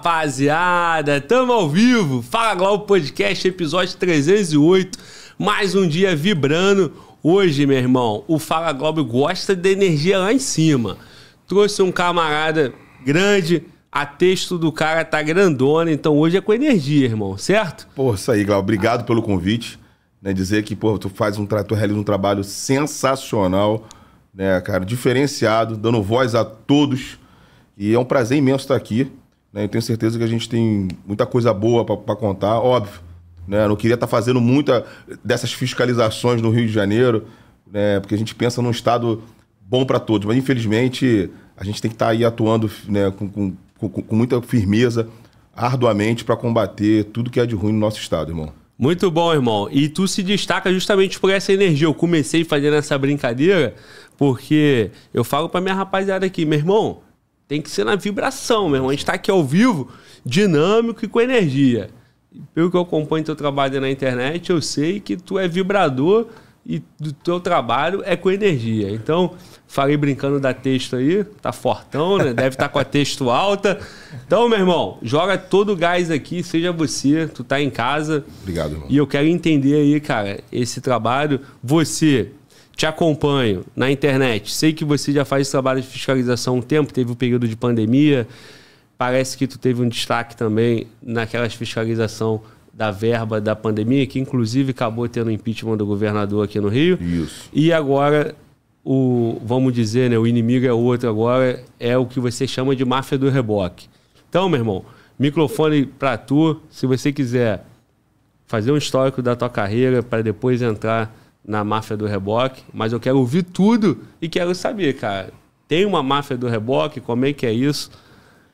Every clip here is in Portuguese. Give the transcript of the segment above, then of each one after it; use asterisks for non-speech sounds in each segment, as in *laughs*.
rapaziada? Tamo ao vivo. Fala globo Podcast, episódio 308. Mais um dia vibrando. Hoje, meu irmão, o Fala Globo gosta de energia lá em cima. Trouxe um camarada grande, a texto do cara tá grandona, então hoje é com energia, irmão, certo? Pô, isso aí, Glauco. Obrigado pelo convite. Né, dizer que, pô, tu faz um, tu realiza um trabalho sensacional, né, cara, diferenciado, dando voz a todos. E é um prazer imenso estar aqui. Né? Eu tenho certeza que a gente tem muita coisa boa para contar, óbvio. Né? Não queria estar tá fazendo muita dessas fiscalizações no Rio de Janeiro, né? porque a gente pensa num estado bom para todos, mas infelizmente a gente tem que estar tá aí atuando né? com, com, com, com muita firmeza, arduamente, para combater tudo que é de ruim no nosso estado, irmão. Muito bom, irmão. E tu se destaca justamente por essa energia. Eu comecei fazendo essa brincadeira porque eu falo para minha rapaziada aqui, meu irmão, tem que ser na vibração mesmo. A gente está aqui ao vivo, dinâmico e com energia. pelo que eu acompanho teu trabalho na internet, eu sei que tu é vibrador e do teu trabalho é com energia. Então, falei brincando da texto aí, tá fortão, né? Deve estar tá com a texto alta. Então, meu irmão, joga todo o gás aqui, seja você, tu tá em casa. Obrigado, irmão. E eu quero entender aí, cara, esse trabalho. Você te acompanho na internet, sei que você já faz trabalho de fiscalização há um tempo, teve o um período de pandemia, parece que tu teve um destaque também naquelas fiscalização da verba da pandemia, que inclusive acabou tendo impeachment do governador aqui no Rio. Isso. E agora o, vamos dizer, né, o inimigo é outro agora, é o que você chama de máfia do reboque. Então, meu irmão, microfone para tu, se você quiser fazer um histórico da tua carreira para depois entrar na máfia do reboque, mas eu quero ouvir tudo e quero saber, cara. Tem uma máfia do reboque? Como é que é isso?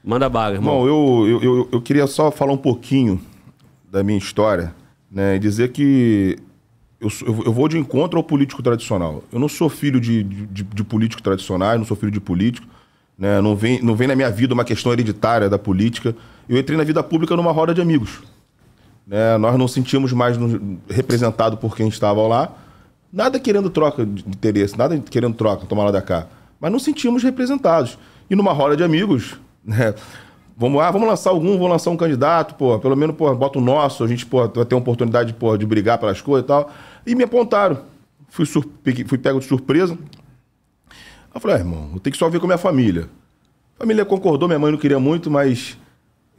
Manda bala, irmão. Bom, eu, eu, eu, eu queria só falar um pouquinho da minha história né, e dizer que eu, eu, vou de encontro ao político tradicional. Eu não sou filho de, de, de político tradicional, não sou filho de político. Né? Não, vem, não vem na minha vida uma questão hereditária da política. Eu entrei na vida pública numa roda de amigos. Né? Nós não sentimos mais representado por quem estava lá. Nada querendo troca de interesse, nada querendo troca, tomar lá da cá. Mas não sentimos representados. E numa roda de amigos, *laughs* né? Vamos lá, ah, vamos lançar algum, vamos lançar um candidato, pô, pelo menos, pô, bota o nosso, a gente, pô, vai ter uma oportunidade, pô, de brigar pelas coisas e tal. E me apontaram. Fui, fui pego de surpresa. Eu falei, ah, irmão, eu tenho que só ver com a minha família. A família concordou, minha mãe não queria muito, mas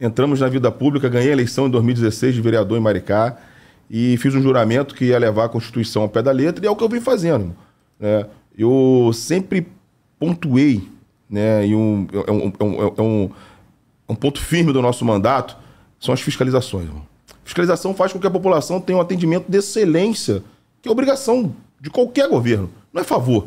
entramos na vida pública, ganhei a eleição em 2016 de vereador em Maricá e fiz um juramento que ia levar a Constituição ao pé da letra, e é o que eu vim fazendo. Né? Eu sempre pontuei, né, e um, é, é um, é, um, é um, é um, ponto firme do nosso mandato, são as fiscalizações. Irmão. Fiscalização faz com que a população tenha um atendimento de excelência, que é obrigação de qualquer governo, não é favor.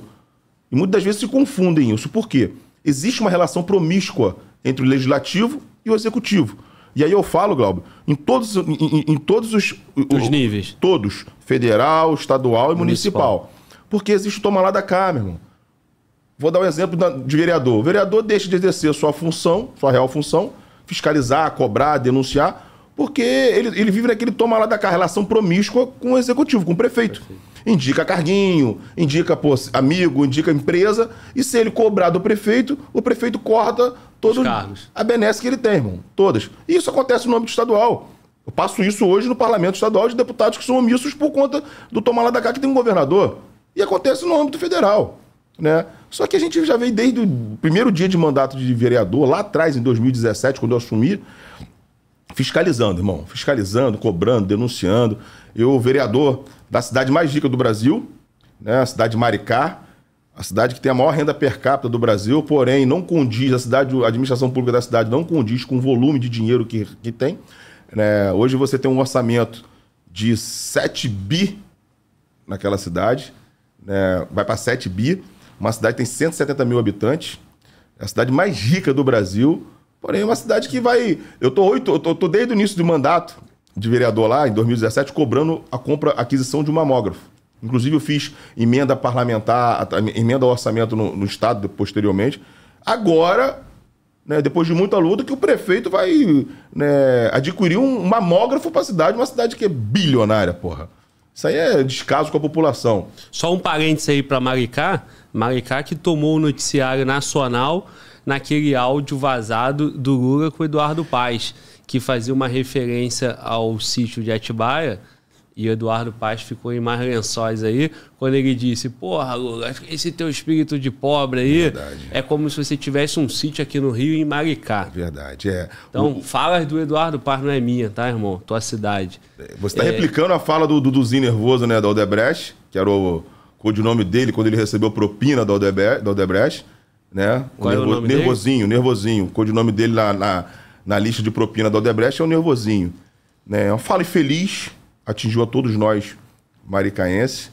E muitas das vezes se confundem isso. Por quê? Existe uma relação promíscua entre o legislativo e o executivo. E aí eu falo, Glauber, em todos, em, em todos os, os o, níveis. Todos. Federal, estadual e municipal. municipal. Porque existe toma lá da cá, meu irmão. Vou dar um exemplo de vereador. O vereador deixa de exercer sua função, sua real função, fiscalizar, cobrar, denunciar, porque ele, ele vive naquele toma lá da cá, relação promíscua com o executivo, com o prefeito indica carguinho, indica pô, amigo, indica empresa, e se ele cobrar do prefeito, o prefeito corta todos a benesse que ele tem, irmão. Todas. E isso acontece no âmbito estadual. Eu passo isso hoje no parlamento estadual de deputados que são omissos por conta do tomar lá da cá que tem um governador. E acontece no âmbito federal, né? Só que a gente já veio desde o primeiro dia de mandato de vereador, lá atrás, em 2017, quando eu assumi, fiscalizando, irmão. Fiscalizando, cobrando, denunciando. Eu, vereador, da cidade mais rica do Brasil, né, a cidade de Maricá, a cidade que tem a maior renda per capita do Brasil, porém não condiz, a cidade, a administração pública da cidade não condiz com o volume de dinheiro que, que tem. Né? Hoje você tem um orçamento de 7 bi naquela cidade, né? vai para 7 bi, uma cidade que tem 170 mil habitantes, é a cidade mais rica do Brasil, porém é uma cidade que vai... Eu tô, oito, eu tô, tô desde o início do mandato, de vereador lá, em 2017, cobrando a compra, aquisição de um mamógrafo. Inclusive, eu fiz emenda parlamentar, emenda ao orçamento no, no Estado, posteriormente. Agora, né, depois de muita luta, que o prefeito vai né, adquirir um mamógrafo para a cidade, uma cidade que é bilionária, porra. Isso aí é descaso com a população. Só um parênteses aí para Maricá. Maricá que tomou o noticiário nacional naquele áudio vazado do Lula com o Eduardo Paes que fazia uma referência ao sítio de Atibaia. E Eduardo Paz ficou em mais lençóis aí, quando ele disse: Porra, Lula, esse teu espírito de pobre aí Verdade. é como se você tivesse um sítio aqui no Rio, em Maricá. Verdade, é. Então, o... falas do Eduardo Paz não é minha, tá, irmão? Tua cidade. Você está é... replicando a fala do Duduzinho Nervoso, né, da Aldebrecht, que era o codinome dele quando ele recebeu propina da Aldebrecht, da Aldebrecht né? Qual nervo... é o nome Nervosinho, dele? Nervosinho, codinome dele na, na na lista de propina da Odebrecht é o nervosinho. Né? É uma fala infeliz, atingiu a todos nós maricaenses.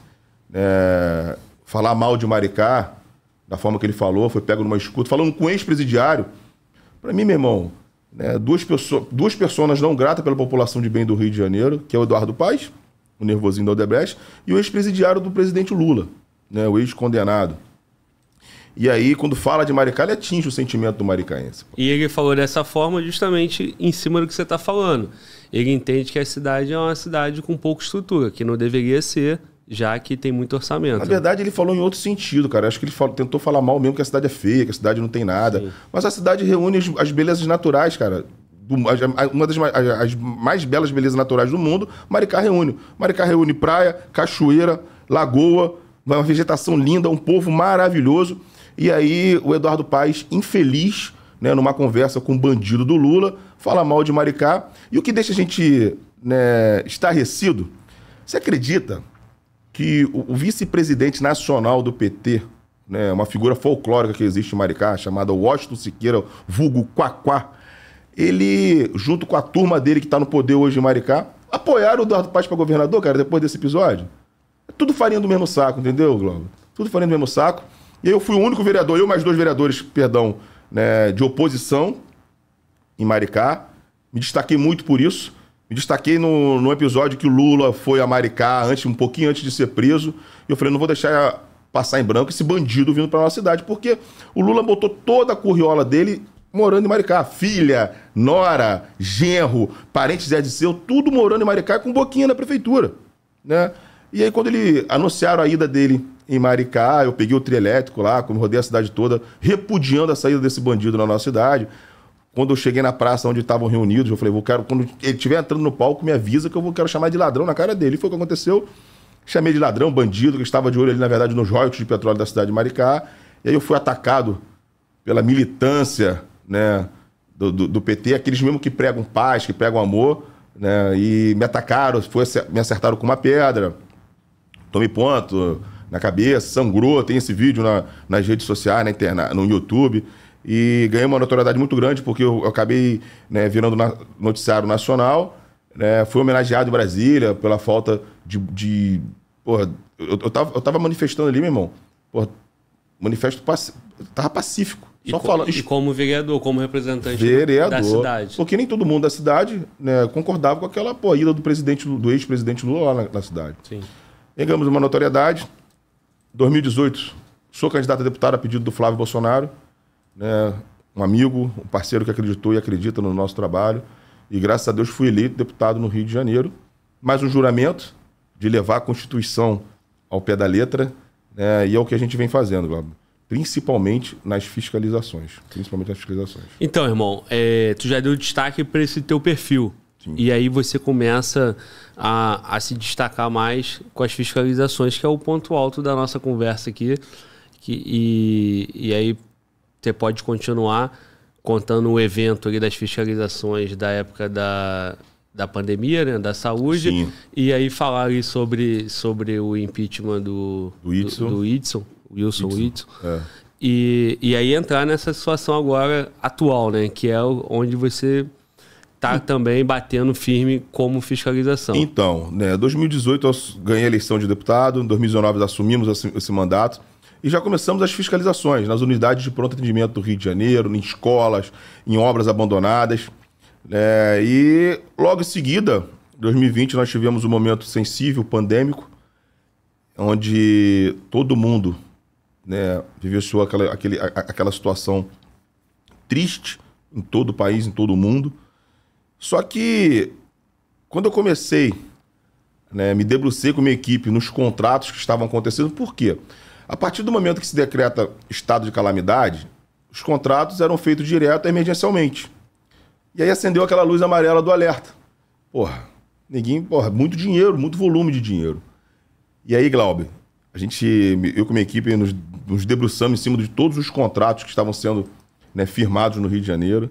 É, né? falar mal de Maricá, da forma que ele falou, foi pego numa escuta, falando com ex-presidiário. Para mim, meu irmão, né, duas, pessoas, duas pessoas não gratas pela população de bem do Rio de Janeiro, que é o Eduardo Paz, o nervosinho da Odebrecht, e o ex-presidiário do presidente Lula, né, o ex-condenado. E aí, quando fala de Maricá, ele atinge o sentimento do maricaense. E ele falou dessa forma justamente em cima do que você está falando. Ele entende que a cidade é uma cidade com pouca estrutura, que não deveria ser, já que tem muito orçamento. Na né? verdade, ele falou em outro sentido, cara. Acho que ele falou, tentou falar mal mesmo que a cidade é feia, que a cidade não tem nada. Sim. Mas a cidade reúne as, as belezas naturais, cara. uma das as mais belas belezas naturais do mundo, Maricá reúne. Maricá reúne praia, cachoeira, lagoa, uma vegetação linda, um povo maravilhoso. E aí o Eduardo Paes, infeliz, né, numa conversa com o um bandido do Lula, fala mal de Maricá. E o que deixa a gente né, estarrecido, você acredita que o, o vice-presidente nacional do PT, né, uma figura folclórica que existe em Maricá, chamada Washington Siqueira, vulgo Quaquá, ele, junto com a turma dele que está no poder hoje em Maricá, apoiaram o Eduardo Paz para governador, cara, depois desse episódio? Tudo farinha do mesmo saco, entendeu, Globo? Tudo farinha do mesmo saco. E eu fui o único vereador, eu mais dois vereadores, perdão, né, de oposição em Maricá. Me destaquei muito por isso. Me destaquei no, no episódio que o Lula foi a Maricá antes, um pouquinho antes de ser preso. E eu falei, não vou deixar passar em branco esse bandido vindo para nossa cidade, porque o Lula botou toda a curriola dele morando em Maricá. Filha, nora, genro, parentes de seu tudo morando em Maricá com boquinha na prefeitura. Né? E aí, quando ele anunciaram a ida dele em Maricá, eu peguei o trielétrico lá, como rodei a cidade toda, repudiando a saída desse bandido na nossa cidade. Quando eu cheguei na praça onde estavam reunidos, eu falei, vou quero, quando ele estiver entrando no palco, me avisa que eu vou, quero chamar de ladrão na cara dele. E foi o que aconteceu. Chamei de ladrão, bandido, que estava de olho ali, na verdade, nos royalties de petróleo da cidade de Maricá. E aí eu fui atacado pela militância né, do, do, do PT, aqueles mesmo que pregam paz, que pregam amor, né, e me atacaram, foi, me acertaram com uma pedra tomei ponto na cabeça, sangrou, tem esse vídeo na, nas redes sociais, na internet, no YouTube. E ganhei uma notoriedade muito grande, porque eu, eu acabei né, virando na, noticiário nacional. Né, fui homenageado em Brasília pela falta de. de porra, eu, eu, tava, eu tava manifestando ali, meu irmão. Porra, manifesto paci, tava pacífico. E, só co, falando, e como vereador, como representante vereador, da cidade. Porque nem todo mundo da cidade né, concordava com aquela pô, ida do presidente do ex-presidente Lula lá na, na cidade. Sim. Pegamos uma notoriedade. 2018, sou candidato a deputado a pedido do Flávio Bolsonaro, né? um amigo, um parceiro que acreditou e acredita no nosso trabalho. E graças a Deus fui eleito deputado no Rio de Janeiro. Mais um juramento de levar a Constituição ao pé da letra, né? e é o que a gente vem fazendo, Glauber principalmente nas fiscalizações. Principalmente nas fiscalizações. Então, irmão, é, tu já deu destaque para esse teu perfil. Sim. E aí você começa a, a se destacar mais com as fiscalizações, que é o ponto alto da nossa conversa aqui. Que, e, e aí você pode continuar contando o evento ali das fiscalizações da época da, da pandemia, né, da saúde, Sim. e aí falar ali sobre, sobre o impeachment do, do, Itson. do, do Wilson Whitson. É. E, e aí entrar nessa situação agora atual, né? Que é onde você tá hum. também batendo firme como fiscalização. Então, né, 2018 eu ganhei a eleição de deputado, em 2019 assumimos esse, esse, mandato e já começamos as fiscalizações nas unidades de pronto atendimento do Rio de Janeiro, em escolas, em obras abandonadas. Né, e logo em seguida, 2020, nós tivemos um momento sensível, pandêmico, onde todo mundo né, vivenciou aquela, aquele, aquela situação triste em todo o país, em todo o mundo. Só que quando eu comecei, né, me debrucei com minha equipe nos contratos que estavam acontecendo, por quê? A partir do momento que se decreta estado de calamidade, os contratos eram feitos direto emergencialmente. E aí acendeu aquela luz amarela do alerta. Porra, ninguém, porra, muito dinheiro, muito volume de dinheiro. E aí, Glaube, a gente, eu com minha equipe, nos, nos debruçamos em cima de todos os contratos que estavam sendo né, firmados no Rio de Janeiro.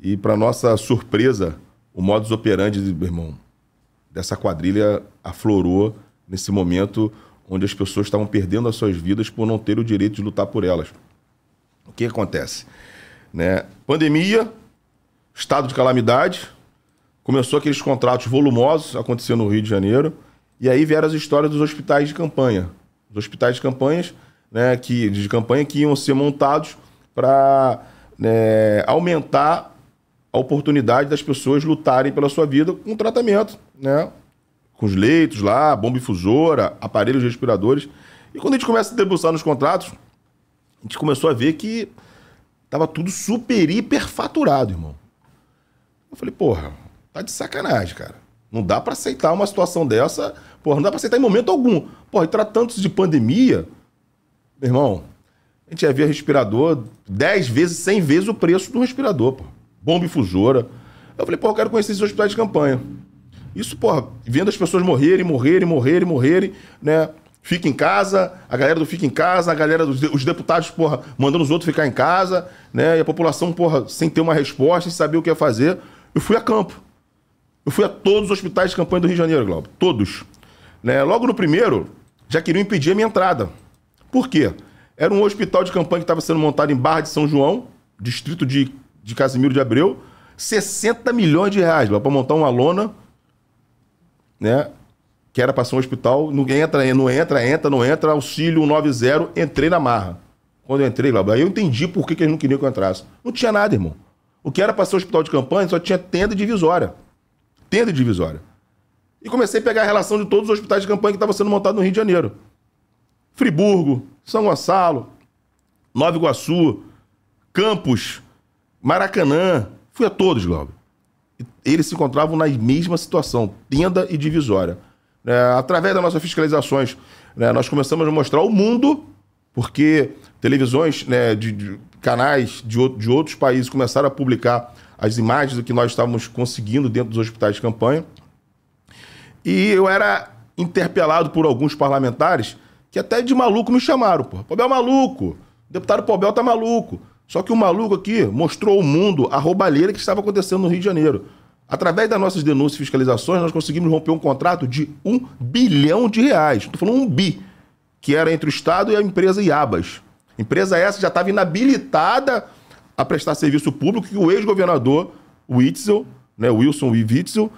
E, para nossa surpresa, o modus operandi, irmão, dessa quadrilha aflorou nesse momento onde as pessoas estavam perdendo as suas vidas por não ter o direito de lutar por elas. O que acontece? Né? Pandemia, estado de calamidade, começou aqueles contratos volumosos acontecendo no Rio de Janeiro, e aí vieram as histórias dos hospitais de campanha. Os hospitais de campanhas, né, que, de campanha que iam ser montados para né, aumentar a oportunidade das pessoas lutarem pela sua vida com tratamento, né? Com os leitos lá, bomba infusora, aparelhos respiradores. E quando a gente começa a debruçar nos contratos, a gente começou a ver que tava tudo super hiperfaturado, irmão. Eu falei, porra, tá de sacanagem, cara. Não dá para aceitar uma situação dessa, porra, não dá para aceitar em momento algum. Porra, e tratando-se de pandemia, meu irmão, a gente ia ver respirador 10 vezes, 100 vezes o preço do respirador, porra bomba infusora. Eu falei, pô, eu quero conhecer esses hospitais de campanha. Isso, porra, vendo as pessoas morrerem, morrerem, morrerem, morrerem, né? Fica em casa, a galera do fica em casa, a galera dos os deputados, porra, mandando os outros ficar em casa, né? E a população, porra, sem ter uma resposta, sem saber o que ia fazer. Eu fui a campo. Eu fui a todos os hospitais de campanha do Rio de Janeiro, Globo Todos. Né? Logo no primeiro, já queriam impedir a minha entrada. Por quê? Era um hospital de campanha que estava sendo montado em Barra de São João, distrito de de Casimiro de Abreu, 60 milhões de reais para montar uma lona, né? Que era para ser um hospital, não entra, não entra, entra, não entra, auxílio 190, entrei na marra. Quando eu entrei, lá, eu entendi por que, que eles não queriam que eu entrasse. Não tinha nada, irmão. O que era para ser um hospital de campanha só tinha tenda divisória. Tenda divisória. E comecei a pegar a relação de todos os hospitais de campanha que estavam sendo montados no Rio de Janeiro. Friburgo, São Gonçalo, Nova Iguaçu, Campos, Maracanã, fui a todos, Glauber. Eles se encontravam na mesma situação, tenda e divisória. É, através das nossas fiscalizações, né, nós começamos a mostrar ao mundo, porque televisões, né, de, de, canais de, de outros países começaram a publicar as imagens do que nós estávamos conseguindo dentro dos hospitais de campanha. E eu era interpelado por alguns parlamentares que até de maluco me chamaram, pô. Pobel é maluco, o deputado Pobel tá maluco. Só que o maluco aqui mostrou ao mundo a roubalheira que estava acontecendo no Rio de Janeiro. Através das nossas denúncias e fiscalizações, nós conseguimos romper um contrato de um bilhão de reais. Estou falando um bi, que era entre o Estado e a empresa Iabas. Empresa essa já estava inabilitada a prestar serviço público, que o ex-governador Witzel, né, Wilson Witzel,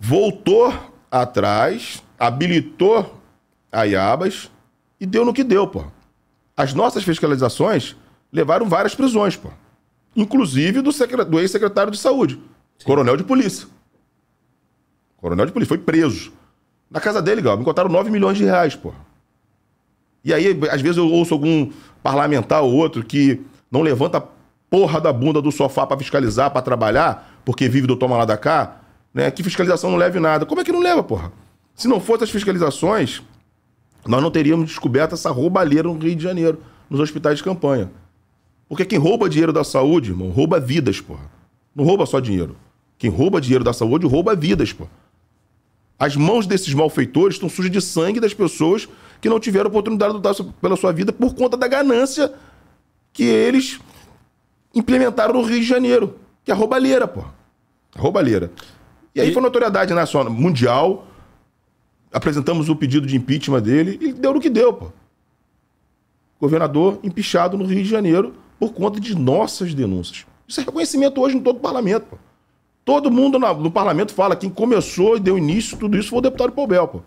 voltou atrás, habilitou a Iabas e deu no que deu, pô. As nossas fiscalizações levaram várias prisões, pô. Inclusive do, do ex-secretário de saúde, Sim. coronel de polícia. Coronel de polícia, foi preso. Na casa dele, Gal, me encontraram 9 milhões de reais, pô. E aí, às vezes, eu ouço algum parlamentar ou outro que não levanta a porra da bunda do sofá para fiscalizar, para trabalhar, porque vive do toma lá da cá, né? Que fiscalização não leve nada. Como é que não leva, porra? Se não fossem as fiscalizações, nós não teríamos descoberto essa roubalheira no Rio de Janeiro, nos hospitais de campanha. Porque quem rouba dinheiro da saúde, irmão, rouba vidas, porra. Não rouba só dinheiro. Quem rouba dinheiro da saúde rouba vidas, porra. As mãos desses malfeitores estão sujas de sangue das pessoas que não tiveram oportunidade de lutar pela sua vida por conta da ganância que eles implementaram no Rio de Janeiro, que é a roubalheira, pô. A roubalheira. E aí e... foi notoriedade nacional, mundial. Apresentamos o pedido de impeachment dele e deu no que deu, pô. Governador empichado no Rio de Janeiro por conta de nossas denúncias. Isso é reconhecimento hoje em todo o parlamento. Pô. Todo mundo no parlamento fala quem começou e deu início tudo isso foi o deputado Pobel. Pô.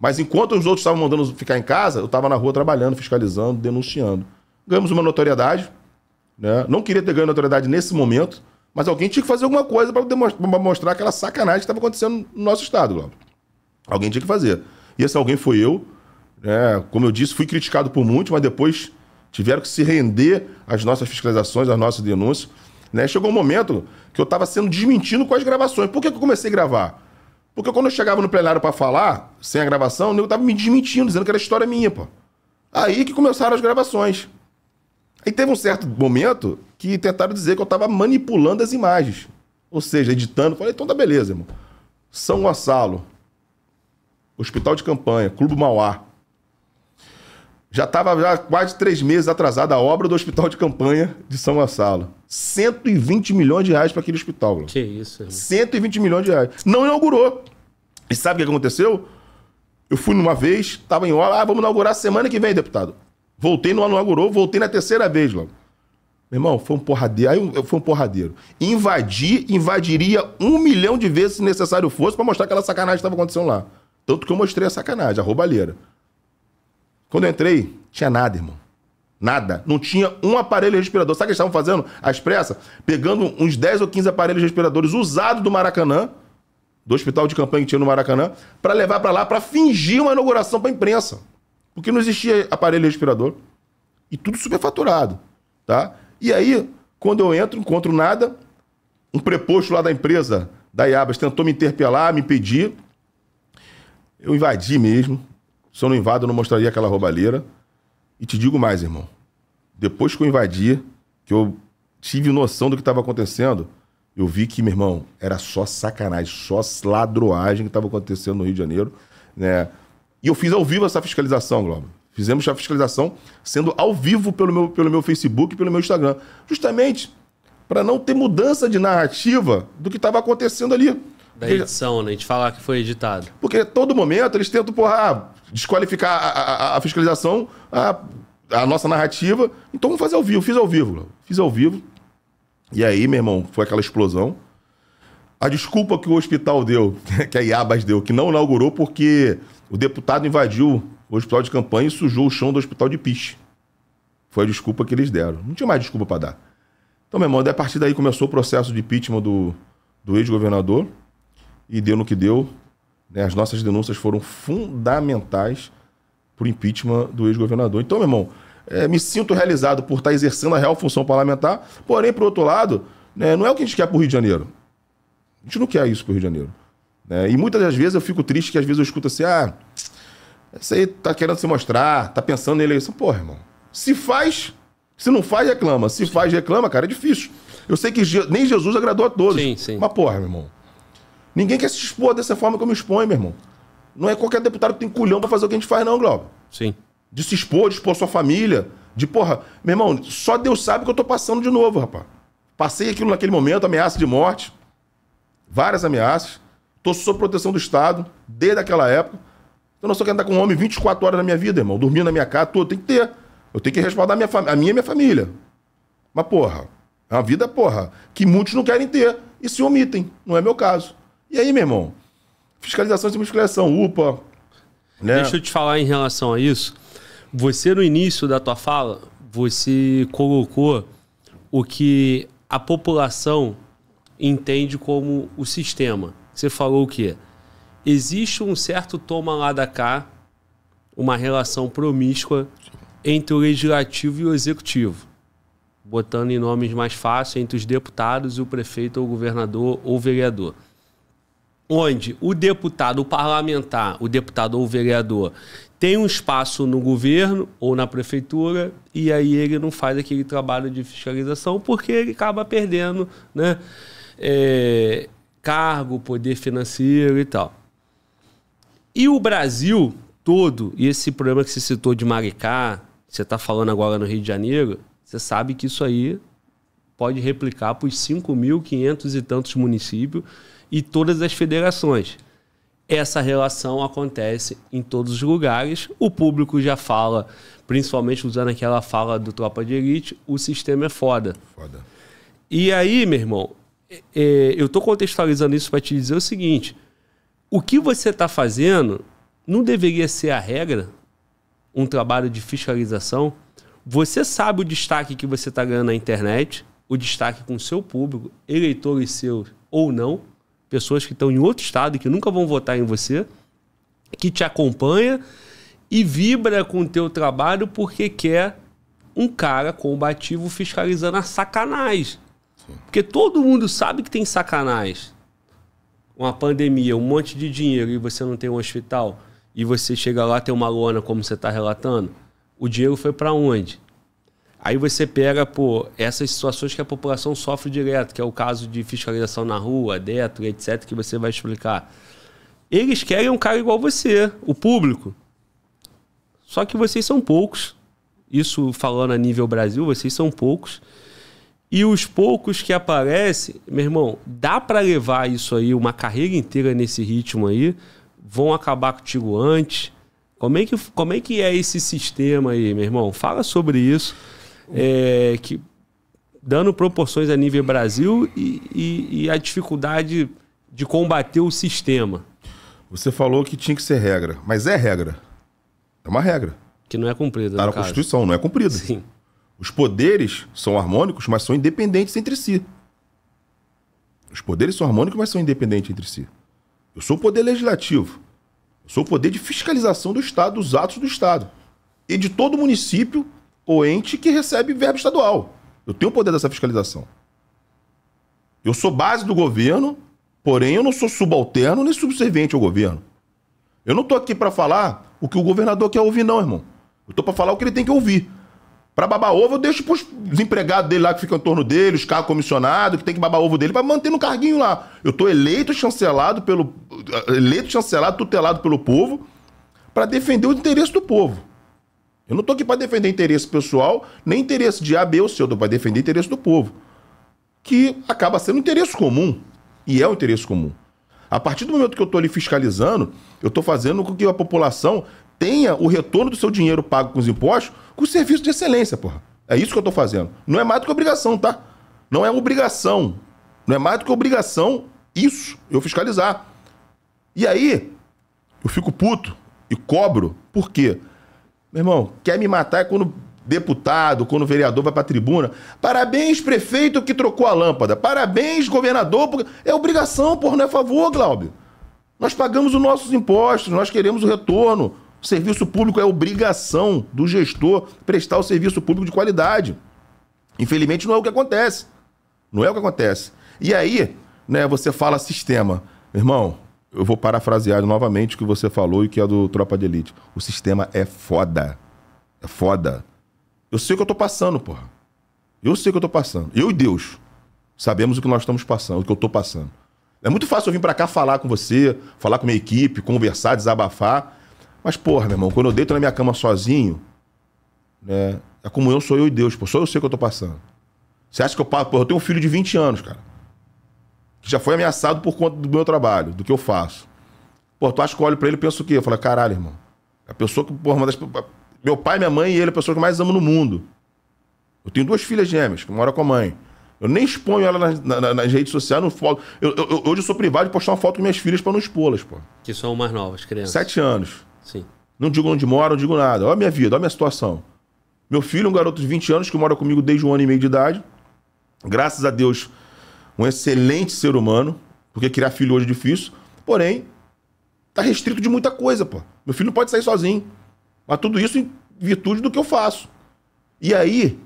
Mas enquanto os outros estavam mandando ficar em casa, eu estava na rua trabalhando, fiscalizando, denunciando. Ganhamos uma notoriedade. Né? Não queria ter ganho notoriedade nesse momento, mas alguém tinha que fazer alguma coisa para mostrar aquela sacanagem que estava acontecendo no nosso estado, Alguém tinha que fazer. E esse alguém foi eu. Né? Como eu disse, fui criticado por muitos, mas depois tiveram que se render às nossas fiscalizações, às nossas denúncias. Né? Chegou um momento que eu estava sendo desmentido com as gravações. Por que, que eu comecei a gravar? Porque quando eu chegava no plenário para falar, sem a gravação, o nego me desmentindo, dizendo que era história minha, pô. Aí que começaram as gravações. Aí teve um certo momento que tentaram dizer que eu estava manipulando as imagens. Ou seja, editando. Falei, então tá beleza, irmão. São Gonçalo, Hospital de Campanha, Clube Mauá. Já estava já quase três meses atrasada a obra do hospital de campanha de São Gonçalo. 120 milhões de reais para aquele hospital. Que isso. Gente. 120 milhões de reais. Não inaugurou. E sabe o que aconteceu? Eu fui numa vez, estava em hora, ah, vamos inaugurar semana que vem, deputado. Voltei, não inaugurou, voltei na terceira vez, logo. Meu irmão, foi um porradeiro. Aí foi um porradeiro. Invadir, invadiria um milhão de vezes se necessário fosse para mostrar aquela sacanagem que estava acontecendo lá. Tanto que eu mostrei a sacanagem, a roubalheira. Quando eu entrei, tinha nada, irmão. Nada. Não tinha um aparelho respirador. Sabe o que eles estavam fazendo? À expressa? Pegando uns 10 ou 15 aparelhos respiradores usados do Maracanã, do hospital de campanha que tinha no Maracanã, para levar para lá, para fingir uma inauguração para a imprensa. Porque não existia aparelho respirador. E tudo superfaturado. Tá? E aí, quando eu entro, encontro nada. Um preposto lá da empresa, da Iabas, tentou me interpelar, me pedir. Eu invadi mesmo, se eu não invado, eu não mostraria aquela roubalheira. E te digo mais, irmão. Depois que eu invadi, que eu tive noção do que estava acontecendo, eu vi que, meu irmão, era só sacanagem, só ladroagem que estava acontecendo no Rio de Janeiro. Né? E eu fiz ao vivo essa fiscalização, Globo. Fizemos a fiscalização sendo ao vivo pelo meu, pelo meu Facebook e pelo meu Instagram. Justamente para não ter mudança de narrativa do que estava acontecendo ali. Da edição, né? A gente falar que foi editado. Porque a todo momento eles tentam, porra, ah, desqualificar a, a, a fiscalização, a, a, nossa narrativa. Então vamos fazer ao vivo. Fiz ao vivo, Fiz ao vivo. E aí, meu irmão, foi aquela explosão. A desculpa que o hospital deu, *laughs* que a Iabas deu, que não inaugurou porque o deputado invadiu o hospital de campanha e sujou o chão do hospital de piche. Foi a desculpa que eles deram. Não tinha mais desculpa para dar. Então, meu irmão, daí a partir daí começou o processo de impeachment do, do ex-governador e deu no que deu. Né? As nossas denúncias foram fundamentais para o impeachment do ex-governador. Então, meu irmão, é, me sinto realizado por estar tá exercendo a real função parlamentar, porém, por outro lado, né, não é o que a gente quer para o Rio de Janeiro. A gente não quer isso para o Rio de Janeiro. Né? E muitas das vezes eu fico triste que às vezes eu escuto assim, ah, você aí tá querendo se mostrar, tá pensando em eleição. Porra, irmão, se faz, se não faz, reclama. Se faz, reclama, cara, é difícil. Eu sei que nem Jesus agradou a todos. Sim, sim. Mas porra, meu irmão, Ninguém quer se expor dessa forma que eu me exponho, meu irmão. Não é qualquer deputado que tem culhão pra fazer o que a gente faz, não, Glauber. Sim. De se expor, de expor sua família. De porra, meu irmão, só Deus sabe o que eu tô passando de novo, rapaz. Passei aquilo naquele momento, ameaça de morte. Várias ameaças. Tô sob proteção do Estado, desde aquela época. Então não sou quero andar tá com um homem 24 horas na minha vida, irmão. Dormindo na minha casa, tudo. Tem que ter. Eu tenho que respaldar a minha, a minha e minha família. Mas, porra, é uma vida, porra, que muitos não querem ter e se omitem. Não é meu caso. E aí, meu irmão? Fiscalização de musculação, UPA. Né? Deixa eu te falar em relação a isso. Você, no início da tua fala, você colocou o que a população entende como o sistema. Você falou o quê? Existe um certo toma lá da cá, uma relação promíscua entre o legislativo e o executivo. Botando em nomes mais fáceis, entre os deputados e o prefeito ou governador ou vereador onde o deputado, o parlamentar, o deputado ou o vereador tem um espaço no governo ou na prefeitura e aí ele não faz aquele trabalho de fiscalização porque ele acaba perdendo né, é, cargo, poder financeiro e tal. E o Brasil todo, e esse problema que você citou de Maricá, você está falando agora no Rio de Janeiro, você sabe que isso aí pode replicar para os 5.500 e tantos municípios e todas as federações. Essa relação acontece em todos os lugares. O público já fala, principalmente usando aquela fala do Tropa de Elite, o sistema é foda. foda. E aí, meu irmão, é, é, eu estou contextualizando isso para te dizer o seguinte: o que você está fazendo não deveria ser a regra, um trabalho de fiscalização. Você sabe o destaque que você está ganhando na internet, o destaque com o seu público, eleitores seus ou não pessoas que estão em outro estado e que nunca vão votar em você, que te acompanha e vibra com o teu trabalho porque quer um cara combativo fiscalizando a sacanagem. Sim. Porque todo mundo sabe que tem sacanagem. Uma pandemia, um monte de dinheiro e você não tem um hospital e você chega lá tem uma lona como você está relatando, o dinheiro foi para onde? Aí você pega, pô, essas situações que a população sofre direto, que é o caso de fiscalização na rua, dentro, etc., que você vai explicar. Eles querem um cara igual você, o público. Só que vocês são poucos. Isso falando a nível Brasil, vocês são poucos. E os poucos que aparecem, meu irmão, dá para levar isso aí, uma carreira inteira nesse ritmo aí, vão acabar contigo antes. Como é que, como é, que é esse sistema aí, meu irmão? Fala sobre isso é, que dando proporções a nível Brasil e, e, e, a dificuldade de combater o sistema. Você falou que tinha que ser regra, mas é regra. É uma regra. Que não é cumprida. Está na caso. Constituição, não é cumprida. Sim. Os poderes são harmônicos, mas são independentes entre si. Os poderes são harmônicos, mas são independentes entre si. Eu sou o poder legislativo. Eu sou o poder de fiscalização do Estado, dos atos do Estado. E de todo município o ente que recebe verba estadual. Eu tenho o poder dessa fiscalização. Eu sou base do governo, porém eu não sou subalterno nem subserviente ao governo. Eu não estou aqui para falar o que o governador quer ouvir, não, irmão. Eu estou para falar o que ele tem que ouvir. Para babar ovo, eu deixo os empregados dele lá que ficam em torno dele, os carros comissionados, que tem que babar ovo dele para manter no carguinho lá. Eu estou eleito, chancelado pelo. eleito, chancelado, tutelado pelo povo, para defender o interesse do povo. Eu não tô aqui para defender interesse pessoal, nem interesse de A, B ou C, eu tô para defender interesse do povo. Que acaba sendo interesse comum. E é o interesse comum. A partir do momento que eu estou ali fiscalizando, eu estou fazendo com que a população tenha o retorno do seu dinheiro pago com os impostos com serviço de excelência, porra. É isso que eu estou fazendo. Não é mais do que obrigação, tá? Não é obrigação. Não é mais do que obrigação isso, eu fiscalizar. E aí, eu fico puto e cobro. Por quê? Meu irmão, quer me matar é quando deputado, quando vereador vai para a tribuna. Parabéns, prefeito que trocou a lâmpada. Parabéns, governador. Porque... É obrigação, por não é favor, Cláudio. Nós pagamos os nossos impostos, nós queremos o retorno. O serviço público é obrigação do gestor prestar o serviço público de qualidade. Infelizmente, não é o que acontece. Não é o que acontece. E aí, né, você fala sistema. Irmão, eu vou parafrasear novamente o que você falou e que é do Tropa de Elite. O sistema é foda. É foda. Eu sei o que eu tô passando, porra. Eu sei o que eu tô passando. Eu e Deus sabemos o que nós estamos passando, o que eu tô passando. É muito fácil eu vir para cá falar com você, falar com minha equipe, conversar, desabafar. Mas, porra, meu irmão, quando eu deito na minha cama sozinho, né, é como eu sou eu e Deus, Porra, Só eu sei o que eu tô passando. Você acha que eu passo? Porra, eu tenho um filho de 20 anos, cara que já foi ameaçado por conta do meu trabalho, do que eu faço. Pô, tu acha que eu olho pra ele e penso o quê? Eu falo, caralho, irmão. A pessoa que, porra, uma das. Meu pai, minha mãe e ele é a pessoa que eu mais amo no mundo. Eu tenho duas filhas gêmeas, que mora com a mãe. Eu nem exponho ela nas, nas, nas redes sociais, não falo. Eu, eu, eu, hoje eu sou privado de postar uma foto com minhas filhas para não expô-las, pô. Que são mais novas, crianças. Sete anos. Sim. Não digo onde moro, não digo nada. Olha a minha vida, olha a minha situação. Meu filho é um garoto de 20 anos que mora comigo desde um ano e meio de idade. Graças a Deus, um excelente ser humano, porque criar filho hoje é difícil, porém, tá restrito de muita coisa, pô. Meu filho não pode sair sozinho. Mas tudo isso em virtude do que eu faço. E aí.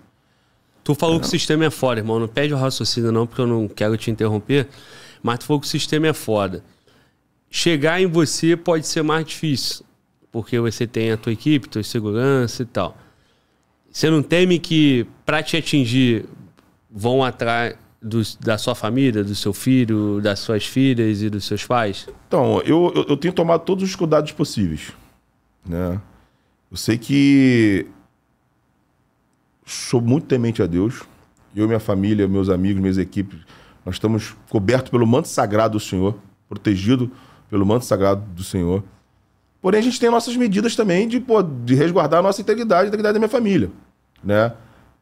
Tu falou é. que o sistema é foda, irmão. Não pede o raciocínio, não, porque eu não quero te interromper. Mas tu falou que o sistema é foda. Chegar em você pode ser mais difícil, porque você tem a tua equipe, tua segurança e tal. Você não teme que, para te atingir, vão atrás do, da sua família, do seu filho, das suas filhas e dos seus pais? Então, eu, eu, eu tenho tomado todos os cuidados possíveis. Né? Eu sei que sou muito temente a Deus. Eu, minha família, meus amigos, minhas equipes, nós estamos cobertos pelo manto sagrado do Senhor, protegido pelo manto sagrado do Senhor. Porém, a gente tem nossas medidas também de, pô, de resguardar a nossa integridade, a integridade da minha família. Né?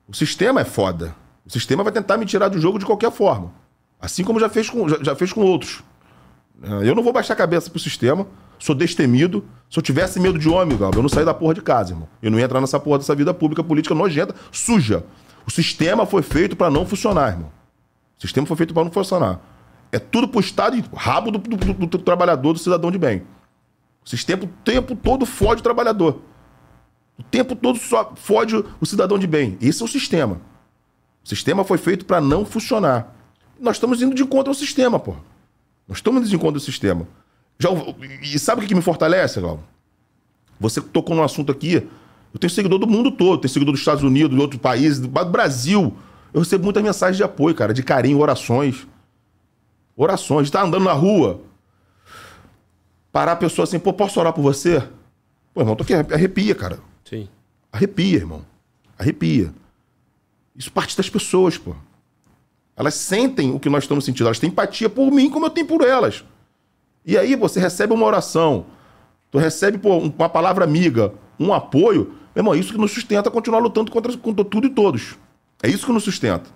O sistema é foda. O sistema vai tentar me tirar do jogo de qualquer forma. Assim como já fez com, já, já fez com outros. É, eu não vou baixar a cabeça pro sistema. Sou destemido. Se eu tivesse medo de homem, eu não saí da porra de casa, irmão. Eu não ia entrar nessa porra dessa vida pública, política nojenta, suja. O sistema foi feito para não funcionar, irmão. O sistema foi feito para não funcionar. É tudo pro Estado e rabo do, do, do, do, trabalhador, do cidadão de bem. O sistema o tempo todo fode o trabalhador. O tempo todo só fode o cidadão de bem. Esse é o sistema. O sistema foi feito para não funcionar. Nós estamos indo de encontro ao sistema, pô. Nós estamos indo de encontro ao sistema. Já, e sabe o que me fortalece, Galo? Você tocou num assunto aqui. Eu tenho seguidor do mundo todo. Tenho seguidor dos Estados Unidos, de outros países, do Brasil. Eu recebo muitas mensagens de apoio, cara, de carinho, orações. Orações. Tá andando na rua. Parar a pessoa assim, pô, posso orar por você? Pô, irmão, tô aqui, arrepia, cara. Sim. Arrepia, irmão. Arrepia. Isso parte das pessoas, pô. Elas sentem o que nós estamos sentindo. Elas têm empatia por mim como eu tenho por elas. E aí você recebe uma oração, tu recebe pô, uma palavra amiga, um apoio. Meu irmão, é isso que nos sustenta continuar lutando contra, contra tudo e todos. É isso que nos sustenta.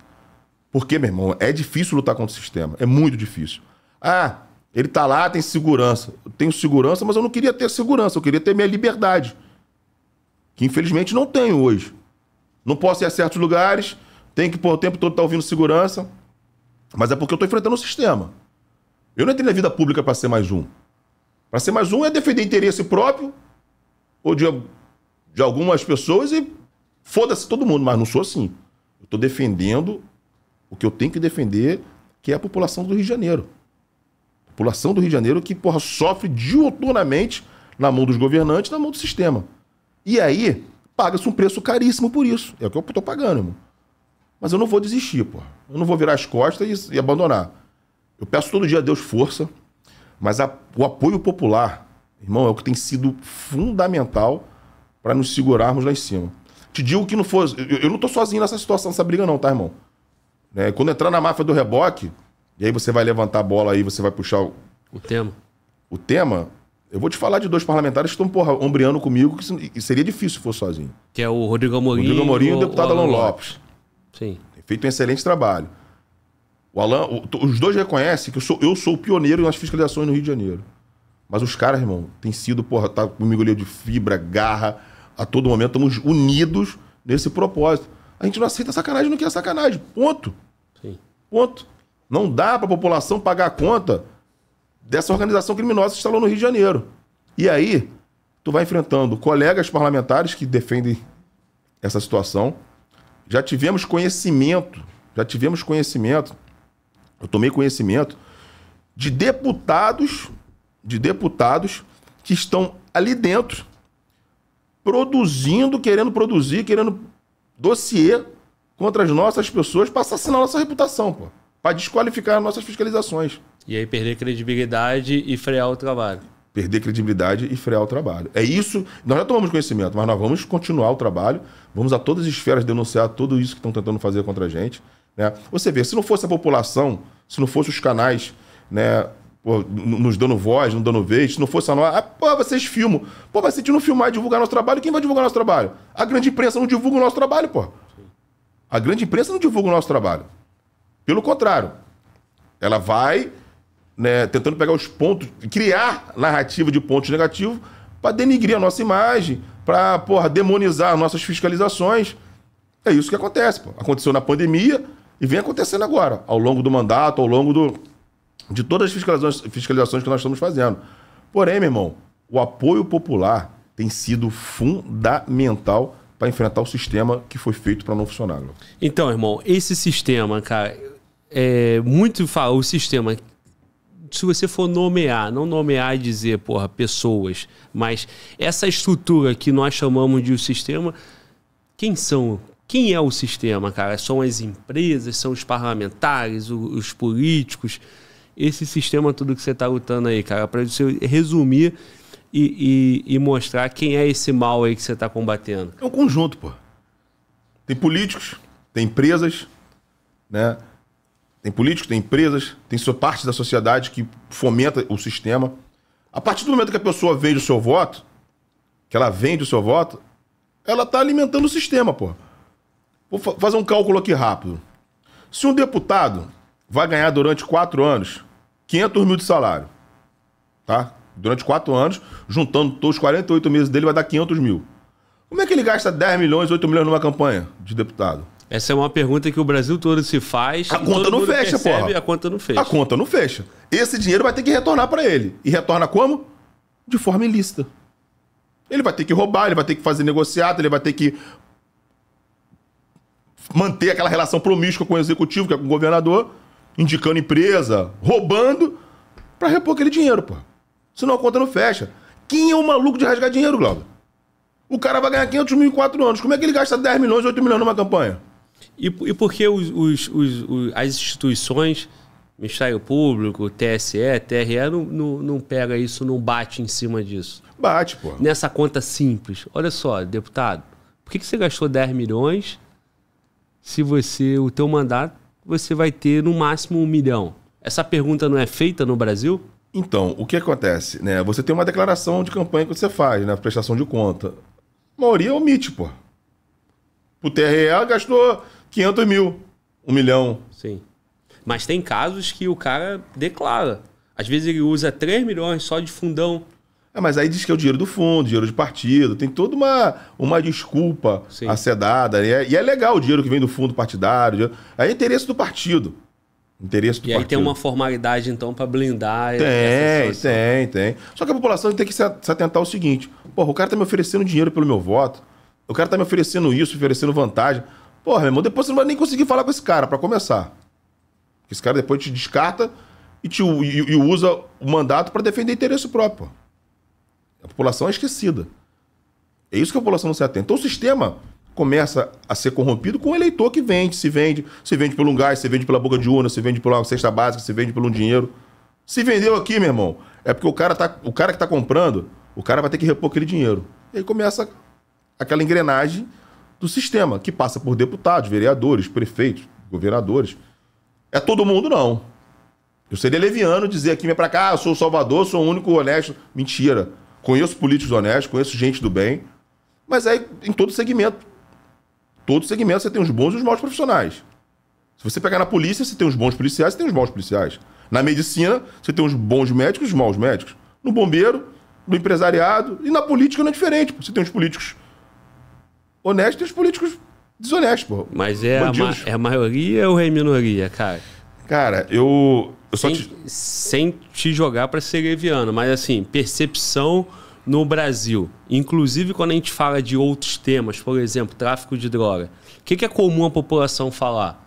Porque, meu irmão, é difícil lutar contra o sistema. É muito difícil. Ah, ele tá lá, tem segurança. Eu tenho segurança, mas eu não queria ter segurança. Eu queria ter minha liberdade. Que infelizmente não tenho hoje. Não posso ir a certos lugares, tem que, por o tempo todo estar tá ouvindo segurança. Mas é porque eu estou enfrentando o sistema. Eu não entrei na vida pública para ser mais um. Para ser mais um é defender interesse próprio ou de, de algumas pessoas e foda-se todo mundo, mas não sou assim. Eu estou defendendo o que eu tenho que defender, que é a população do Rio de Janeiro. A população do Rio de Janeiro que, porra, sofre diuturnamente na mão dos governantes, na mão do sistema. E aí, paga-se um preço caríssimo por isso. É o que eu tô pagando, irmão. Mas eu não vou desistir, pô. Eu não vou virar as costas e, e abandonar. Eu peço todo dia a Deus força, mas a, o apoio popular, irmão, é o que tem sido fundamental para nos segurarmos lá em cima. Te digo que não fosse. Eu, eu, não tô sozinho nessa situação, nessa briga, não, tá, irmão? Né? Quando entrar na máfia do reboque, e aí você vai levantar a bola aí, você vai puxar o. O tema. O tema, eu vou te falar de dois parlamentares que estão, porra, ombreando comigo, que seria difícil se for sozinho. Que é o Rodrigo Amorim. Rodrigo Amorim e o deputado Alan Lopes. Lopes. Sim. Tem feito um excelente trabalho. O Alan, o, os dois reconhecem que eu sou, eu sou o pioneiro nas fiscalizações no Rio de Janeiro. Mas os caras, irmão, tem sido, porra, tá comigo ali de fibra, garra, a todo momento estamos unidos nesse propósito. A gente não aceita sacanagem, não quer sacanagem. Ponto. Sim. Ponto. Não dá para a população pagar a conta dessa organização criminosa que instalou no Rio de Janeiro. E aí, tu vai enfrentando colegas parlamentares que defendem essa situação. Já tivemos conhecimento, já tivemos conhecimento, eu tomei conhecimento de deputados, de deputados que estão ali dentro produzindo, querendo produzir, querendo dossiê contra as nossas pessoas para assassinar nossa reputação, pô para desqualificar nossas fiscalizações. E aí perder credibilidade e frear o trabalho. Perder credibilidade e frear o trabalho. É isso. Nós já tomamos conhecimento, mas nós vamos continuar o trabalho. Vamos a todas as esferas denunciar tudo isso que estão tentando fazer contra a gente. Né? Você vê, se não fosse a população, se não fosse os canais né, Pô, nos dando voz, nos dando vez, se não fosse a nós, ah, pô, vocês filmam. Pô, mas se a gente não filmar e divulgar nosso trabalho, quem vai divulgar nosso trabalho? A grande imprensa não divulga o nosso trabalho, pô. A grande imprensa não divulga o nosso trabalho. Pelo contrário, ela vai né, tentando pegar os pontos, criar narrativa de pontos negativos para denigrir a nossa imagem, para demonizar nossas fiscalizações. É isso que acontece. Pô. Aconteceu na pandemia e vem acontecendo agora, ao longo do mandato, ao longo do, de todas as fiscalizações, fiscalizações que nós estamos fazendo. Porém, meu irmão, o apoio popular tem sido fundamental para enfrentar o sistema que foi feito para não funcionar. Então, irmão, esse sistema, cara, é, muito o sistema. Se você for nomear, não nomear e dizer, porra, pessoas, mas essa estrutura que nós chamamos de o sistema, quem são? Quem é o sistema, cara? São as empresas, são os parlamentares, os, os políticos, esse sistema tudo que você está lutando aí, cara, para você resumir e, e, e, mostrar quem é esse mal aí que você está combatendo. É um conjunto, pô. Tem políticos, tem empresas, né? Tem políticos, tem empresas, tem sua parte da sociedade que fomenta o sistema. A partir do momento que a pessoa vende o seu voto, que ela vende o seu voto, ela está alimentando o sistema, pô. Vou fa fazer um cálculo aqui rápido. Se um deputado vai ganhar durante quatro anos 500 mil de salário, tá? Durante quatro anos, juntando todos os 48 meses dele, vai dar 500 mil. Como é que ele gasta 10 milhões, 8 milhões numa campanha de deputado? Essa é uma pergunta que o Brasil todo se faz. A conta não fecha, pô. porra. A conta não fecha. A conta não fecha. Esse dinheiro vai ter que retornar para ele. E retorna como? De forma ilícita. Ele vai ter que roubar, ele vai ter que fazer negociado, ele vai ter que manter aquela relação promíscua com o executivo, que é com o governador, indicando empresa, roubando, para repor aquele dinheiro, pô. Senão a conta não fecha. Quem é o maluco de rasgar dinheiro, Glauber? O cara vai ganhar 500 mil em 4 anos. Como é que ele gasta 10 milhões, 8 milhões numa campanha? E, e por que os, os, os, as instituições, Ministério Público, TSE, TRE, não, não, não, pega isso, não bate em cima disso? Bate, pô. Nessa conta simples. Olha só, deputado, por que, que você gastou 10 milhões se você, o teu mandato, você vai ter no máximo um milhão? Essa pergunta não é feita no Brasil? Então, o que acontece? Né? Você tem uma declaração de campanha que você faz, né? Prestação de conta. A maioria omite, pô. O TRE gastou 500 mil, um milhão. Sim. Mas tem casos que o cara declara. Às vezes ele usa 3 milhões só de fundão. É, mas aí diz que é o dinheiro do fundo, dinheiro de partido, tem toda uma, uma desculpa Sim. acedada. E é, né? e é, legal o dinheiro que vem do fundo partidário. Aí é interesse do partido. Interesse do e partido. aí tem uma formalidade, então, para blindar. Tem, tem, tem. Só que a população tem que se atentar ao seguinte: porra, o cara tá me oferecendo dinheiro pelo meu voto, o cara tá me oferecendo isso, oferecendo vantagem. Porra, meu irmão, depois você não vai nem conseguir falar com esse cara, para começar. Esse cara depois te descarta e, te, e, e usa o mandato para defender interesse próprio. A população é esquecida. É isso que a população não se atenta. Então o sistema começa a ser corrompido com o eleitor que vende, se vende, se vende pelo um gás, se vende pela boca de urna, se vende pela cesta básica, se vende pelo um dinheiro. Se vendeu aqui, meu irmão, é porque o cara, tá, o cara que está comprando, o cara vai ter que repor aquele dinheiro. E aí começa aquela engrenagem do sistema, que passa por deputados, vereadores, prefeitos, governadores. É todo mundo, não. Eu seria leviano dizer aqui, vem pra cá, eu sou o Salvador, sou o único honesto. Mentira. Conheço políticos honestos, conheço gente do bem. Mas aí, é em todo segmento. Todo segmento você tem os bons e os maus profissionais. Se você pegar na polícia, você tem os bons policiais, você tem os maus policiais. Na medicina, você tem os bons médicos e os maus médicos. No bombeiro, no empresariado e na política não é diferente. Você tem os políticos honesto e os políticos desonestos, pô. Mas é a, ma é a, maioria ou é a minoria, cara? Cara, eu. eu sem, te... sem te jogar para ser leviano, mas assim, percepção no Brasil, inclusive quando a gente fala de outros temas, por exemplo, tráfico de droga, o que, que, é comum a população falar?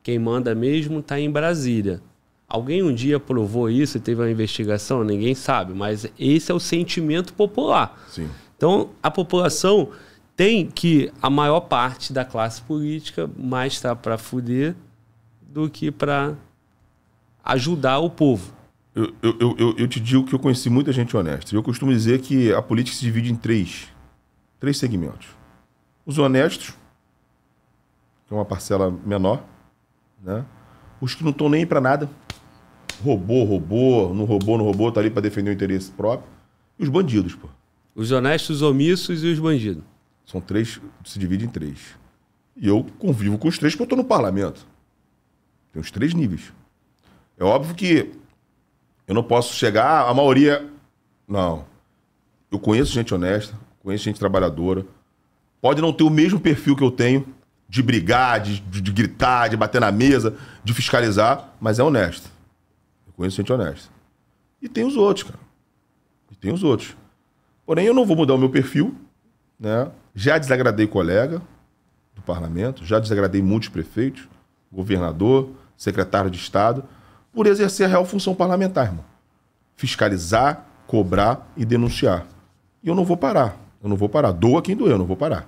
Quem manda mesmo está em Brasília. Alguém um dia provou isso e teve uma investigação? Ninguém sabe, mas esse é o sentimento popular. Sim. Então, a população tem que a maior parte da classe política mais está para fuder do que para ajudar o povo. Eu, eu, eu, eu, te digo que eu conheci muita gente honesta. Eu costumo dizer que a política se divide em três, três segmentos. Os honestos, que é uma parcela menor, né? Os que não estão nem para nada, roubou, roubou, não roubou, não roubou, tá ali para defender o interesse próprio. E os bandidos, pô. Os honestos omissos e os bandidos. São três, se divide em três. E eu convivo com os três porque eu estou no parlamento. Tem os três níveis. É óbvio que eu não posso chegar, ah, a maioria. Não. Eu conheço gente honesta, conheço gente trabalhadora. Pode não ter o mesmo perfil que eu tenho de brigar, de, de, de gritar, de bater na mesa, de fiscalizar, mas é honesto. Eu conheço gente honesta. E tem os outros, cara. E tem os outros. Porém, eu não vou mudar o meu perfil, né? Já desagradei colega do parlamento, já desagradei muitos prefeitos, governador, secretário de Estado, por exercer a real função parlamentar, irmão. Fiscalizar, cobrar e denunciar. E eu não vou parar. Eu não vou parar. Doa quem doeu, eu não vou parar.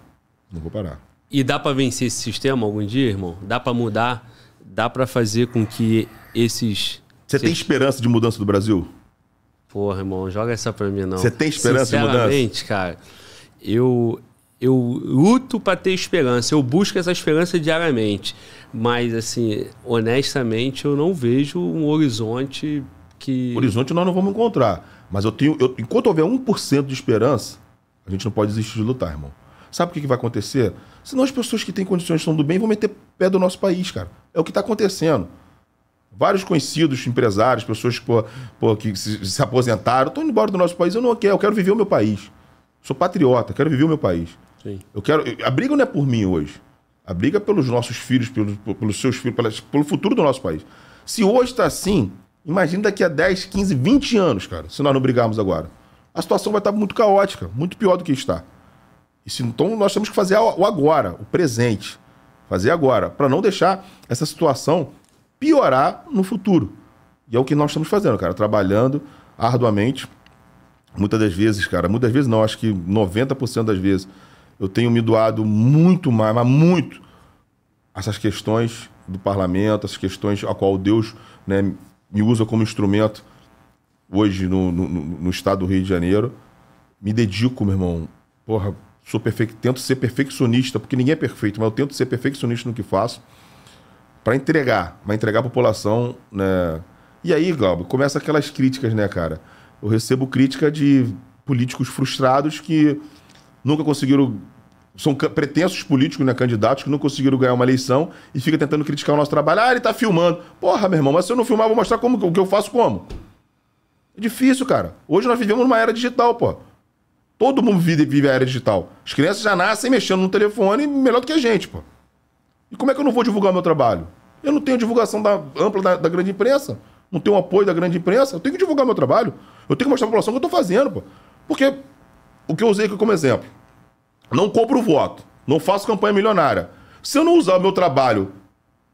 Não vou parar. E dá para vencer esse sistema algum dia, irmão? Dá para mudar? Dá para fazer com que esses... Você tem esperança de mudança do Brasil? Porra, irmão, joga essa pra mim, não. Você tem esperança de mudança? Sinceramente, cara, eu, eu luto para ter esperança, eu busco essa esperança diariamente. Mas, assim, honestamente, eu não vejo um horizonte que. Horizonte nós não vamos encontrar. Mas eu tenho. Eu, enquanto houver 1% de esperança, a gente não pode desistir de lutar, irmão. Sabe o que, que vai acontecer? Senão as pessoas que têm condições estão do bem vão meter pé do nosso país, cara. É o que está acontecendo. Vários conhecidos, empresários, pessoas pô, pô, que se, se aposentaram, estão indo embora do nosso país. Eu não quero, eu quero viver o meu país. Sou patriota, quero viver o meu país. Sim. Eu quero. A briga não é por mim hoje. A briga é pelos nossos filhos, pelos, pelos seus filhos, pelo futuro do nosso país. Se hoje está assim, imagina daqui a 10, 15, 20 anos, cara, se nós não brigarmos agora. A situação vai estar tá muito caótica, muito pior do que está. Se, então nós temos que fazer o agora, o presente. Fazer agora, para não deixar essa situação piorar no futuro. E é o que nós estamos fazendo, cara, trabalhando arduamente. Muitas das vezes, cara, muitas vezes não, acho que 90% das vezes eu tenho me doado muito mais, mas muito, essas questões do parlamento, essas questões a qual Deus né, me usa como instrumento hoje no, no, no, estado do Rio de Janeiro. Me dedico, meu irmão. Porra, sou perfeito, tento ser perfeccionista, porque ninguém é perfeito, mas eu tento ser perfeccionista no que faço para entregar, para entregar a população, né? E aí, Glauber, começa aquelas críticas, né, cara? Eu recebo crítica de políticos frustrados que nunca conseguiram. São pretensos políticos, né, candidatos, que não conseguiram ganhar uma eleição e fica tentando criticar o nosso trabalho. Ah, ele tá filmando. Porra, meu irmão, mas se eu não filmar, eu vou mostrar como, o que eu faço como. É difícil, cara. Hoje nós vivemos numa era digital, pô. Todo mundo vive, vive a era digital. As crianças já nascem mexendo no telefone melhor do que a gente, pô. E como é que eu não vou divulgar meu trabalho? Eu não tenho divulgação da, ampla da, da grande imprensa. Não tenho apoio da grande imprensa. Eu tenho que divulgar meu trabalho. Eu tenho que mostrar pra população o que eu tô fazendo, pô. Porque o que eu usei aqui como exemplo. Não compro voto, não faço campanha milionária. Se eu não usar o meu trabalho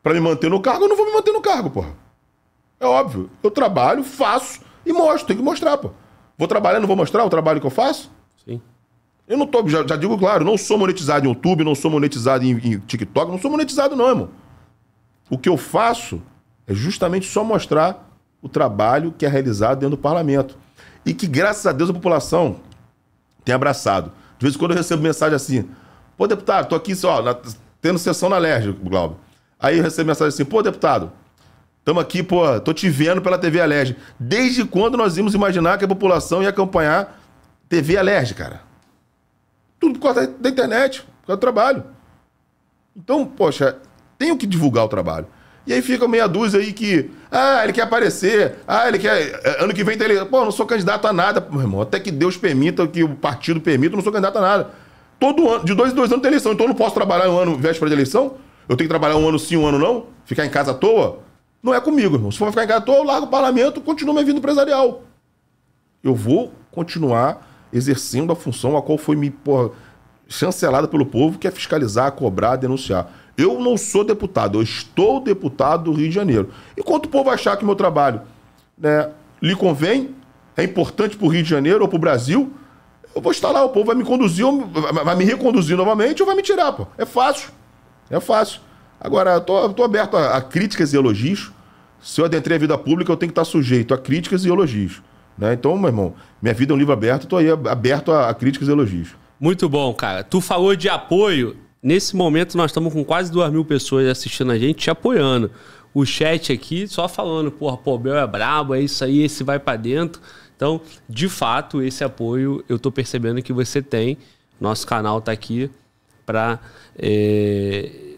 para me manter no cargo, eu não vou me manter no cargo, porra. É óbvio. Eu trabalho, faço e mostro. Tem que mostrar, pô. Vou trabalhar, não vou mostrar o trabalho que eu faço? Sim. Eu não tô, já, já digo claro, não sou monetizado em YouTube, não sou monetizado em, em TikTok, não sou monetizado não, irmão. O que eu faço é justamente só mostrar o trabalho que é realizado dentro do parlamento. E que, graças a Deus, a população tem abraçado. De vez em quando eu recebo mensagem assim, pô, deputado, tô aqui, só na, tendo sessão na LERJ, Glauber. Aí eu recebo mensagem assim, pô, deputado, Estamos aqui, pô, tô te vendo pela TV Alérgio. Desde quando nós íamos imaginar que a população ia acompanhar TV Alérgio, cara? Tudo por causa da internet, por causa do trabalho. Então, poxa, tenho que divulgar o trabalho. E aí fica meia dúzia aí que ah, ele quer aparecer. Ah, ele quer. É, ano que vem tem ele. Pô, eu não sou candidato a nada, meu irmão. Até que Deus permita, que o partido permita, eu não sou candidato a nada. Todo ano, de dois em dois anos tem eleição. Então eu não posso trabalhar um ano véspera de eleição? Eu tenho que trabalhar um ano sim, um ano não? Ficar em casa à toa? Não é comigo, irmão. Se for ficar em casa à toa, eu largo o parlamento, continuo minha vida empresarial. Eu vou continuar exercendo a função a qual foi me porra, chancelada pelo povo, que é fiscalizar, cobrar, denunciar. Eu não sou deputado, eu estou deputado do Rio de Janeiro. E o povo achar que meu trabalho né, lhe convém, é importante para o Rio de Janeiro ou para o Brasil, eu vou estar lá, o povo vai me conduzir, vai me reconduzir novamente ou vai me tirar, pô. É fácil. É fácil. Agora, eu tô, eu tô aberto a, a, críticas e elogios. Se eu adentrei a vida pública, eu tenho que estar sujeito a críticas e elogios. Né? Então, meu irmão, minha vida é um livro aberto, estou aí aberto a, a críticas e elogios. Muito bom, cara. Tu falou de apoio Nesse momento, nós estamos com quase duas mil pessoas assistindo a gente, te apoiando. O chat aqui só falando, porra, pô, Bel é brabo, é isso aí, esse vai para dentro. Então, de fato, esse apoio eu tô percebendo que você tem. Nosso canal tá aqui para é,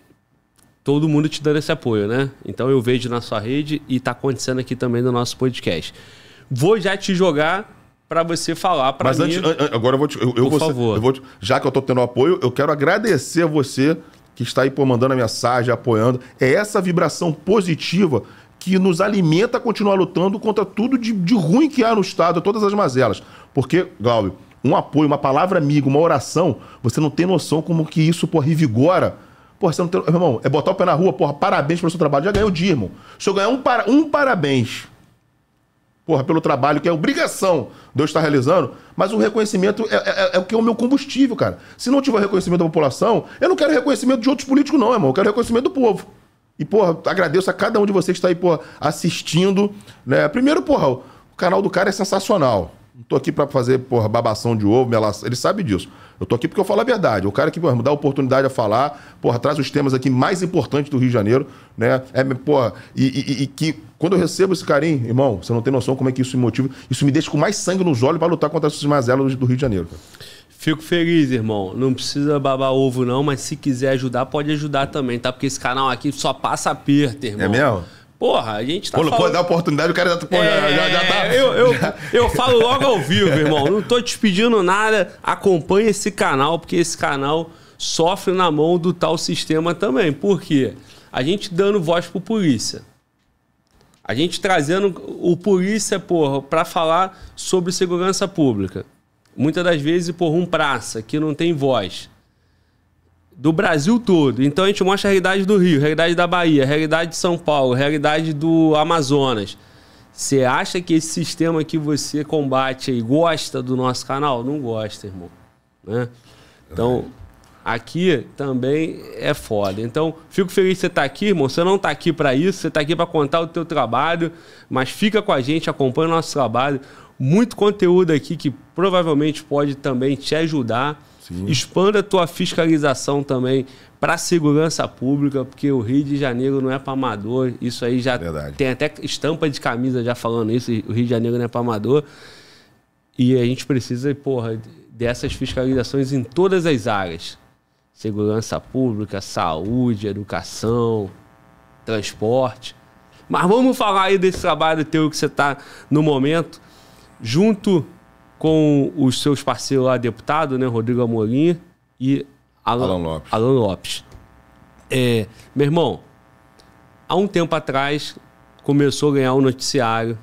todo mundo te dando esse apoio, né? Então eu vejo na sua rede e tá acontecendo aqui também no nosso podcast. Vou já te jogar para você falar para mim. Mas antes, agora eu vou te. Eu, por vou, favor. Eu vou te, já que eu estou tendo apoio, eu quero agradecer a você que está aí pô, mandando a mensagem, apoiando. É essa vibração positiva que nos alimenta a continuar lutando contra tudo de, de ruim que há no Estado, todas as mazelas. Porque, Glauber, um apoio, uma palavra amiga, uma oração, você não tem noção como que isso, pô, revigora. Porra, você não tem. Meu irmão, é botar o pé na rua, porra, parabéns pelo seu trabalho. Já ganhou o dia, irmão. Se eu ganhar um, para, um parabéns porra, pelo trabalho, que é obrigação de eu estar realizando, mas o reconhecimento é, é, é, é, o que é o meu combustível, cara. Se não tiver reconhecimento da população, eu não quero reconhecimento de outros políticos, não, irmão. Eu quero reconhecimento do povo. E, porra, agradeço a cada um de vocês que está aí, porra, assistindo. Né? Primeiro, porra, o canal do cara é sensacional. Não tô aqui para fazer, porra, babação de ovo, melaça. Ele sabe disso. Eu tô aqui porque eu falo a verdade. O cara que, me dá a oportunidade a falar, porra, traz os temas aqui mais importantes do Rio de Janeiro, né? É, porra, e, e, e que quando eu recebo esse carinho, irmão, você não tem noção como é que isso me motiva. Isso me deixa com mais sangue nos olhos para lutar contra essas mazelas do Rio de Janeiro. Cara. Fico feliz, irmão. Não precisa babar ovo, não, mas se quiser ajudar, pode ajudar também, tá? Porque esse canal aqui só passa aperto, irmão. É mesmo? Porra, a gente tá. Pô, falando... pô, dá oportunidade, o cara já, tá- pô, é... já, já tá. Eu, eu, *laughs* eu falo logo ao vivo, irmão. Não tô te pedindo nada. Acompanhe esse canal, porque esse canal sofre na mão do tal sistema também. Por quê? A gente dando voz pro polícia. A gente trazendo o polícia, porra, para falar sobre segurança pública. Muitas das vezes por um praça que não tem voz. Do Brasil todo. Então a gente mostra a realidade do Rio, a realidade da Bahia, a realidade de São Paulo, a realidade do Amazonas. Você acha que esse sistema que você combate e gosta do nosso canal? Não gosta, irmão. Né? Então aqui também é foda. Então, fico feliz de você estar tá aqui, irmão. Você não está aqui para isso, você está aqui para contar o teu trabalho, mas fica com a gente, acompanha o nosso trabalho. Muito conteúdo aqui que provavelmente pode também te ajudar. Sim. Expanda a tua fiscalização também para a segurança pública, porque o Rio de Janeiro não é para amador. Isso aí já Verdade. tem até estampa de camisa já falando isso. O Rio de Janeiro não é para amador. E a gente precisa, porra, dessas fiscalizações em todas as áreas segurança pública, saúde, educação, transporte. Mas vamos falar aí desse trabalho teu que você está no momento, junto com os seus parceiros lá, deputado, né? Rodrigo Amorim e Alan, Alan Lopes. Alan Lopes. É, meu irmão, há um tempo atrás começou a ganhar um noticiário,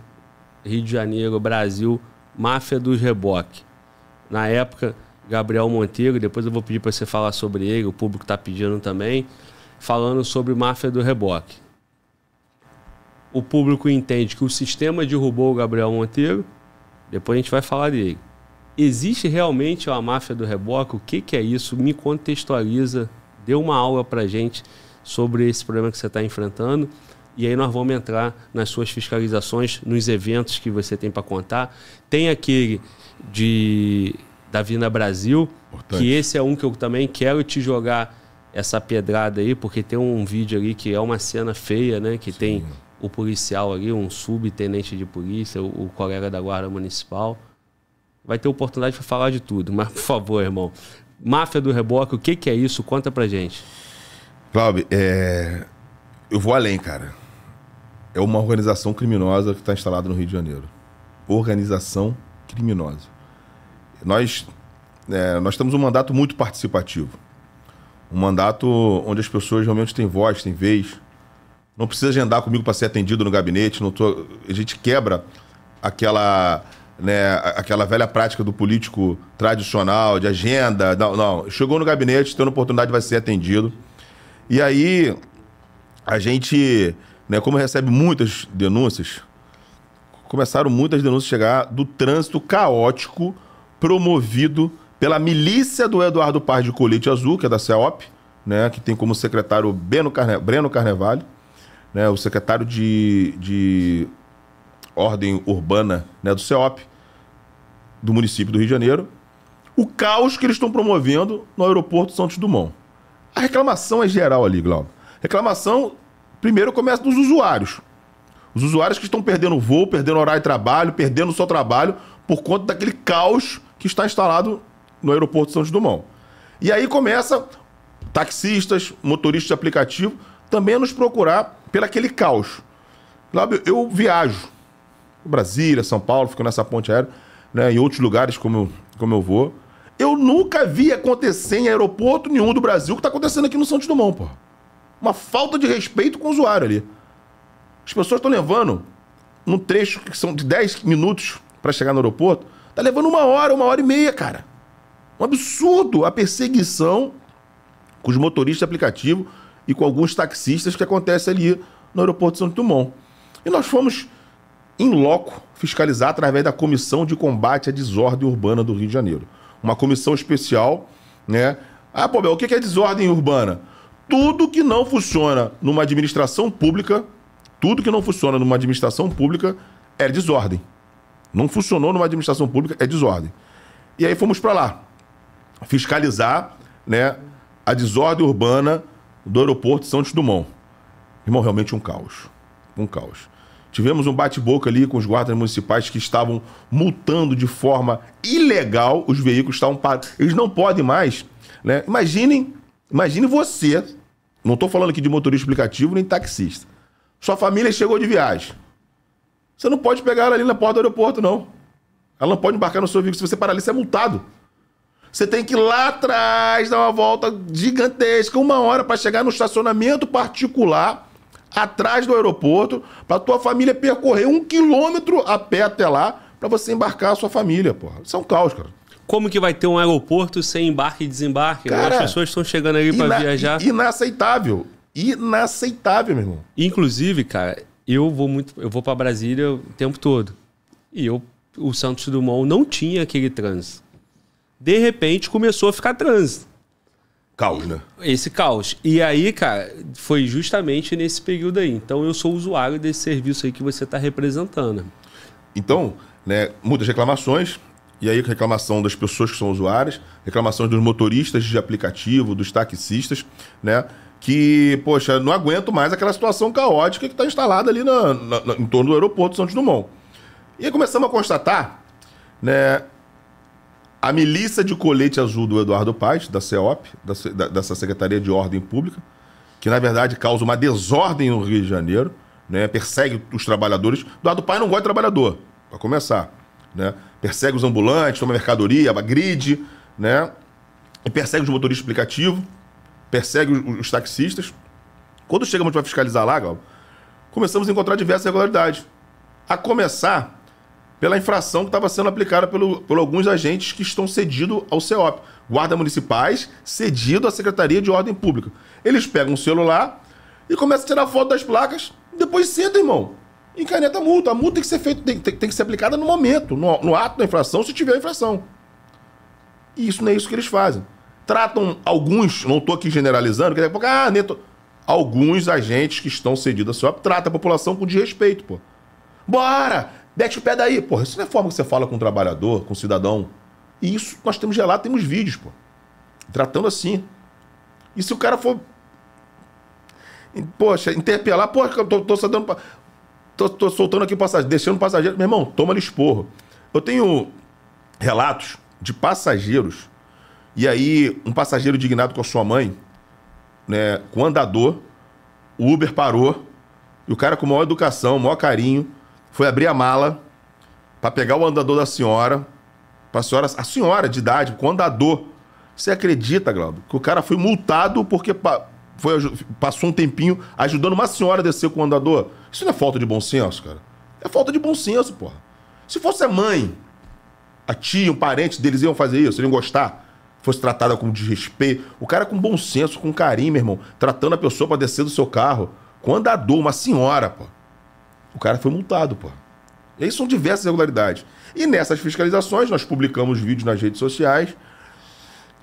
Rio de Janeiro, Brasil, máfia dos reboques. Na época, Gabriel Monteiro, depois eu vou pedir para você falar sobre ele, o público está pedindo também, falando sobre máfia do reboque. O público entende que o sistema derrubou o Gabriel Monteiro, depois a gente vai falar dele. Existe realmente uma máfia do reboque? O que, que é isso? Me contextualiza, dê uma aula para gente sobre esse problema que você está enfrentando. E aí nós vamos entrar nas suas fiscalizações, nos eventos que você tem para contar. Tem aquele de da Vina Brasil. Importante. Que esse é um que eu também quero te jogar essa pedrada aí, porque tem um vídeo ali que é uma cena feia, né? Que Sim. tem o policial ali, um subtenente de polícia, o, o colega da guarda municipal. Vai ter oportunidade para falar de tudo, mas por favor, irmão. Máfia do Reboque, o que, que é isso? Conta pra gente. Cláudio, é... eu vou além, cara. É uma organização criminosa que está instalada no Rio de Janeiro. Organização criminosa. Nós, é, nós temos um mandato muito participativo. Um mandato onde as pessoas realmente têm voz, têm vez. Não precisa agendar comigo para ser atendido no gabinete. Não tô... A gente quebra aquela, né, aquela velha prática do político tradicional, de agenda. Não, não. Chegou no gabinete, tendo oportunidade, vai ser atendido. E aí, a gente, né, como recebe muitas denúncias, começaram muitas denúncias a chegar do trânsito caótico promovido pela milícia do Eduardo Paz de Colete Azul, que é da CEOP, né, que tem como secretário Breno, Carne... Breno Carnevale, né, o secretário de, de Ordem Urbana né, do CEOP, do município do Rio de Janeiro, o caos que eles estão promovendo no aeroporto Santos Dumont. A reclamação é geral ali, Glauco. Reclamação, primeiro, começa dos usuários. Os usuários que estão perdendo voo, perdendo horário de trabalho, perdendo o seu trabalho, por conta daquele caos que está instalado no aeroporto de Santos Dumont. E aí começa taxistas, motoristas de aplicativo, também a nos procurar pelo aquele caos. eu viajo. Brasília, São Paulo, fico nessa ponte aérea, né, em outros lugares como eu, como eu vou. Eu nunca vi acontecer em aeroporto nenhum do Brasil o que está acontecendo aqui no Santos Dumont, pô. Uma falta de respeito com o usuário ali. As pessoas estão levando num trecho que são de 10 minutos para chegar no aeroporto, Tá levando uma hora, uma hora e meia, cara. Um absurdo a perseguição com os motoristas de aplicativo e com alguns taxistas que acontece ali no aeroporto de Santo Dumont. E nós fomos em loco fiscalizar através da Comissão de Combate à Desordem Urbana do Rio de Janeiro. Uma comissão especial, né? Ah, pô, o que é desordem urbana? Tudo que não funciona numa administração pública, tudo que não funciona numa administração pública é desordem. Não funcionou numa administração pública, é desordem. E aí fomos para lá fiscalizar né, a desordem urbana do aeroporto de Santos Dumont. Irmão, realmente um caos. Um caos. Tivemos um bate-boca ali com os guardas municipais que estavam multando de forma ilegal os veículos estavam parados. Eles não podem mais, né? Imaginem, imagine você, não estou falando aqui de motorista explicativo nem taxista. Sua família chegou de viagem. Você não pode pegar ela ali na porta do aeroporto, não. Ela não pode embarcar no seu veículo. Se você parar ali, você é multado. Você tem que ir lá atrás, dar uma volta gigantesca, uma hora para chegar no estacionamento particular atrás do aeroporto, para tua família percorrer um quilômetro a pé até lá, para você embarcar a sua família, porra. Isso é um caos, cara. Como que vai ter um aeroporto sem embarque e desembarque? Cara, As pessoas estão chegando ali para viajar. Inaceitável. Inaceitável, meu irmão. Inclusive, cara, eu vou muito, eu vou para Brasília o tempo todo. E eu, o Santos Dumont não tinha aquele trânsito. De repente começou a ficar trânsito. Caos, né? Esse caos. E aí, cara, foi justamente nesse período aí. Então eu sou usuário desse serviço aí que você está representando. Então, né, muitas reclamações, e aí reclamação das pessoas que são usuárias, reclamações dos motoristas de aplicativo, dos taxistas, né? que, poxa, não aguento mais aquela situação caótica que está instalada ali na, na, na, em torno do aeroporto Santos Dumont. E aí começamos a constatar, né, a milícia de colete azul do Eduardo Paes, da CEOP, da, dessa Secretaria de Ordem Pública, que na verdade causa uma desordem no Rio de Janeiro, né, persegue os trabalhadores. Eduardo Paes não gosta de trabalhador, para começar. Né? Persegue os ambulantes, toma mercadoria, agride, né? E persegue os motoristas aplicativo persegue os, os taxistas. Quando chegamos para fiscalizar lá, Gal, começamos a encontrar diversas irregularidades. A começar pela infração que estava sendo aplicada pelo, por alguns agentes que estão cedidos ao CEOP. Guarda municipais cedido à Secretaria de Ordem Pública. Eles pegam o celular e começam a tirar foto das placas, depois senta, irmão. Encaneta a multa. A multa tem que ser feita, tem, tem, tem, que ser aplicada no momento, no, no ato da infração, se tiver infração. E isso não é isso que eles fazem tratam alguns, não estou aqui generalizando, que daqui a pouco, ah, Neto, alguns agentes que estão cedidos a SOAP tratam a população com desrespeito, pô. Bora! Mete o pé daí. Pô, isso não é forma que você fala com o trabalhador, com o cidadão. E isso nós temos relato, temos vídeos, pô. Tratando assim. E se o cara for. Poxa, interpelar, poxa, eu tô, tô soltando. Pa... Tô, tô, soltando aqui passageiro, deixando passageiro. Meu irmão, toma-lhe esporro. Eu tenho relatos de passageiros e aí, um passageiro indignado com a sua mãe, né, com o andador, o Uber parou, e o cara com maior educação, maior carinho, foi abrir a mala para pegar o andador da senhora, para a senhora, a senhora de idade, com o andador. Você acredita, Glauber, que o cara foi multado porque foi, passou um tempinho ajudando uma senhora a descer com o andador? Isso não é falta de bom senso, cara. É falta de bom senso, porra. Se fosse a mãe, a tia, um parente deles iam fazer isso, iam gostar fosse tratada com desrespeito. O cara com bom senso, com carinho, meu irmão, tratando a pessoa para descer do seu carro. Quando a dor, uma senhora, pô, o cara foi multado, pô. E aí são diversas irregularidades. E nessas fiscalizações, nós publicamos vídeos nas redes sociais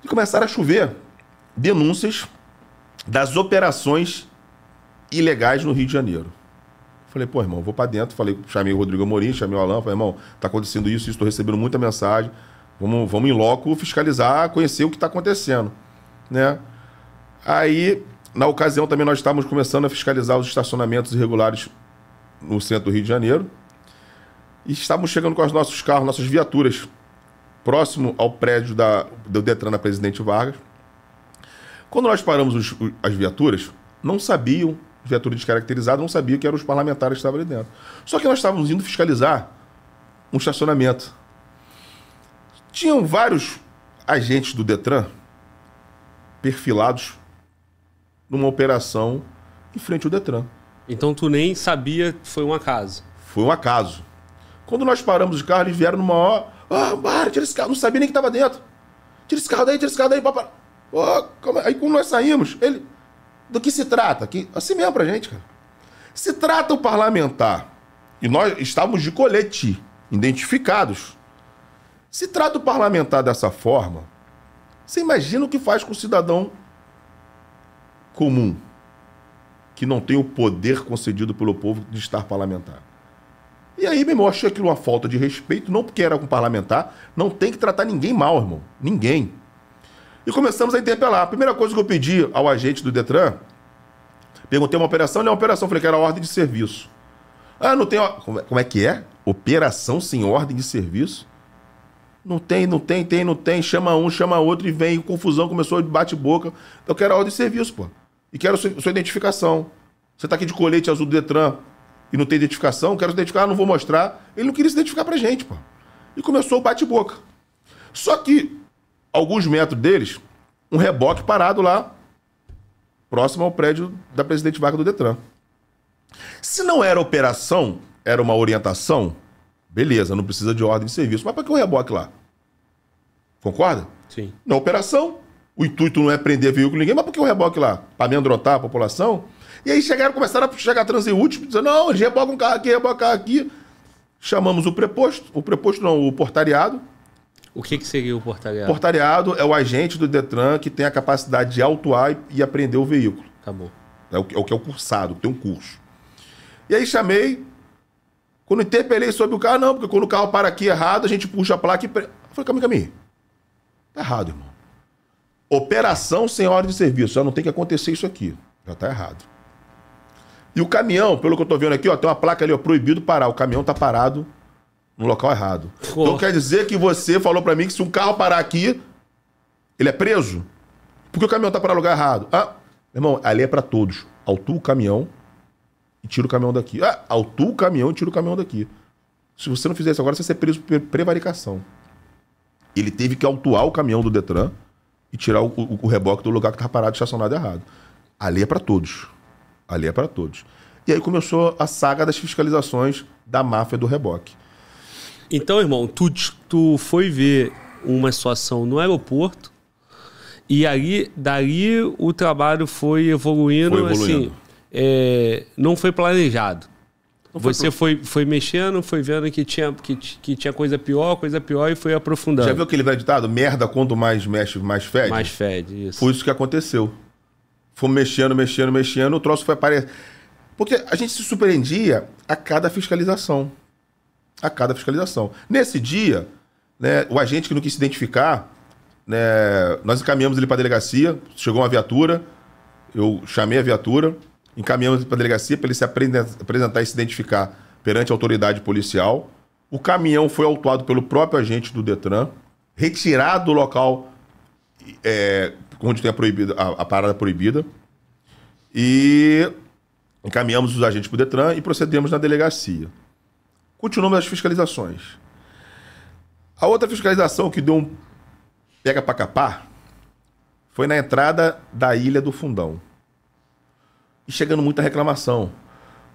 e começaram a chover denúncias das operações ilegais no Rio de Janeiro. Falei, pô, irmão, vou para dentro. Falei, chamei o Rodrigo Amorim, chamei o Alan, falei, irmão, tá acontecendo isso, estou recebendo muita mensagem. Vamos, vamos em loco fiscalizar, conhecer o que está acontecendo. Né? Aí, na ocasião, também nós estávamos começando a fiscalizar os estacionamentos irregulares no centro do Rio de Janeiro. E estávamos chegando com os nossos carros, nossas viaturas, próximo ao prédio da, do Detran da Presidente Vargas. Quando nós paramos os, as viaturas, não sabiam, viatura descaracterizada, não sabiam que eram os parlamentares que estavam ali dentro. Só que nós estávamos indo fiscalizar um estacionamento tinham vários agentes do Detran perfilados numa operação em frente ao Detran. Então tu nem sabia que foi um acaso? Foi um acaso. Quando nós paramos de carro, eles vieram numa hora. Ah, para, tira esse carro. Não sabia nem que estava dentro. Tira esse carro daí, tira esse carro daí. Papá. Oh, calma. É? Aí quando nós saímos, ele. Do que se trata? Que, assim mesmo pra gente, cara. Se trata o parlamentar. E nós estávamos de colete, identificados. Se trata o parlamentar dessa forma, você imagina o que faz com o cidadão comum, que não tem o poder concedido pelo povo de estar parlamentar. E aí, me mostra aquilo uma falta de respeito, não porque era com um parlamentar, não tem que tratar ninguém mal, irmão. Ninguém. E começamos a interpelar. A primeira coisa que eu pedi ao agente do Detran, perguntei uma operação, ele é uma operação, falei que era ordem de serviço. Ah, não tem. É, como é que é? Operação sem ordem de serviço? Não tem, não tem, tem, não tem. Chama um, chama outro e vem. Confusão, começou de bate-boca. Eu quero a ordem de serviço, pô. E quero sua identificação. Você tá aqui de colete azul do Detran e não tem identificação, quero se identificar, não vou mostrar. Ele não queria se identificar pra gente, pô. E começou o bate-boca. Só que, alguns metros deles, um reboque parado lá, próximo ao prédio da presidente Vaca do Detran. Se não era operação, era uma orientação, Beleza, não precisa de ordem de serviço. Mas para que o reboque lá? Concorda? Sim. Na operação, o intuito não é prender veículo ninguém, mas por que o reboque lá? Para amedrontar a população? E aí chegaram, começaram a chegar transeútes, dizendo, não, eles rebocam um carro aqui, rebocam um carro aqui. Chamamos o preposto, o preposto não, o portariado. O que, que seria o portariado? Portariado é o agente do Detran que tem a capacidade de autuar e apreender o veículo. Acabou. É o, é o que é o cursado, tem um curso. E aí chamei, quando interpelei sobre o carro, não, porque quando o carro para aqui errado, a gente puxa a placa e. Pre... Eu falei, calma, calma aí. Tá errado, irmão. Operação sem hora de serviço. Já não tem que acontecer isso aqui. Já tá errado. E o caminhão, pelo que eu tô vendo aqui, ó, tem uma placa ali, ó, proibido parar. O caminhão tá parado no local errado. Então quer dizer que você falou para mim que se um carro parar aqui, ele é preso? Porque o caminhão tá no lugar errado. Ah, irmão, ali é para todos. Autua o caminhão e tira o caminhão daqui. Ah, autua o caminhão e tira o caminhão daqui. Se você não fizer isso agora, você vai ser preso por prevaricação. Ele teve que autuar o caminhão do Detran e tirar o, o, o reboque do lugar que estava parado, estacionado errado. A lei é para todos. A lei é para todos. E aí começou a saga das fiscalizações da máfia do reboque. Então, irmão, tu, tu foi ver uma situação no aeroporto e ali, dali o trabalho foi evoluindo, foi evoluindo. assim, é, não foi planejado. Não foi Você pro... foi, foi mexendo, foi vendo que tinha, que, que tinha coisa pior, coisa pior e foi aprofundando. Já viu aquele velho ditado? Merda, quanto mais mexe, mais fede? Mais fede, isso. Foi isso que aconteceu. Fomos mexendo, mexendo, mexendo, o troço foi aparecendo. Porque a gente se surpreendia a cada fiscalização. A cada fiscalização. Nesse dia, né, o agente que não quis se identificar, né, nós encaminhamos ele para a delegacia, chegou uma viatura, eu chamei a viatura, encaminhamos para a delegacia para ele se apresentar e se identificar perante a autoridade policial. O caminhão foi autuado pelo próprio agente do Detran, retirado do local é, onde tem a, proibida, a, a, parada proibida. E encaminhamos os agentes para o Detran e procedemos na delegacia. Continuamos as fiscalizações. A outra fiscalização que deu um pega para capar foi na entrada da Ilha do Fundão e chegando muita reclamação.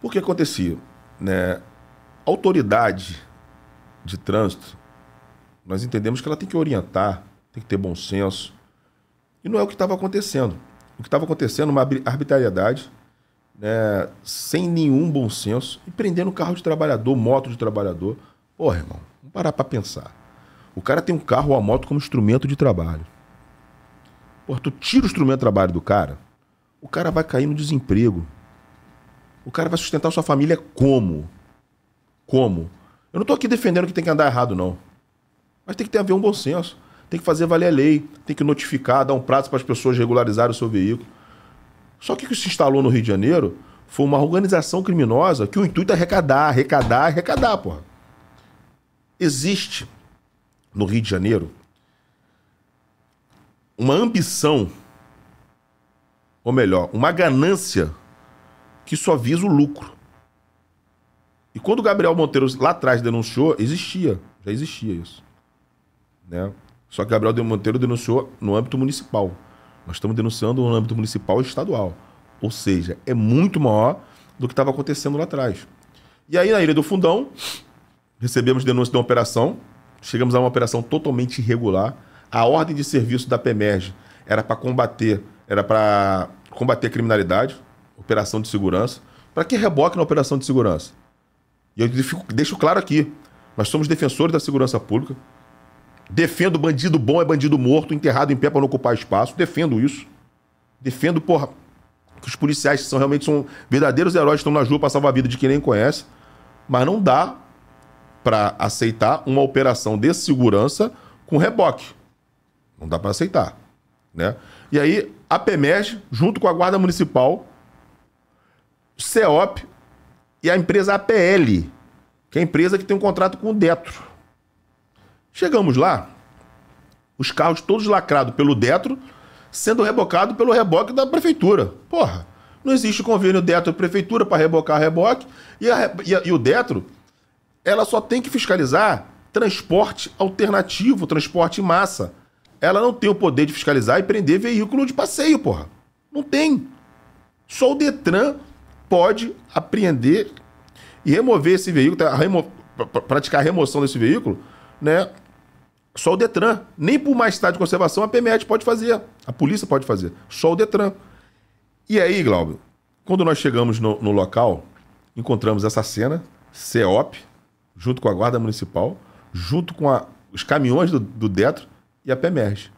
Porque acontecia, né? A autoridade de trânsito, nós entendemos que ela tem que orientar, tem que ter bom senso. E não é o que estava acontecendo. O que estava acontecendo, é uma arbitrariedade, né, sem nenhum bom senso, e prendendo carro de trabalhador, moto de trabalhador. Porra, irmão, vamos parar para pensar. O cara tem um carro ou a moto como instrumento de trabalho. Porra, tu tira o instrumento de trabalho do cara, o cara vai cair no desemprego. O cara vai sustentar sua família como? Como? Eu não estou aqui defendendo que tem que andar errado, não. Mas tem que ter a ver um bom senso. Tem que fazer valer a lei. Tem que notificar, dar um prazo para as pessoas regularizarem o seu veículo. Só que o que se instalou no Rio de Janeiro foi uma organização criminosa que o intuito é arrecadar, arrecadar, arrecadar, porra. Existe no Rio de Janeiro uma ambição ou melhor, uma ganância que só visa o lucro. E quando o Gabriel Monteiro lá atrás denunciou, existia, já existia isso. Né? Só que Gabriel Monteiro denunciou no âmbito municipal. Nós estamos denunciando no âmbito municipal e estadual. Ou seja, é muito maior do que estava acontecendo lá atrás. E aí, na Ilha do Fundão, recebemos denúncia de uma operação. Chegamos a uma operação totalmente irregular. A ordem de serviço da PEMERG era para combater era para combater a criminalidade, operação de segurança. Para que reboque na operação de segurança? E eu deixo claro aqui: nós somos defensores da segurança pública. Defendo bandido bom é bandido morto, enterrado em pé para não ocupar espaço. Defendo isso. Defendo, porra, que os policiais são realmente são verdadeiros heróis, estão na rua para salvar a vida de quem nem conhece. Mas não dá para aceitar uma operação de segurança com reboque. Não dá para aceitar, né? E aí a PEMERG, junto com a Guarda Municipal, o CEOP e a empresa APL, que é a empresa que tem um contrato com o Detro. Chegamos lá, os carros todos lacrados pelo Detro, sendo rebocado pelo reboque da prefeitura. Porra, não existe convênio Detro-prefeitura para rebocar reboque, e, a, e, a, e o Detro, ela só tem que fiscalizar transporte alternativo, transporte em massa ela não tem o poder de fiscalizar e prender veículo de passeio, porra. Não tem. Só o Detran pode apreender e remover esse veículo, tá, remo... praticar a remoção desse veículo, né? Só o Detran. Nem por mais tarde de conservação a PMET pode fazer. A polícia pode fazer. Só o Detran. E aí, Glauber, quando nós chegamos no, no local, encontramos essa cena, CEOP, junto com a Guarda Municipal, junto com a, os caminhões do, do Detro, e a PEMERG.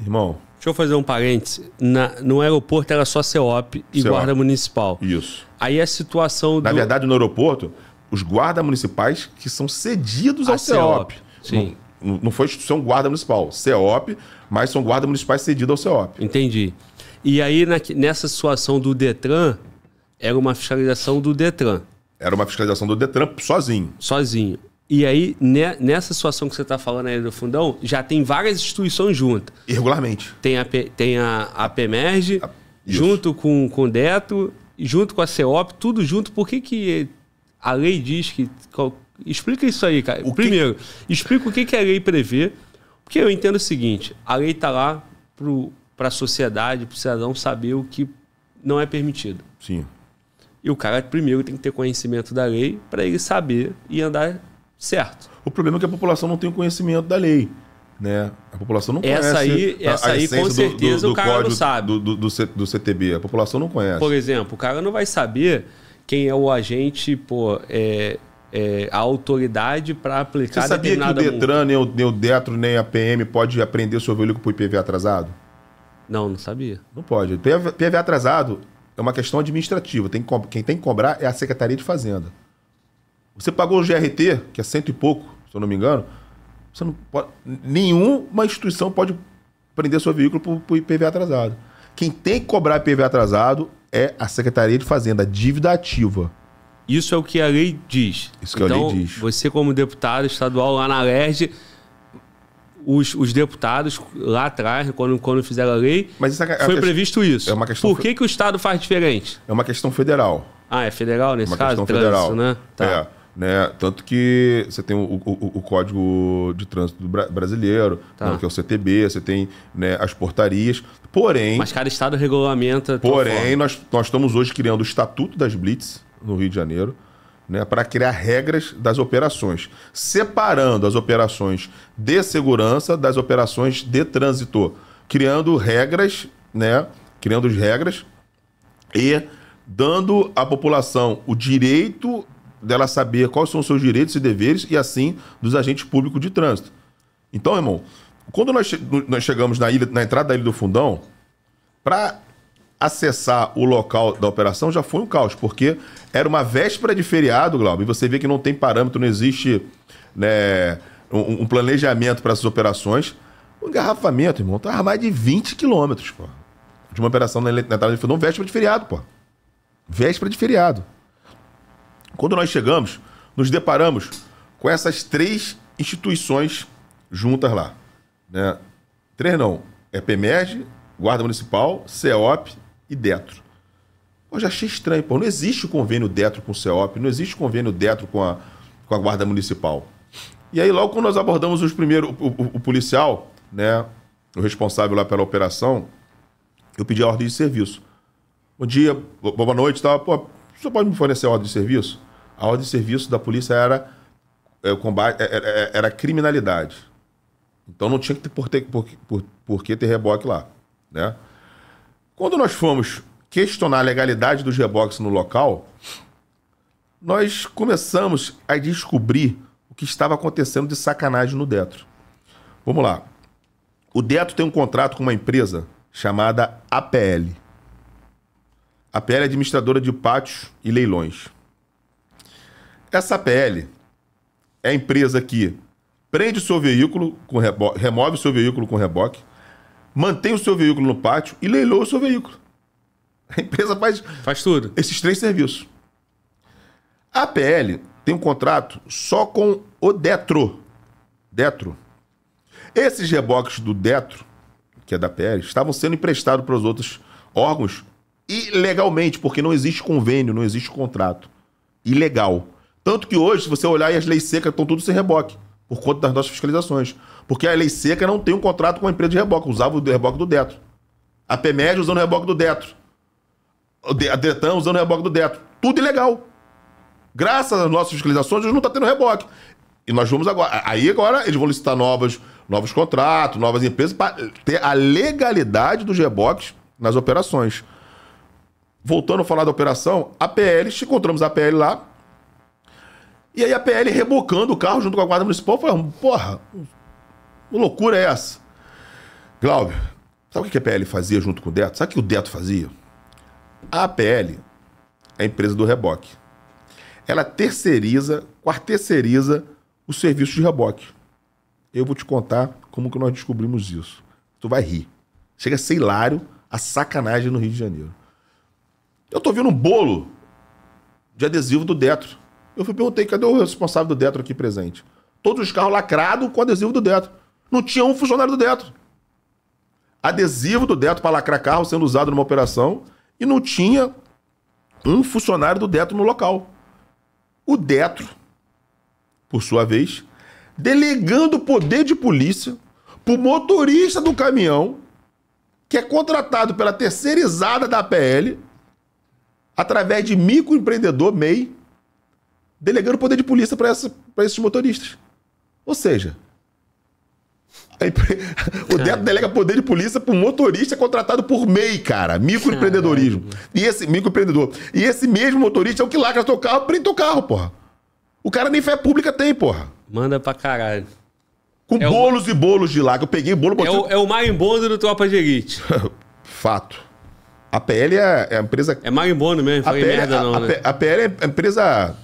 Irmão. Deixa eu fazer um parênteses. Na, no aeroporto era só CEOP e CEOP. Guarda Municipal. Isso. Aí a situação do... Na verdade, no aeroporto, os guardas municipais que são cedidos a ao CEOP. CEOP. Sim. Não, não foi instituição guarda municipal, CEOP, mas são guardas municipais cedidos ao CEOP. Entendi. E aí, na, nessa situação do Detran, era uma fiscalização do Detran. Era uma fiscalização do Detran sozinho. Sozinho. E aí, ne, né, nessa situação que você está falando aí do fundão, já tem várias instituições juntas. Irregularmente. Tem a, tem a, a PEMERG, a, junto com, com o DETO, junto com a CEOP, tudo junto. Por que, que a lei diz que. Qual, explica isso aí, cara. O Primeiro, que... explica o que, que a lei prevê. Porque eu entendo o seguinte: a lei está lá para a sociedade, para o cidadão saber o que não é permitido. Sim. E o cara primeiro tem que ter conhecimento da lei para ele saber e andar Certo. O problema é que a população não tem o conhecimento da lei. Né? A população não essa conhece aí, essa a, aí, com certeza, do, do, o cara não sabe. Do, do, do, CTB. A população não conhece. Por exemplo, o cara não vai saber quem é o agente, pô, é, é, a autoridade para aplicar Você sabia que o Detran, nem o, nem o Detro, nem a PM pode aprender seu veículo por IPV atrasado? Não, não sabia. Não pode. PV, atrasado é uma questão administrativa. Tem que, quem tem que cobrar é a Secretaria de Fazenda. Você pagou o GRT, que é cento e pouco, se eu não me engano, você não pode, nenhuma instituição pode prender seu veículo por, por atrasado. Quem tem que cobrar IPV atrasado é a Secretaria de Fazenda, dívida ativa. Isso é o que a lei diz. Isso que então, a lei então, diz. Você, como deputado estadual lá na LERJ, os, os deputados lá atrás, quando, quando fizeram a lei, Mas é foi previsto isso. É uma questão Por que, que o Estado faz diferente? É uma questão federal. Ah, é federal nesse é uma caso? Questão Trânsito, federal. né? É. Tá. É. Né? Tanto que você tem o, o, o Código de Trânsito Brasileiro, tá. né, que é o CTB, você tem né, as portarias. Porém. Mas cada estado regulamenta. Porém, nós, nós estamos hoje criando o Estatuto das Blitz no Rio de Janeiro. Né, para criar regras das operações, separando as operações de segurança das operações de trânsito, criando regras, né, criando regras e dando à população o direito dela saber quais são os seus direitos e deveres e assim dos agentes públicos de trânsito. Então, irmão, quando nós, che nós chegamos na ilha, na entrada da Ilha do Fundão, para acessar o local da operação já foi um caos, porque era uma véspera de feriado, Glauber, e você vê que não tem parâmetro, não existe né, um, um planejamento para essas operações. O engarrafamento, irmão, estava mais de 20 quilômetros, pô. De uma operação na, entrada do Fundão, véspera de feriado, pô. Véspera de feriado. Quando nós chegamos, nos deparamos com essas três instituições juntas lá. Né? Três não. É PEMERG, Guarda Municipal, CEOP e DETRO. Eu já achei estranho, pô. Não existe o convênio DETRO com o CEOP, não existe o convênio DETRO com a, com a Guarda Municipal. E aí, logo quando nós abordamos os primeiros, o, o, o policial, né, o responsável lá pela operação, eu pedi a ordem de serviço. Bom dia, boa noite, tá? Pô, o senhor pode me fornecer ordem de serviço? A ordem de serviço da polícia era, é, combate, era, é, é, é, era, criminalidade. Então não tinha que ter por, ter, por, por, por que ter reboque lá. Né? Quando nós fomos questionar a legalidade dos reboques no local, nós começamos a descobrir o que estava acontecendo de sacanagem no Detro. Vamos lá. O Detro tem um contrato com uma empresa chamada APL. A PL é administradora de pátios e leilões. Essa PL é a empresa que prende o seu veículo com reboque, remove o seu veículo com reboque, mantém o seu veículo no pátio e leiloa o seu veículo. A empresa faz, faz tudo. Esses três serviços. A PL tem um contrato só com o Detro. Detro. Esses reboques do Detro, que é da PL, estavam sendo emprestados para os outros órgãos ilegalmente, porque não existe convênio, não existe contrato. Ilegal. Tanto que hoje, se você olhar, as leis secas estão tudo sem reboque, por conta das nossas fiscalizações. Porque a lei seca não tem um contrato com a empresa de reboque, usava o reboque do Detro. A PEMED usando o reboque do Detro. A Detran usando o reboque do Detro. Tudo ilegal. Graças às nossas fiscalizações, hoje não está tendo reboque. E nós vamos agora. Aí agora eles vão licitar novos novos contratos, novas empresas, para ter a legalidade dos reboques nas operações voltando a falar da operação, a PL, encontramos a PL lá. E aí a PL rebocando o carro junto com a Guarda Municipal. Falando, porra, que loucura é essa? Glauber, sabe o que a PL fazia junto com o Deto? Sabe o que o Deto fazia? A PL é a empresa do reboque. Ela terceiriza, quarterceiriza o serviço de reboque. Eu vou te contar como que nós descobrimos isso. Tu vai rir. Chega a ser hilário a sacanagem no Rio de Janeiro. Eu tô vendo um bolo de adesivo do Detro. Eu fui perguntei, cadê o responsável do Detro aqui presente? Todos os carros lacrados com adesivo do Detro. Não tinha um funcionário do Detro. Adesivo do Detro para lacrar carro sendo usado numa operação e não tinha um funcionário do Detro no local. O Detro, por sua vez, delegando poder de polícia para o motorista do caminhão, que é contratado pela terceirizada da PL, através de microempreendedor MEI, delegando poder de polícia para esses motoristas. Ou seja, *laughs* o Deto é. delega poder de polícia para um motorista contratado por MEI, cara. Microempreendedorismo. É, é. E esse microempreendedor. E esse mesmo motorista é o que lacra teu carro, prende teu carro, porra. O cara nem fé pública tem, porra. Manda pra caralho. Com é bolos o... e bolos de lá, que eu peguei bolo... É o, é o marimbondo do Tropa de Elite. *laughs* Fato. A PL é, é, a empresa. É marimbondo mesmo, a PL, é merda, não. A, né? a PL é a empresa.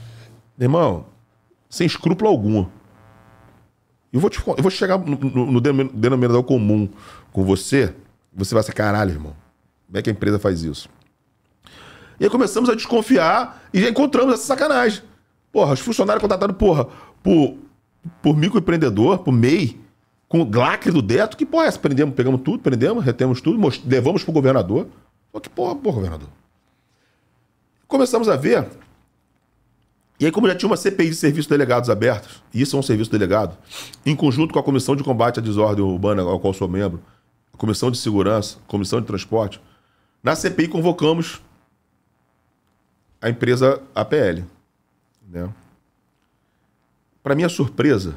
Irmão, sem escrúpulo algum. Eu vou, te, eu vou chegar no, no, no denominador comum com você, você vai ser caralho, irmão. Como é que a empresa faz isso? E aí começamos a desconfiar e já encontramos essa sacanagem. Porra, os funcionários contratados, porra, por, por microempreendedor, por MEI, com o lacre do Deto, que porra é essa? Prendemos, pegamos tudo, prendemos, retemos tudo, levamos pro governador. Pô, que porra, porra, governador. Começamos a ver. E aí, como já tinha uma CPI de serviços delegados abertos, e isso é um serviço delegado, em conjunto com a Comissão de Combate à Desordem Urbana, ao qual sou membro, a Comissão de Segurança, Comissão de Transporte, na CPI convocamos a empresa APL. Né? Para minha surpresa,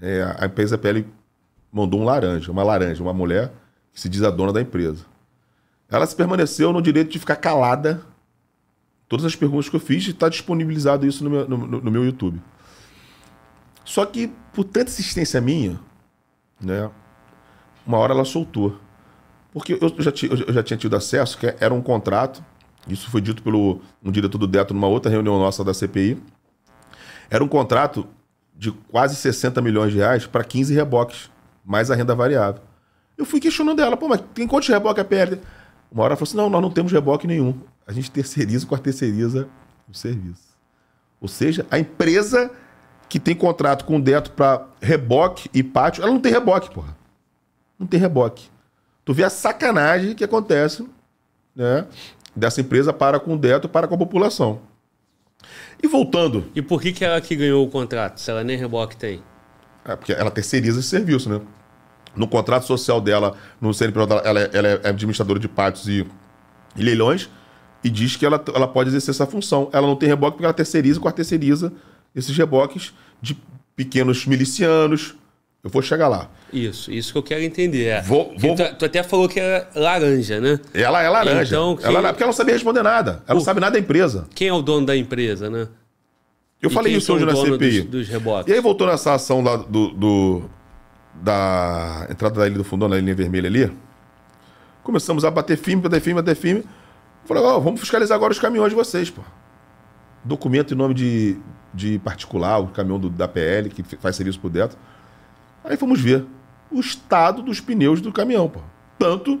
é, a empresa APL mandou um laranja, uma laranja, uma mulher que se diz a dona da empresa. Ela se permaneceu no direito de ficar calada. Todas as perguntas que eu fiz, está disponibilizado isso no meu, no, no meu YouTube. Só que, por tanta insistência minha, né, uma hora ela soltou. Porque eu já, eu já tinha tido acesso, que era um contrato, isso foi dito pelo um diretor do Deto numa outra reunião nossa da CPI. Era um contrato de quase 60 milhões de reais para 15 reboques, mais a renda variável. Eu fui questionando ela, pô, mas tem quantos reboques a perde? Uma hora falou assim: não, nós não temos reboque nenhum. A gente terceiriza com a terceiriza o serviço. Ou seja, a empresa que tem contrato com o Deto para reboque e pátio, ela não tem reboque, porra. Não tem reboque. Tu vê a sacanagem que acontece, né? Dessa empresa para com o Deto, para com a população. E voltando. E por que, que ela é que ganhou o contrato, se ela nem reboque tem? É porque ela terceiriza esse serviço, né? no contrato social dela, no CNPJ, ela, é, ela é administradora de pátios e, e, leilões, e diz que ela, ela pode exercer essa função. Ela não tem reboque porque ela terceiriza e quarteiriza esses reboques de pequenos milicianos. Eu vou chegar lá. Isso, isso que eu quero entender. É. Vou, vou... Tu, tu, até falou que era laranja, né? Ela é laranja. Então, quem... ela, é, porque ela não sabia responder nada. Ela o... não sabe nada da empresa. Quem é o dono da empresa, né? Eu e falei isso hoje na CPI. Dos, dos e aí voltou nessa ação lá do, do da entrada da Ilha do Fundão, na linha vermelha ali, começamos a bater firme, bater firme, bater firme. Falei, ó, oh, vamos fiscalizar agora os caminhões de vocês, pô. Documento em nome de, de particular, o caminhão do, da PL, que faz serviço por dentro. Aí fomos ver o estado dos pneus do caminhão, pô. Tanto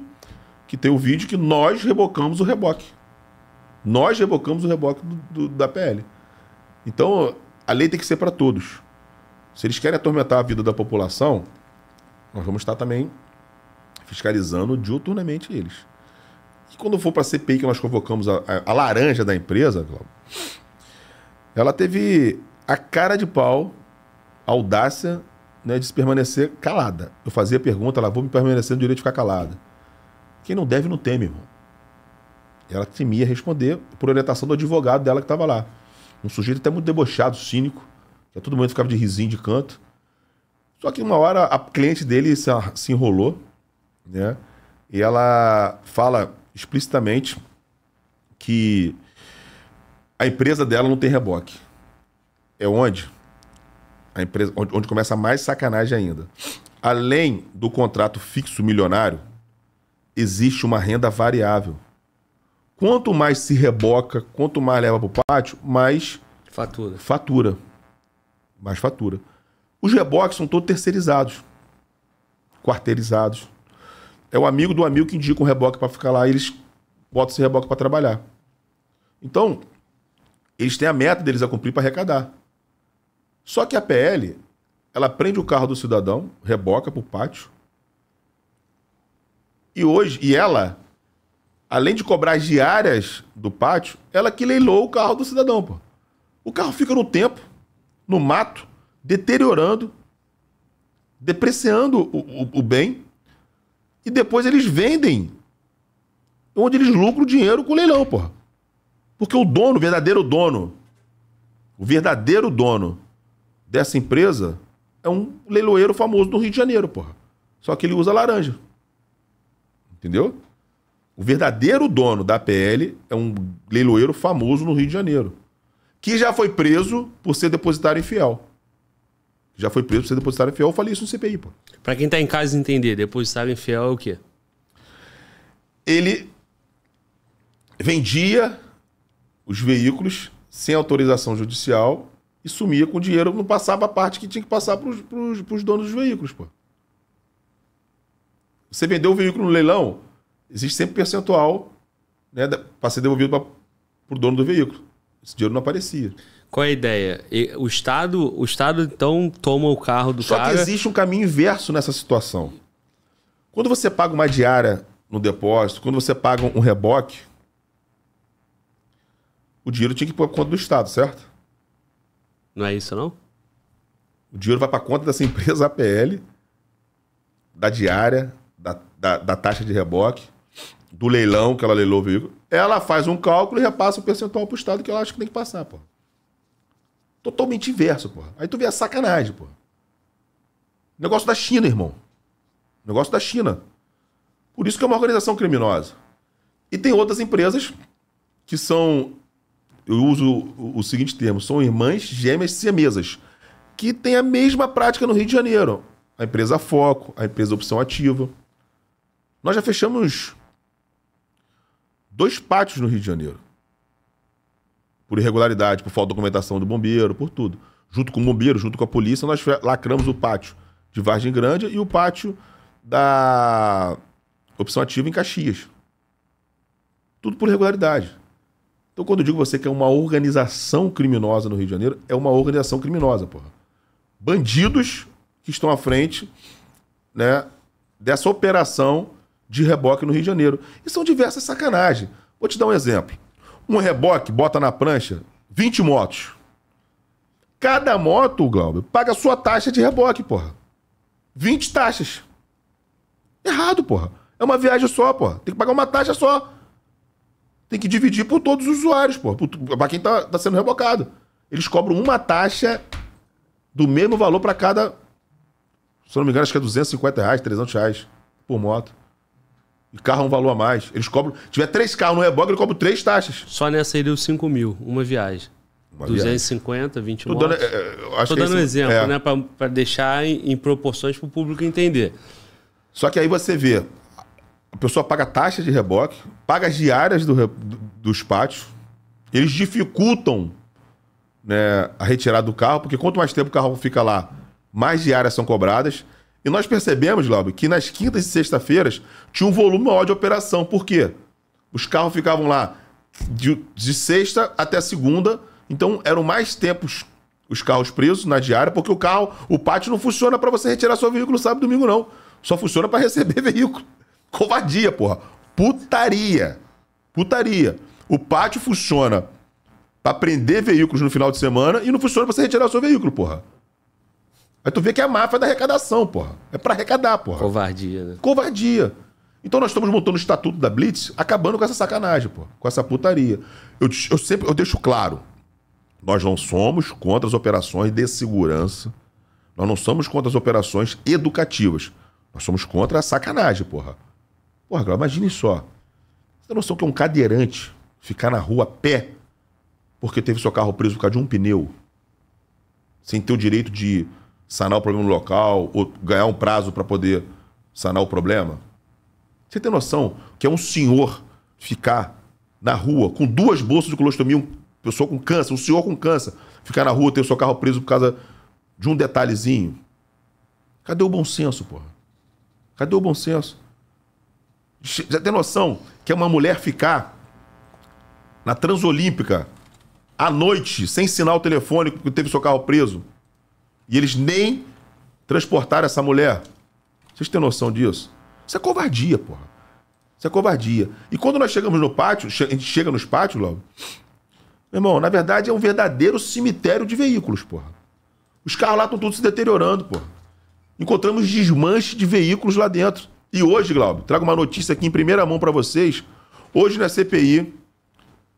que tem o vídeo que nós rebocamos o reboque. Nós rebocamos o reboque do, do, da PL. Então, a lei tem que ser para todos. Se eles querem atormentar a vida da população, nós vamos estar também fiscalizando diuturnamente eles. E quando for para a CPI que nós convocamos a, a, a laranja da empresa, ela teve a cara de pau, a audácia né, de se permanecer calada. Eu fazia pergunta, ela vou me permanecer no direito de ficar calada. Quem não deve, não teme, irmão. Ela temia responder por orientação do advogado dela que estava lá. Um sujeito até muito debochado, cínico, que a todo momento ficava de risinho de canto. Só que uma hora a cliente dele se, se enrolou, né? E ela fala explicitamente que a empresa dela não tem reboque. É onde a empresa onde, onde começa mais sacanagem ainda. Além do contrato fixo milionário, existe uma renda variável. Quanto mais se reboca, quanto mais leva para o pátio, mais fatura. Fatura. Mais fatura. Os reboques são todos terceirizados, quarteirizados. É o amigo do amigo que indica um reboque para ficar lá e eles botam esse reboque para trabalhar. Então, eles têm a meta deles a cumprir para arrecadar. Só que a PL, ela prende o carro do cidadão, reboca para o pátio. E hoje, e ela, além de cobrar as diárias do pátio, ela que leilou o carro do cidadão, pô. O carro fica no tempo, no mato, deteriorando, depreciando o, o, o bem, e depois eles vendem onde eles lucram dinheiro com o leilão, porra. Porque o dono, o verdadeiro dono, o verdadeiro dono dessa empresa é um leiloeiro famoso do Rio de Janeiro, porra. Só que ele usa laranja. Entendeu? O verdadeiro dono da PL é um leiloeiro famoso no Rio de Janeiro, que já foi preso por ser depositário infiel já foi preso por ser depositário fiel. Eu falei isso no CPI, pô. Pra quem tá em casa entender, depositário fiel é o quê? Ele vendia os veículos sem autorização judicial e sumia com o dinheiro, não passava a parte que tinha que passar pros, pros, pros donos dos veículos, pô. Você vendeu o veículo no leilão, existe sempre percentual né, para ser devolvido para o dono do veículo. Esse dinheiro não aparecia. Qual é a ideia? O Estado, o Estado então toma o carro do Só cara. Só que existe um caminho inverso nessa situação. Quando você paga uma diária no depósito, quando você paga um reboque, o dinheiro tinha que ir para conta do Estado, certo? Não é isso não? O dinheiro vai para conta dessa empresa APL, da diária, da, da, da taxa de reboque, do leilão que ela leilou o veículo. Ela faz um cálculo e repassa o percentual para o Estado que ela acha que tem que passar, pô. Totalmente inverso, porra. Aí tu vê a sacanagem, porra. Negócio da China, irmão. Negócio da China. Por isso que é uma organização criminosa. E tem outras empresas que são, eu uso o, seguinte termo, são irmãs gêmeas siamesas, que tem a mesma prática no Rio de Janeiro. A empresa Foco, a empresa Opção Ativa. Nós já fechamos dois pátios no Rio de Janeiro por irregularidade, por falta de documentação do bombeiro, por tudo. Junto com o bombeiro, junto com a polícia, nós lacramos o pátio de Vargem Grande e o pátio da opção ativa em Caxias. Tudo por irregularidade. Então, quando eu digo você que é uma organização criminosa no Rio de Janeiro, é uma organização criminosa, porra. Bandidos que estão à frente né, dessa operação de reboque no Rio de Janeiro. E são diversas sacanagens. Vou te dar um exemplo. Um reboque, bota na prancha, 20 motos. Cada moto, Galber, paga a sua taxa de reboque, porra. 20 taxas. Errado, porra. É uma viagem só, porra. Tem que pagar uma taxa só. Tem que dividir por todos os usuários, porra. Pra quem tá, tá sendo rebocado. Eles cobram uma taxa do mesmo valor para cada. Se eu não me engano, acho que é 250 reais, 300 reais por moto. E carro é um valor a mais. Eles cobram. Se tiver três carros no reboque, ele cobra três taxas. Só nessa aí deu 5 mil, uma viagem. Uma 250, 20 Tô dando, motos. É, é Tô é dando um exemplo, é. né? Para deixar em, em proporções para o público entender. Só que aí você vê, a pessoa paga taxa de reboque, paga as diárias do, do, dos pátios, eles dificultam né, a retirada do carro, porque quanto mais tempo o carro fica lá, mais diárias são cobradas. E nós percebemos, Glauber, que nas quintas e sextas-feiras tinha um volume maior de operação. Por quê? Os carros ficavam lá de, de sexta até segunda, então eram mais tempos os carros presos na diária, porque o carro, o pátio não funciona para você retirar seu veículo sábado e domingo, não. Só funciona para receber *laughs* veículo. Covardia, porra. Putaria. Putaria. O pátio funciona para prender veículos no final de semana e não funciona para você retirar seu veículo, porra. Aí tu vê que é a máfia da arrecadação, porra. É para arrecadar, porra. Covardia, né? Covardia. Então nós estamos montando o estatuto da Blitz, acabando com essa sacanagem, porra. Com essa putaria. Eu, eu sempre eu deixo claro. Nós não somos contra as operações de segurança. Nós não somos contra as operações educativas. Nós somos contra a sacanagem, porra. Porra, agora imagine só. Você tem noção que um cadeirante ficar na rua a pé porque teve seu carro preso por causa de um pneu? Sem ter o direito de sanar o problema no local, ou ganhar um prazo para poder sanar o problema? Você tem noção que é um senhor ficar na rua com duas bolsas de colostomia, uma pessoa com câncer, um senhor com câncer, ficar na rua, ter o seu carro preso por causa de um detalhezinho? Cadê o bom senso, porra? Cadê o bom senso? Já tem noção que é uma mulher ficar na Transolímpica à noite, sem sinal telefônico, porque teve seu carro preso? E eles nem transportaram essa mulher. Vocês têm noção disso? Isso é covardia, porra. Isso é covardia. E quando nós chegamos no pátio, a gente chega nos pátios, logo Meu irmão, na verdade é um verdadeiro cemitério de veículos, porra. Os carros lá estão todos se deteriorando, porra. Encontramos desmanche de veículos lá dentro. E hoje, Glauber, trago uma notícia aqui em primeira mão para vocês. Hoje na CPI,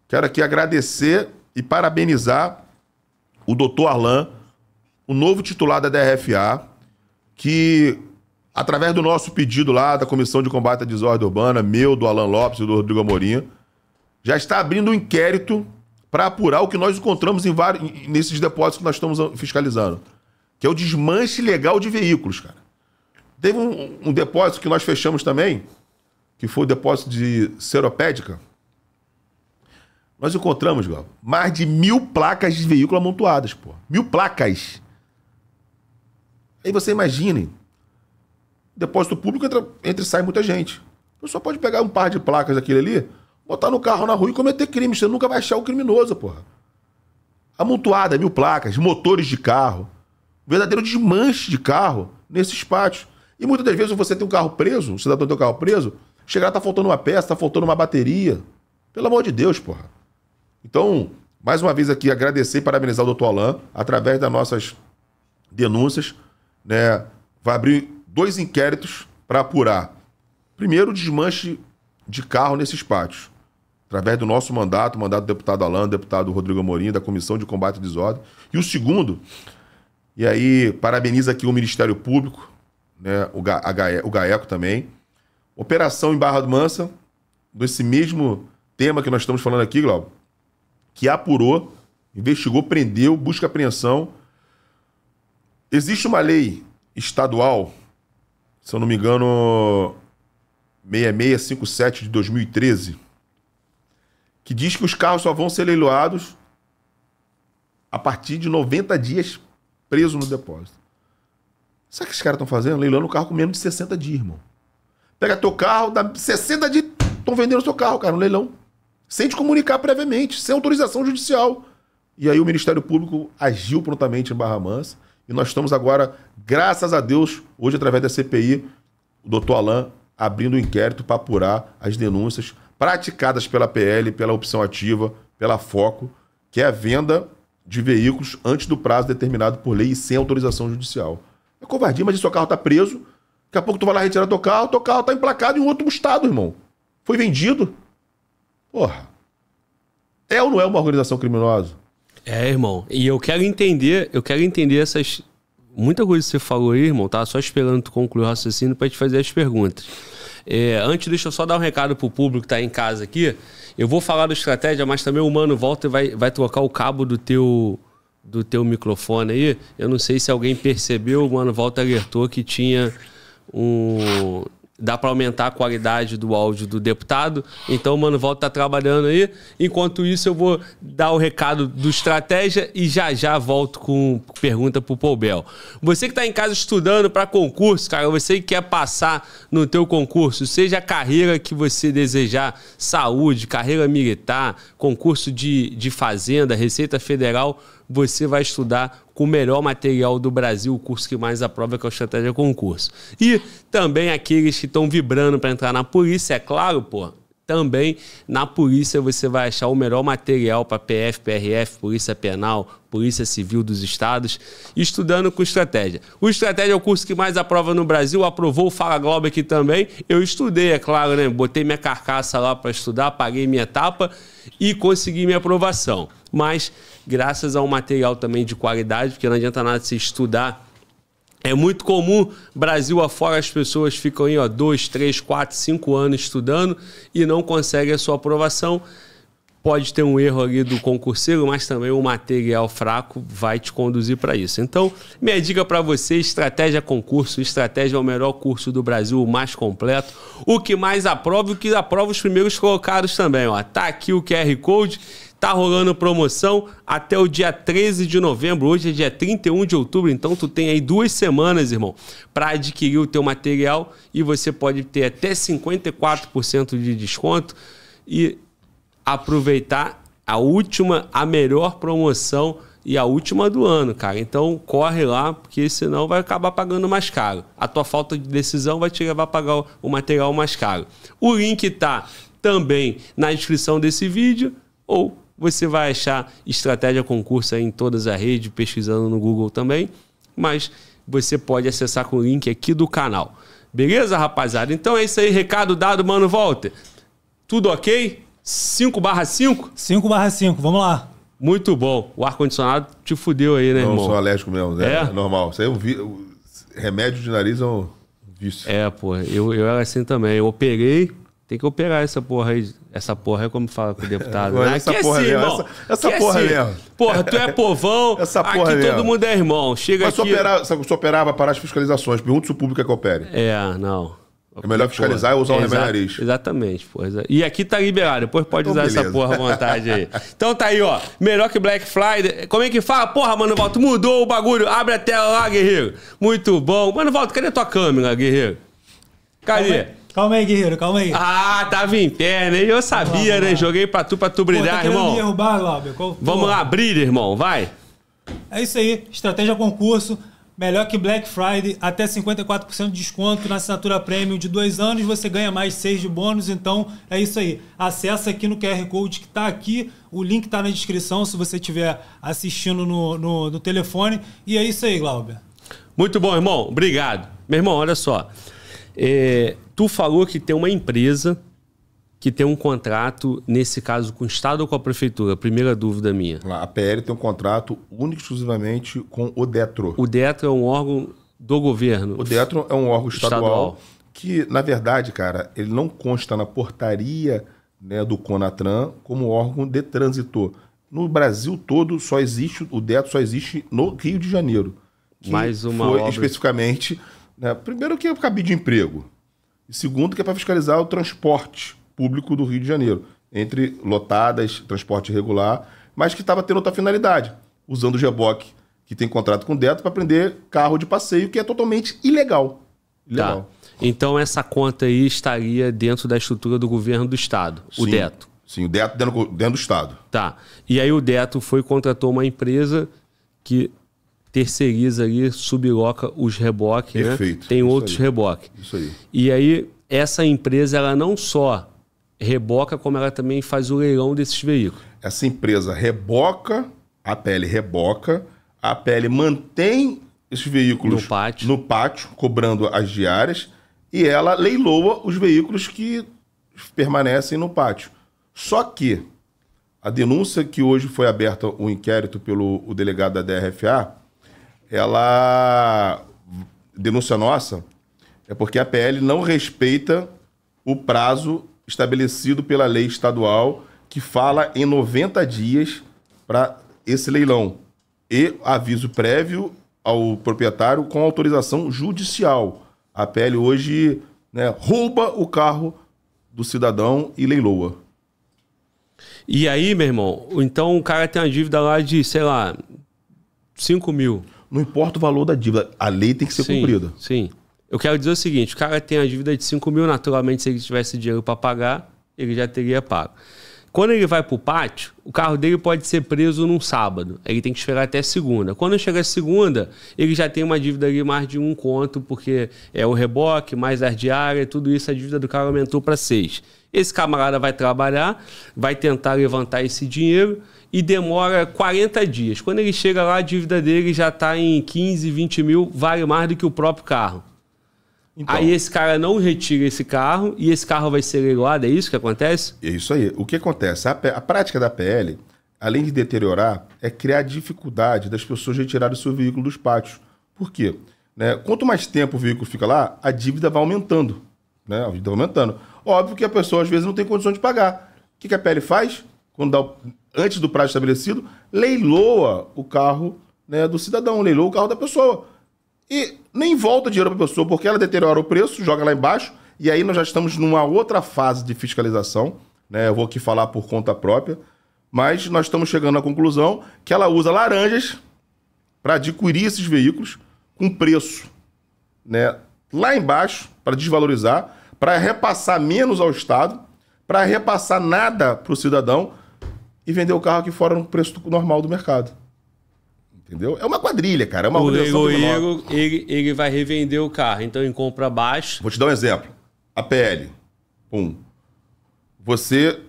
quero aqui agradecer e parabenizar o doutor Arlan o novo titular da DRFA, que através do nosso pedido lá da Comissão de Combate à Desordem Urbana, meu, do Alan Lopes e do Rodrigo Amorim, já está abrindo um inquérito para apurar o que nós encontramos em vários, nesses depósitos que nós estamos ah, fiscalizando, que é o desmanche legal de veículos, cara. Teve um, um depósito que nós fechamos também, que foi o depósito de seropédica. Nós encontramos, Gal, mais de mil placas de veículo amontoadas, pô. Mil placas Aí você imagine, depósito público entra, entra e sai muita gente. Você só pode pegar um par de placas daquele ali, botar no carro na rua e cometer crime. Você nunca vai achar o criminoso, porra. Amontoada, mil placas, motores de carro. Verdadeiro desmanche de carro nesses pátios. E muitas das vezes você tem um carro preso, o um cidadão tem um carro preso, chegar lá tá faltando uma peça, tá faltando uma bateria. Pelo amor de Deus, porra. Então, mais uma vez aqui, agradecer e parabenizar o doutor Alain, através das nossas denúncias né, vai abrir dois inquéritos para apurar. Primeiro, desmanche de carro nesses pátios. Através do nosso mandato, mandato do deputado Alain, deputado Rodrigo Amorim, da Comissão de Combate à Desordem. E o segundo, e aí parabeniza aqui o Ministério Público, né, o, Gae, o GAECO também. Operação em Barra do Mansa, desse mesmo tema que nós estamos falando aqui, Glauco, que apurou, investigou, prendeu, busca apreensão Existe uma lei estadual, se eu não me engano, 6657 de 2013, que diz que os carros só vão ser leiloados a partir de 90 dias preso no depósito. Sabe o que esses caras estão fazendo? Leilando o carro com menos de 60 dias, irmão. Pega teu carro, dá 60 dias, estão vendendo seu carro, cara, no leilão. Sem te comunicar previamente, sem autorização judicial. E aí o Ministério Público agiu prontamente em Barra Mansa e nós estamos agora, graças a Deus, hoje através da CPI, o doutor Alain abrindo um inquérito para apurar as denúncias praticadas pela PL, pela opção ativa, pela Foco, que é a venda de veículos antes do prazo determinado por lei e sem autorização judicial. É covardia, mas seu carro está preso. Daqui a pouco tu vai lá retirar teu carro, teu carro está emplacado em outro estado, irmão. Foi vendido. Porra. É ou não é uma organização criminosa? É, irmão. E eu quero entender, eu quero entender essas. Muita coisa que você falou aí, irmão, tá? Só esperando tu concluir o raciocínio para te fazer as perguntas. É, antes, deixa eu só dar um recado pro público que tá em casa aqui. Eu vou falar da estratégia, mas também o mano volta e vai, vai trocar o cabo do teu do teu microfone aí. Eu não sei se alguém percebeu, o mano volta alertou que tinha um dá para aumentar a qualidade do áudio do deputado. Então, mano, volta tá trabalhando aí. Enquanto isso, eu vou dar o recado do estratégia e já já volto com pergunta pro o Bell. Você que tá em casa estudando para concurso, cara, você que quer passar no teu concurso, seja a carreira que você desejar, saúde, carreira militar, concurso de, de fazenda, Receita Federal, você vai estudar com o melhor material do Brasil, o curso que mais aprova, que é o Estratégia Concurso. E também aqueles que estão vibrando para entrar na polícia, é claro, pô, também na polícia você vai achar o melhor material para PF, PRF, Polícia Penal, Polícia Civil dos Estados, estudando com estratégia. O estratégia é o curso que mais aprova no Brasil, aprovou o Fala Globo aqui também. Eu estudei, é claro, né? Botei minha carcaça lá para estudar, paguei minha etapa e consegui minha aprovação. Mas graças a um material também de qualidade, porque não adianta nada se estudar. É muito comum, Brasil afora, as pessoas ficam aí, ó, dois, três, quatro, cinco anos estudando e não conseguem a sua aprovação. Pode ter um erro ali do concurseiro, mas também o material fraco vai te conduzir para isso. Então, minha dica para você: estratégia concurso. Estratégia é o melhor curso do Brasil, o mais completo. O que mais aprova e o que aprova os primeiros colocados também. Ó. Tá aqui o QR Code. Tá rolando promoção até o dia 13 de novembro. Hoje é dia 31 de outubro, então tu tem aí duas semanas, irmão, para adquirir o teu material e você pode ter até 54% de desconto e aproveitar a última, a melhor promoção e a última do ano, cara. Então corre lá, porque senão vai acabar pagando mais caro. A tua falta de decisão vai te levar a pagar o material mais caro. O link tá também na descrição desse vídeo ou você vai achar estratégia concurso em todas as redes, pesquisando no Google também, mas você pode acessar com o link aqui do canal. Beleza, rapaziada? Então é isso aí, recado dado, mano, Walter. Tudo ok? 5 barra 5? 5 barra 5, vamos lá. Muito bom. O ar-condicionado te fudeu aí, né, Não, irmão? Não, sou alérgico mesmo, né? É, é normal. Isso aí é um vi... Remédio de nariz é um vício. É, pô, eu, eu era assim também. Eu operei, tem que operar essa porra aí. Essa porra é como fala com o deputado. Agora, né? essa aqui é porra é assim, mesmo. Irmão. Essa, essa é porra é mesmo. Porra, tu é povão. *laughs* essa porra aqui todo mundo é irmão. Chega Mas aqui. Mas se operar, vai parar as fiscalizações. Pergunta se o público é que opere. É, não. É melhor fiscalizar porra. e usar o remédio nariz. Exatamente, porra. E aqui tá liberado, depois pode então, usar beleza. essa porra à vontade aí. *laughs* então tá aí, ó. Melhor que Black Friday. Como é que fala? Porra, Mano volta mudou o bagulho. Abre a tela lá, guerreiro. Muito bom. Mano volta cadê tua câmera, guerreiro? Cadê? Calma aí, guerreiro, calma aí. Ah, tava em pé, né? Eu sabia, né? lá, né? Joguei pra tu, pra tu brilhar, Pô, tá irmão. Me derrubar, Glauber. Vamos lá, brilha, irmão, vai. É isso aí, estratégia concurso. Melhor que Black Friday, até 54% de desconto na assinatura premium de dois anos, você ganha mais seis de bônus, então é isso aí. Acesse aqui no QR Code que está aqui, o link está na descrição se você estiver assistindo no, no, no telefone. E é isso aí, Glauber. Muito bom, irmão. Obrigado. Meu irmão, olha só. É, Tu falou que tem uma empresa que tem um contrato, nesse caso, com o Estado ou com a Prefeitura? Primeira dúvida minha. A PL tem um contrato único exclusivamente com o DETRO. O DETRO é um órgão do governo? O DETRO é um órgão estadual, estadual. que, na verdade, cara, ele não consta na portaria né, do CONATRAN como órgão de trânsito. No Brasil todo, só existe o DETRO só existe no Rio de Janeiro. Mais uma foi obra... especificamente... Né, primeiro que eu é cabi de emprego. E segundo, que é para fiscalizar o transporte público do Rio de Janeiro, entre lotadas, transporte regular, mas que estava tendo outra finalidade, usando o Geboc, que tem contrato com o Deto, para prender carro de passeio, que é totalmente ilegal. Tá. Ilegal. Tá. Então essa conta aí estaria dentro da estrutura do governo do estado, sim, o Deto. Sim, o Deto dentro, dentro, do estado. Tá. E aí o Deto foi contratou uma empresa que terceiriza ali, subloca os reboques. Né? Perfeito. Né? Tem Isso outros reboques. Isso aí. E aí, essa empresa, ela não só reboca, como ela também faz o leilão desses veículos. Essa empresa reboca, a pele reboca, a pele mantém esses veículos no pátio, no pátio cobrando as diárias, e ela leiloa os veículos que permanecem no pátio. Só que a denúncia que hoje foi aberta o um inquérito pelo o delegado da DRFA, ela denúncia nossa é porque a PL não respeita o prazo estabelecido pela lei estadual que fala em 90 dias para esse leilão e aviso prévio ao proprietário com autorização judicial. A PL hoje né, rouba o carro do cidadão e leiloa. E aí, meu irmão, então o cara tem uma dívida lá de, sei lá, 5 mil. Não importa o valor da dívida, a lei tem que ser sim, cumprida. Sim. Eu quero dizer o seguinte: o cara tem a dívida de 5 mil, naturalmente, se ele tivesse dinheiro para pagar, ele já teria pago. Quando ele vai para o pátio, o carro dele pode ser preso num sábado. Ele tem que esperar até segunda. Quando chega segunda, ele já tem uma dívida ali mais de um conto, porque é o reboque, mais as diárias, tudo isso, a dívida do cara aumentou para seis. Esse camarada vai trabalhar, vai tentar levantar esse dinheiro e demora 40 dias. Quando ele chega lá, a dívida dele já está em 15, 20 mil, vale mais do que o próprio carro. Então, aí esse cara não retira esse carro e esse carro vai ser leiloado, é isso que acontece? É isso aí. O que acontece? A, a prática da PL, além de deteriorar, é criar dificuldade das pessoas retirarem o seu veículo dos pátios. Por quê? Né? Quanto mais tempo o veículo fica lá, a dívida vai aumentando. Né? A dívida vai aumentando. Óbvio que a pessoa às vezes não tem condição de pagar. O que, que a PL faz? Quando dá o antes do prazo estabelecido, leiloa o carro né, do cidadão, leiloa o carro da pessoa. E nem volta dinheiro para a pessoa, porque ela deteriora o preço, joga lá embaixo, e aí nós já estamos numa outra fase de fiscalização. Né? Eu vou aqui falar por conta própria, mas nós estamos chegando à conclusão que ela usa laranjas para adquirir esses veículos com preço né, lá embaixo, para desvalorizar, para repassar menos ao Estado, para repassar nada para o cidadão, e vender o carro aqui fora no preço normal do mercado. Entendeu? É uma quadrilha, cara. É uma o Igor, Igor ele, ele vai revender o carro, então em compra baixo. Vou te dar um exemplo. A PL. Um. Você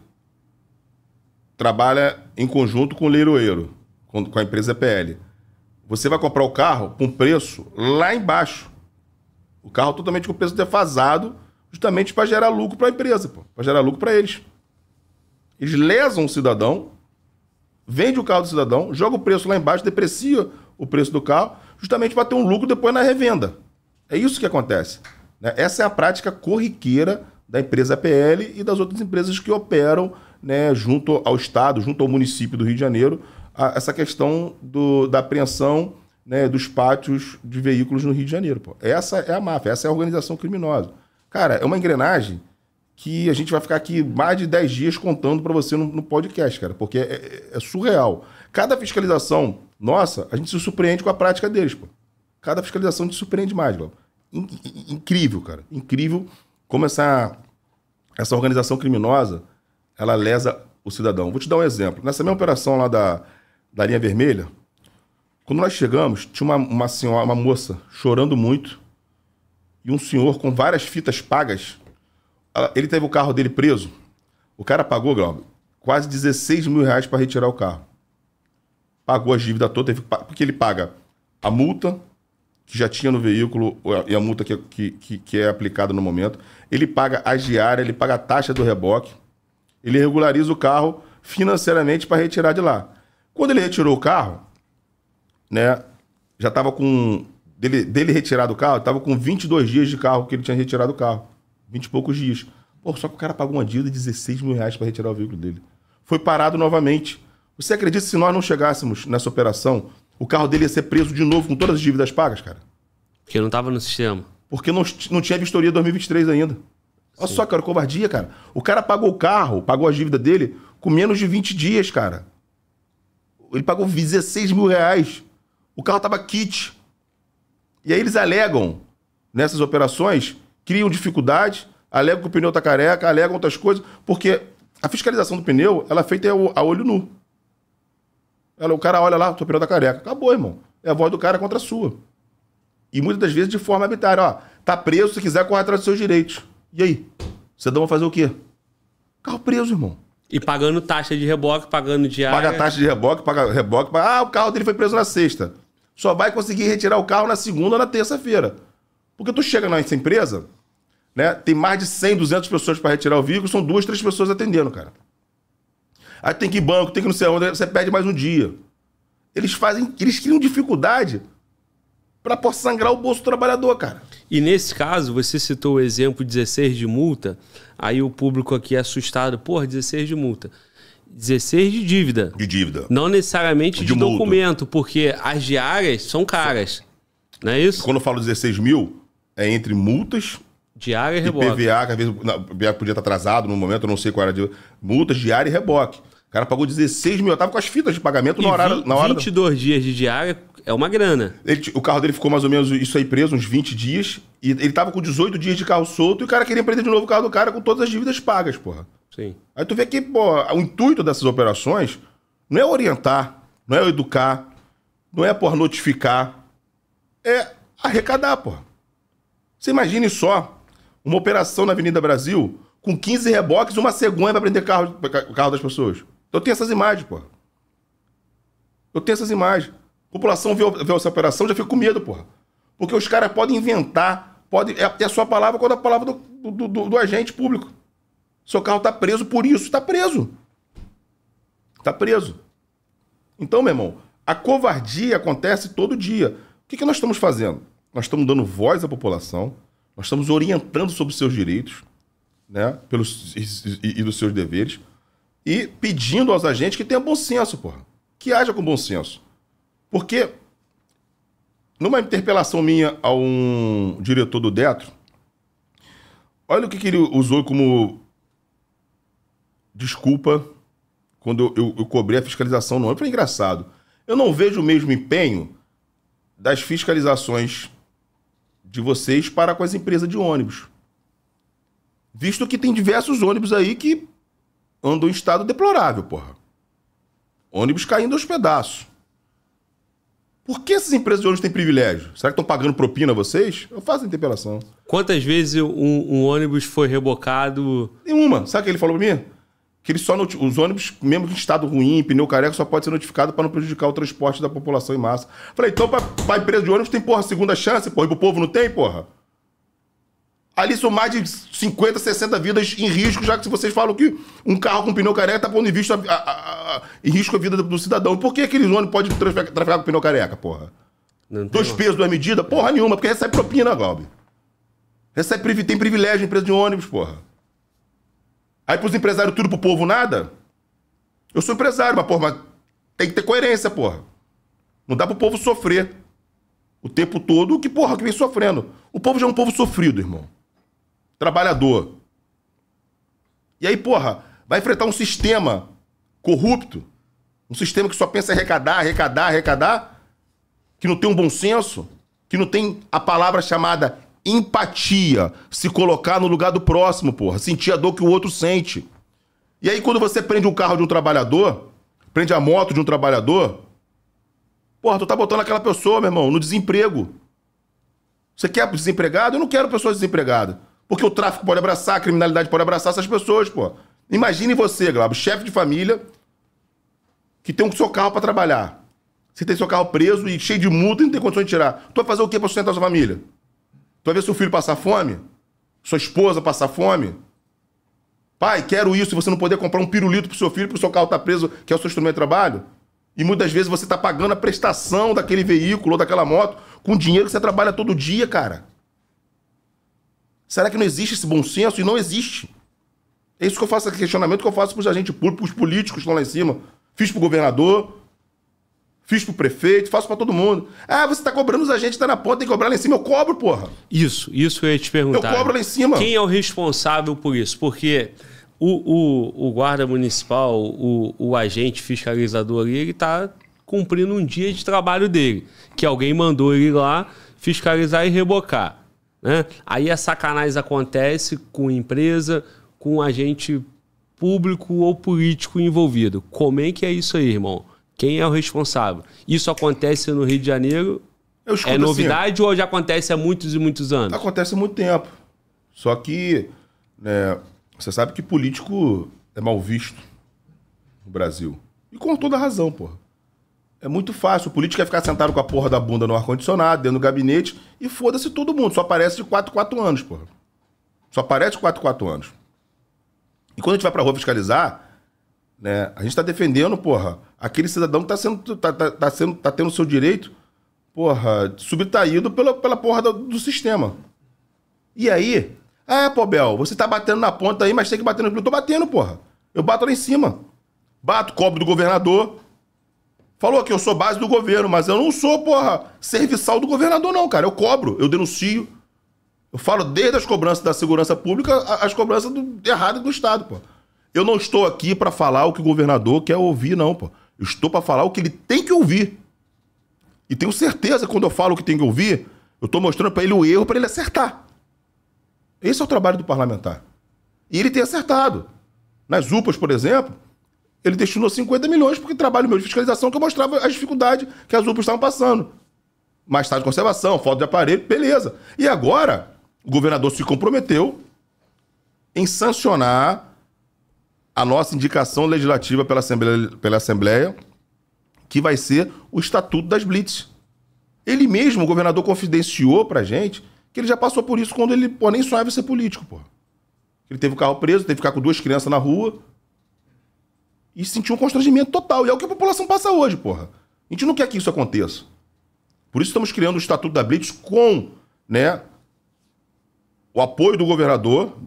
trabalha em conjunto com o leiroeiro, com a empresa PL. Você vai comprar o carro com preço lá embaixo. O carro totalmente com preço defasado, justamente para gerar lucro para a empresa, para gerar lucro para eles eles lesam o cidadão, vende o carro do cidadão, joga o preço lá embaixo, deprecia o preço do carro, justamente para ter um lucro depois na revenda. É isso que acontece. Né? Essa é a prática corriqueira da empresa PL e das outras empresas que operam né, junto ao Estado, junto ao município do Rio de Janeiro, a, essa questão do, da apreensão né, dos pátios de veículos no Rio de Janeiro. Pô. Essa é a máfia, essa é a organização criminosa. Cara, é uma engrenagem que a gente vai ficar aqui mais de 10 dias contando para você no, no, podcast, cara, porque é, é, é, surreal. Cada fiscalização nossa, a gente se surpreende com a prática deles, pô. Cada fiscalização te surpreende mais, Léo. In, incrível, cara. Incrível como essa, essa organização criminosa, ela lesa o cidadão. Vou te dar um exemplo. Nessa mesma operação lá da, da linha vermelha, quando nós chegamos, tinha uma, uma senhora, uma moça chorando muito e um senhor com várias fitas pagas ele teve o carro dele preso. O cara pagou, Glauber, quase 16 mil reais para retirar o carro. Pagou a dívida toda, teve, porque ele paga a multa que já tinha no veículo e a multa que, que, que é aplicada no momento. Ele paga a diária, ele paga a taxa do reboque. Ele regulariza o carro financeiramente para retirar de lá. Quando ele retirou o carro, né, já estava com dele, dele retirar do carro, estava com 22 dias de carro que ele tinha retirado o carro. 20 e poucos dias. Pô, só que o cara pagou uma dívida de 16 mil reais para retirar o veículo dele. Foi parado novamente. Você acredita que se nós não chegássemos nessa operação, o carro dele ia ser preso de novo com todas as dívidas pagas, cara? Porque não estava no sistema. Porque não, não tinha vistoria 2023 ainda. Olha Sim. só, cara, covardia, cara. O cara pagou o carro, pagou a dívida dele com menos de 20 dias, cara. Ele pagou 16 mil reais. O carro tava kit. E aí eles alegam, nessas operações, criam dificuldade, alegam que o pneu está careca, alegam outras coisas, porque a fiscalização do pneu ela é feita a olho nu. Ela, o cara olha lá, o pneu está careca. Acabou, irmão. É a voz do cara contra a sua. E muitas das vezes de forma arbitrária. Ó, tá preso, se quiser, corre atrás dos seus direitos. E aí? Cidadão vai fazer o quê? Carro preso, irmão. E pagando taxa de reboque, pagando diária. Paga taxa de reboque, paga reboque. Paga... Ah, o carro dele foi preso na sexta. Só vai conseguir retirar o carro na segunda ou na terça-feira. Porque tu chega nessa empresa, né? Tem mais de 100, 200 pessoas para retirar o veículo, são duas, três pessoas atendendo, cara. Aí tem que ir banco, tem que não sei onde, você perde mais um dia. Eles fazem, eles criam dificuldade para pôr sangrar o bolso do trabalhador, cara. E nesse caso, você citou o exemplo 16 de multa, aí o público aqui é assustado, porra, 16 de multa. 16 de dívida. De dívida. Não necessariamente de, de documento, porque as diárias são caras. Não é isso? Quando eu falo 16 mil, é entre multas. Diária e reboque. PVA, que às vezes não, PVA podia estar atrasado no momento, eu não sei qual era de. Multas, diária e reboque. O cara pagou 16 mil, eu tava com as fitas de pagamento e na hora. 20, na hora 22 da... dias de diária é uma grana. Ele, o carro dele ficou mais ou menos isso aí preso, uns 20 dias. E ele tava com 18 dias de carro solto e o cara queria prender de novo o carro do cara com todas as dívidas pagas, porra. Sim. Aí tu vê que, pô o intuito dessas operações não é orientar, não é educar, não é, porra, notificar. É arrecadar, porra. Você imagine só uma operação na Avenida Brasil com 15 reboques e uma cegonha para prender o carro das pessoas. Então, eu tenho essas imagens, porra. Eu tenho essas imagens. A população vê, essa operação já fica com medo, porra. Porque os caras podem inventar, pode é, é a sua palavra quando a palavra do, do, do, do agente público. Seu carro tá preso por isso, tá preso. Tá preso. Então, meu irmão, a covardia acontece todo dia. O que, que nós estamos fazendo? nós estamos dando voz à população, nós estamos orientando sobre os seus direitos né, pelos, e, e, dos seus deveres, e pedindo aos agentes que tenham bom senso, porra. Que haja com bom senso. Porque, numa interpelação minha a um diretor do Detro, olha o que, que ele usou como desculpa quando eu, eu, eu cobrei a fiscalização no ano. Foi engraçado. Eu não vejo o mesmo empenho das fiscalizações de vocês para com as empresas de ônibus. Visto que tem diversos ônibus aí que andam em estado deplorável, porra. Ônibus caindo aos pedaços. Por que essas empresas de ônibus têm privilégio? Será que estão pagando propina a vocês? Eu faço a interpelação. Quantas vezes um, um ônibus foi rebocado? Nenhuma. Sabe o que ele falou pra mim? que ele só os ônibus, mesmo em estado ruim, pneu careca, só pode ser notificado para não prejudicar o transporte da população em massa. Falei, então para empresa de ônibus tem, porra, segunda chance, porra, e pro povo não tem, porra? Ali são mais de 50, 60 vidas em risco, já que vocês falam que um carro com pneu careca tá pondo em, visto a, a, a, em risco a vida do, do cidadão. Por que aqueles ônibus podem traficar, com pneu careca, porra? Dois pesos, duas medidas? Porra nenhuma, porque recebe propina, Galbi. Recebe, tem privilégio empresa de ônibus, porra. Aí pros empresários tudo, pro povo nada? Eu sou empresário, mas, porra, mas tem que ter coerência, porra. Não dá pro povo sofrer o tempo todo que, porra, que vem sofrendo. O povo já é um povo sofrido, irmão. Trabalhador. E aí, porra, vai enfrentar um sistema corrupto, um sistema que só pensa em arrecadar, arrecadar, arrecadar, que não tem um bom senso, que não tem a palavra chamada Empatia. Se colocar no lugar do próximo, porra. Sentir a dor que o outro sente. E aí, quando você prende um carro de um trabalhador, prende a moto de um trabalhador, porra, tu tá botando aquela pessoa, meu irmão, no desemprego. Você quer desempregado? Eu não quero pessoas desempregadas. Porque o tráfico pode abraçar, a criminalidade pode abraçar essas pessoas, pô. Imagine você, Glaubo, chefe de família, que tem o seu carro para trabalhar. Você tem seu carro preso e cheio de multa e não tem condições de tirar. Tu vai fazer o que para sustentar sua família? Tu vai ver seu filho passar fome? Sua esposa passar fome? Pai, quero isso, e você não poder comprar um pirulito pro seu filho, porque o seu carro tá preso, que é o seu instrumento de trabalho? E muitas vezes você tá pagando a prestação daquele veículo ou daquela moto com dinheiro que você trabalha todo dia, cara. Será que não existe esse bom senso? E não existe. É isso que eu faço, esse questionamento que eu faço para os agentes públicos, os políticos que estão lá em cima. Fiz para o governador, Fiz pro prefeito, faço para todo mundo. Ah, você tá cobrando os agentes, tá na ponta, tem que cobrar lá em cima. Eu cobro, porra. Isso, isso eu ia te perguntar. Eu cobro lá em cima. Quem é o responsável por isso? Porque o, o, o guarda municipal, o, o agente fiscalizador ali, ele tá cumprindo um dia de trabalho dele. Que alguém mandou ele lá fiscalizar e rebocar. Né? Aí a sacanagem acontece com empresa, com agente público ou político envolvido. Como é que é isso aí, irmão? Quem é o responsável? Isso acontece no Rio de Janeiro? é assim, novidade assim, ou já acontece há muitos e muitos anos? Acontece há muito tempo. Só que né, você sabe que político é mal visto no Brasil. E com toda razão, porra. É muito fácil. O político é ficar sentado com a porra da bunda no ar-condicionado, dentro do gabinete, e foda-se todo mundo. Só aparece de 4, 4 anos, porra. Só aparece de 4, 4 anos. E quando a gente vai pra rua fiscalizar, né? A gente está defendendo, porra, aquele cidadão que tá, sendo, tá, tá, tá, sendo, tá tendo o seu direito, porra, subtraído pela, pela porra do, do sistema. E aí, ah, Pobel, você tá batendo na ponta aí, mas tem que bater no... Eu tô batendo, porra. Eu bato lá em cima. Bato, cobro do governador. Falou que eu sou base do governo, mas eu não sou, porra, serviçal do governador, não, cara. Eu cobro, eu denuncio. Eu falo desde as cobranças da segurança pública às cobranças do, erradas do Estado, porra. Eu não estou aqui para falar o que o governador quer ouvir, não, pô. Eu estou para falar o que ele tem que ouvir. E tenho certeza que quando eu falo o que tem que ouvir, eu estou mostrando para ele o erro para ele acertar. Esse é o trabalho do parlamentar. E ele tem acertado. Nas UPAs, por exemplo, ele destinou 50 milhões porque trabalho meu de fiscalização que eu mostrava as dificuldades que as UPAs estavam passando. Mais tarde, conservação, falta de aparelho, beleza. E agora, o governador se comprometeu em sancionar a nossa indicação legislativa pela Assembleia, pela Assembleia que vai ser o Estatuto das Blitz. Ele mesmo, o governador, confidenciou pra gente que ele já passou por isso quando ele pô, nem sonhava ser político, pô. Ele teve o carro preso, teve que ficar com duas crianças na rua. E sentiu um constrangimento total. E é o que a população passa hoje, porra. A gente não quer que isso aconteça. Por isso estamos criando o Estatuto da Blitz com né, o apoio do governador,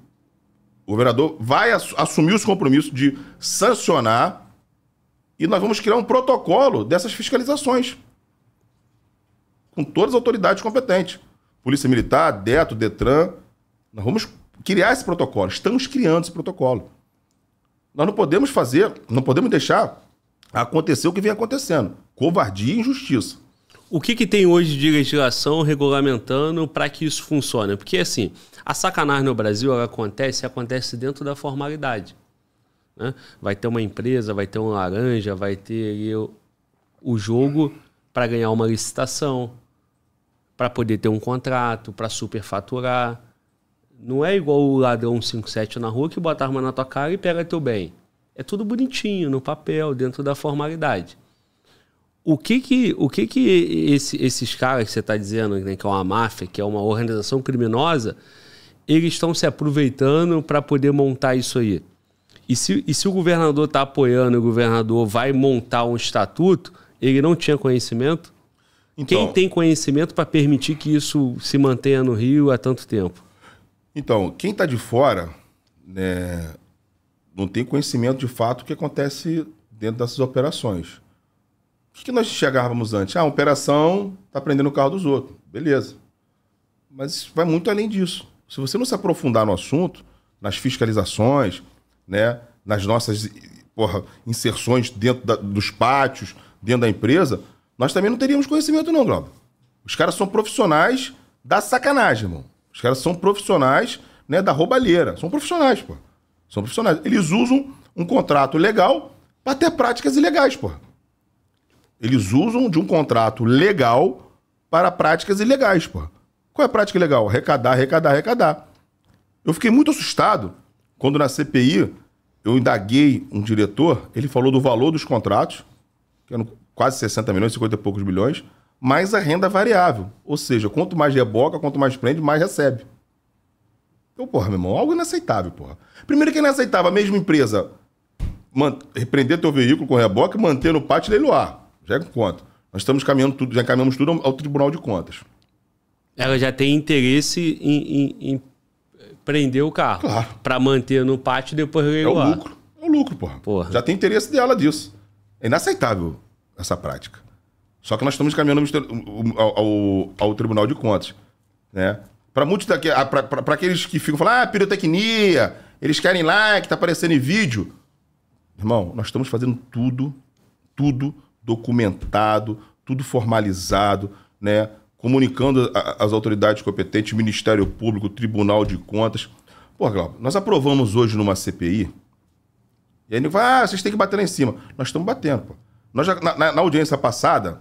o governador vai assumir os compromissos de sancionar e nós vamos criar um protocolo dessas fiscalizações com todas as autoridades competentes. Polícia Militar, DETO, DETRAN. Nós vamos criar esse protocolo. Estamos criando esse protocolo. Nós não podemos fazer, não podemos deixar acontecer o que vem acontecendo. Covardia e injustiça. O que, que tem hoje de legislação regulamentando para que isso funcione? Porque, assim, a sacanagem no Brasil ela acontece acontece dentro da formalidade. Né? Vai ter uma empresa, vai ter um laranja, vai ter o, o jogo para ganhar uma licitação, para poder ter um contrato, para superfaturar. Não é igual o ladrão 57 na rua que bota a arma na tua cara e pega teu bem. É tudo bonitinho, no papel, dentro da formalidade. O que que, o que, que esse, esses caras que você está dizendo, né, que é uma máfia, que é uma organização criminosa, eles estão se aproveitando para poder montar isso aí? E se, e se o governador está apoiando, o governador vai montar um estatuto, ele não tinha conhecimento? Então, Quem tem conhecimento para permitir que isso se mantenha no Rio há tanto tempo? Então, quem está de fora né, não tem conhecimento de fato do que acontece dentro dessas operações. O que, nós chegávamos antes? Ah, operação tá prendendo o carro dos outros. Beleza. Mas vai muito além disso. Se você não se aprofundar no assunto, nas fiscalizações, né, nas nossas porra, inserções dentro da, dos pátios, dentro da empresa, nós também não teríamos conhecimento, não, Glauber. Os caras são profissionais da sacanagem, irmão. Os caras são profissionais né, da roubalheira. São profissionais, pô. São profissionais. Eles usam um contrato legal para ter práticas ilegais, pô. Eles usam de um contrato legal para práticas ilegais, pô. Qual é a prática ilegal? Arrecadar, arrecadar, arrecadar. Eu fiquei muito assustado quando na CPI eu indaguei um diretor, ele falou do valor dos contratos, que eram quase 60 milhões, 50 e poucos milhões, mais a renda variável. Ou seja, quanto mais reboca, quanto mais prende, mais recebe. Então, porra, meu irmão, algo inaceitável, porra. Primeiro que é inaceitável, a mesma empresa repreender teu veículo com reboque, manter no pátio e leiloar. Já é conta. Nós estamos caminhando tudo, já encaminhamos tudo ao, Tribunal de Contas. Ela já tem interesse em, em, em prender o carro. Claro. Para manter no pátio e depois regular. É o lucro. É o lucro, porra. porra. Já tem interesse dela disso. É inaceitável essa prática. Só que nós estamos caminhando ao, ao, ao Tribunal de Contas. Né? Para muitos daqui, para aqueles que ficam falando, ah, pirotecnia, eles querem lá, que tá aparecendo em vídeo. Irmão, nós estamos fazendo tudo, tudo documentado, tudo formalizado, né? comunicando às autoridades competentes, Ministério Público, Tribunal de Contas. Pô, Glauber, nós aprovamos hoje numa CPI, e aí ele vai, ah, vocês têm que bater lá em cima. Nós estamos batendo, pô. Nós já, na, na, audiência passada,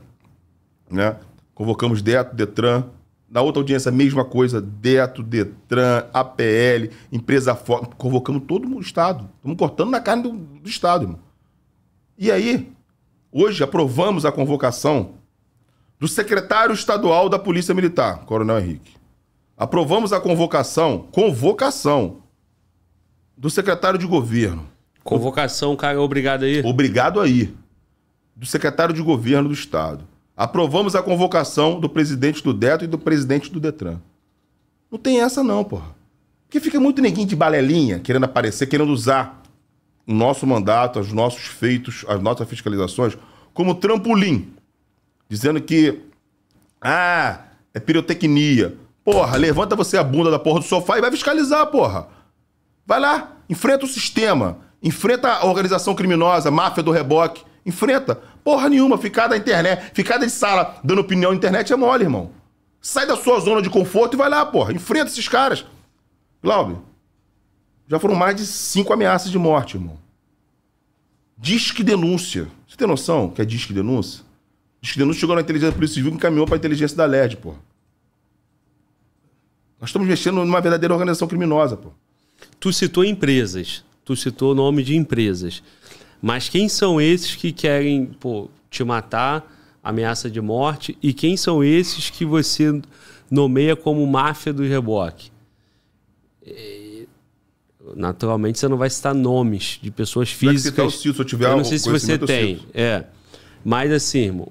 né, convocamos Deto, Detran, na outra audiência, mesma coisa, Deto, Detran, APL, empresa forte, convocamos todo o Estado. Estamos cortando na carne do, do Estado, irmão. E aí, Hoje aprovamos a convocação do secretário estadual da Polícia Militar, Coronel Henrique. Aprovamos a convocação, convocação do secretário de governo. Convocação, cara, obrigado aí. Obrigado aí. Do secretário de governo do estado. Aprovamos a convocação do presidente do Deto e do presidente do Detran. Não tem essa não, porra. Porque fica muito neguinho de balelinha, querendo aparecer, querendo usar nosso mandato, os nossos feitos, as nossas fiscalizações, como trampolim, dizendo que ah, é pirotecnia. Porra, levanta você a bunda da porra do sofá e vai fiscalizar, porra. Vai lá, enfrenta o sistema, enfrenta a organização criminosa, máfia do reboque, enfrenta. Porra nenhuma, ficar da internet, ficar de sala dando opinião na internet é mole, irmão. Sai da sua zona de conforto e vai lá, porra. Enfrenta esses caras. Glaube. Já foram mais de cinco ameaças de morte, irmão. Disque denúncia. Você tem noção que é disque denúncia? Disque denúncia chegou na inteligência da Polícia Civil e encaminhou para a inteligência da LED, pô. Nós estamos mexendo numa verdadeira organização criminosa, pô. Tu citou empresas. Tu citou o nome de empresas. Mas quem são esses que querem, pô, te matar, ameaça de morte? E quem são esses que você nomeia como máfia do reboque? Naturalmente você não vai citar nomes de pessoas físicas. é que citar tá, o se tiver eu não sei se você tem. É. Mas assim, irmão,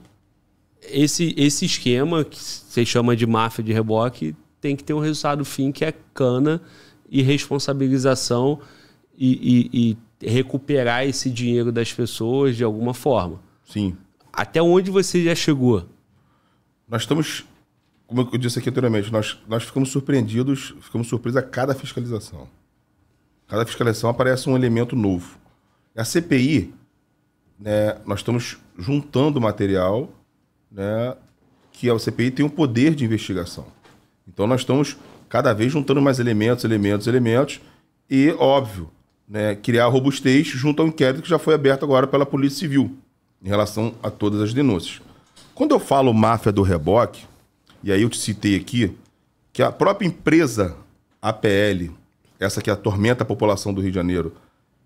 esse, esse esquema que você chama de máfia de reboque tem que ter um resultado fim que é cana e responsabilização e, e, e recuperar esse dinheiro das pessoas de alguma forma. Sim. Até onde você já chegou? Nós estamos, como eu disse aqui anteriormente, nós, nós ficamos surpreendidos, ficamos surpresos a cada fiscalização. Cada fiscalização aparece um elemento novo. A CPI, né, nós estamos juntando material né, que a CPI tem um poder de investigação. Então nós estamos cada vez juntando mais elementos, elementos, elementos e, óbvio, né, criar robustez junto ao inquérito que já foi aberto agora pela Polícia Civil em relação a todas as denúncias. Quando eu falo máfia do reboque, e aí eu te citei aqui, que a própria empresa APL essa que atormenta a população do Rio de Janeiro,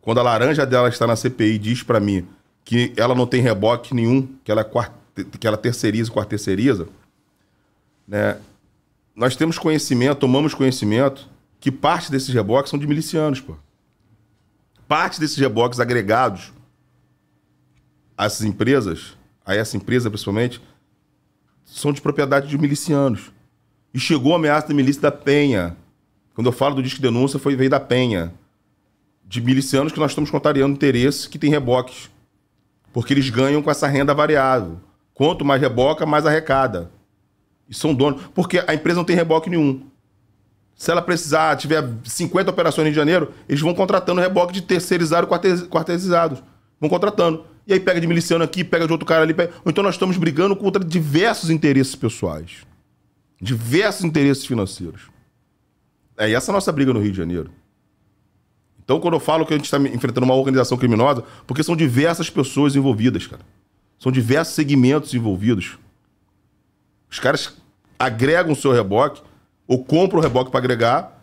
quando a laranja dela está na CPI, diz para mim que ela não tem reboque nenhum, que ela, é que ela terceiriza, quarterceiriza, né? nós temos conhecimento, tomamos conhecimento, que parte desses reboques são de milicianos, pô. Parte desses reboques agregados a essas empresas, a essa empresa principalmente, são de propriedade de milicianos. E chegou a ameaça da milícia da Penha, quando eu falo do disco denúncia, foi veio da Penha, de milicianos que nós estamos contrariando interesse que tem reboques. Porque eles ganham com essa renda variável. Quanto mais reboca, mais arrecada. E são donos. Porque a empresa não tem reboque nenhum. Se ela precisar, tiver 50 operações em janeiro, eles vão contratando reboque de terceirizado e quarteirizados. Vão contratando. E aí pega de miliciano aqui, pega de outro cara ali. Pega... Então nós estamos brigando contra diversos interesses pessoais. Diversos interesses financeiros. É essa é a nossa briga no Rio de Janeiro. Então, quando eu falo que a gente está enfrentando uma organização criminosa, porque são diversas pessoas envolvidas, cara. São diversos segmentos envolvidos. Os caras agregam o seu reboque, ou compram o reboque para agregar,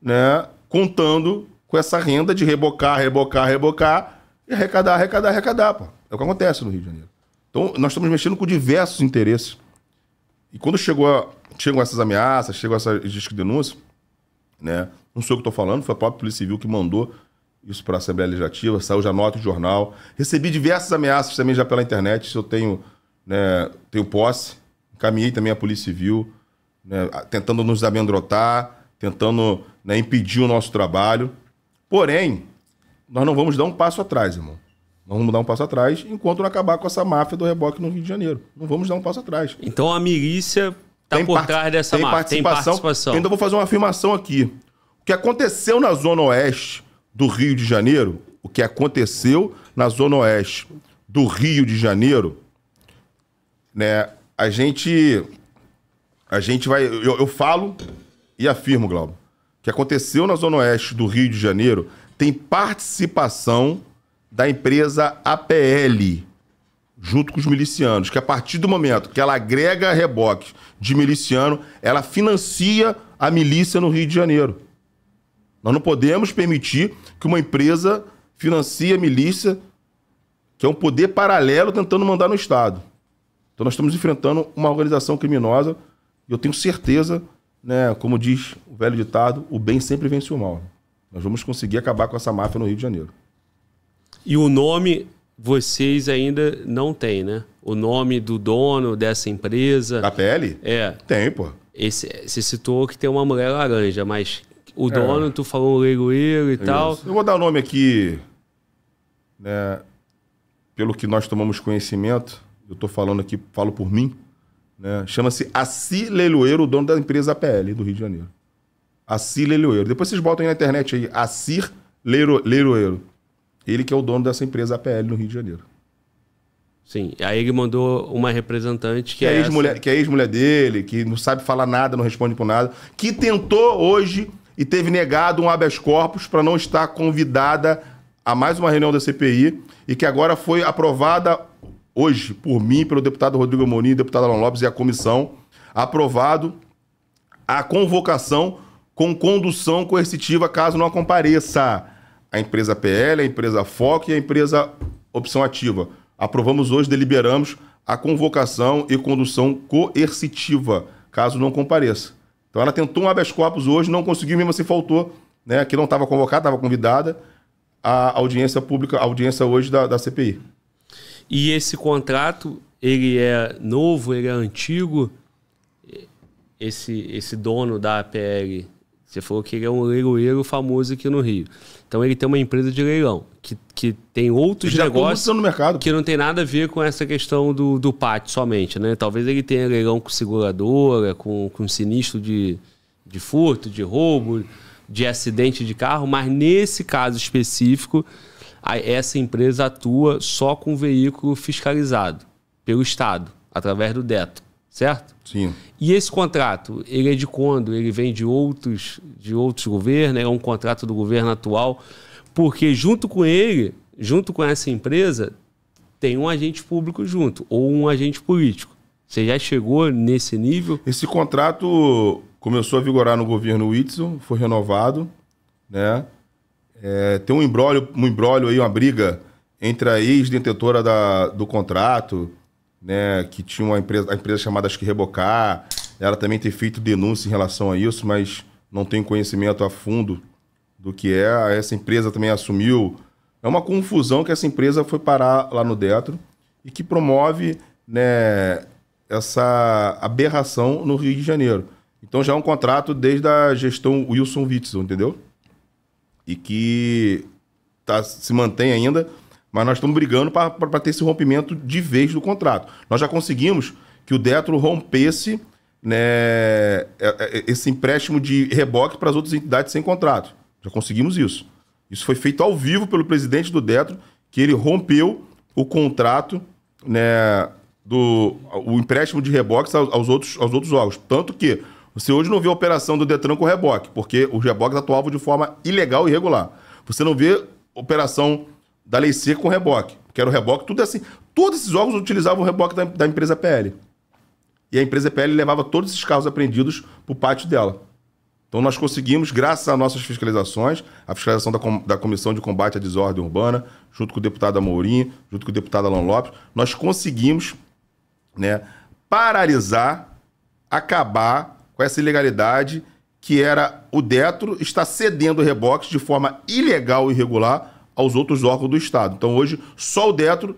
né? Contando com essa renda de rebocar, rebocar, rebocar e arrecadar, arrecadar, arrecadar, pô. É o que acontece no Rio de Janeiro. Então, nós estamos mexendo com diversos interesses. E quando chegou a, chegam essas ameaças, chegam essas denúncias, né? Não sei o que estou falando, foi a própria Polícia Civil que mandou isso para a Assembleia Legislativa, saiu já nota em jornal. Recebi diversas ameaças também já pela internet, se eu tenho, né, tenho posse. Encaminhei também a Polícia Civil, né, tentando nos amedrontar, tentando né, impedir o nosso trabalho. Porém, nós não vamos dar um passo atrás, irmão. Nós vamos dar um passo atrás enquanto não acabar com essa máfia do reboque no Rio de Janeiro. Não vamos dar um passo atrás. Então a milícia está por part... trás dessa tem marca. Participação. Tem participação. Então vou fazer uma afirmação aqui. O que aconteceu na Zona Oeste do Rio de Janeiro, o que aconteceu na Zona Oeste do Rio de Janeiro, né? A gente, a gente vai, eu, eu falo e afirmo, Glauber, o que aconteceu na Zona Oeste do Rio de Janeiro tem participação da empresa APL, junto com os milicianos, que a partir do momento que ela agrega reboque de miliciano, ela financia a milícia no Rio de Janeiro. Nós não podemos permitir que uma empresa financie a milícia, que é um poder paralelo tentando mandar no Estado. Então nós estamos enfrentando uma organização criminosa e eu tenho certeza, né, como diz o velho ditado, o bem sempre vence o mal. Nós vamos conseguir acabar com essa máfia no Rio de Janeiro. E o nome vocês ainda não têm, né? O nome do dono dessa empresa. Da pele? É. Tem, pô. Esse, você citou que tem uma mulher laranja, mas o é. dono, tu falou o leiloeiro e é tal. Eu vou dar o nome aqui. Né, pelo que nós tomamos conhecimento, eu tô falando aqui, falo por mim. Né, Chama-se Assi Leiloeiro, o dono da empresa APL do Rio de Janeiro. Assi Leiloeiro. Depois vocês botam aí na internet aí, Assir Leiloeiro. Ele que é o dono dessa empresa APL no Rio de Janeiro. Sim, aí ele mandou uma representante que, que é, é ex-mulher, é ex-mulher dele, que não sabe falar nada, não responde por nada, que tentou hoje e teve negado um habeas corpus para não estar convidada a mais uma reunião da CPI e que agora foi aprovada hoje por mim, pelo deputado Rodrigo Amorim, deputado Alan Lopes e a comissão, aprovado a convocação com condução coercitiva caso não compareça a empresa PL, a empresa FOC e a empresa Opção Ativa. Aprovamos hoje, deliberamos a convocação e condução coercitiva, caso não compareça. Então ela tentou um habeas corpus hoje, não conseguiu, mesmo assim faltou, né? Que não estava convocada, estava convidada à audiência pública, à audiência hoje da, da CPI. E esse contrato, ele é novo, ele é antigo? Esse, esse dono da APL você falou que ele é um leiloeiro famoso aqui no Rio. Então ele tem uma empresa de leilão, que, que tem outros Já negócios no mercado. que não tem nada a ver com essa questão do, do pátio somente, né? Talvez ele tenha leilão com seguradora, com, com sinistro de, de furto, de roubo, de acidente de carro, mas nesse caso específico, a, essa empresa atua só com veículo fiscalizado pelo Estado, através do DETO certo? Sim. E esse contrato, ele é de quando? Ele vem de outros, de outros governos, é um contrato do governo atual, porque junto com ele, junto com essa empresa, tem um agente público junto, ou um agente político. Você já chegou nesse nível? Esse contrato começou a vigorar no governo Whitson, foi renovado, né? É, tem um embrólio, um embrólio aí, uma briga entre a ex detetora do contrato, né, que tinha uma empresa, a empresa chamada acho que Rebocar, ela também tem feito denúncia em relação a isso, mas não tem conhecimento a fundo do que é. Essa empresa também assumiu. É uma confusão que essa empresa foi parar lá no Detro e que promove né, essa aberração no Rio de Janeiro. Então já é um contrato desde a gestão Wilson Witzel, entendeu? E que tá, se mantém ainda mas nós estamos brigando para ter esse rompimento de vez do contrato. Nós já conseguimos que o Detro rompesse né, é, é, esse empréstimo de reboque para as outras entidades sem contrato. Já conseguimos isso. Isso foi feito ao vivo pelo presidente do Detro, que ele rompeu o contrato, né, do o empréstimo de reboque aos, outros, aos outros órgãos. Tanto que você hoje não vê a operação do Detran com reboque, porque os reboques atuavam de forma ilegal e irregular. Você não vê operação da Lei Seca com reboque. Que era o reboque, tudo assim. Todos esses órgãos utilizavam o reboque da, da empresa PL. E a empresa PL levava todos esses carros apreendidos para o pátio dela. Então nós conseguimos, graças às nossas fiscalizações, a fiscalização da, com, da Comissão de Combate à Desordem Urbana, junto com o deputado Amorim, junto com o deputado Alan Lopes, nós conseguimos né, paralisar, acabar com essa ilegalidade que era o Detro está cedendo reboques de forma ilegal e irregular aos outros órgãos do Estado. Então hoje só o Detro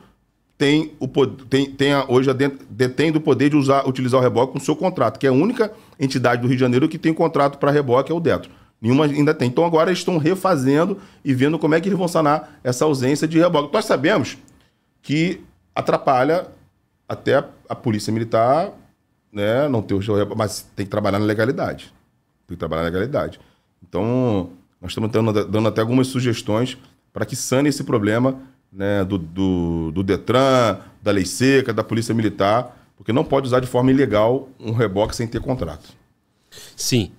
tem o tem, tem a, hoje a de, detém do poder de usar utilizar o reboque com seu contrato, que é a única entidade do Rio de Janeiro que tem contrato para reboque é o Detro. Nenhuma ainda tem. Então agora eles estão refazendo e vendo como é que eles vão sanar essa ausência de reboque. Nós sabemos que atrapalha até a polícia militar, né, não ter o reboque, mas tem que trabalhar na legalidade. Tem que trabalhar na legalidade. Então, nós estamos dando, dando até algumas sugestões para que sane esse problema né, do, do, do, Detran, da Lei Seca, da Polícia Militar, porque não pode usar de forma ilegal um reboque sem ter contrato. Sim.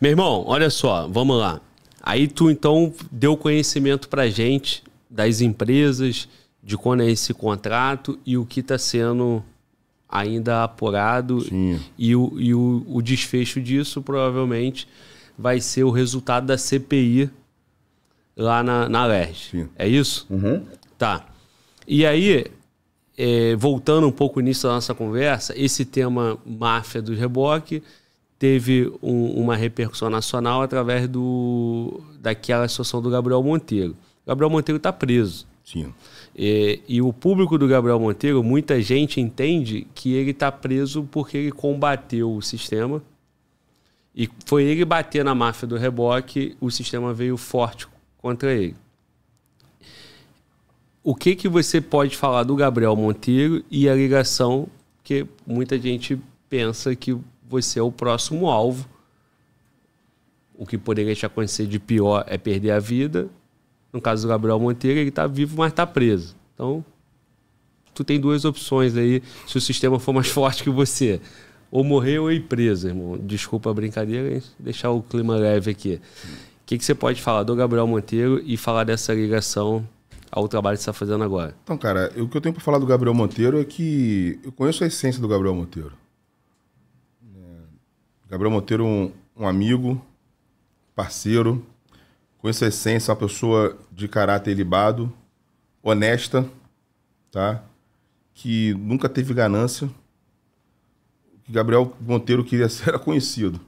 Meu irmão, olha só, vamos lá. Aí tu então deu conhecimento para gente das empresas, de quando é esse contrato e o que está sendo ainda apurado Sim. e, o, e o, o desfecho disso provavelmente vai ser o resultado da CPI lá na, na LERJ. É isso? Uhum. Tá. E aí, é, voltando um pouco nisso da nossa conversa, esse tema máfia do reboque teve um, uma repercussão nacional através do daquela situação do Gabriel Monteiro. O Gabriel Monteiro está preso. Sim. É, e o público do Gabriel Monteiro, muita gente entende que ele está preso porque ele combateu o sistema. E foi ele bater na máfia do reboque, o sistema veio forte contra ele. O que, que você pode falar do Gabriel Monteiro e a ligação que muita gente pensa que você é o próximo alvo? O que poderia te acontecer de pior é perder a vida. No caso do Gabriel Monteiro, ele está vivo, mas está preso. Então, tu tem duas opções aí, se o sistema for mais *laughs* forte que você ou morrer ou ir é preso, irmão. Desculpa a brincadeira, deixar o clima leve aqui. O que, que você pode falar do Gabriel Monteiro e falar dessa ligação ao trabalho que você está fazendo agora? Então, cara, o que eu tenho para falar do Gabriel Monteiro é que eu conheço a essência do Gabriel Monteiro. É, Gabriel Monteiro é um, um amigo, parceiro, conheço a essência, é uma pessoa de caráter libado, honesta, tá? que nunca teve ganância. O que Gabriel Monteiro queria *laughs* ser era conhecido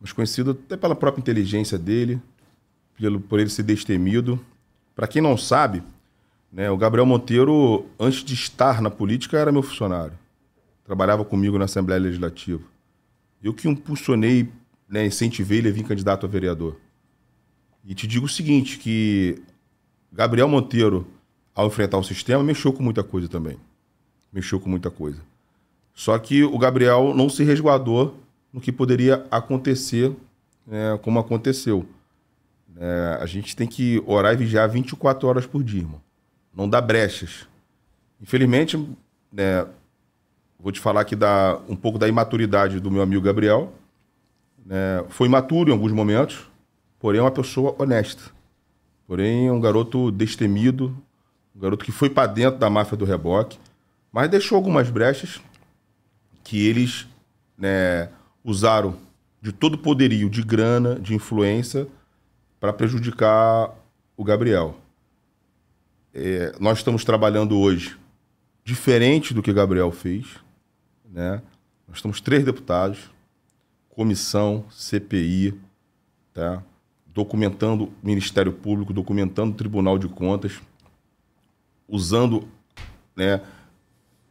mas conhecido até pela própria inteligência dele, pelo, por ele ser destemido. Para quem não sabe, né, o Gabriel Monteiro, antes de estar na política, era meu funcionário. Trabalhava comigo na Assembleia Legislativa. Eu que impulsionei, né, incentivei ele a vir candidato a vereador. E te digo o seguinte, que Gabriel Monteiro, ao enfrentar o sistema, mexeu com muita coisa também. Mexeu com muita coisa. Só que o Gabriel não se resguardou no que poderia acontecer, né, como aconteceu. É, a gente tem que orar e vigiar 24 horas por dia, irmão. Não dá brechas. Infelizmente, né, vou te falar que dá um pouco da imaturidade do meu amigo Gabriel. Né, foi imaturo em alguns momentos, porém é uma pessoa honesta. Porém, é um garoto destemido, um garoto que foi para dentro da máfia do reboque, mas deixou algumas brechas que eles né, usaram de todo poderio de grana, de influência, para prejudicar o Gabriel. É, nós estamos trabalhando hoje diferente do que Gabriel fez, né? Nós estamos três deputados, comissão, CPI, tá? documentando o Ministério Público, documentando o Tribunal de Contas, usando né,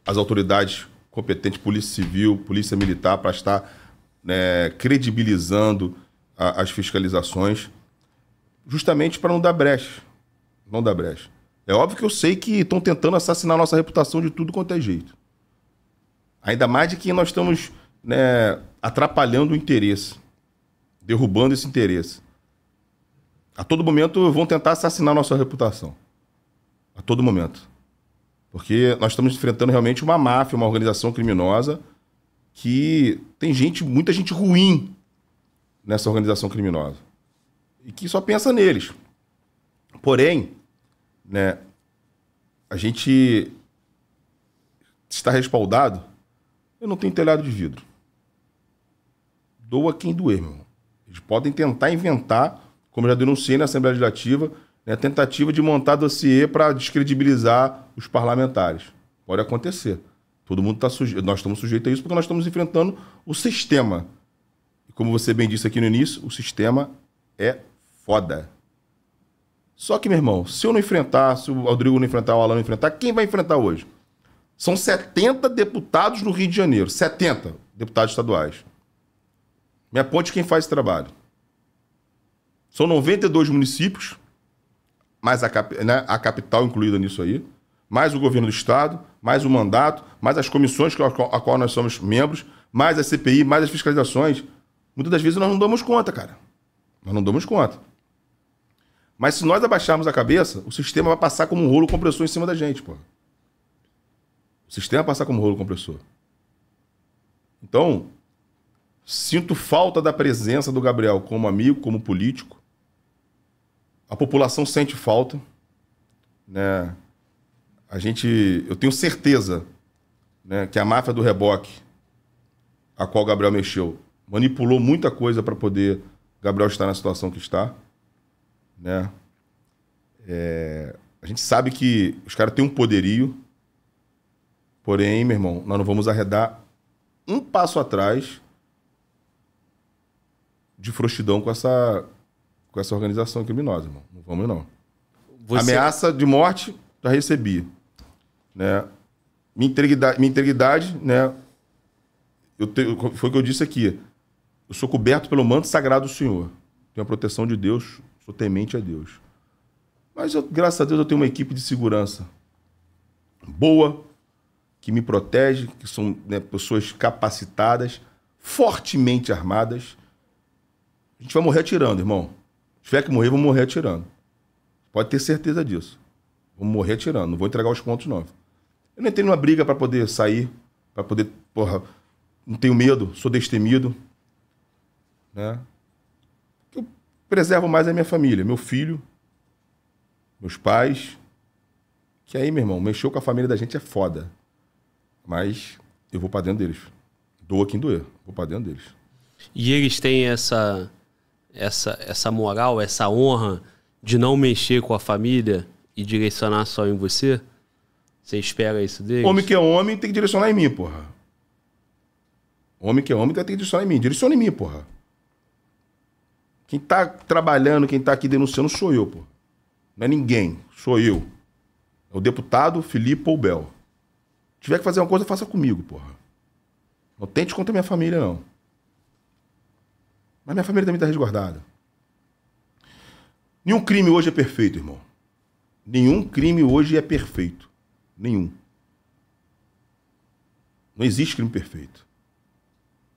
as autoridades competentes, Polícia Civil, Polícia Militar, para estar né, credibilizando a, as fiscalizações, justamente para não dar brecha. Não dar brecha. É óbvio que eu sei que estão tentando assassinar nossa reputação de tudo quanto é jeito. Ainda mais de que nós estamos né, atrapalhando o interesse, derrubando esse interesse. A todo momento vão tentar assassinar nossa reputação. A todo momento. Porque nós estamos enfrentando realmente uma máfia, uma organização criminosa que tem gente, muita gente ruim nessa organização criminosa e que só pensa neles. Porém, né, a gente está respaldado. Eu não tenho telhado de vidro. Doa quem doer, meu irmão. Eles podem tentar inventar, como eu já denunciei na Assembleia Legislativa, né, tentativa de montar dossiê para descredibilizar os parlamentares. Pode acontecer. Todo mundo está sujeito, nós estamos sujeitos a isso porque nós estamos enfrentando o sistema. E como você bem disse aqui no início, o sistema é foda. Só que, meu irmão, se eu não enfrentar, se o Rodrigo não enfrentar, o Alan não enfrentar, quem vai enfrentar hoje? São 70 deputados no Rio de Janeiro. 70 deputados estaduais. Me aponte quem faz esse trabalho. São 92 municípios, mas a, cap né, a capital incluída nisso aí mais o governo do Estado, mais o mandato, mais as comissões a qual nós somos membros, mais a CPI, mais as fiscalizações. Muitas das vezes nós não damos conta, cara. Nós não damos conta. Mas se nós abaixarmos a cabeça, o sistema vai passar como um rolo compressor em cima da gente, pô. O sistema vai passar como um rolo compressor. Então, sinto falta da presença do Gabriel como amigo, como político. A população sente falta, né? a gente, eu tenho certeza né, que a máfia do reboque, a qual Gabriel mexeu, manipulou muita coisa para poder Gabriel estar na situação que está. Né? É, a gente sabe que os caras têm um poderio, porém, meu irmão, nós não vamos arredar um passo atrás de frouxidão com essa, com essa organização criminosa, irmão. Não vamos, não. Você... Ameaça de morte, já recebi. Né? Minha integridade, minha integridade né? Eu te, foi o que eu disse aqui. Eu sou coberto pelo manto sagrado do Senhor. Tenho a proteção de Deus, sou temente a Deus. Mas eu, graças a Deus eu tenho uma equipe de segurança boa, que me protege, que são né, pessoas capacitadas, fortemente armadas. A gente vai morrer atirando, irmão. Se tiver que morrer, vamos morrer atirando. Pode ter certeza disso. Vamos morrer atirando. Não vou entregar os pontos, não. Eu não entrei numa briga para poder sair, para poder, porra, não tenho medo, sou destemido, né? Eu preservo mais é a minha família, meu filho, meus pais, que aí, meu irmão, mexeu com a família da gente é foda. Mas eu vou para dentro deles. Doa quem doer, vou para dentro deles. E eles têm essa essa essa moral, essa honra de não mexer com a família e direcionar só em você? Você espera isso dele? Homem que é homem tem que direcionar em mim, porra. Homem que é homem tem que direcionar em mim. Direciona em mim, porra. Quem tá trabalhando, quem tá aqui denunciando sou eu, porra. Não é ninguém, sou eu. É o deputado Filipe Poubel. Se tiver que fazer uma coisa, faça comigo, porra. Não tente contra minha família, não. Mas minha família também tá resguardada. Nenhum crime hoje é perfeito, irmão. Nenhum crime hoje é perfeito. Nenhum. Não existe crime perfeito.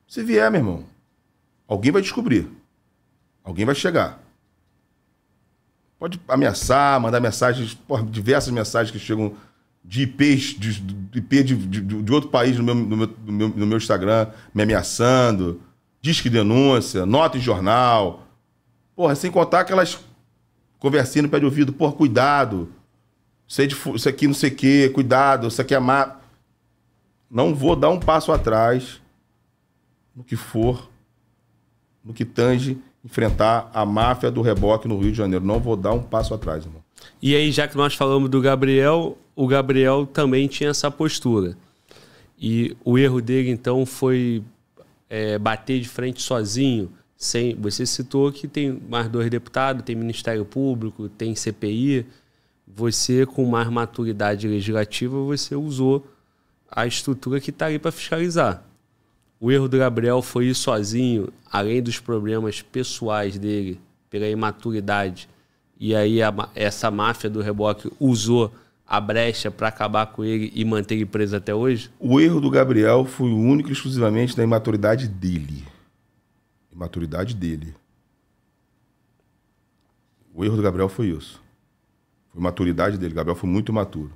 Se vier, meu irmão, alguém vai descobrir. Alguém vai chegar. Pode ameaçar, mandar mensagens, porra, diversas mensagens que chegam de IPs de, de, IP de, de, de outro país no meu, no, meu, no, meu, no meu Instagram, me ameaçando, diz que denúncia, nota em jornal. Porra, sem contar aquelas conversinhas no pé de ouvido, porra, cuidado sei de, isso aqui não sei o que, cuidado, isso aqui é má. Não vou dar um passo atrás no que for, no que tange enfrentar a máfia do reboque no Rio de Janeiro. Não vou dar um passo atrás, irmão. E aí, já que nós falamos do Gabriel, o Gabriel também tinha essa postura. E o erro dele, então, foi é, bater de frente sozinho. Sem, você citou que tem mais dois deputados, tem Ministério Público, tem CPI. Você, com mais maturidade legislativa, você usou a estrutura que está ali para fiscalizar. O erro do Gabriel foi ir sozinho, além dos problemas pessoais dele, pela imaturidade. E aí a, essa máfia do reboque usou a brecha para acabar com ele e manter ele preso até hoje? O erro do Gabriel foi o único e exclusivamente da imaturidade dele. Imaturidade dele. O erro do Gabriel foi isso. Foi maturidade dele. Gabriel foi muito maturo.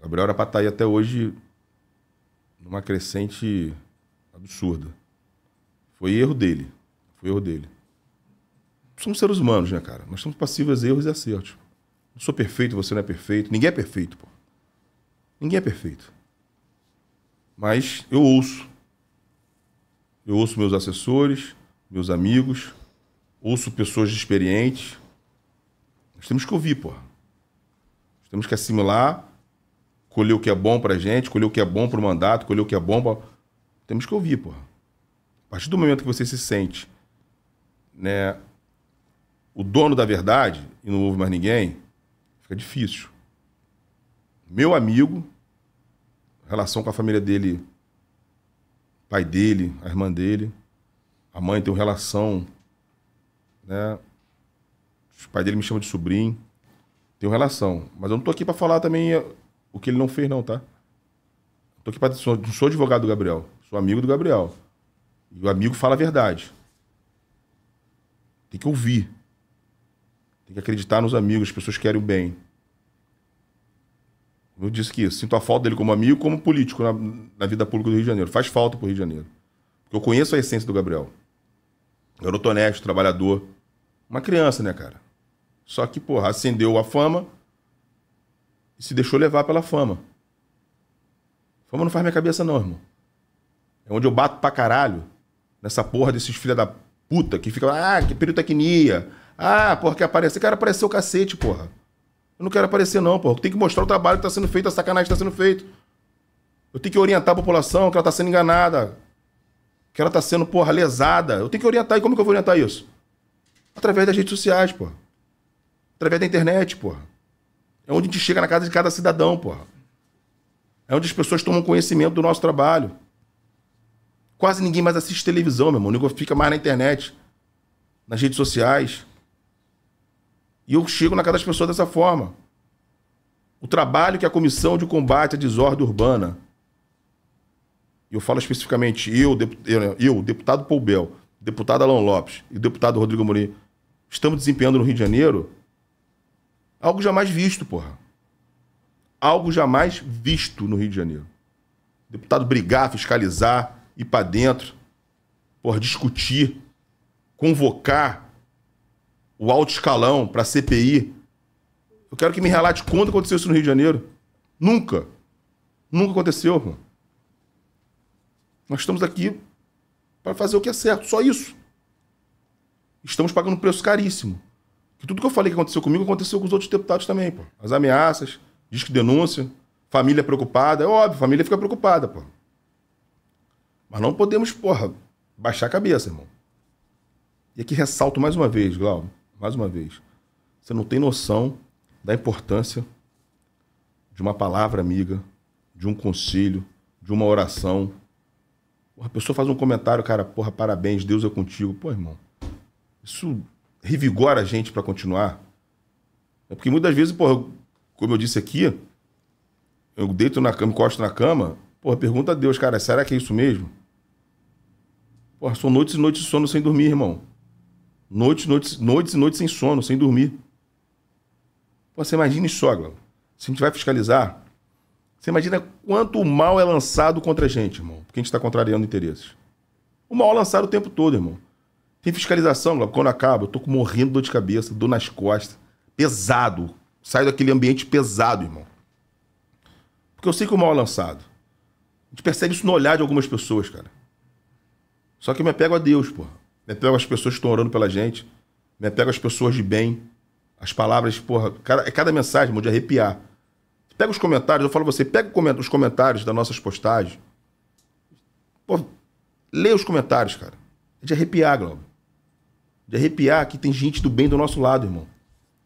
Gabriel era pra estar tá aí até hoje numa crescente absurda. Foi erro dele. Foi erro dele. Somos seres humanos, né, cara? Nós somos passivos a erros e acertos. Não sou perfeito, você não é perfeito. Ninguém é perfeito, pô. Ninguém é perfeito. Mas eu ouço. Eu ouço meus assessores, meus amigos, ouço pessoas experientes, nós temos que ouvir, porra. Nós temos que assimilar, colher o que é bom pra gente, colher o que é bom pro mandato, colher o que é bom pra... Temos que ouvir, porra. A partir do momento que você se sente né, o dono da verdade e não ouve mais ninguém, fica difícil. Meu amigo, relação com a família dele, pai dele, a irmã dele, a mãe tem uma relação né, os pais dele me chamam de sobrinho. Tenho relação. Mas eu não tô aqui para falar também eh, o que ele não fez, não, tá? Tô aqui pra. Sou, sou advogado do Gabriel. Sou amigo do Gabriel. E o amigo fala a verdade. Tem que ouvir. Tem que acreditar nos amigos, as pessoas querem o bem. Eu disse que sinto a falta dele como amigo, como político na, na vida pública do Rio de Janeiro. Faz falta pro Rio de Janeiro. Porque eu conheço a essência do Gabriel. Garoto honesto, trabalhador. Uma criança, né, cara? Só que, porra, acendeu a fama e se deixou levar pela fama. Fama não faz minha cabeça, não, irmão. É onde eu bato pra caralho nessa porra desses filha da puta que fica lá, ah, que nia Ah, porra, que aparecer. Cara, apareceu o cacete, porra. Eu não quero aparecer, não, porra. Tem que mostrar o trabalho que tá sendo feito, a sacanagem que tá sendo feito. Eu tenho que orientar a população que ela tá sendo enganada. Que ela tá sendo, porra, lesada. Eu tenho que orientar. E como que eu vou orientar isso? Através das redes sociais, porra. Através da internet, porra. É onde a gente chega na casa de cada cidadão, porra. É onde as pessoas tomam conhecimento do nosso trabalho. Quase ninguém mais assiste televisão, meu irmão. O negócio fica mais na internet, nas redes sociais. E eu chego na casa das pessoas dessa forma. O trabalho que a Comissão de Combate à Desordem Urbana, eu falo especificamente eu, né, eu deputado Paul Bell, deputado Alão Lopes e deputado Rodrigo Amorim, estamos desempenhando no Rio de Janeiro, Algo jamais visto, porra. Algo jamais visto no Rio de Janeiro. Deputado brigar, fiscalizar, ir para dentro, porra, discutir, convocar o alto escalão para CPI. Eu quero que me relate quando aconteceu isso no Rio de Janeiro. Nunca. Nunca aconteceu, porra. Nós estamos aqui para fazer o que é certo, só isso. Estamos pagando um preço caríssimo que Tudo que eu falei que aconteceu comigo aconteceu com os outros deputados também, pô. As ameaças, diz que denúncia, família preocupada. É óbvio, família fica preocupada, pô. Mas não podemos, porra, baixar a cabeça, irmão. E aqui ressalto mais uma vez, Glauco, mais uma vez. Você não tem noção da importância de uma palavra amiga, de um conselho, de uma oração. Porra, a pessoa faz um comentário, cara, porra, parabéns, Deus é contigo. Pô, irmão, isso revigora a gente para continuar. É porque muitas vezes, porra, como eu disse aqui, eu deito na cama, encosto na cama, porra, pergunta a Deus, cara, será que é isso mesmo? Porra, são noites e noites de sono sem dormir, irmão. Noites, noites, noites e noites sem sono, sem dormir. Pô, você imagine só, Se a gente vai fiscalizar, você imagina quanto mal é lançado contra a gente, irmão. Porque a gente está contrariando interesses. O mal é lançado o tempo todo, irmão. Tem fiscalização, Glauco, quando acaba, eu tô morrendo de dor de cabeça, dor nas costas. Pesado. Saio daquele ambiente pesado, irmão. Porque eu sei que o mal é lançado. A gente percebe isso no olhar de algumas pessoas, cara. Só que eu me apego a Deus, porra. Me apego às pessoas que estão orando pela gente. Me apego às pessoas de bem. As palavras, porra. é cada mensagem, irmão, de arrepiar. Pega os comentários, eu falo pra você, pega os comentários das nossas postagens. Pô, lê os comentários, cara. É de arrepiar, Glauber de arrepiar que tem gente do bem do nosso lado, irmão.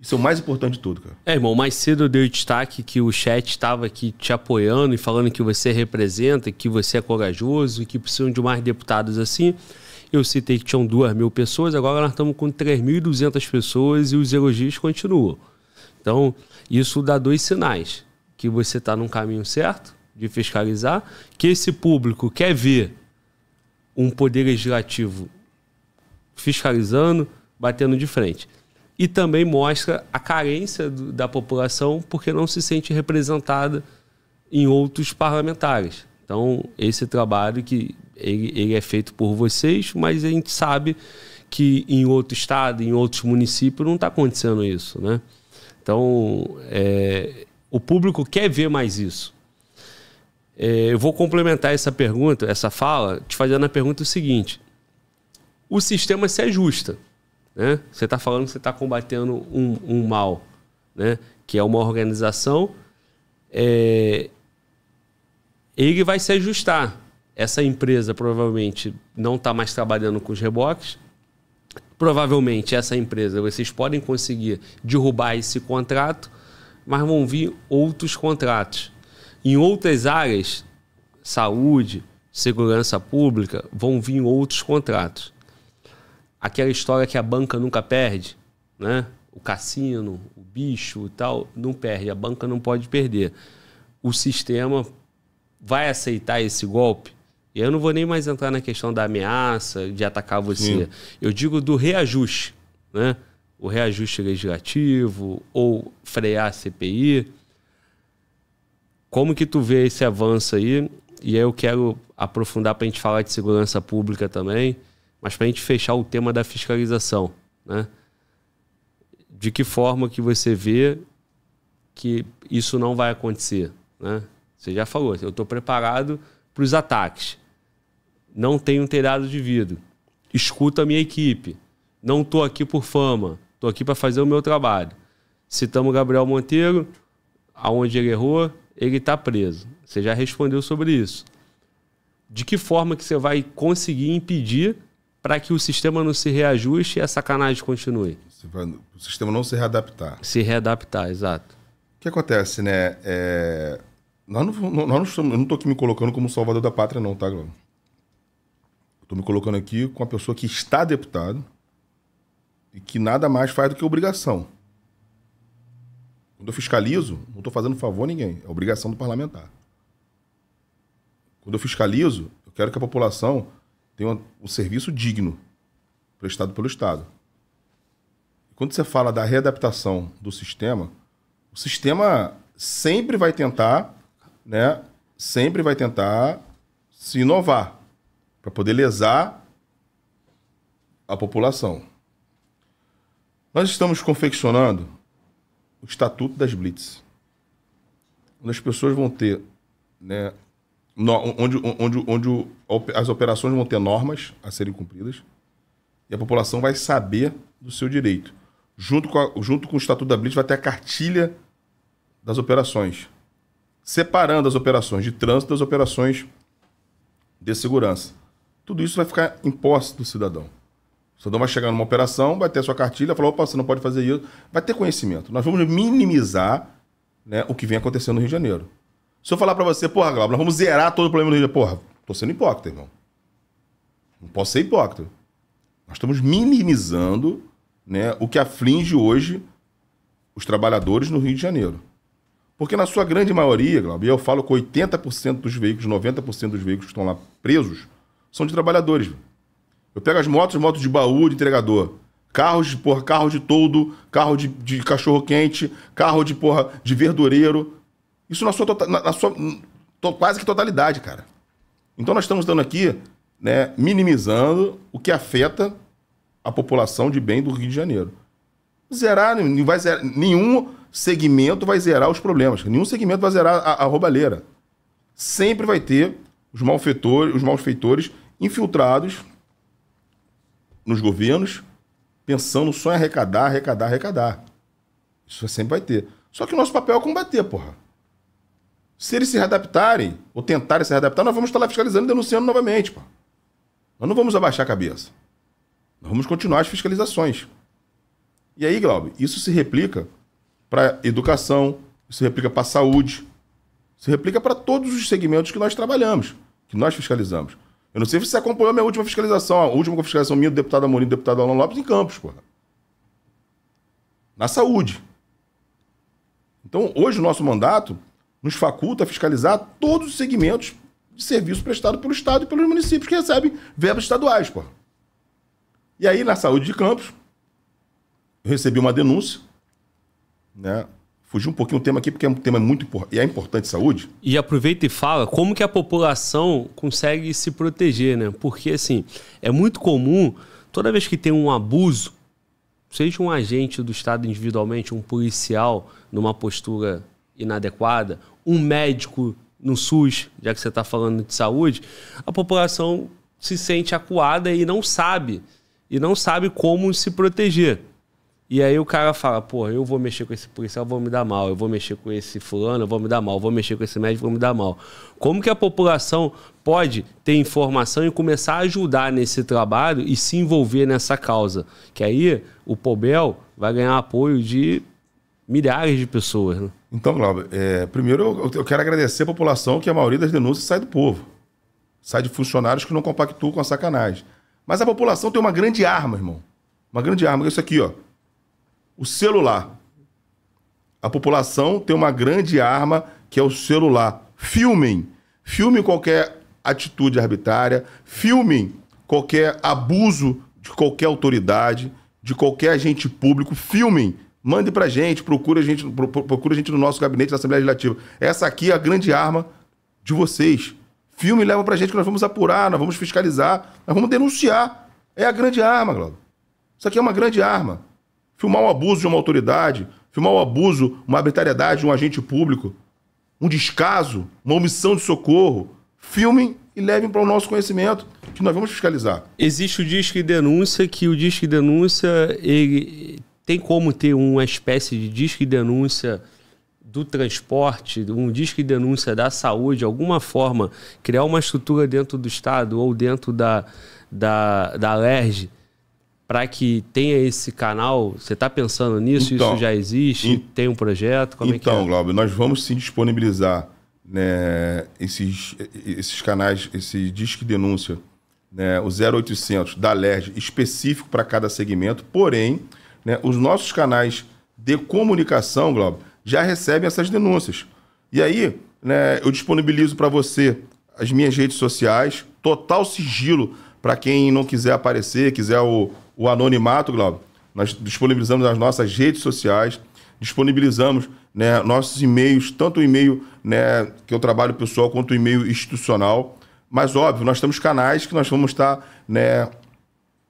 Isso é o mais importante de tudo, cara. É, irmão, mais cedo eu dei o destaque que o chat estava aqui te apoiando e falando que você representa, que você é corajoso e que precisam de mais deputados assim. Eu citei que tinham duas mil pessoas, agora nós estamos com 3.200 pessoas e os elogios continuam. Então, isso dá dois sinais: que você está num caminho certo de fiscalizar, que esse público quer ver um poder legislativo fiscalizando, batendo de frente. E também mostra a carência do, da população porque não se sente representada em outros parlamentares. Então, esse trabalho que ele, ele é feito por vocês, mas a gente sabe que em outro estado, em outros municípios, não está acontecendo isso, né? Então, é, o público quer ver mais isso. É, eu vou complementar essa pergunta, essa fala, te fazendo a pergunta o seguinte: o sistema se ajusta. Né? Você está falando que você está combatendo um, um mal, né? que é uma organização, é... ele vai se ajustar. Essa empresa provavelmente não está mais trabalhando com os reboques. Provavelmente essa empresa, vocês podem conseguir derrubar esse contrato, mas vão vir outros contratos. Em outras áreas, saúde, segurança pública, vão vir outros contratos aquela história que a banca nunca perde, né? O cassino, o bicho e tal, não perde. A banca não pode perder. O sistema vai aceitar esse golpe? E eu não vou nem mais entrar na questão da ameaça, de atacar você. Sim. Eu digo do reajuste, né? O reajuste legislativo ou frear a CPI. Como que tu vê esse avanço aí? E aí eu quero aprofundar para a gente falar de segurança pública também. Mas para a gente fechar o tema da fiscalização, né? de que forma que você vê que isso não vai acontecer? Né? Você já falou, eu estou preparado para os ataques. Não tenho telhado de vidro. Escuta a minha equipe. Não estou aqui por fama. Estou aqui para fazer o meu trabalho. Citamos Gabriel Monteiro, aonde ele errou, ele está preso. Você já respondeu sobre isso. De que forma que você vai conseguir impedir para que o sistema não se reajuste e a sacanagem continue. O sistema não se readaptar. Se readaptar, exato. O que acontece, né? É... Nós não, nós não eu não estou aqui me colocando como salvador da pátria, não, tá, Glauco? Estou me colocando aqui com a pessoa que está deputado e que nada mais faz do que obrigação. Quando eu fiscalizo, não estou fazendo favor a ninguém. É obrigação do parlamentar. Quando eu fiscalizo, eu quero que a população tem um, um serviço digno prestado pelo Estado. Quando você fala da readaptação do sistema, o sistema sempre vai tentar, né? Sempre vai tentar se inovar para poder lesar a população. Nós estamos confeccionando o Estatuto das Blitz, onde as pessoas vão ter né, no, onde, onde, onde as operações vão ter normas a serem cumpridas e a população vai saber do seu direito. Junto com, a, junto com o Estatuto da Blitz vai ter a cartilha das operações, separando as operações de trânsito das operações de segurança. Tudo isso vai ficar em posse do cidadão. O cidadão vai chegar numa operação, vai ter a sua cartilha, falar, opa, você não pode fazer isso. Vai ter conhecimento. Nós vamos minimizar né, o que vem acontecendo no Rio de Janeiro. Se eu falar para você, porra, Glauber, nós vamos zerar todo o problema do Rio de Janeiro. Porra, tô sendo hipócrita, irmão. Não posso ser hipócrita. Nós estamos minimizando né, o que aflige hoje os trabalhadores no Rio de Janeiro. Porque na sua grande maioria, Glauber, eu falo que 80% dos veículos, 90% dos veículos que estão lá presos são de trabalhadores. Eu pego as motos, motos de baú, de entregador. Carros de porra, carro de todo, carro de, de cachorro quente, carro de porra de verdureiro. Isso na sua, tota-, na, na sua to, quase que totalidade, cara. Então nós estamos dando aqui, né, minimizando o que afeta a população de bem do Rio de Janeiro. Zerar, não vai zerar, nenhum segmento vai zerar os problemas, nenhum segmento vai zerar a, a roubalheira. Sempre vai ter os malfeitores, os malfeitores infiltrados nos governos, pensando só em arrecadar, arrecadar, arrecadar. Isso sempre vai ter. Só que o nosso papel é combater, porra. Se eles se readaptarem, ou tentarem se readaptar, nós vamos estar lá fiscalizando e denunciando novamente. Pô. Nós não vamos abaixar a cabeça. Nós vamos continuar as fiscalizações. E aí, Glaube, isso se replica para educação, isso replica para saúde, isso replica para todos os segmentos que nós trabalhamos, que nós fiscalizamos. Eu não sei se você acompanhou a minha última fiscalização, a última fiscalização minha do deputado Amorim e do deputado Alan Lopes em Campos, porra. Na saúde. Então, hoje o nosso mandato nos faculta fiscalizar todos os segmentos de serviço prestado pelo Estado e pelos municípios que recebem verbas estaduais, pô. E aí, na saúde de campos, eu recebi uma denúncia, né? Fugir um pouquinho o tema aqui, porque é um tema muito importante e é importante saúde. E aproveita e fala como que a população consegue se proteger, né? Porque, assim, é muito comum, toda vez que tem um abuso, seja um agente do Estado individualmente, um policial, numa postura inadequada, um médico no SUS, já que você está falando de saúde, a população se sente acuada e não sabe. E não sabe como se proteger. E aí o cara fala, pô, eu vou mexer com esse policial, vou me dar mal. Eu vou mexer com esse fulano, vou me dar mal. Eu vou mexer com esse médico, vou me dar mal. Como que a população pode ter informação e começar a ajudar nesse trabalho e se envolver nessa causa? Que aí o Pobel vai ganhar apoio de milhares de pessoas, né? Então, Glauber, é, primeiro eu, eu, quero agradecer a população que a maioria das denúncias sai do povo. Sai de funcionários que não compactuam com a sacanagem. Mas a população tem uma grande arma, irmão. Uma grande arma, isso aqui, ó. O celular. A população tem uma grande arma que é o celular. Filmem. Filmem qualquer atitude arbitrária, filmem qualquer abuso de qualquer autoridade, de qualquer agente público, filmem Mande pra gente, procura a gente, procura a gente no nosso gabinete da Assembleia Legislativa. Essa aqui é a grande arma de vocês. Filme leva pra gente que nós vamos apurar, nós vamos fiscalizar, nós vamos denunciar. É a grande arma, Globo Isso aqui é uma grande arma. Filmar o um abuso de uma autoridade, filmar o um abuso, uma arbitrariedade de um agente público, um descaso, uma omissão de socorro. Filmem e levem para o nosso conhecimento, que nós vamos fiscalizar. Existe o Disque Denúncia, que o Disque Denúncia ele tem como ter uma espécie de disque de denúncia do transporte, um disque de denúncia da saúde, alguma forma, criar uma estrutura dentro do Estado ou dentro da, da, da LERJ para que tenha esse canal? Você está pensando nisso? Então, Isso já existe? In, tem um projeto? Como então, é que então, é? Glauber, nós vamos se disponibilizar né, esses, esses canais, esse disque de denúncia, né, o 0800 da LERJ específico para cada segmento, porém né? Os nossos canais de comunicação, Globo, já recebem essas denúncias. E aí, né, eu disponibilizo para você as minhas redes sociais, total sigilo para quem não quiser aparecer, quiser o, o anonimato, Globo. Nós disponibilizamos as nossas redes sociais, disponibilizamos né, nossos e-mails, tanto o e-mail né, que eu trabalho pessoal quanto o e-mail institucional. Mas, óbvio, nós temos canais que nós vamos estar né,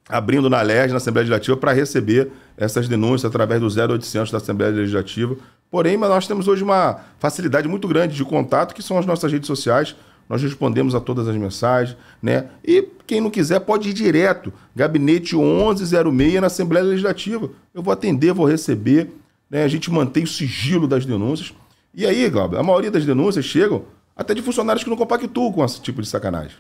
abrindo na LERJ, na Assembleia Legislativa, para receber essas denúncias através do 0800 da Assembleia Legislativa. Porém, nós temos hoje uma facilidade muito grande de contato, que são as nossas redes sociais. Nós respondemos a todas as mensagens, né? E quem não quiser pode ir direto, gabinete 1106 na Assembleia Legislativa. Eu vou atender, vou receber. Né? A gente mantém o sigilo das denúncias. E aí, Glauber, a maioria das denúncias chegam até de funcionários que não compactuam com esse tipo de sacanagem.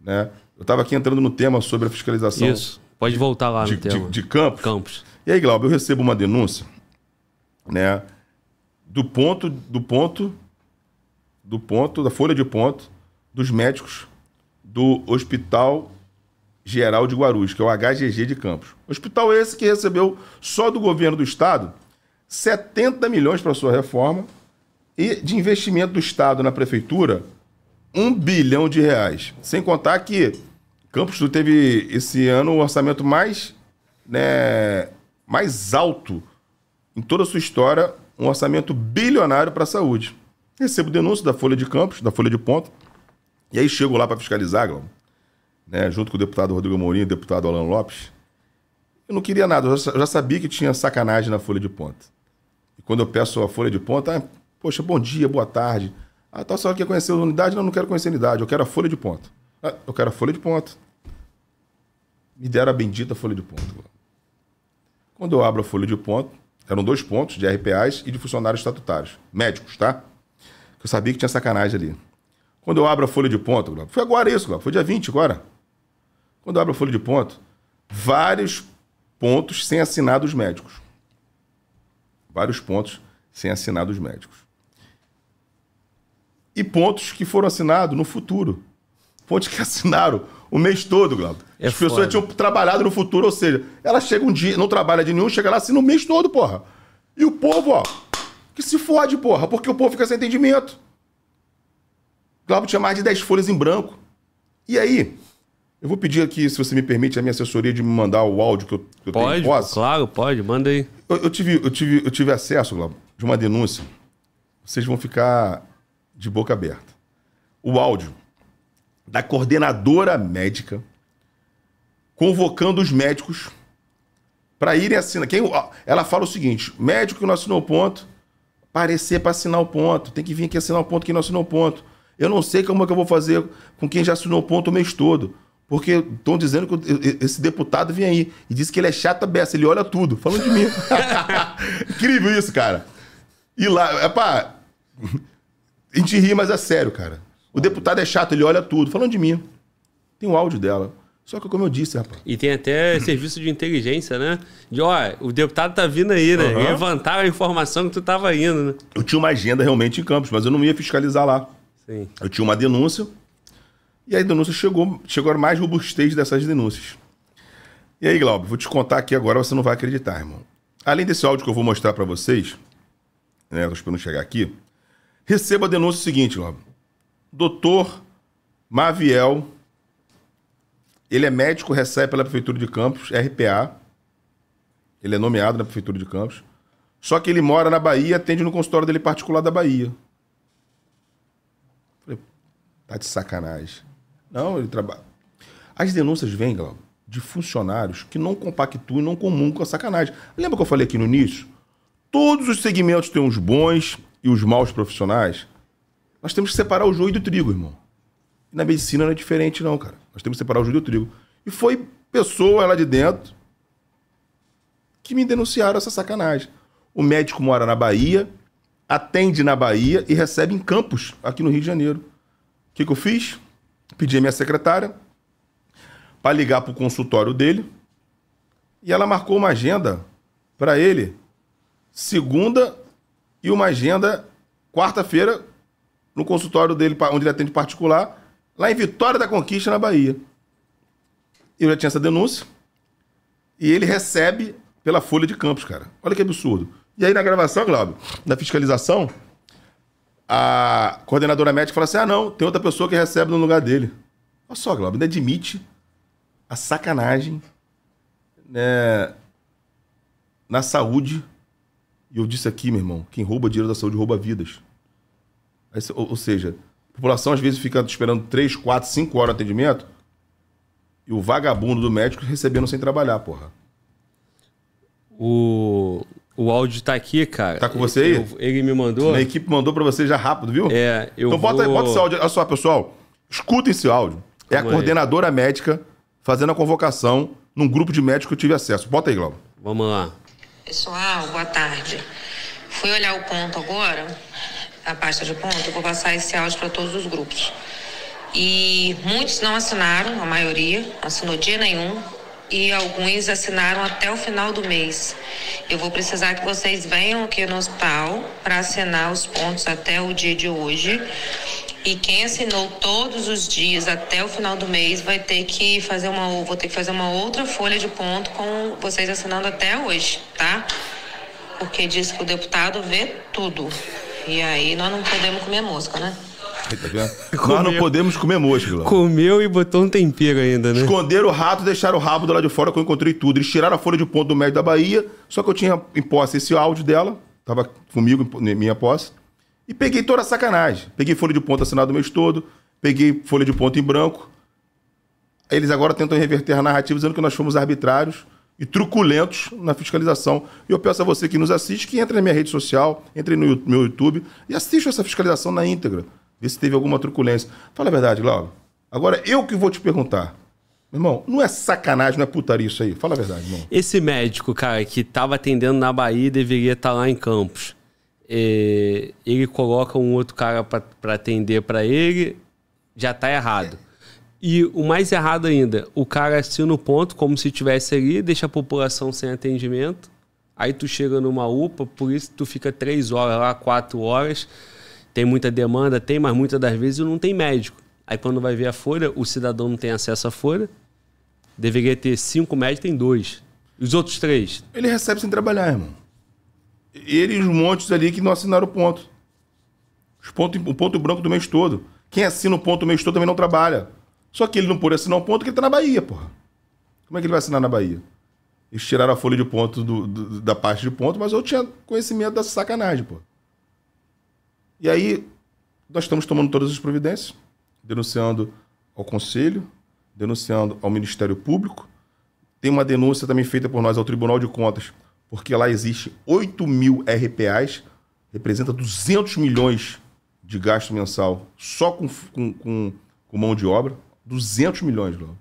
Né? Eu estava aqui entrando no tema sobre a fiscalização. Isso. Pode voltar lá de, no tema. De, de campos. Campos. E aí, Glauber, eu recebo uma denúncia, né? Do ponto, do ponto, do ponto, da folha de ponto dos médicos do Hospital Geral de Guarulhos, que é o HGG de Campos. Hospital esse que recebeu só do governo do estado 70 milhões para sua reforma e de investimento do estado na prefeitura 1 bilhão de reais. Sem contar que Campos teve esse ano o orçamento mais né, mais alto em toda a sua história, um orçamento bilionário para a saúde. Recebo denúncia da Folha de Campos, da Folha de Ponto, e aí chego lá para fiscalizar, né, junto com o deputado Rodrigo Mourinho e o deputado Alan Lopes. Eu não queria nada, eu já sabia que tinha sacanagem na Folha de Ponta. E quando eu peço a Folha de Ponta, ah, poxa, bom dia, boa tarde. Ah, tal, tá, só quer conhecer a unidade? Não, não quero conhecer a unidade, eu quero a Folha de Ponta. Ah, eu quero a Folha de Ponta. Me deram a bendita Folha de Ponta. Quando eu abro a folha de ponto, eram dois pontos de RPAs e de funcionários estatutários, médicos, tá? Eu sabia que tinha sacanagem ali. Quando eu abro a folha de ponto, foi agora isso, foi dia 20 agora. Quando eu abro a folha de ponto, vários pontos sem assinar dos médicos. Vários pontos sem assinar dos médicos. E pontos que foram assinados no futuro fontes que assinaram o mês todo, Glauco. É As foda. pessoas tinham trabalhado no futuro, ou seja, ela chega um dia, não trabalha de nenhum, chega lá, assina o mês todo, porra. E o povo, ó, que se fode, porra, porque o povo fica sem entendimento. Glauco tinha mais de 10 folhas em branco. E aí, eu vou pedir aqui, se você me permite, a minha assessoria de me mandar o áudio que eu, que pode, eu tenho. Claro, pode, manda aí. Eu, eu, tive, eu, tive, eu tive acesso, Glauco, de uma denúncia. Vocês vão ficar de boca aberta. O áudio da coordenadora médica convocando os médicos para irem assinar. Quem, ela fala o seguinte: médico que não assinou o ponto, parecer para assinar o ponto. Tem que vir aqui assinar o ponto quem não assinou o ponto. Eu não sei como é que eu vou fazer com quem já assinou o ponto o mês todo. Porque estão dizendo que esse deputado vem aí e diz que ele é chata beça, ele olha tudo, falando de mim. *laughs* Incrível isso, cara. E lá, é pá. *laughs* A gente ri, mas é sério, cara. O deputado é chato, ele olha tudo. Falando de mim. Tem um áudio dela. Só que como eu disse, rapaz. E tem até *laughs* serviço de inteligência, né? De ó, o deputado tá vindo aí, né? Uhum. Levantar a informação que tu tava indo, né? Eu tinha uma agenda realmente em Campos, mas eu não ia fiscalizar lá. Sim. Eu tinha uma denúncia. E aí a denúncia chegou, chegou a mais robustez dessas denúncias. E aí, Glauber, vou te contar aqui agora, você não vai acreditar, irmão. Além desse áudio que eu vou mostrar para vocês, né? Tô esperando chegar aqui. Receba a denúncia seguinte, Glauber doutor Maviel. Ele é médico, recebe pela Prefeitura de Campos, RPA. Ele é nomeado na Prefeitura de Campos. Só que ele mora na Bahia, atende no consultório dele particular da Bahia. Falei, tá de sacanagem. Não, ele trabalha. As denúncias vêm, Glauco, de funcionários que não compactuam e não com a sacanagem. Lembra que eu falei aqui no início? Todos os segmentos têm os bons e os maus profissionais. Nós temos que separar o joio do trigo, irmão. E na medicina não é diferente, não, cara. Nós temos que separar o joio do trigo. E foi pessoa lá de dentro que me denunciaram essa sacanagem. O médico mora na Bahia, atende na Bahia e recebe em Campos, aqui no Rio de Janeiro. O que, que eu fiz? Pedi a minha secretária para ligar para o consultório dele e ela marcou uma agenda para ele segunda e uma agenda quarta-feira no consultório dele, onde ele atende particular, lá em Vitória da Conquista, na Bahia. Eu já tinha essa denúncia. E ele recebe pela Folha de Campos, cara. Olha que absurdo. E aí na gravação, Glauber, na fiscalização, a coordenadora médica fala assim: ah, não, tem outra pessoa que recebe no lugar dele. Olha só, Glauber, ainda admite a sacanagem né, na saúde. E eu disse aqui, meu irmão: quem rouba dinheiro da saúde rouba vidas. É ou, ou seja, a população às vezes fica esperando 3, 4, 5 horas de atendimento e o vagabundo do médico recebendo sem trabalhar, porra. O, o áudio tá aqui, cara. Tá com você aí? Eu, ele me mandou. A equipe mandou para você já rápido, viu? É, eu Então bota, vou... bota esse áudio. Olha só, pessoal. Escutem esse áudio. É a coordenadora médica fazendo a convocação num grupo de médicos que eu tive acesso. Bota aí, Glauco. Vamos lá. Pessoal, boa tarde. Fui olhar o ponto agora a pasta de ponto, eu vou passar esse áudio para todos os grupos. E muitos não assinaram, a maioria, não assinou dia nenhum, e alguns assinaram até o final do mês. Eu vou precisar que vocês venham aqui no hospital para assinar os pontos até o dia de hoje. E quem assinou todos os dias até o final do mês vai ter que fazer uma vou ter que fazer uma outra folha de ponto com vocês assinando até hoje, tá? Porque diz que o deputado vê tudo. E aí nós não podemos comer mosca, né? Tá *laughs* nós não podemos comer mosca, Comeu e botou um tempero ainda, né? Esconderam o rato, deixaram o rabo do lado de fora, que eu encontrei tudo. Eles tiraram a folha de ponto do médio da Bahia, só que eu tinha em posse esse áudio dela, tava comigo, em minha posse, e peguei toda a sacanagem. Peguei folha de ponto assinado o mês todo, peguei folha de ponto em branco. Eles agora tentam reverter a narrativa dizendo que nós fomos arbitrários e truculentos na fiscalização. E eu peço a você que nos assiste que entre na minha rede social, entre no meu YouTube e assista essa fiscalização na íntegra. Vê se teve alguma truculência. Fala a verdade, Glauco. Agora eu que vou te perguntar. Meu irmão, não é sacanagem, não é putaria isso aí. Fala a verdade, irmão. Esse médico, cara, que estava atendendo na Bahia e deveria estar tá lá em Campos. É, ele coloca um outro cara para atender para ele, já está errado. É e o mais errado ainda, o cara assina o ponto como se tivesse ali, deixa a população sem atendimento. Aí tu chega numa UPA, por isso tu fica três horas lá, quatro horas. Tem muita demanda, tem, mas muitas das vezes não tem médico. Aí quando vai ver a folha, o cidadão não tem acesso à folha. Deveria ter cinco médicos, tem dois. E os outros três? Ele recebe sem trabalhar, irmão. Ele e os montes ali que não assinaram o ponto. Os ponto o ponto branco do mês todo. Quem assina o ponto do mês todo também não trabalha. Só que ele não pôde assinar um ponto que ele está na Bahia, porra. Como é que ele vai assinar na Bahia? Eles tiraram a folha de ponto do, do, da parte de ponto, mas eu tinha conhecimento dessa sacanagem, pô. E aí, nós estamos tomando todas as providências, denunciando ao Conselho, denunciando ao Ministério Público. Tem uma denúncia também feita por nós ao Tribunal de Contas, porque lá existe 8 mil RPAs, representa 200 milhões de gasto mensal só com, com, com, com mão de obra. 200 milhões, Glauco.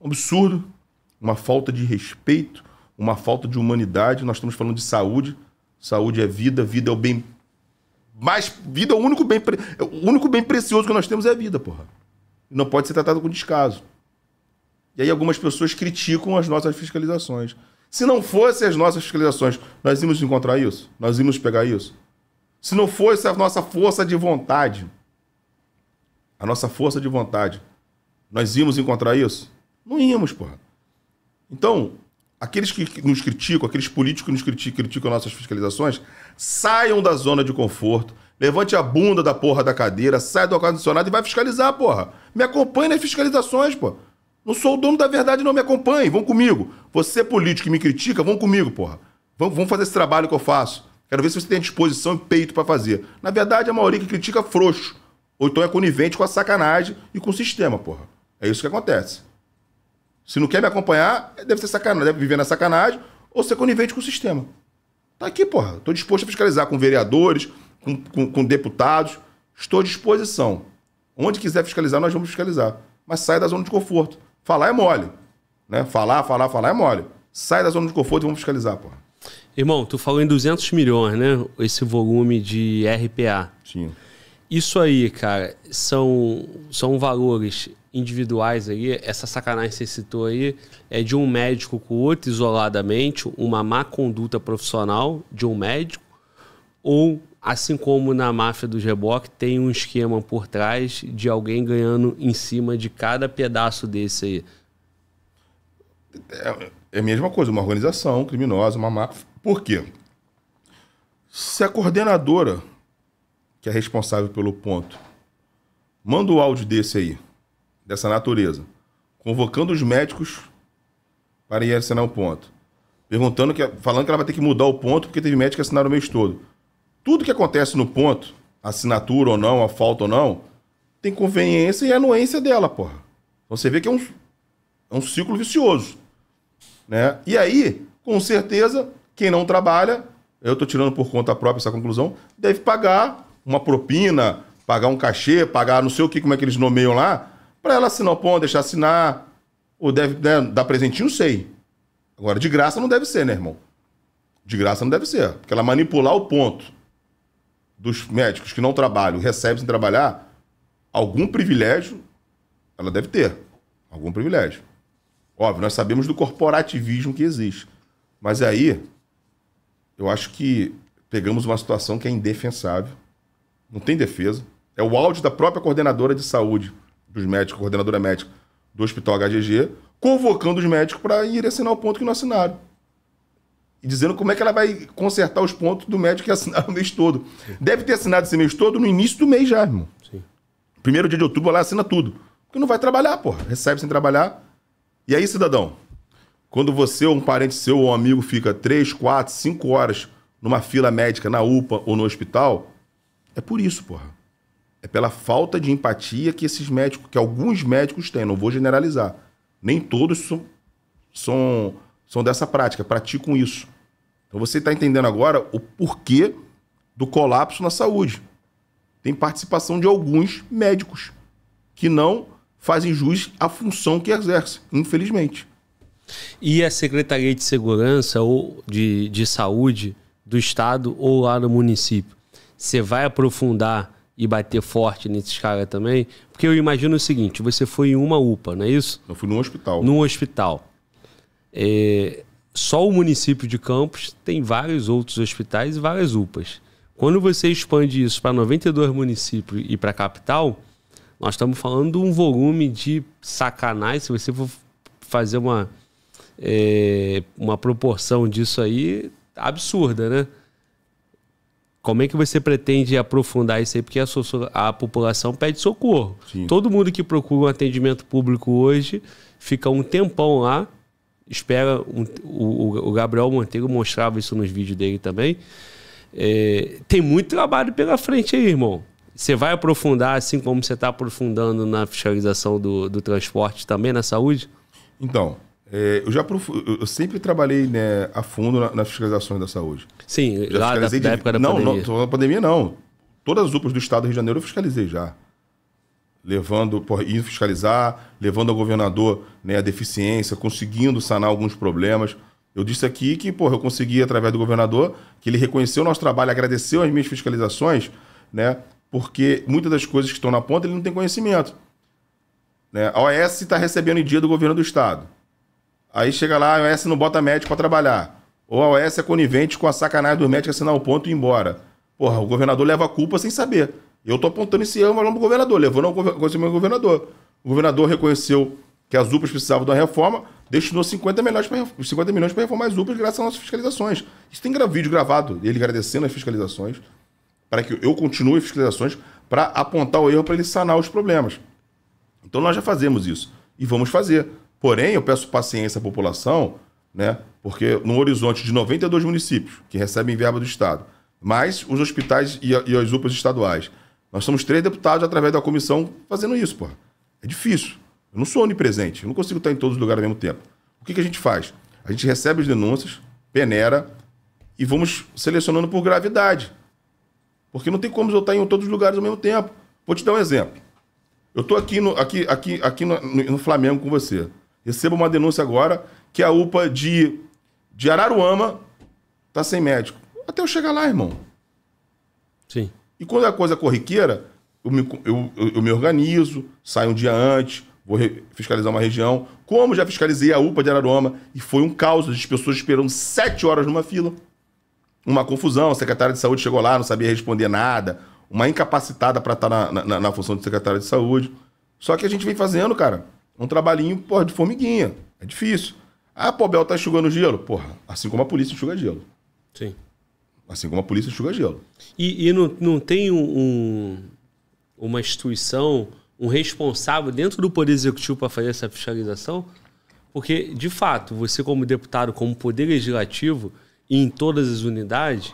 Um absurdo, uma falta de respeito, uma falta de humanidade. Nós estamos falando de saúde. Saúde é vida, vida é o bem mais vida é o único bem pre... É o único bem precioso que nós temos é a vida, porra. não pode ser tratado com descaso. E aí algumas pessoas criticam as nossas fiscalizações. Se não fossem as nossas fiscalizações, nós íamos encontrar isso? Nós íamos pegar isso? Se não fosse a nossa força de vontade, a nossa força de vontade, nós íamos encontrar isso? Não íamos, porra. Então, aqueles que nos criticam, aqueles políticos que nos criticam, criticam nossas fiscalizações, saiam da zona de conforto, levante a bunda da porra da cadeira, sai do ar-condicionado e vai fiscalizar, porra. Me acompanhe nas fiscalizações, porra. Não sou o dono da verdade, não. Me acompanhe, vão comigo. Você, político que me critica, vão comigo, porra. Vão, vão fazer esse trabalho que eu faço. Quero ver se você tem disposição e peito para fazer. Na verdade, a maioria que critica é frouxo. Ou então é conivente com a sacanagem e com o sistema, porra. É isso que acontece. Se não quer me acompanhar, deve ser sacanagem, deve viver na sacanagem ou ser conivente com o sistema. Tá aqui, porra. Estou disposto a fiscalizar com vereadores, com, com, com, deputados. Estou à disposição. Onde quiser fiscalizar, nós vamos fiscalizar. Mas sai da zona de conforto. Falar é mole. Né? Falar, falar, falar é mole. Sai da zona de conforto e vamos fiscalizar, porra. Irmão, tu falou em 200 milhões, né? Esse volume de RPA. Sim. Isso aí, cara, são, são valores individuais aí, essa sacanagem que você citou aí, é de um médico com o outro isoladamente, uma má conduta profissional de um médico, ou assim como na máfia do reboque, tem um esquema por trás de alguém ganhando em cima de cada pedaço desse aí? É, é a mesma coisa, uma organização criminosa, uma máfia. Por quê? Se a coordenadora, que é responsável pelo ponto, manda o áudio desse aí dessa natureza, convocando os médicos para ir assinar o ponto. Perguntando que, falando que ela vai ter que mudar o ponto porque teve médico que assinaram o mês todo. Tudo que acontece no ponto, assinatura ou não, a falta ou não, tem conveniência e anuência dela, porra. Então você vê que é um, é um ciclo vicioso. Né? E aí, com certeza, quem não trabalha, eu estou tirando por conta própria essa conclusão, deve pagar uma propina, pagar um cachê, pagar não sei o que, como é que eles nomeiam lá, para ela assinar o pão, deixar assinar, ou deve né, dar presentinho, sei. Agora, de graça não deve ser, né, irmão? De graça não deve ser. Porque ela manipular o ponto dos médicos que não trabalham, recebem sem trabalhar, algum privilégio ela deve ter. Algum privilégio. Óbvio, nós sabemos do corporativismo que existe. Mas aí, eu acho que pegamos uma situação que é indefensável. Não tem defesa. É o áudio da própria coordenadora de saúde dos médicos, coordenadora médica do Hospital HGG, convocando os médicos para ir assinar o ponto que não assinaram. E dizendo como é que ela vai consertar os pontos do médico que assinaram o mês todo. Deve ter assinado esse mês todo no início do mês já, irmão. Sim. Primeiro dia de outubro, ela assina tudo. Porque não vai trabalhar, porra. Recebe sem trabalhar. E aí, cidadão, quando você ou um parente seu ou um amigo fica 3, 4, 5 horas numa fila médica, na UPA ou no hospital, é por isso, porra. É pela falta de empatia que esses médicos, que alguns médicos têm, não vou generalizar. Nem todos são, são, são dessa prática, praticam isso. Então você está entendendo agora o porquê do colapso na saúde. Tem participação de alguns médicos que não fazem jus à função que exercem, infelizmente. E a Secretaria de Segurança ou de, de Saúde do Estado ou lá no município? Você vai aprofundar e bater forte nesses caras também? Porque eu imagino o seguinte: você foi em uma UPA, não é isso? Eu fui num hospital. Num hospital. É, só o município de Campos tem vários outros hospitais e várias UPAs. Quando você expande isso para 92 municípios e para a capital, nós estamos falando de um volume de sacanagem. Se você for fazer uma, é, uma proporção disso aí, absurda, né? Como é que você pretende aprofundar isso aí? Porque a, so a população pede socorro. Sim. Todo mundo que procura um atendimento público hoje fica um tempão lá, espera. Um, o, o, Gabriel Monteiro mostrava isso nos vídeos dele também. É, tem muito trabalho pela frente aí, irmão. Você vai aprofundar, assim como você está aprofundando na fiscalização do, do transporte também, na saúde? Então, é, eu já prof... eu sempre trabalhei né, a fundo na, nas fiscalizações da saúde. Sim, já lá da, de... da época da não, pandemia. Não, na pandemia não. Todas as UPAs do estado do Rio de Janeiro eu fiscalizei já. Levando, por, indo fiscalizar, levando ao governador né, a deficiência, conseguindo sanar alguns problemas. Eu disse aqui que, porra, eu consegui, através do governador, que ele reconheceu o nosso trabalho, agradeceu as minhas fiscalizações, né? Porque muitas das coisas que estão na ponta ele não tem conhecimento. Né? A OAS está recebendo em dia do governo do estado Aí chega lá, a OS não bota médico para trabalhar. Ou a OS é conivente com a sacanagem do médico assinar o ponto e ir embora. Porra, o governador leva a culpa sem saber. Eu tô apontando esse ano para o governador, levando ao governador. O governador reconheceu que as UPAs precisavam de uma reforma, destinou 50 milhões para 50 milhões para reformar as UPAs graças às nossas fiscalizações. Isso tem vídeo gravado ele agradecendo as fiscalizações para que eu continue as fiscalizações para apontar o erro para ele sanar os problemas. Então nós já fazemos isso e vamos fazer. Porém, eu peço paciência à população, né? Porque no horizonte de 92 municípios que recebem verba do Estado, mais os hospitais e, e as UPAs estaduais. Nós somos três deputados através da comissão fazendo isso, porra. É difícil. Eu não sou onipresente, eu não consigo estar em todos os lugares ao mesmo tempo. O que, que a gente faz? A gente recebe as denúncias, peneira e vamos selecionando por gravidade. Porque não tem como eu estar em todos os lugares ao mesmo tempo. Vou te dar um exemplo. Eu estou aqui no, aqui, aqui, aqui no, no, no Flamengo com você. Recebo uma denúncia agora que a UPA de, de Araruama tá sem médico. Até eu chegar lá, irmão. Sim. E quando é coisa corriqueira, eu me, eu, eu, eu me organizo, saio um dia antes, vou fiscalizar uma região, como já fiscalizei a UPA de Araruama, e foi um caos, as pessoas esperando sete horas numa fila. Uma confusão, a secretária de saúde chegou lá, não sabia responder nada, uma incapacitada para estar tá na, na, na função de secretária de saúde. Só que a gente vem fazendo, cara. É um trabalhinho, porra, de formiguinha. É difícil. Ah, a Pobel tá enxugando gelo. Porra, assim como a polícia enxuga gelo. Sim. Assim como a polícia enxuga gelo. E, e não, não tem um, uma instituição, um responsável dentro do Poder Executivo para fazer essa fiscalização? Porque, de fato, você como deputado, como Poder Legislativo, e em todas as unidades,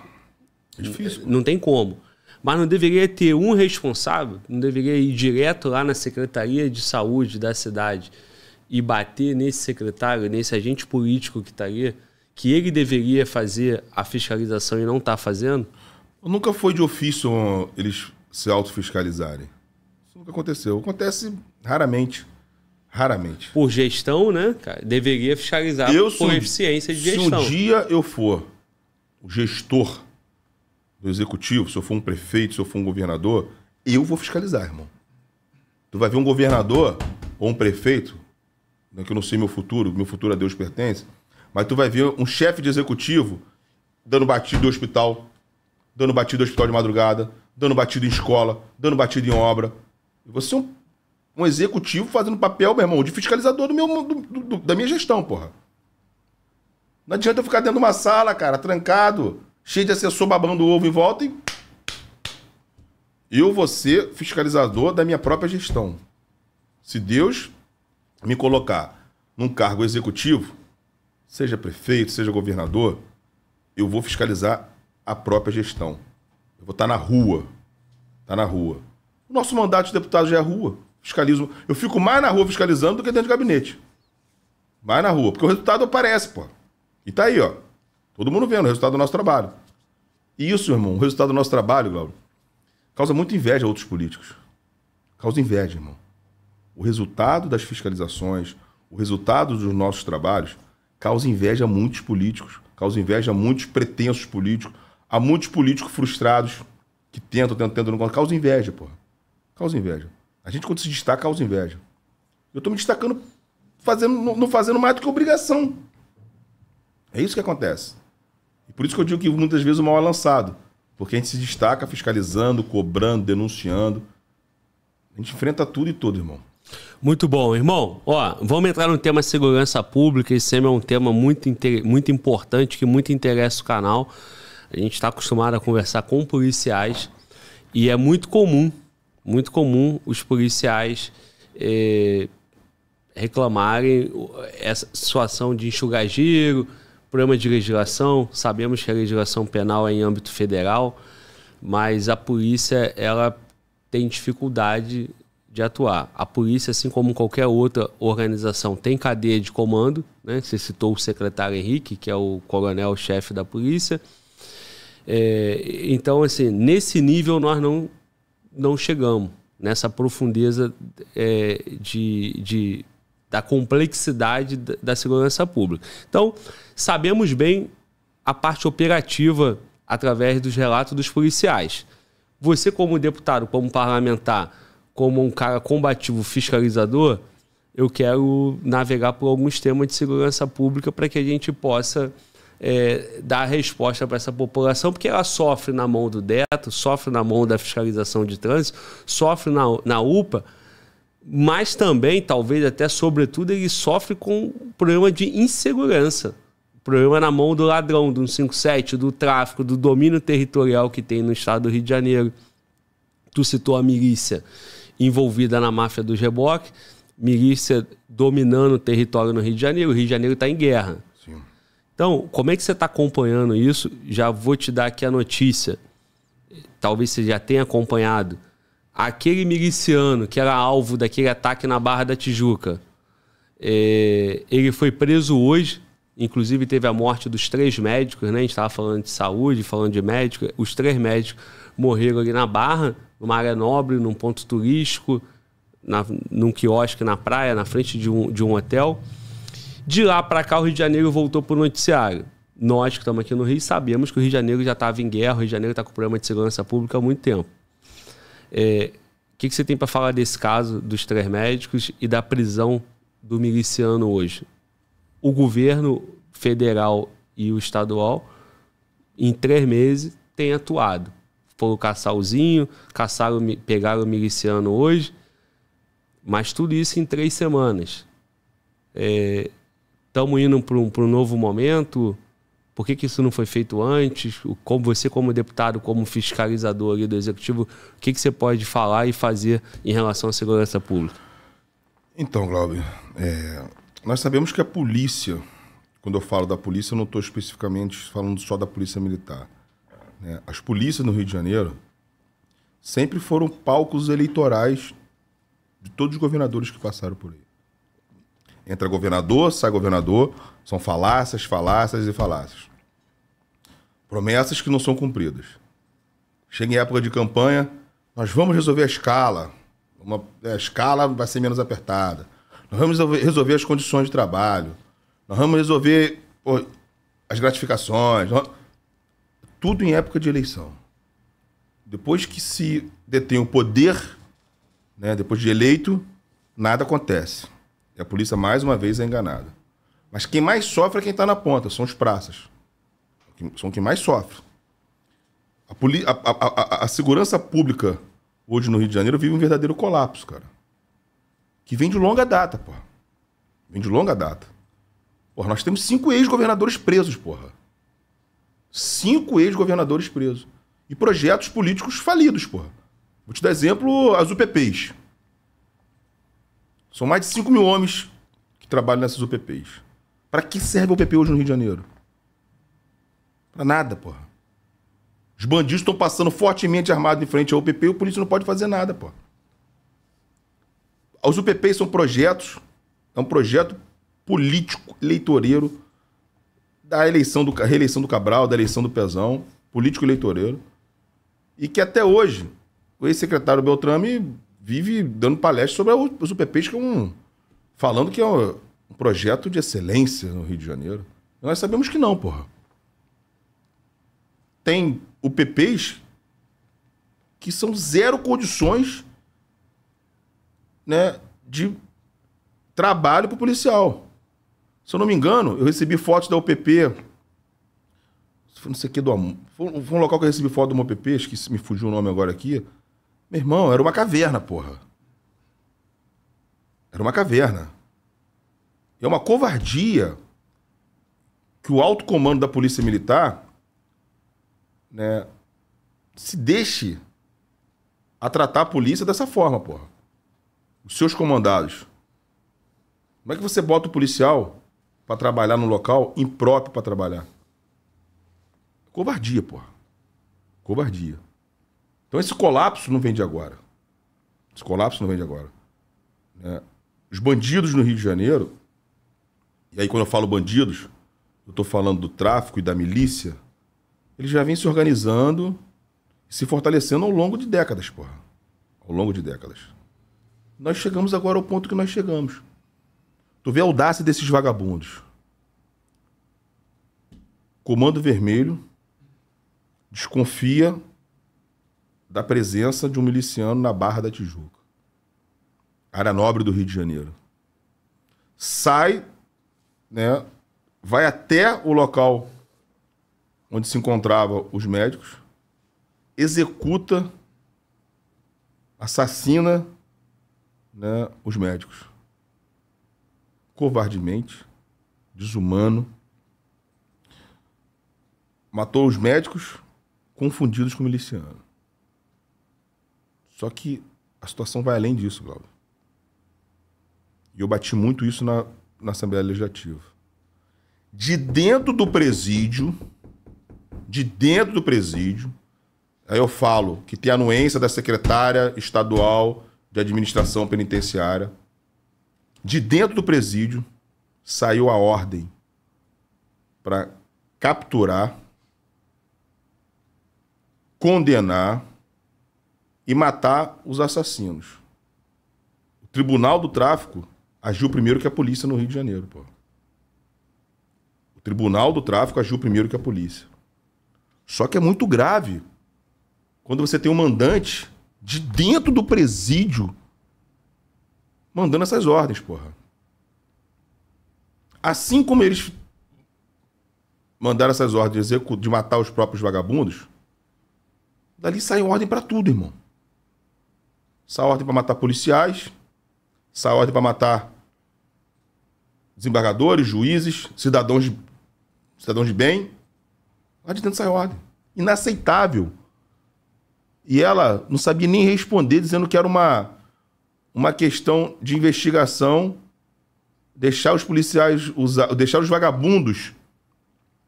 é difícil, não tem como. Mas não deveria ter um responsável, não deveria ir direto lá na Secretaria de Saúde da cidade e bater nesse secretário, nesse agente político que está ali, que ele deveria fazer a fiscalização e não está fazendo? Nunca foi de ofício eles se autofiscalizarem. Isso nunca aconteceu. Acontece raramente. Raramente. Por gestão, né, cara? Deveria fiscalizar eu, por eficiência de gestão. Se um dia eu for o gestor no executivo, se eu for um prefeito, se eu for um governador, eu vou fiscalizar, irmão. Tu vai ver um governador ou um prefeito, né, que eu não sei meu futuro, meu futuro a Deus pertence, mas tu vai ver um chefe de executivo dando batido no hospital, dando batido no hospital de madrugada, dando batido em escola, dando batido em obra. E você é um, um executivo fazendo papel, meu irmão, de fiscalizador do meu, do, do, da minha gestão, porra. Não adianta eu ficar dentro de uma sala, cara, trancado, cheio de assessor babando o ovo em volta e. Eu vou ser fiscalizador da minha própria gestão. Se Deus me colocar num cargo executivo, seja prefeito, seja governador, eu vou fiscalizar a própria gestão. Eu vou estar tá na rua. Tá na rua. O nosso mandato de deputado já é rua. Fiscalizo. Eu fico mais na rua fiscalizando do que dentro de gabinete. Vai na rua, porque o resultado aparece, pô. E tá aí, ó. Todo mundo vendo o resultado do nosso trabalho. E isso, irmão, o resultado do nosso trabalho, Glauber, causa muita inveja a outros políticos. Causa inveja, irmão. O resultado das fiscalizações, o resultado dos nossos trabalhos, causa inveja a muitos políticos, causa inveja a muitos pretensos políticos, a muitos políticos frustrados que tentam, tentam, tentam, não Causa inveja, porra. Causa inveja. A gente, quando se destaca, causa inveja. Eu tô me destacando, fazendo, não fazendo mais do que obrigação. É isso que acontece. E por isso que eu digo que muitas vezes o mal é lançado. Porque a gente se destaca fiscalizando, cobrando, denunciando. A gente enfrenta tudo e todo, irmão. Muito bom, irmão. Ó, vamos entrar no tema segurança pública. Esse é um tema muito, muito importante, que muito interessa o canal. A gente está acostumado a conversar com policiais e é muito comum, muito comum os policiais eh, reclamarem essa situação de enxugar giro, problema de legislação, sabemos que a legislação penal é em âmbito federal, mas a polícia ela tem dificuldade de atuar. A polícia, assim como qualquer outra organização, tem cadeia de comando. Né? Você citou o secretário Henrique, que é o coronel-chefe da polícia. É, então, assim, nesse nível nós não, não chegamos, nessa profundeza é, de, de da complexidade da segurança pública. Então, sabemos bem a parte operativa através dos relatos dos policiais. Você, como deputado, como parlamentar, como um cara combativo fiscalizador, eu quero navegar por alguns temas de segurança pública para que a gente possa é, dar resposta para essa população, porque ela sofre na mão do DETO, sofre na mão da fiscalização de trânsito, sofre na, na UPA mas também, talvez até sobretudo, ele sofre com o problema de insegurança. Problema na mão do ladrão, do 157, do tráfico, do domínio territorial que tem no estado do Rio de Janeiro. Tu citou a milícia envolvida na máfia do reboque, milícia dominando o território no Rio de Janeiro. O Rio de Janeiro está em guerra. Sim. Então, como é que você está acompanhando isso? Já vou te dar aqui a notícia. Talvez você já tenha acompanhado aquele miliciano que era alvo daquele ataque na Barra da Tijuca, é, ele foi preso hoje. Inclusive teve a morte dos três médicos, né? A gente estava falando de saúde, falando de médico. Os três médicos morreram ali na Barra, numa área nobre, num ponto turístico, na, num quiosque na praia, na frente de um, de um hotel. De lá para cá, o Rio de Janeiro voltou para o noticiário. Nós que estamos aqui no Rio sabemos que o Rio de Janeiro já estava em guerra, o Rio de Janeiro está com problema de segurança pública há muito tempo. É, o que, que, você tem para falar desse caso dos três médicos e da prisão do miliciano hoje? O governo federal e o estadual, em três meses, tem atuado. Foram caçar o caçaram, pegaram o miliciano hoje, mas tudo isso em três semanas. Estamos é, indo para um, um novo momento. Por que, que isso não foi feito antes? Como você, como deputado, como fiscalizador ali do executivo, o que, que você pode falar e fazer em relação à segurança pública? Então, Glauber, é, nós sabemos que a polícia, quando eu falo da polícia, eu não estou especificamente falando só da polícia militar. Né? As polícias no Rio de Janeiro sempre foram palcos eleitorais de todos os governadores que passaram por aí. Entra governador, sai governador, são falácias, falácias e falácias. Promessas que não são cumpridas. Chega em época de campanha, nós vamos resolver a escala. Uma, a escala vai ser menos apertada. Nós vamos resolver as condições de trabalho. Nós vamos resolver pô, as gratificações. Nós... Tudo em época de eleição. Depois que se detém o poder, né, depois de eleito, nada acontece. E a polícia, mais uma vez, é enganada. Mas quem mais sofre é quem está na ponta, são os praças. São quem mais sofre. A, a, a, a, segurança pública hoje no Rio de Janeiro vive um verdadeiro colapso, cara. Que vem de longa data, porra. Vem de longa data. Porra, nós temos cinco ex-governadores presos, porra. Cinco ex-governadores presos. E projetos políticos falidos, porra. Vou te dar exemplo, as UPPs. São mais de 5 mil homens que trabalham nessas UPPs. Para que serve o PP hoje no Rio de Janeiro? Para nada, porra. Os bandidos estão passando fortemente armados em frente ao UPP e o polícia não pode fazer nada, porra. Os UPPs são projetos, é um projeto político, eleitoreiro, da eleição do, reeleição do Cabral, da eleição do Pezão, político-eleitoreiro, e que até hoje o ex-secretário Beltrame vive dando palestras sobre os UPPs, que é um, falando que é um, um projeto de excelência no Rio de Janeiro. Nós sabemos que não, porra. Tem UPPs que são zero condições né, de trabalho para o policial. Se eu não me engano, eu recebi fotos da UPP. não sei o que do amor. Foi um local que eu recebi foto de uma UPP, esqueci, me fugiu o nome agora aqui. Meu irmão, era uma caverna, porra. Era uma caverna. É uma covardia que o alto comando da Polícia Militar né, se deixe a tratar a polícia dessa forma, porra. Os seus comandados. Como é que você bota o policial para trabalhar num local impróprio para trabalhar? Covardia, porra. Covardia. Então esse colapso não vem de agora. Esse colapso não vem de agora. Né? Os bandidos no Rio de Janeiro e aí, quando eu falo bandidos, eu estou falando do tráfico e da milícia. Eles já vêm se organizando e se fortalecendo ao longo de décadas, porra. Ao longo de décadas. Nós chegamos agora ao ponto que nós chegamos. Tu vê a audácia desses vagabundos. Comando Vermelho desconfia da presença de um miliciano na Barra da Tijuca, área nobre do Rio de Janeiro. Sai né, vai até o local onde se encontrava os médicos, executa, assassina né, os médicos. Covardemente, desumano. Matou os médicos confundidos com o miliciano. Só que a situação vai além disso, Glauber. E eu bati muito isso na na Assembleia Legislativa. De dentro do presídio, de dentro do presídio, aí eu falo que tem anuência da secretária estadual de administração penitenciária. De dentro do presídio saiu a ordem para capturar, condenar e matar os assassinos. O Tribunal do Tráfico agiu primeiro que a polícia no Rio de Janeiro, pô. O Tribunal do Tráfico agiu primeiro que a polícia. Só que é muito grave quando você tem um mandante de dentro do presídio mandando essas ordens, porra. Assim como eles mandaram essas ordens de matar os próprios vagabundos, dali sai ordem para tudo, irmão. Sai ordem para matar policiais, sai ordem para matar desembargadores, juízes, cidadãos de, cidadãos de bem. Lá de dentro sai ordem. Inaceitável. E ela não sabia nem responder, dizendo que era uma, uma questão de investigação, deixar os policiais usar, deixar os vagabundos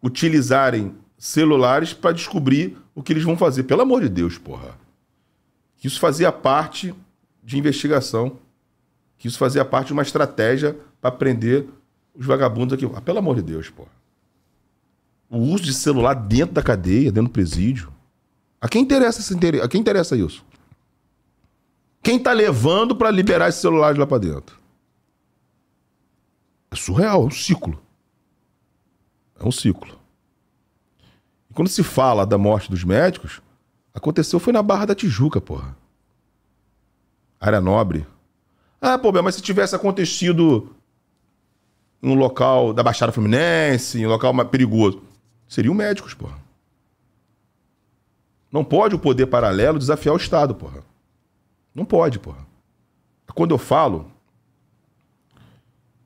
utilizarem celulares para descobrir o que eles vão fazer. Pelo amor de Deus, porra. Que isso fazia parte de investigação, que isso fazia parte de uma estratégia para prender os vagabundos aqui. Ah, pelo amor de Deus, pô. O uso de celular dentro da cadeia, dentro do presídio. A quem interessa, esse a quem interessa isso? Quem tá levando para liberar celular de lá para dentro? É surreal, é um ciclo. É um ciclo. E quando se fala da morte dos médicos, aconteceu foi na Barra da Tijuca, porra. Área nobre. Ah, pô, mas se tivesse acontecido um local da Baixada Fluminense, um local mais perigoso. Seriam médicos, porra. Não pode o poder paralelo desafiar o Estado, porra. Não pode, porra. Quando eu falo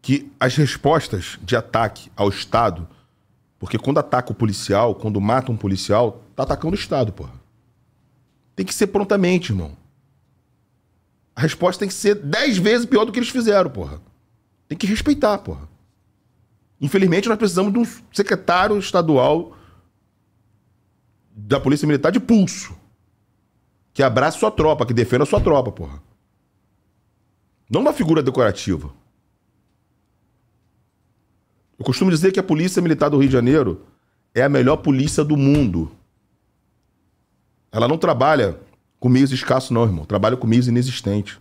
que as respostas de ataque ao Estado, porque quando ataca o policial, quando mata um policial, tá atacando o Estado, porra. Tem que ser prontamente, irmão. A resposta tem que ser dez vezes pior do que eles fizeram, porra. Tem que respeitar, porra. Infelizmente, nós precisamos de um secretário estadual da Polícia Militar de pulso. Que abraça sua tropa, que defenda sua tropa, porra. Não uma figura decorativa. Eu costumo dizer que a Polícia Militar do Rio de Janeiro é a melhor polícia do mundo. Ela não trabalha com meios escassos, não, irmão. Trabalha com meios inexistentes.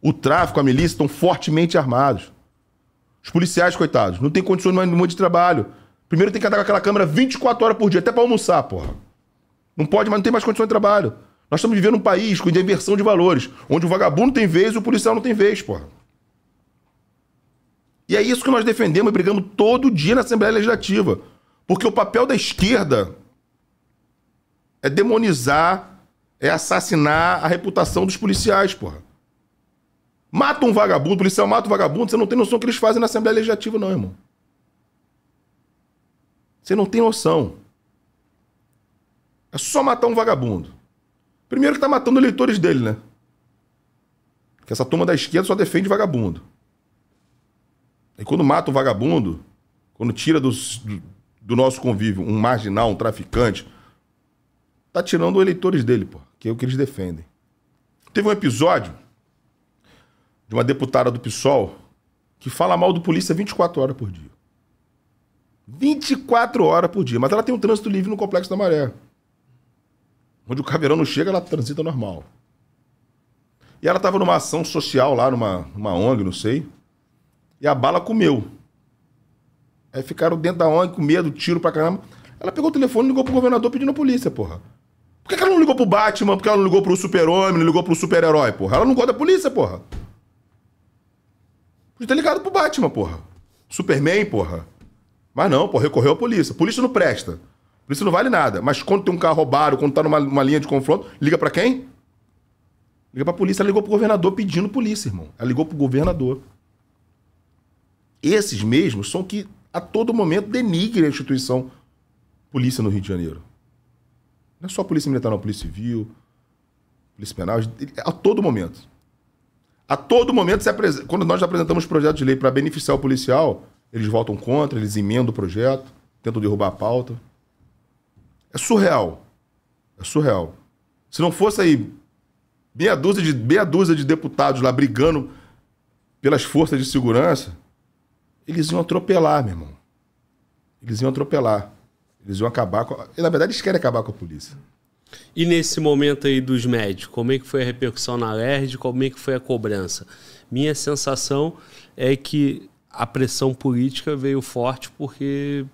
O tráfico, a milícia estão fortemente armados. Os policiais, coitados, não tem condições no nenhuma de trabalho. Primeiro tem que andar com aquela câmera 24 horas por dia, até para almoçar, porra. Não pode, mas não tem mais condições de trabalho. Nós estamos vivendo um país com inversão de valores, onde o vagabundo tem vez e o policial não tem vez, porra. E é isso que nós defendemos e brigamos todo dia na Assembleia Legislativa. Porque o papel da esquerda é demonizar, é assassinar a reputação dos policiais, porra. Mata um vagabundo, policial mata um vagabundo, você não tem noção do que eles fazem na Assembleia Legislativa, não, irmão. Você não tem noção. É só matar um vagabundo. Primeiro que tá matando eleitores dele, né? Porque essa turma da esquerda só defende vagabundo. E quando mata um vagabundo, quando tira do, do nosso convívio um marginal, um traficante, tá tirando eleitores dele, pô, que é o que eles defendem. Teve um episódio de uma deputada do PSOL que fala mal do polícia 24 horas por dia. 24 horas por dia. Mas ela tem um trânsito livre no Complexo da Maré. Onde o caveirão não chega, ela transita normal. E ela estava numa ação social lá, numa, numa ONG, não sei. E a bala comeu. Aí ficaram dentro da ONG com medo, tiro pra caramba. Ela pegou o telefone e ligou pro governador pedindo a polícia, porra. Por que, que ela não ligou pro Batman? Por que ela não ligou pro super-homem, não ligou pro super-herói, porra? Ela não gosta da polícia, porra. Podia ter tá ligado pro Batman, porra. Superman, porra. Mas não, porra, recorreu à polícia. Polícia não presta. Polícia não vale nada. Mas quando tem um carro roubado, quando tá numa, numa linha de confronto, liga para quem? Liga pra polícia. Ela ligou pro governador pedindo polícia, irmão. Ela ligou pro governador. Esses mesmos são que a todo momento denigrem a instituição polícia no Rio de Janeiro. Não é só polícia militar, não. Polícia civil, polícia penal. A todo momento. A todo momento, quando nós apresentamos projeto de lei para beneficiar o policial, eles votam contra, eles emendam o projeto, tentam derrubar a pauta. É surreal. É surreal. Se não fosse aí meia dúzia de, meia dúzia de deputados lá brigando pelas forças de segurança, eles iam atropelar, meu irmão. Eles iam atropelar. Eles iam acabar com. Na verdade, eles querem acabar com a polícia. E nesse momento aí dos médicos, como é que foi a repercussão na LERD, como é que foi a cobrança? Minha sensação é que a pressão política veio forte porque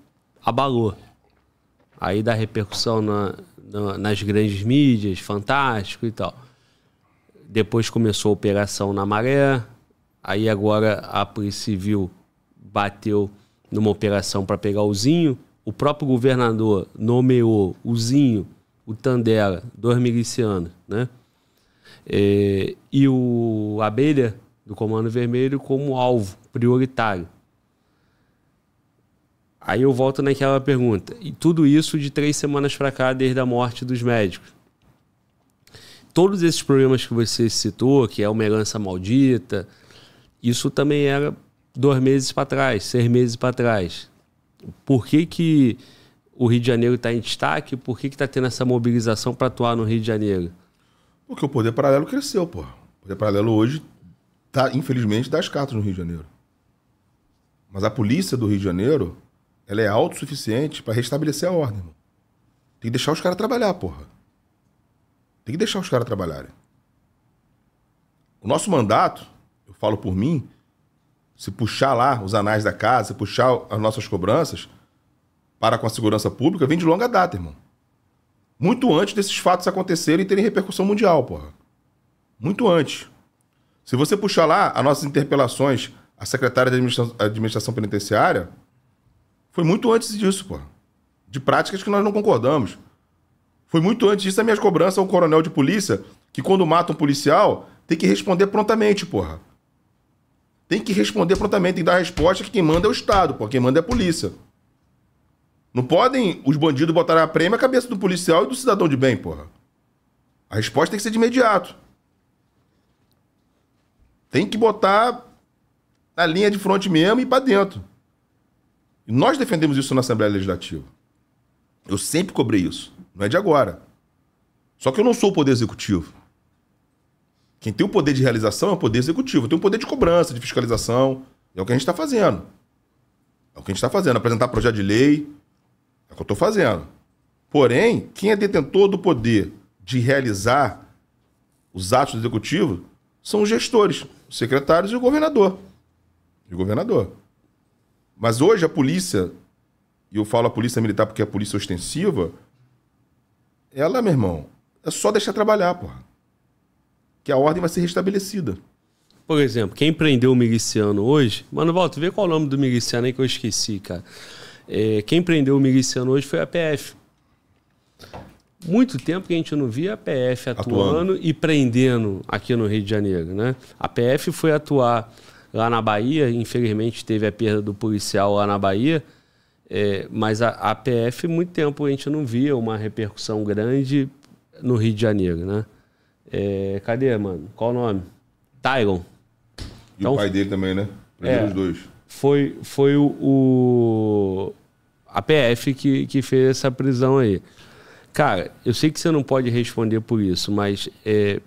abalou. Aí da repercussão na, na, nas grandes mídias, fantástico e tal. Depois começou a operação na maré, aí agora a Polícia Civil bateu numa operação para pegar o Zinho. O próprio governador nomeou o Zinho o Tandela, dois milicianos, né? É, e o Abelha, do Comando Vermelho, como alvo prioritário. Aí eu volto naquela pergunta. E tudo isso de três semanas para cá, desde a morte dos médicos. Todos esses problemas que você citou, que é uma herança maldita, isso também era dois meses para trás, seis meses para trás. Por que que o Rio de Janeiro está em destaque? Por que está tendo essa mobilização para atuar no Rio de Janeiro? Porque o poder paralelo cresceu, pô. O poder paralelo hoje, tá, infelizmente, dá as cartas no Rio de Janeiro. Mas a polícia do Rio de Janeiro, ela é autossuficiente para restabelecer a ordem. Mano. Tem que deixar os caras trabalhar, porra. Tem que deixar os caras trabalharem. O nosso mandato, eu falo por mim, se puxar lá os anais da casa, se puxar as nossas cobranças, para com a segurança pública vem de longa data, irmão. Muito antes desses fatos acontecerem e terem repercussão mundial, porra. Muito antes. Se você puxar lá as nossas interpelações à secretária da administração, administração penitenciária, foi muito antes disso, porra. De práticas que nós não concordamos. Foi muito antes disso a minha cobrança ao coronel de polícia, que quando mata um policial, tem que responder prontamente, porra. Tem que responder prontamente, tem que dar resposta que quem manda é o Estado, porra. Quem manda é a polícia. Não podem os bandidos botar a prêmio a cabeça do policial e do cidadão de bem, porra. A resposta tem que ser de imediato. Tem que botar na linha de frente mesmo e para dentro. E nós defendemos isso na Assembleia Legislativa. Eu sempre cobrei isso. Não é de agora. Só que eu não sou o poder executivo. Quem tem o poder de realização é o poder executivo. Tem o poder de cobrança, de fiscalização. É o que a gente está fazendo. É o que a gente está fazendo. Apresentar projeto de lei, que eu estou fazendo. Porém, quem é detentor do poder de realizar os atos do executivo são os gestores, os secretários e o governador. E o governador. Mas hoje a polícia, e eu falo a polícia militar porque é a polícia ostensiva, ela, meu irmão, é só deixar trabalhar, porra. Que a ordem vai ser restabelecida. Por exemplo, quem prendeu o miliciano hoje. Mano, volta, vê qual é o nome do miliciano aí que eu esqueci, cara. É, quem prendeu o miliciano hoje foi a PF. Muito tempo que a gente não via a PF atuando, atuando. e prendendo aqui no Rio de Janeiro. Né? A PF foi atuar lá na Bahia, infelizmente teve a perda do policial lá na Bahia, é, mas a, a PF, muito tempo a gente não via uma repercussão grande no Rio de Janeiro, né? É, cadê, mano? Qual o nome? Tyron. E então, o pai dele também, né? Primeiro é, os dois foi, foi o, o a PF que, que fez essa prisão aí. Cara, eu sei que você não pode responder por isso, mas é,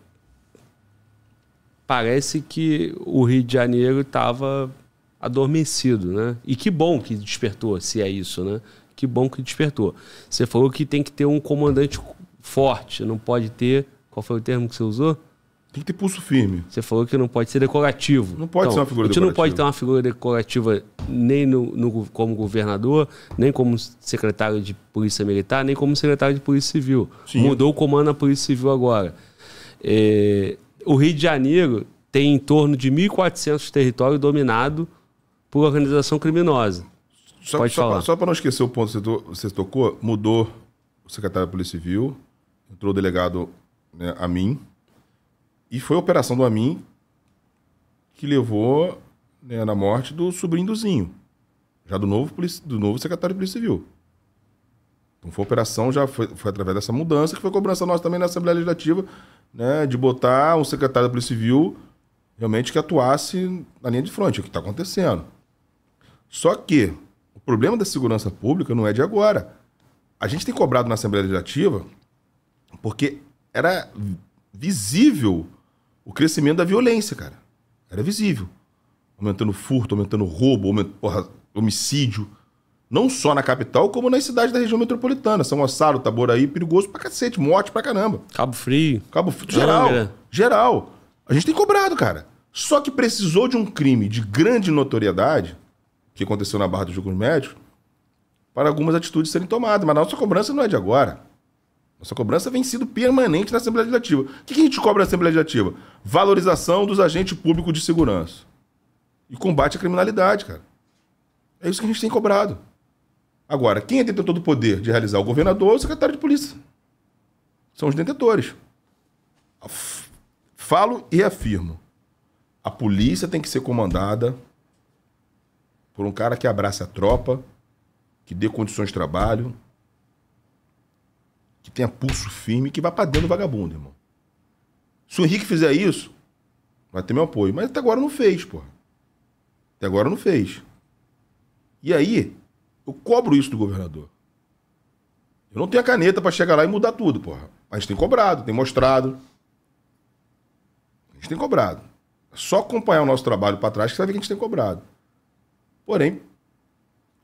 parece que o Rio de Janeiro estava adormecido, né? E que bom que despertou, se é isso, né? Que bom que despertou. Você falou que tem que ter um comandante forte, não pode ter. Qual foi o termo que você usou? Tem que ter pulso firme. Você falou que não pode ser decorativo. Não pode então, ser uma figura decorativa. A gente decorativa. não pode ter uma figura decorativa nem no, no, como governador, nem como secretário de Polícia Militar, nem como secretário de Polícia Civil. Sim. Mudou o comando da Polícia Civil agora. É, o Rio de Janeiro tem em torno de 1.400 territórios dominados por organização criminosa. Só, pode só, falar. Só para não esquecer o ponto que você, você tocou, mudou o secretário da Polícia Civil, entrou o delegado né, a mim e foi a operação do Amin que levou né, na morte do sobrinho do Zinho, já do novo, do novo secretário de Polícia Civil. Então foi a operação, já foi, foi através dessa mudança, que foi cobrança nossa também na Assembleia Legislativa, né, de botar um secretário da Polícia Civil realmente que atuasse na linha de frente, é o que está acontecendo. Só que o problema da segurança pública não é de agora. A gente tem cobrado na Assembleia Legislativa porque era visível o crescimento da violência, cara. Era visível. Aumentando furto, aumentando roubo, aumentando, porra, homicídio. Não só na capital, como nas cidades da região metropolitana. São Gonçalo, Taboraí, perigoso pra cacete, morte pra caramba. Cabo Frio. Cabo Frio, geral. Angra. Geral. A gente tem cobrado, cara. Só que precisou de um crime de grande notoriedade, que aconteceu na Barra dos Jogos Médio para algumas atitudes serem tomadas. Mas a nossa cobrança não é de agora. Nossa cobrança vem sido permanente na Assembleia Legislativa. O que, que a gente cobra na Assembleia Legislativa? Valorização dos agentes públicos de segurança. E combate à criminalidade, cara. É isso que a gente tem cobrado. Agora, quem é detentor do poder de realizar? O governador ou é o secretário de polícia? São os detentores. Falo e afirmo. A polícia tem que ser comandada por um cara que abraça a tropa, que dê condições de trabalho, que tenha pulso firme, que vá pra dentro do vagabundo, irmão. Se o Henrique fizer isso, vai ter meu apoio. Mas até agora não fez, porra. Até agora não fez. E aí, eu cobro isso do governador. Eu não tenho a caneta para chegar lá e mudar tudo, porra. A gente tem cobrado, tem mostrado. A gente tem cobrado. É só acompanhar o nosso trabalho para trás que você vai ver que a gente tem cobrado. Porém,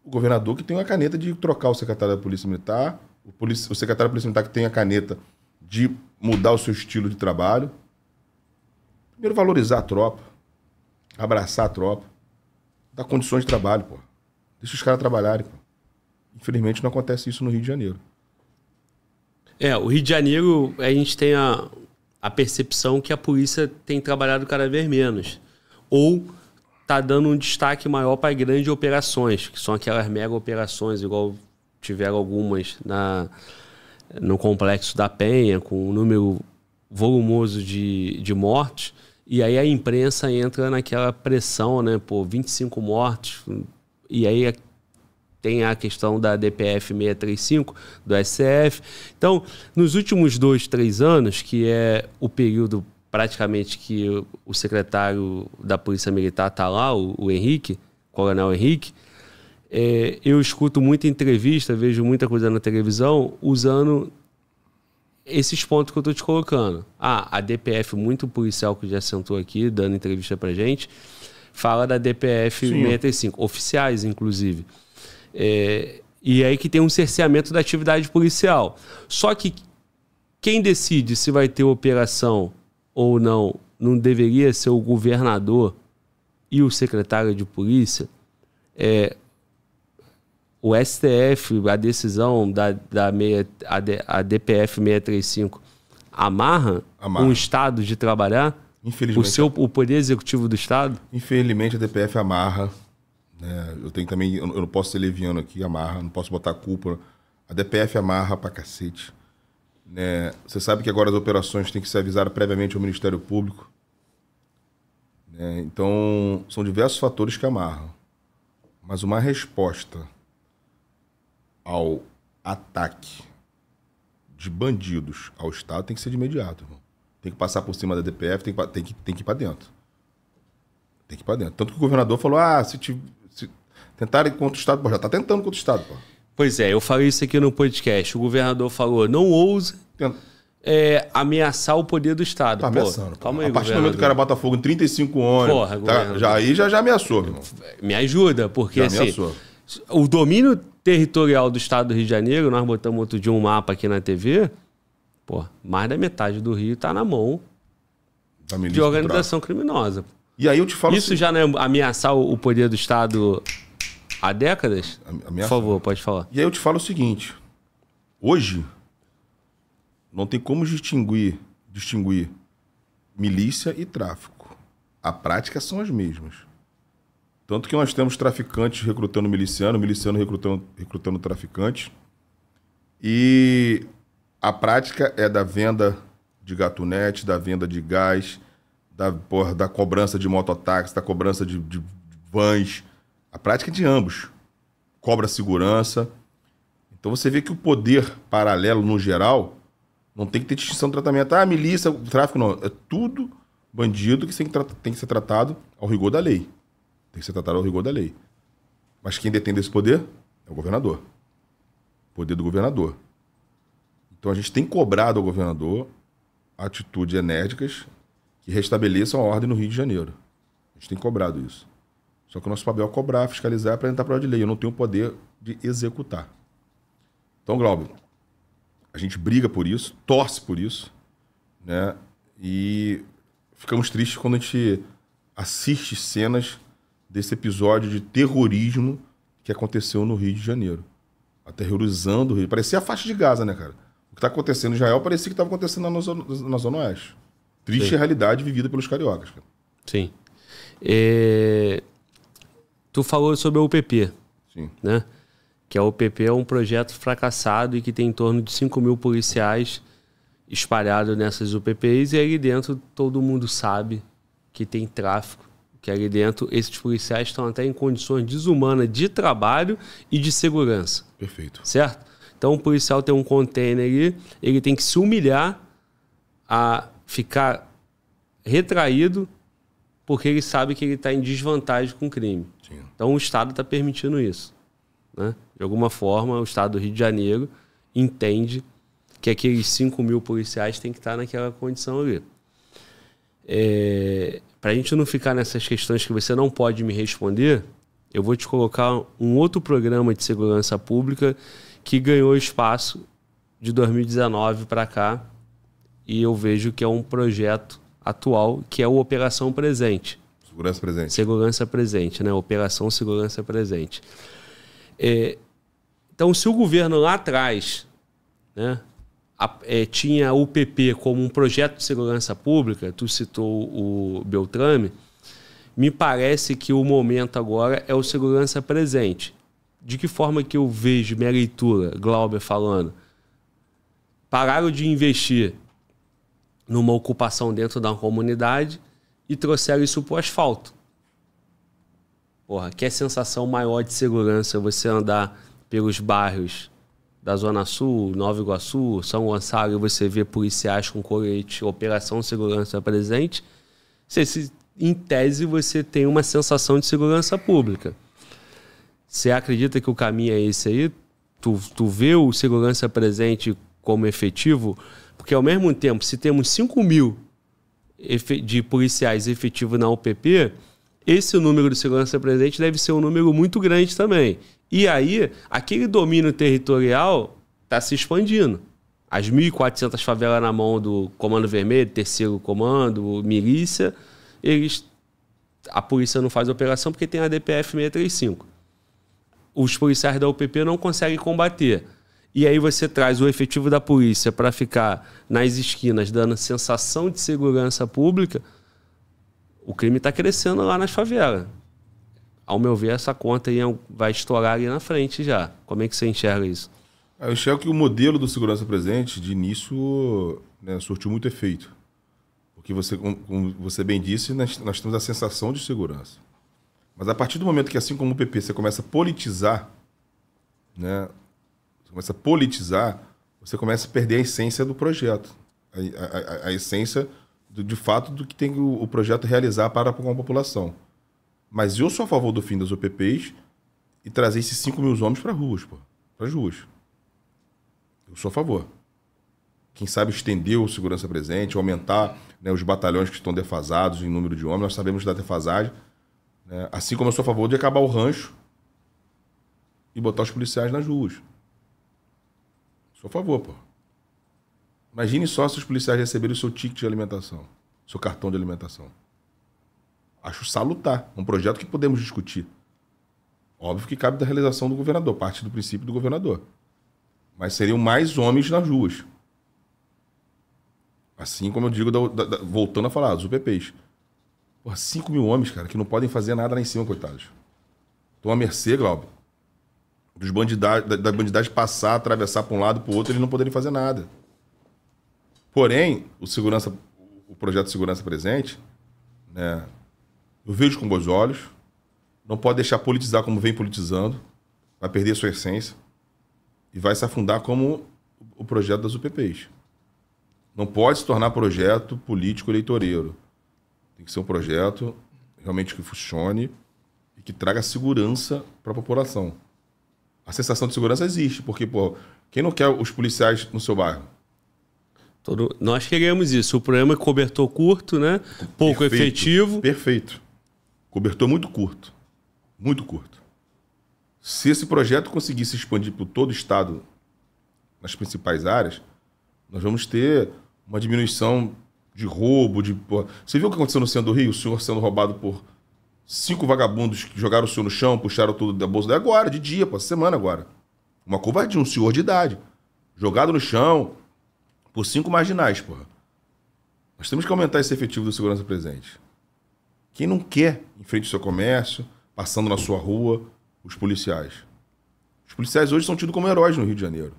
o governador que tem uma caneta de trocar o secretário da Polícia Militar, o, o secretário policial militar que tem a caneta de mudar o seu estilo de trabalho. Primeiro, valorizar a tropa, abraçar a tropa, dar condições de trabalho, pô. Deixa os caras trabalharem, pô. Infelizmente não acontece isso no Rio de Janeiro. É, o Rio de Janeiro, a gente tem a, a percepção que a polícia tem trabalhado cada vez menos. Ou tá dando um destaque maior para grandes operações, que são aquelas mega operações, igual tiveram algumas na, no complexo da Penha, com um número volumoso de, de mortes. E aí a imprensa entra naquela pressão, né? Pô, 25 mortes. E aí tem a questão da DPF 635, do SCF. Então, nos últimos dois, três anos, que é o período praticamente que o secretário da Polícia Militar está lá, o, Henrique, Coronel Henrique, é, eu escuto muita entrevista, vejo muita coisa na televisão usando esses pontos que eu estou te colocando. Ah, a DPF, muito policial que já sentou aqui dando entrevista para gente, fala da DPF Sim. 65, oficiais, inclusive. É, e aí que tem um cerceamento da atividade policial. Só que quem decide se vai ter operação ou não, não deveria ser o governador e o secretário de polícia? É, o STF, a decisão da, da meia, a, D, a DPF 635, amarra, amarra, um Estado de trabalhar? Infelizmente. O, seu, o poder executivo do Estado? Infelizmente, a DPF amarra. Né? Eu tenho também. Eu não posso ser leviano aqui, amarra, não posso botar culpa. A DPF amarra pra cacete. Né? Você sabe que agora as operações têm que ser avisadas previamente ao Ministério Público. Né? Então, são diversos fatores que amarram. Mas uma resposta ao ataque de bandidos ao Estado tem que ser de imediato, irmão. Tem que passar por cima da DPF, tem que, tem que, tem que ir para dentro. Tem que ir para dentro. Tanto que o governador falou: ah, se, te, se tentarem contra o Estado, pô, já tá tentando contra o Estado, pô. Pois é, eu falei isso aqui no podcast. O governador falou: não ouse é, ameaçar o poder do Estado. Tá ameaçando. Pô, calma aí, a partir do momento que o cara bota fogo em 35 anos. Porra, tá, já, aí já, já ameaçou, meu irmão. Me ajuda, porque já assim. Ameaçou. O domínio territorial do estado do Rio de Janeiro, nós botamos outro dia um mapa aqui na TV, pô, mais da metade do Rio está na mão de organização criminosa. E aí eu te falo Isso assim, já não é ameaçar o poder do Estado há décadas? Ameaça. Por favor, pode falar. E aí eu te falo o seguinte: hoje não tem como distinguir, distinguir milícia e tráfico. A prática são as mesmas. Tanto que nós temos traficantes recrutando miliciano, miliciano recrutando, recrutando traficante. E a prática é da venda de gatunete, da venda de gás, da, porra, da cobrança de mototáxi, da cobrança de, de vans. A prática é de ambos. Cobra segurança. Então você vê que o poder paralelo, no geral, não tem que ter distinção de tratamento. Ah, milícia, tráfico, não. É tudo bandido que tem que, tem que ser tratado ao rigor da lei. Tem que ser tratado ao rigor da lei. Mas quem detém desse poder é o governador. poder do governador. Então a gente tem cobrado ao governador atitudes enérgicas que restabeleçam a ordem no Rio de Janeiro. A gente tem cobrado isso. Só que o nosso papel é cobrar, fiscalizar e apresentar prova de lei. Eu não tenho o poder de executar. Então, Glauber, a gente briga por isso, torce por isso, né? E ficamos tristes quando a gente assiste cenas desse episódio de terrorismo que aconteceu no Rio de Janeiro. Aterrorizando o Rio. Parecia a faixa de Gaza, né, cara? O que está acontecendo em Israel parecia que estava acontecendo na zona, na zona Oeste. Triste Sim. realidade vivida pelos cariocas, cara. Sim. É... Tu falou sobre a UPP. Sim. Né? Que a UPP é um projeto fracassado e que tem em torno de 5 mil policiais espalhados nessas UPPs e aí dentro todo mundo sabe que tem tráfico que ali dentro esses policiais estão até em condições desumanas de trabalho e de segurança. Perfeito. Certo? Então o policial tem um container ali, ele tem que se humilhar a ficar retraído porque ele sabe que ele está em desvantagem com o crime. Sim. Então o Estado está permitindo isso. Né? De alguma forma, o Estado do Rio de Janeiro entende que aqueles 5 mil policiais têm que estar tá naquela condição ali. É... Para a gente não ficar nessas questões que você não pode me responder, eu vou te colocar um outro programa de segurança pública que ganhou espaço de 2019 para cá e eu vejo que é um projeto atual que é o Operação Presente. Segurança Presente. Segurança Presente, né? Operação Segurança Presente. É, então, se o governo lá atrás né, a, é, tinha o PP como um projeto de segurança pública, tu citou o Beltrame, me parece que o momento agora é o segurança presente. De que forma que eu vejo minha leitura, Glauber falando? Pararam de investir numa ocupação dentro da comunidade e trouxeram isso para o asfalto. Porra, que é sensação maior de segurança você andar pelos bairros da Zona Sul, Nova Iguaçu, São Gonçalo, você vê policiais com colete, operação segurança presente, você se, em tese você tem uma sensação de segurança pública. Você acredita que o caminho é esse aí? Tu, tu vê o segurança presente como efetivo? Porque ao mesmo tempo, se temos 5 mil de policiais efetivos na UPP, esse número de segurança presente deve ser um número muito grande também. E aí, aquele domínio territorial está se expandindo. As 1.400 favelas na mão do Comando Vermelho, Terceiro Comando, Milícia, eles a polícia não faz operação porque tem a DPF 635. Os policiais da UPP não conseguem combater. E aí você traz o efetivo da polícia para ficar nas esquinas dando sensação de segurança pública. O crime está crescendo lá nas favelas. Ao meu ver, essa conta é vai estourar ali na frente já. Como é que você enxerga isso? Eu enxergo que o modelo do segurança presente, de início, né, surtiu muito efeito. Porque você, como você bem disse, nós, nós temos a sensação de segurança. Mas a partir do momento que, assim como o PP, você começa a politizar, né? Você começa a politizar, você começa a perder a essência do projeto. A, a, a essência, do, de fato, do que tem o, o projeto realizar para com a população. Mas eu sou a favor do fim das OPPs e trazer esses 5 mil homens para ruas, pô. Para as ruas. Eu sou a favor. Quem sabe estender o segurança presente, aumentar né, os batalhões que estão defasados em número de homens. Nós sabemos da defasagem. Né? Assim como eu sou a favor de acabar o rancho e botar os policiais nas ruas. Sou a favor, pô. Imagine só se os policiais receberem o seu ticket de alimentação, seu cartão de alimentação. Acho salutar. Um projeto que podemos discutir. Óbvio que cabe da realização do governador, parte do princípio do governador. Mas seriam mais homens nas ruas. Assim como eu digo, da, da, voltando a falar, dos UPPs. Pô, 5 mil homens, cara, que não podem fazer nada lá em cima, coitados. Estão à mercê, Glauber. Dos bandida da, da passar, atravessar para um lado para o outro, eles não poderem fazer nada. Porém, o segurança, o projeto de segurança presente, né, eu vejo com bons olhos. Não pode deixar politizar como vem politizando. Vai perder sua essência. E vai se afundar como o projeto das UPPs. Não pode se tornar projeto político eleitoreiro. Tem que ser um projeto realmente que funcione e que traga segurança para a população. A sensação de segurança existe, porque, pô, quem não quer os policiais no seu bairro? Todo... Nós queremos isso. O problema é cobertor curto, né? Pouco perfeito, efetivo. Perfeito. Cobertor muito curto. Muito curto. Se esse projeto conseguir se expandir por todo o estado, nas principais áreas, nós vamos ter uma diminuição de roubo, de. Você viu o que aconteceu no centro do Rio? O senhor sendo roubado por cinco vagabundos que jogaram o senhor no chão, puxaram tudo da bolsa dele é agora, de dia, pô, semana agora. Uma covardia, um senhor de idade. Jogado no chão por cinco marginais, porra. Nós temos que aumentar esse efetivo do segurança presente. Quem não quer frente ao seu comércio, passando na sua rua, os policiais. Os policiais hoje são tidos como heróis no Rio de Janeiro.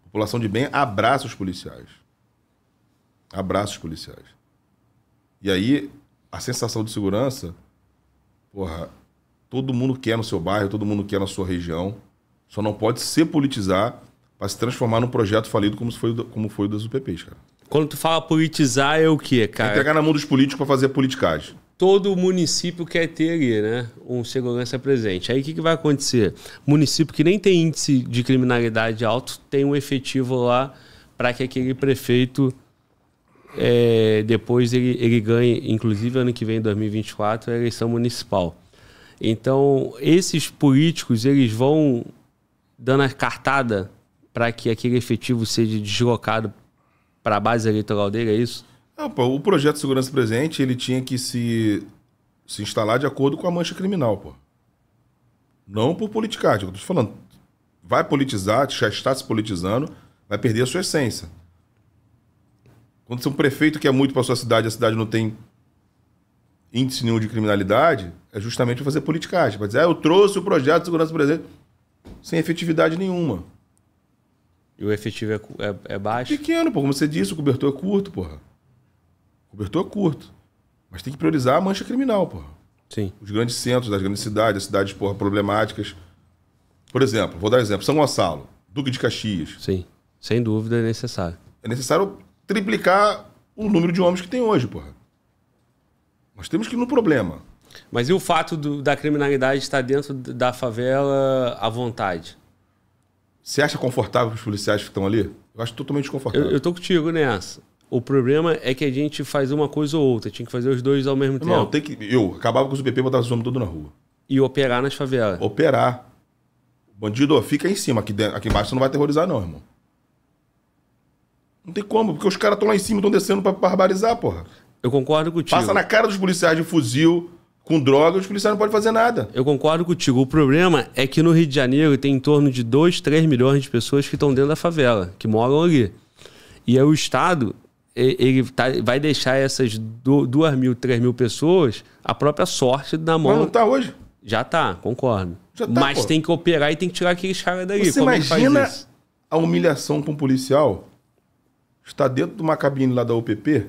A população de bem abraça os policiais. Abraça os policiais. E aí, a sensação de segurança, porra, todo mundo quer no seu bairro, todo mundo quer na sua região. Só não pode se politizar para se transformar num projeto falido como foi, como foi o das UPPs, cara. Quando tu fala politizar, é o quê, cara? entregar na mão dos políticos para fazer politicagem todo município quer ter ali, né, um segurança presente. Aí o que, que vai acontecer? Município que nem tem índice de criminalidade alto tem um efetivo lá para que aquele prefeito é, depois ele, ele ganhe, inclusive ano que vem, 2024, a eleição municipal. Então, esses políticos, eles vão dando a cartada para que aquele efetivo seja deslocado para a base eleitoral dele, é isso? Não, ah, pô, o projeto Segurança Presente, ele tinha que se, se instalar de acordo com a mancha criminal, pô. Não por politicagem eu tô te falando. Vai politizar, já está se politizando, vai perder a sua essência. Quando você é um prefeito que é muito para sua cidade, a cidade não tem índice nenhum de criminalidade, é justamente fazer politicagem. Para dizer, ah, eu trouxe o projeto de segurança presente sem efetividade nenhuma. E o efetivo é, é, é baixo? É pequeno, pô. Como você disse, o cobertor é curto, porra. Cobertor curto. Mas tem que priorizar a mancha criminal, porra. Sim. Os grandes centros das grandes cidades, as cidades, porra, problemáticas. Por exemplo, vou dar um exemplo. São Gonçalo, Duque de Caxias. Sim. Sem dúvida é necessário. É necessário triplicar o número de homens que tem hoje, porra. Nós temos que ir no problema. Mas e o fato do, da criminalidade estar dentro da favela à vontade? Você acha confortável os policiais que estão ali? Eu acho totalmente confortável. Eu, eu tô contigo nessa. O problema é que a gente faz uma coisa ou outra, tinha que fazer os dois ao mesmo tempo. Não, tem que. Eu acabava com os BP e botava os homens todos na rua. E operar nas favelas. Operar. Bandido, fica em cima. Aqui, dentro, aqui embaixo você não vai terrorizar, não, irmão. Não tem como, porque os caras estão lá em cima, estão descendo pra barbarizar, porra. Eu concordo contigo. Passa na cara dos policiais de fuzil, com droga, os policiais não podem fazer nada. Eu concordo contigo. O problema é que no Rio de Janeiro tem em torno de 2, 3 milhões de pessoas que estão dentro da favela, que moram ali. E aí é o Estado ele tá, vai deixar essas 2 mil, 3 mil pessoas a própria sorte na mão. Mas não tá hoje? Já tá, concordo. Já tá, Mas pô. tem que operar e tem que tirar aqueles caras daí. Você Como é imagina a humilhação para um policial está dentro de uma cabine lá da OPP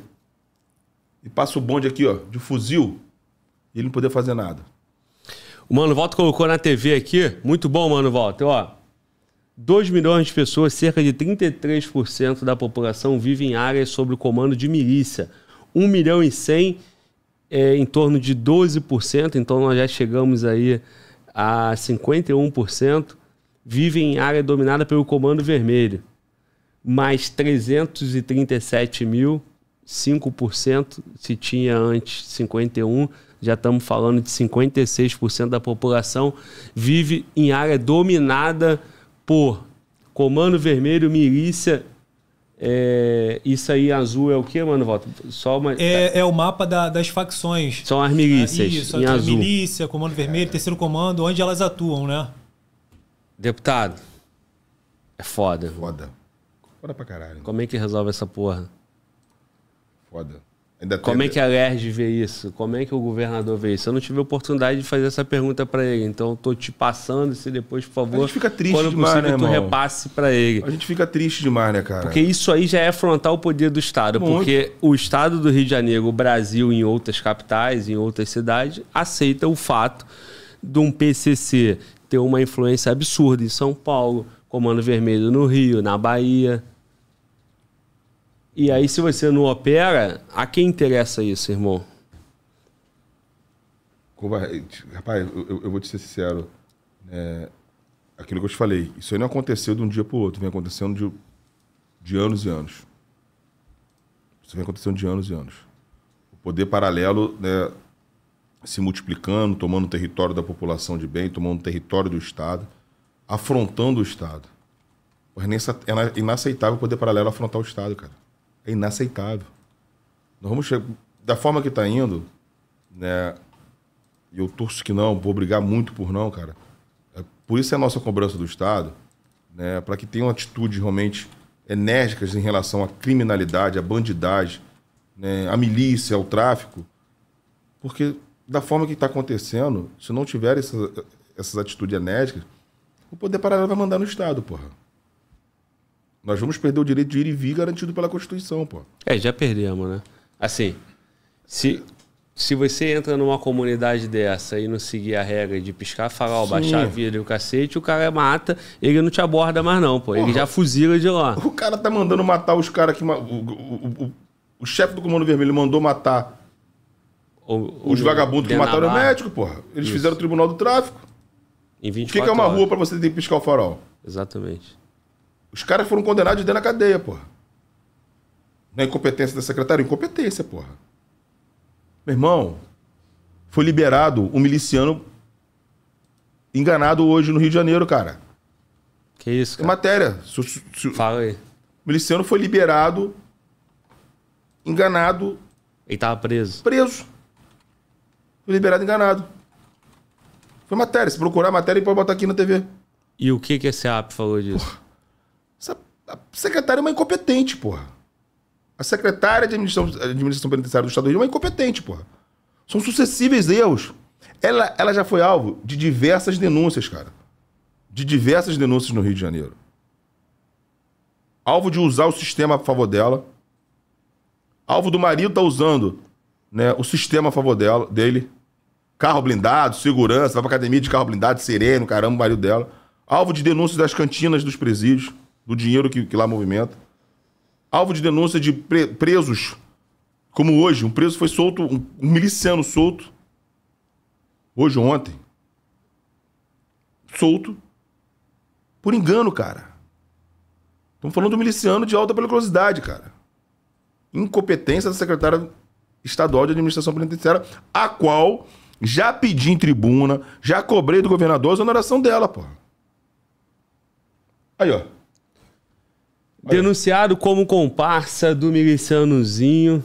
e passa o bonde aqui, ó, de fuzil, e ele não poder fazer nada. O Mano Volta colocou na TV aqui. Muito bom, Mano Volta, ó. 2 milhões de pessoas, cerca de 33% da população, vive em áreas sob o comando de milícia. 1 milhão e 100, é, em torno de 12%, então nós já chegamos aí a 51%, vivem em área dominada pelo Comando Vermelho. Mais 337 mil, 5% se tinha antes 51%, já estamos falando de 56% da população vive em área dominada por Comando Vermelho, Milícia. É, isso aí azul é o que, mano? Volta. Só uma, é, tá. é o mapa da, das facções. São as milícias. isso, em é azul. milícia, Comando Vermelho, Terceiro Comando, onde elas atuam, né? Deputado. É foda. Foda. Foda pra caralho. Como é que resolve essa porra? Foda. Ainda Como é que a LERJ vê isso? Como é que o governador vê isso? Eu não tive oportunidade de fazer essa pergunta para ele, então estou te passando, se depois, por favor, a gente fica triste quando demais, possível, né, tu irmão? repasse para ele. A gente fica triste demais, né, cara? Porque isso aí já é afrontar o poder do Estado, porque o Estado do Rio de Janeiro, o Brasil, em outras capitais, em outras cidades, aceita o fato de um PCC ter uma influência absurda em São Paulo, Comando Vermelho no Rio, na Bahia, e aí, se você não opera, a quem interessa isso, irmão? Rapaz, eu, eu vou te ser sincero. É, aquilo que eu te falei, isso aí não aconteceu de um dia para o outro, vem acontecendo de, de anos e anos. Isso vem acontecendo de anos e anos. O poder paralelo né, se multiplicando, tomando território da população de bem, tomando território do Estado, afrontando o Estado. É inaceitável o poder paralelo afrontar o Estado, cara é inaceitável. Nós vamos chegar, da forma que está indo, né? E eu torço que não, vou brigar muito por não, cara. É, por isso é a nossa cobrança do Estado, né? Para que tenham atitudes realmente enérgicas em relação à criminalidade, à bandidagem, né? à milícia, ao tráfico, porque da forma que está acontecendo, se não tiver essa, essas atitudes enérgicas, o poder paralelo vai mandar no Estado, porra. Nós vamos perder o direito de ir e vir garantido pela Constituição, pô. É, já perdemos, né? Assim, se, se você entra numa comunidade dessa e não seguir a regra de piscar farol, baixar a vida e o cacete, o cara mata, ele não te aborda mais não, pô. Ele já fuzila de lá. O cara tá mandando matar os caras que... O, o, o, o chefe do Comando Vermelho mandou matar os vagabundos que mataram o médico, porra. Eles Isso. fizeram o Tribunal do Tráfico. Em 24 O que, que é uma horas. rua para você ter que piscar o farol? Exatamente. Os caras foram condenados de dentro da cadeia, porra. Na incompetência da secretária? Incompetência, porra. Meu irmão, foi liberado um miliciano enganado hoje no Rio de Janeiro, cara. Que isso, cara? É matéria. Su, su, Fala aí. O miliciano foi liberado, enganado. Ele tava preso. Preso. Foi liberado, enganado. Foi matéria. Se procurar matéria, pode botar aqui na TV. E o que que esse app falou disso? Porra. A secretária é uma incompetente, porra. A secretária de administração, administração penitenciária do Estado do Rio é uma incompetente, porra. São sucessíveis erros. Ela, ela já foi alvo de diversas denúncias, cara. De diversas denúncias no Rio de Janeiro. Alvo de usar o sistema a favor dela. Alvo do marido tá usando né, o sistema a favor dela, dele. Carro blindado, segurança, vai pra academia de carro blindado, sereno, caramba, o marido dela. Alvo de denúncias das cantinas dos presídios do dinheiro que, que lá movimenta. Alvo de denúncia de pre presos, como hoje, um preso foi solto, um, um miliciano solto, hoje ou ontem, solto, por engano, cara. Estamos falando de um miliciano de alta periculosidade, cara. Incompetência da secretária estadual de administração penitenciária, a qual já pedi em tribuna, já cobrei do governador a exoneração dela, pô. Aí, ó. Denunciado como comparsa do milicianozinho,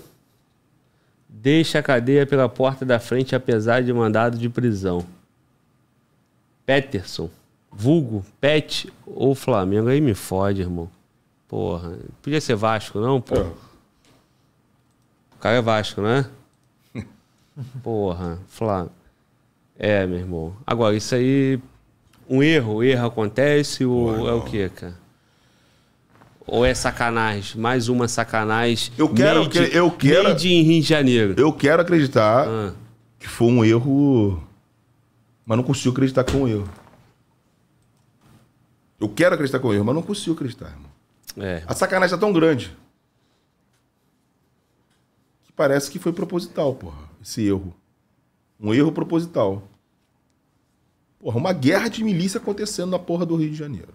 deixa a cadeia pela porta da frente apesar de mandado de prisão. Peterson, vulgo, Pet ou Flamengo. Aí me fode, irmão. Porra, podia ser Vasco, não, pô? É. O cara é Vasco, né? *laughs* Porra, Flamengo. É, meu irmão. Agora, isso aí, um erro, o erro acontece, ou Ué, é o quê cara? Ou é sacanagem? Mais uma sacanagem. Eu quero, made, eu quero. made in Rio de Janeiro. Eu quero acreditar ah. que foi um erro, mas não consigo acreditar que foi um erro. Eu quero acreditar que foi um erro, mas não consigo acreditar, irmão. É. A sacanagem tá tão grande que parece que foi proposital, porra, esse erro. Um erro proposital. Porra, uma guerra de milícia acontecendo na porra do Rio de Janeiro.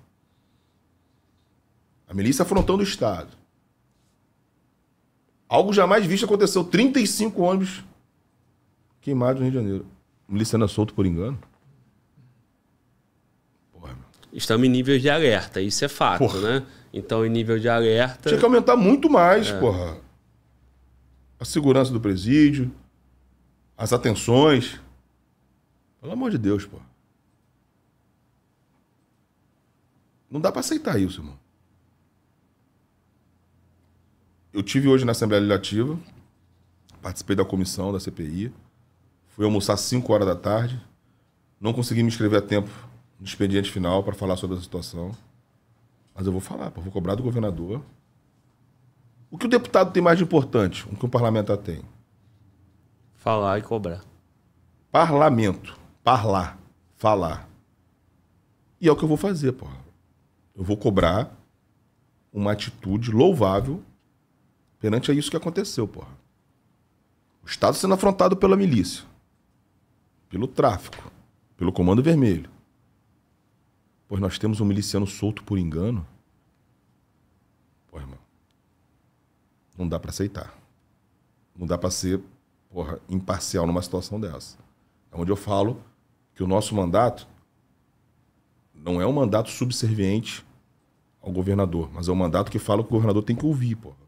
A milícia afrontando o Estado. Algo jamais visto aconteceu. 35 ônibus queimados no Rio de Janeiro. A milícia não é solto por engano. Porra, Estamos em nível de alerta, isso é fato, porra. né? Então, em nível de alerta. Tinha que aumentar muito mais, é. porra. A segurança do presídio, as atenções. Pelo amor de Deus, porra. Não dá para aceitar isso, irmão eu tive hoje na Assembleia Legislativa, participei da comissão da CPI, fui almoçar às 5 horas da tarde, não consegui me inscrever a tempo no expediente final para falar sobre a situação, mas eu vou falar, vou cobrar do governador. O que o deputado tem mais de importante? O que o parlamentar tem? Falar e cobrar. Parlamento. Parlar. Falar. E é o que eu vou fazer, porra. Eu vou cobrar uma atitude louvável Perante a isso que aconteceu, porra. O Estado sendo afrontado pela milícia, pelo tráfico, pelo Comando Vermelho. Pois nós temos um miliciano solto por engano. Pô, irmão. Não dá para aceitar. Não dá para ser, porra, imparcial numa situação dessa. É onde eu falo que o nosso mandato não é um mandato subserviente ao governador, mas é um mandato que fala que o governador tem que ouvir, porra.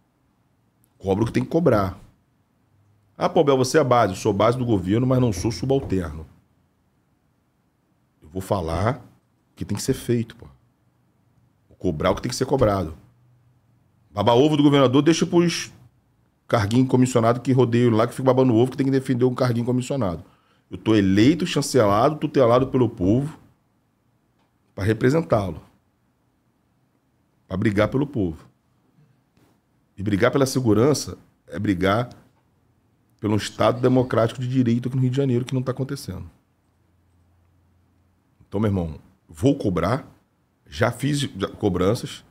Cobra o que tem que cobrar. Ah, pô, Bel, você é a base. Eu sou base do governo, mas não sou subalterno. Eu vou falar o que tem que ser feito, pô. Vou cobrar o que tem que ser cobrado. Baba ovo do governador deixa pros carguinho comissionado que rodeiam lá, que fica babando ovo, que tem que defender um carguinho comissionado. Eu tô eleito, chancelado, tutelado pelo povo para representá-lo. Para brigar pelo povo. E brigar pela segurança é brigar pelo Estado democrático de direito aqui no Rio de Janeiro, que não está acontecendo. Então, meu irmão, vou cobrar, já fiz cobranças,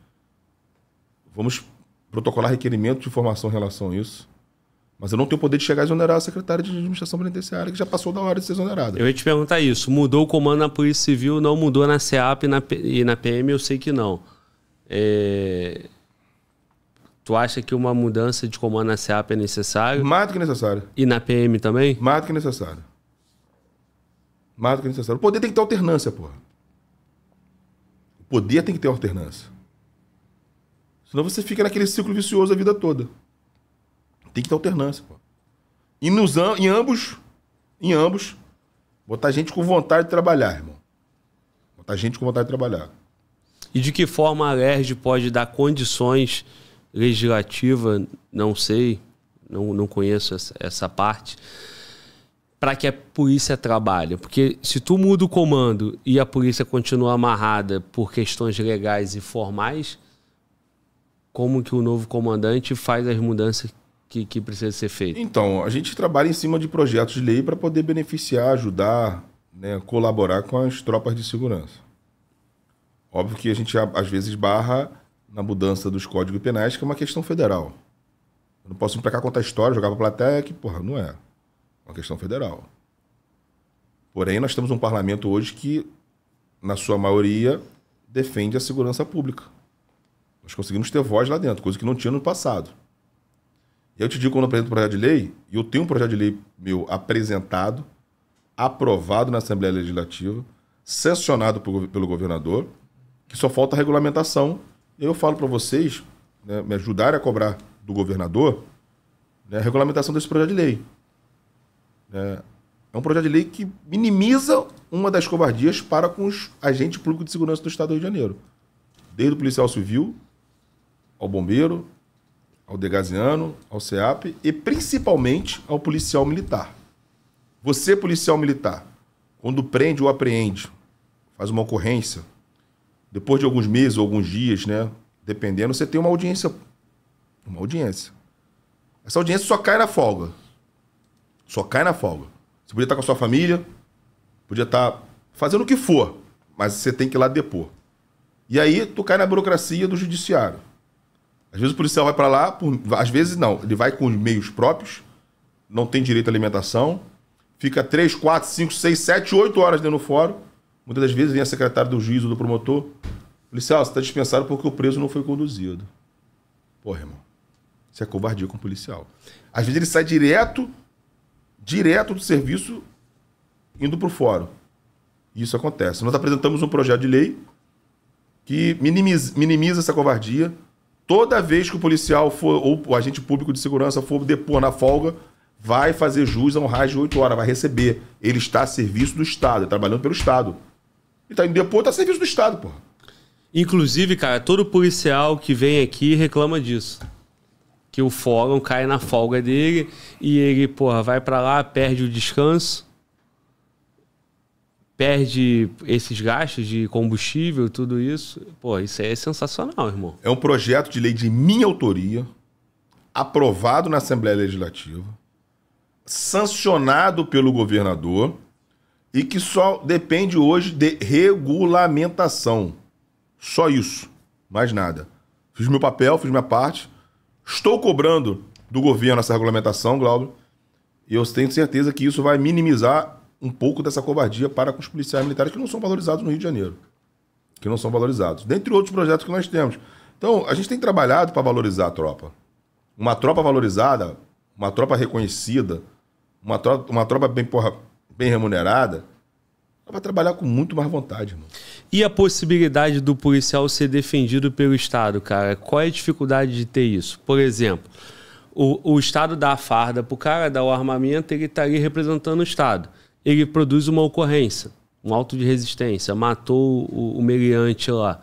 vamos protocolar requerimento de informação em relação a isso. Mas eu não tenho poder de chegar a exonerar a secretária de administração penitenciária, que já passou da hora de ser exonerada. Eu ia te perguntar isso. Mudou o comando na Polícia Civil, não mudou na CEAP e na, PM? Eu sei que não. É... Tu acha que uma mudança de comando na SEAP é necessário? Mais do que necessário. E na PM também? Mais do que necessário. Mais do que necessário. O poder tem que ter alternância, porra. O poder tem que ter alternância. Senão você fica naquele ciclo vicioso a vida toda. Tem que ter alternância, porra. E nos, em ambos, em ambos, botar gente com vontade de trabalhar, irmão. Botar gente com vontade de trabalhar. E de que forma a LERJ pode dar condições legislativa, não sei, não, não conheço essa, essa parte, para que a polícia trabalhe. Porque se tu muda o comando e a polícia continua amarrada por questões legais e formais, como que o novo comandante faz as mudanças que, que precisa ser feito Então, a gente trabalha em cima de projetos de lei para poder beneficiar, ajudar, né, colaborar com as tropas de segurança. Óbvio que a gente às vezes barra na mudança dos códigos penais, que é uma questão federal. Eu não posso vir pra cá contar história, jogar pra plateia, que, porra, não é. é. Uma questão federal. Porém, nós temos um parlamento hoje que, na sua maioria, defende a segurança pública. Nós conseguimos ter voz lá dentro, coisa que não tinha no passado. E eu te digo, quando eu apresento um projeto de lei, e eu tenho um projeto de lei meu apresentado, aprovado na Assembleia Legislativa, sancionado pelo governador, que só falta regulamentação eu falo para vocês, né, me ajudarem a cobrar do governador né, a regulamentação desse projeto de lei. É, é um projeto de lei que minimiza uma das covardias para com os agentes públicos de segurança do Estado do Rio de Janeiro. Desde o policial civil, ao bombeiro, ao degasiano, ao CEAP e principalmente ao policial militar. Você, policial militar, quando prende ou apreende, faz uma ocorrência depois de alguns meses ou alguns dias, né? Dependendo, você tem uma audiência. Uma audiência. Essa audiência só cai na folga. Só cai na folga. Você podia estar com a sua família, podia estar fazendo o que for, mas você tem que ir lá depor. E aí tu cai na burocracia do judiciário. Às vezes o policial vai para lá, por... às vezes não, ele vai com os meios próprios, não tem direito à alimentação, fica 3, 4, 5, 6, 7, 8 horas dentro do fórum Muitas das vezes vem a secretária do juiz ou do promotor. Policial, assim, ah, você está dispensado porque o preso não foi conduzido. Porra, irmão. Isso é covardia com o policial. Às vezes ele sai direto, direto do serviço, indo para o fórum. Isso acontece. Nós apresentamos um projeto de lei que minimiza, minimiza essa covardia. Toda vez que o policial for, ou o agente público de segurança for depor na folga, vai fazer jus a um raio de 8 horas, vai receber. Ele está a serviço do Estado, tá trabalhando pelo Estado indo depois tá, tá serviço do Estado, porra. Inclusive, cara, todo policial que vem aqui reclama disso. Que o fórum cai na folga dele e ele, porra, vai para lá, perde o descanso, perde esses gastos de combustível, tudo isso. Pô, isso é sensacional, irmão. É um projeto de lei de minha autoria, aprovado na Assembleia Legislativa, sancionado pelo governador e que só depende hoje de regulamentação. Só isso, mais nada. Fiz meu papel, fiz minha parte. Estou cobrando do governo essa regulamentação, Glauber. E eu tenho certeza que isso vai minimizar um pouco dessa covardia para com os policiais militares que não são valorizados no Rio de Janeiro. Que não são valorizados. Dentre outros projetos que nós temos. Então, a gente tem trabalhado para valorizar a tropa. Uma tropa valorizada, uma tropa reconhecida, uma tropa, uma tropa bem porra, bem remunerada, ela vai trabalhar com muito mais vontade, irmão. E a possibilidade do policial ser defendido pelo Estado, cara? Qual é a dificuldade de ter isso? Por exemplo, o, o Estado dá a farda pro cara, dá o armamento, ele tá ali representando o Estado. Ele produz uma ocorrência, um auto de resistência, matou o, o lá.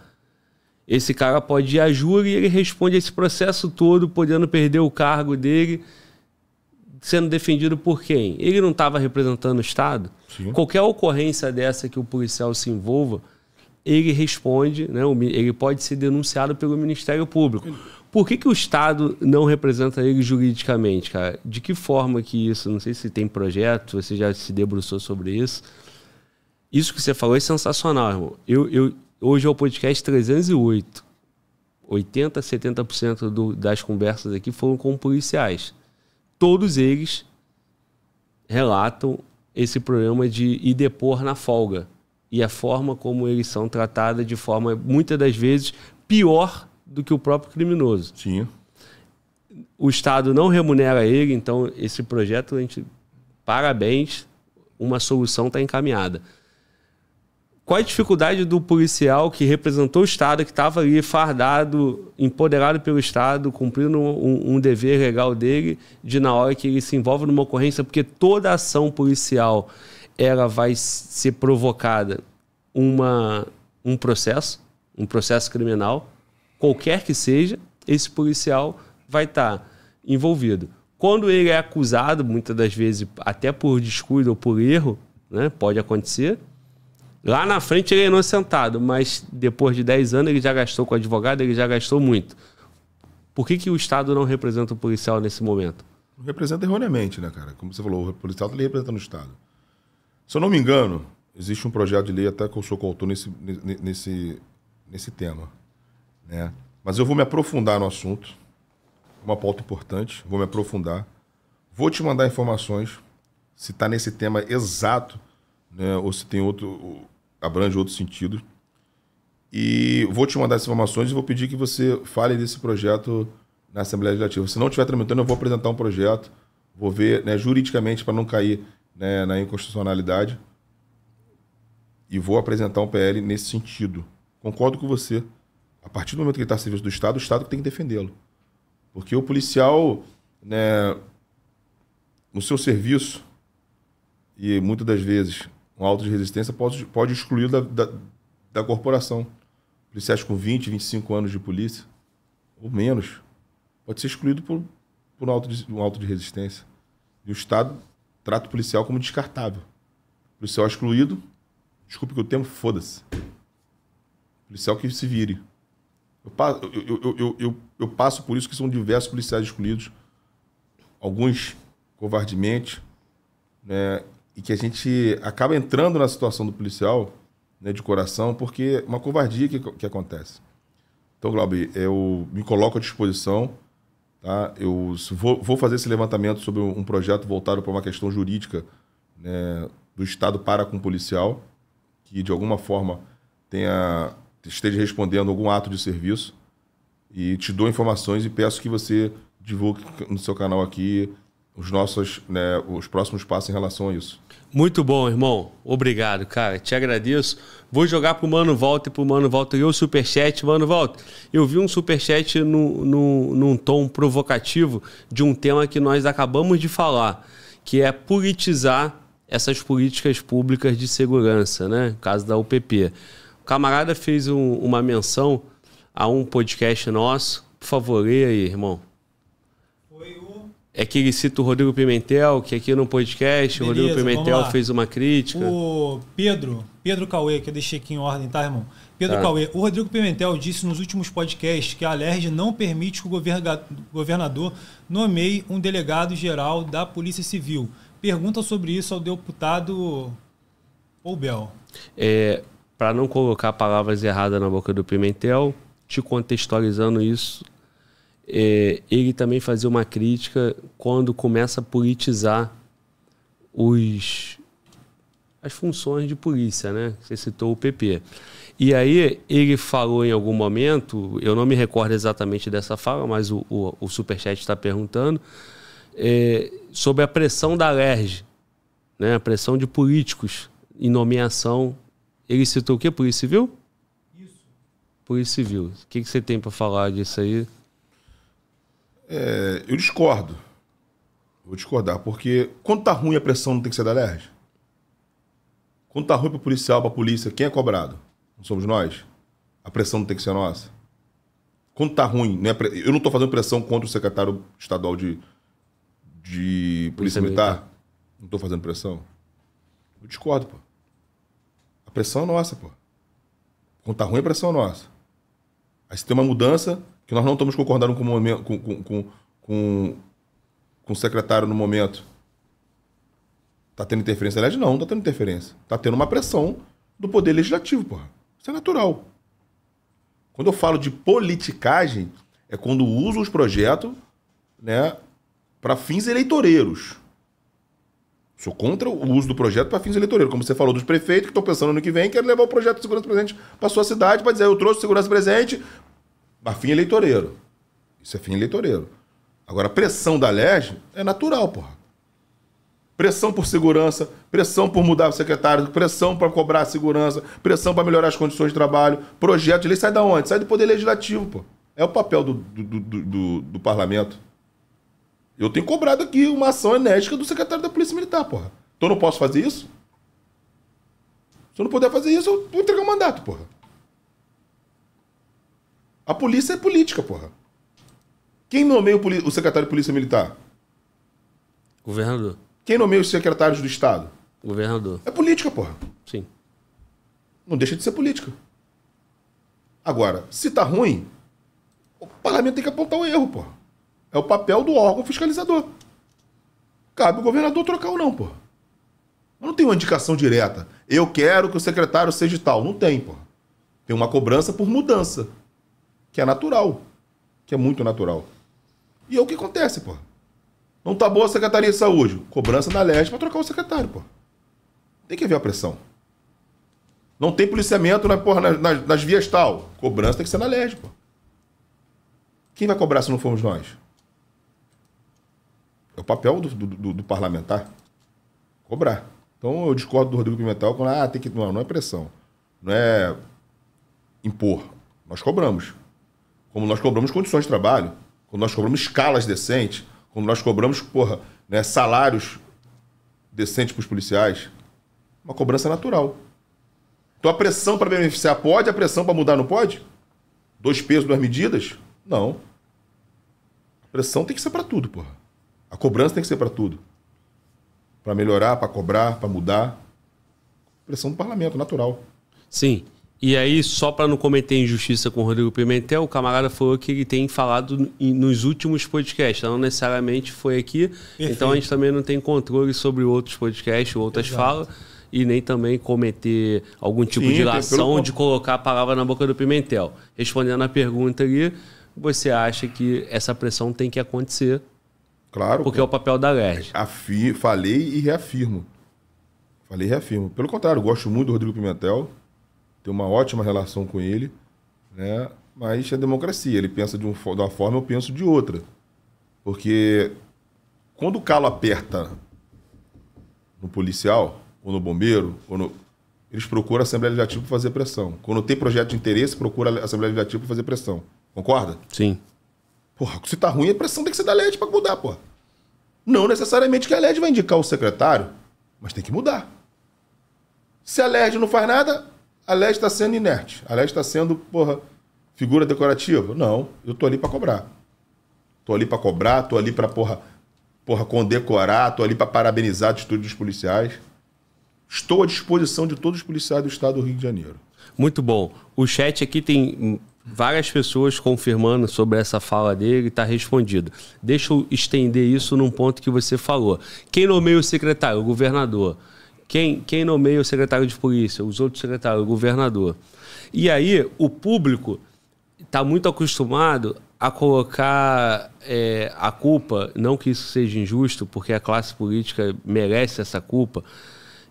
Esse cara pode ir a júri e ele responde esse processo todo, podendo perder o cargo dele sendo defendido por quem? Ele não estava representando o Estado? Sim. Qualquer ocorrência dessa que o policial se envolva, ele responde, né, ele pode ser denunciado pelo Ministério Público. Por que, que o Estado não representa ele juridicamente, cara? De que forma que isso? Não sei se tem projeto, você já se debruçou sobre isso. Isso que você falou é sensacional, irmão. Eu, eu, hoje é o podcast 308. 80, 70% do, das conversas aqui foram com policiais todos eles relatam esse problema de ir depor na folga e a forma como eles são tratados de forma muitas das vezes pior do que o próprio criminoso. Sim. O Estado não remunera ele, então esse projeto a gente parabéns, uma solução está encaminhada. Qual a dificuldade do policial que representou o Estado, que estava ali fardado, empoderado pelo Estado, cumprindo um, um, dever legal dele, de na hora que ele se envolve numa ocorrência, porque toda ação policial ela vai ser provocada uma, um processo, um processo criminal, qualquer que seja, esse policial vai estar tá envolvido. Quando ele é acusado, muitas das vezes até por descuido ou por erro, né, pode acontecer Lá na frente ele é inocentado, mas depois de 10 anos ele já gastou com advogado, ele já gastou muito. Por que, que o Estado não representa o policial nesse momento? Representa erroneamente, né, cara? Como você falou, o policial está representando o Estado. Se eu não me engano, existe um projeto de lei até que eu sou coautor nesse, nesse, nesse tema. Né? Mas eu vou me aprofundar no assunto. Uma pauta importante, vou me aprofundar. Vou te mandar informações se está nesse tema exato né, ou se tem outro, abrange outro sentido. E vou te mandar as informações e vou pedir que você fale desse projeto na Assembleia Legislativa. Se não estiver tramitando, eu vou apresentar um projeto, vou ver né, juridicamente para não cair né, na inconstitucionalidade e vou apresentar um PL nesse sentido. Concordo com você. A partir do momento que ele está a serviço do Estado, o Estado tem que defendê-lo. Porque o policial, né, no seu serviço, e muitas das vezes um alto de resistência pode, pode excluir da, da, da corporação. Policiais com 20, 25 anos de polícia, ou menos, pode ser excluído por, por um, alto de, um alto de resistência. E o Estado trata o policial como descartável. O policial é excluído, desculpe que o tenho foda-se. Policial que se vire. Eu, eu, eu, eu, passo por isso que são diversos policiais excluídos, alguns covardemente, né? e que a gente acaba entrando na situação do policial né, de coração, porque é uma covardia que, que acontece. Então, Glauber, eu me coloco à disposição. Tá? Eu vou, vou fazer esse levantamento sobre um projeto voltado para uma questão jurídica né, do Estado para com o policial, que de alguma forma tenha, esteja respondendo algum ato de serviço. E te dou informações e peço que você divulgue no seu canal aqui, os nossos, né, os próximos passos em relação a isso. Muito bom, irmão. Obrigado, cara. Te agradeço. Vou jogar pro Mano Volta e pro Mano Volta e o Superchat. Mano Volta, eu vi um Superchat no, no, num tom provocativo de um tema que nós acabamos de falar, que é politizar essas políticas públicas de segurança, né? No caso da UPP. O camarada fez um, uma menção a um podcast nosso. Por favor, leia aí, irmão é que ele cita o Rodrigo Pimentel, que aqui no podcast Beleza, o Rodrigo Pimentel fez uma crítica. O Pedro, Pedro Cauê, que eu deixei aqui em ordem, tá, irmão? Pedro tá. Cauê, o Rodrigo Pimentel disse nos últimos podcasts que a Alerj não permite que o governador nomeie um delegado geral da Polícia Civil. Pergunta sobre isso ao deputado Oubel. É, Para não colocar palavras erradas na boca do Pimentel, te contextualizando isso é, ele também fazia uma crítica quando começa a politizar os, as funções de polícia, né? Você citou o PP. E aí ele falou em algum momento, eu não me recordo exatamente dessa fala, mas o, o, o Superchat está perguntando, é, sobre a pressão da LERJ, né? a pressão de políticos em nomeação. Ele citou o quê? Polícia Civil? Isso. Polícia Civil. O que, que você tem para falar disso aí? É, eu discordo. Vou discordar, porque quando tá ruim a pressão não tem que ser da LERJ? Quando tá ruim pro policial, pra polícia, quem é cobrado? Não somos nós? A pressão não tem que ser nossa? Quando tá ruim, não é eu não tô fazendo pressão contra o secretário estadual de, de Polícia, polícia Militar. Militar. Não tô fazendo pressão? Eu discordo, pô. A pressão é nossa, pô. Quando tá ruim, a pressão é nossa. Aí se tem uma mudança, que nós não estamos concordando com o, momento, com, com, com, com o secretário no momento. Está tendo interferência? Aliás, não, não está tendo interferência. Está tendo uma pressão do poder legislativo, porra. Isso é natural. Quando eu falo de politicagem, é quando uso os projetos né, para fins eleitoreiros. Sou contra o uso do projeto para fins eleitoreiros. Como você falou dos prefeitos que estão pensando no que vem, querem levar o projeto de segurança presente para sua cidade, para dizer, eu trouxe segurança presente mas fim eleitoreiro. Isso é fim eleitoreiro. Agora, pressão da LERJ é natural, porra. Pressão por segurança, pressão por mudar o secretário, pressão para cobrar a segurança, pressão para melhorar as condições de trabalho, projeto de lei sai da onde? Sai do Poder Legislativo, pô. É o papel do, do, do, do, do parlamento. Eu tenho cobrado aqui uma ação enérgica do secretário da Polícia Militar, porra. Então eu não posso fazer isso? Se eu não puder fazer isso, eu vou entregar o um mandato, porra. A polícia é política, porra. Quem nomeia o, o secretário de polícia militar? Governador. Quem nomeia os secretários do Estado? Governador. É política, porra. Sim. Não deixa de ser política. Agora, se tá ruim, o parlamento tem que apontar o um erro, porra. É o papel do órgão fiscalizador. Cabe o governador trocar ou não, porra. Mas não tem uma indicação direta. Eu quero que o secretário seja tal. Não tem, porra. Tem uma cobrança por mudança que é natural, que é muito natural. E é o que acontece, pô. Não tá boa a Secretaria de Saúde. Cobrança da leste para trocar o secretário, pô. Tem que haver a pressão. Não tem policiamento na, porra, nas, nas, nas vias tal. Cobrança tem que ser na leste, pô. Quem vai cobrar se não formos nós? É o papel do, do, do parlamentar. Cobrar. Então eu discordo do Rodrigo Pimentel quando ah, tem que. Não, não é pressão. Não é impor. Nós cobramos. Como nós cobramos condições de trabalho, quando nós cobramos escalas decentes, quando nós cobramos, porra, né, salários decentes para os policiais. Uma cobrança natural. Então a pressão para beneficiar pode, a pressão para mudar não pode? Dois pesos, duas medidas? Não. A pressão tem que ser para tudo, porra. A cobrança tem que ser para tudo. Para melhorar, para cobrar, para mudar. Pressão do parlamento, natural. Sim. E aí, só para não cometer injustiça com o Rodrigo Pimentel, o camarada falou que ele tem falado nos últimos podcasts, não necessariamente foi aqui. Perfeito. Então a gente também não tem controle sobre outros podcasts, outras Exato. falas, e nem também cometer algum tipo Sim, de relação pelo... de colocar a palavra na boca do Pimentel. Respondendo a pergunta ali, você acha que essa pressão tem que acontecer? Claro. Porque pô. é o papel da LERJ. Afir... Falei e reafirmo. Falei e reafirmo. Pelo contrário, gosto muito do Rodrigo Pimentel tenho uma ótima relação com ele, né? mas é democracia. Ele pensa de, um, de uma forma, eu penso de outra. Porque quando o calo aperta no policial, ou no bombeiro, ou no, eles procuram a Assembleia Legislativa para fazer pressão. Quando tem projeto de interesse, procura a Assembleia Legislativa para fazer pressão. Concorda? Sim. Porra, se tá ruim, a pressão tem que ser da LED para mudar, porra. Não necessariamente que a LED vai indicar o secretário, mas tem que mudar. Se a LED não faz nada, a LED está sendo inerte. A LED está sendo, porra, figura decorativa. Não, eu tô ali para cobrar. Tô ali para cobrar, tô ali para porra, porra condecorar, tô ali para parabenizar a atitude dos policiais. Estou à disposição de todos os policiais do estado do Rio de Janeiro. Muito bom. O chat aqui tem várias pessoas confirmando sobre essa fala dele, está respondido. Deixa eu estender isso num ponto que você falou. Quem nomeia o secretário? O governador. Quem, quem nomeia o secretário de polícia? Os outros secretários, o governador. E aí, o público está muito acostumado a colocar é, a culpa, não que isso seja injusto, porque a classe política merece essa culpa,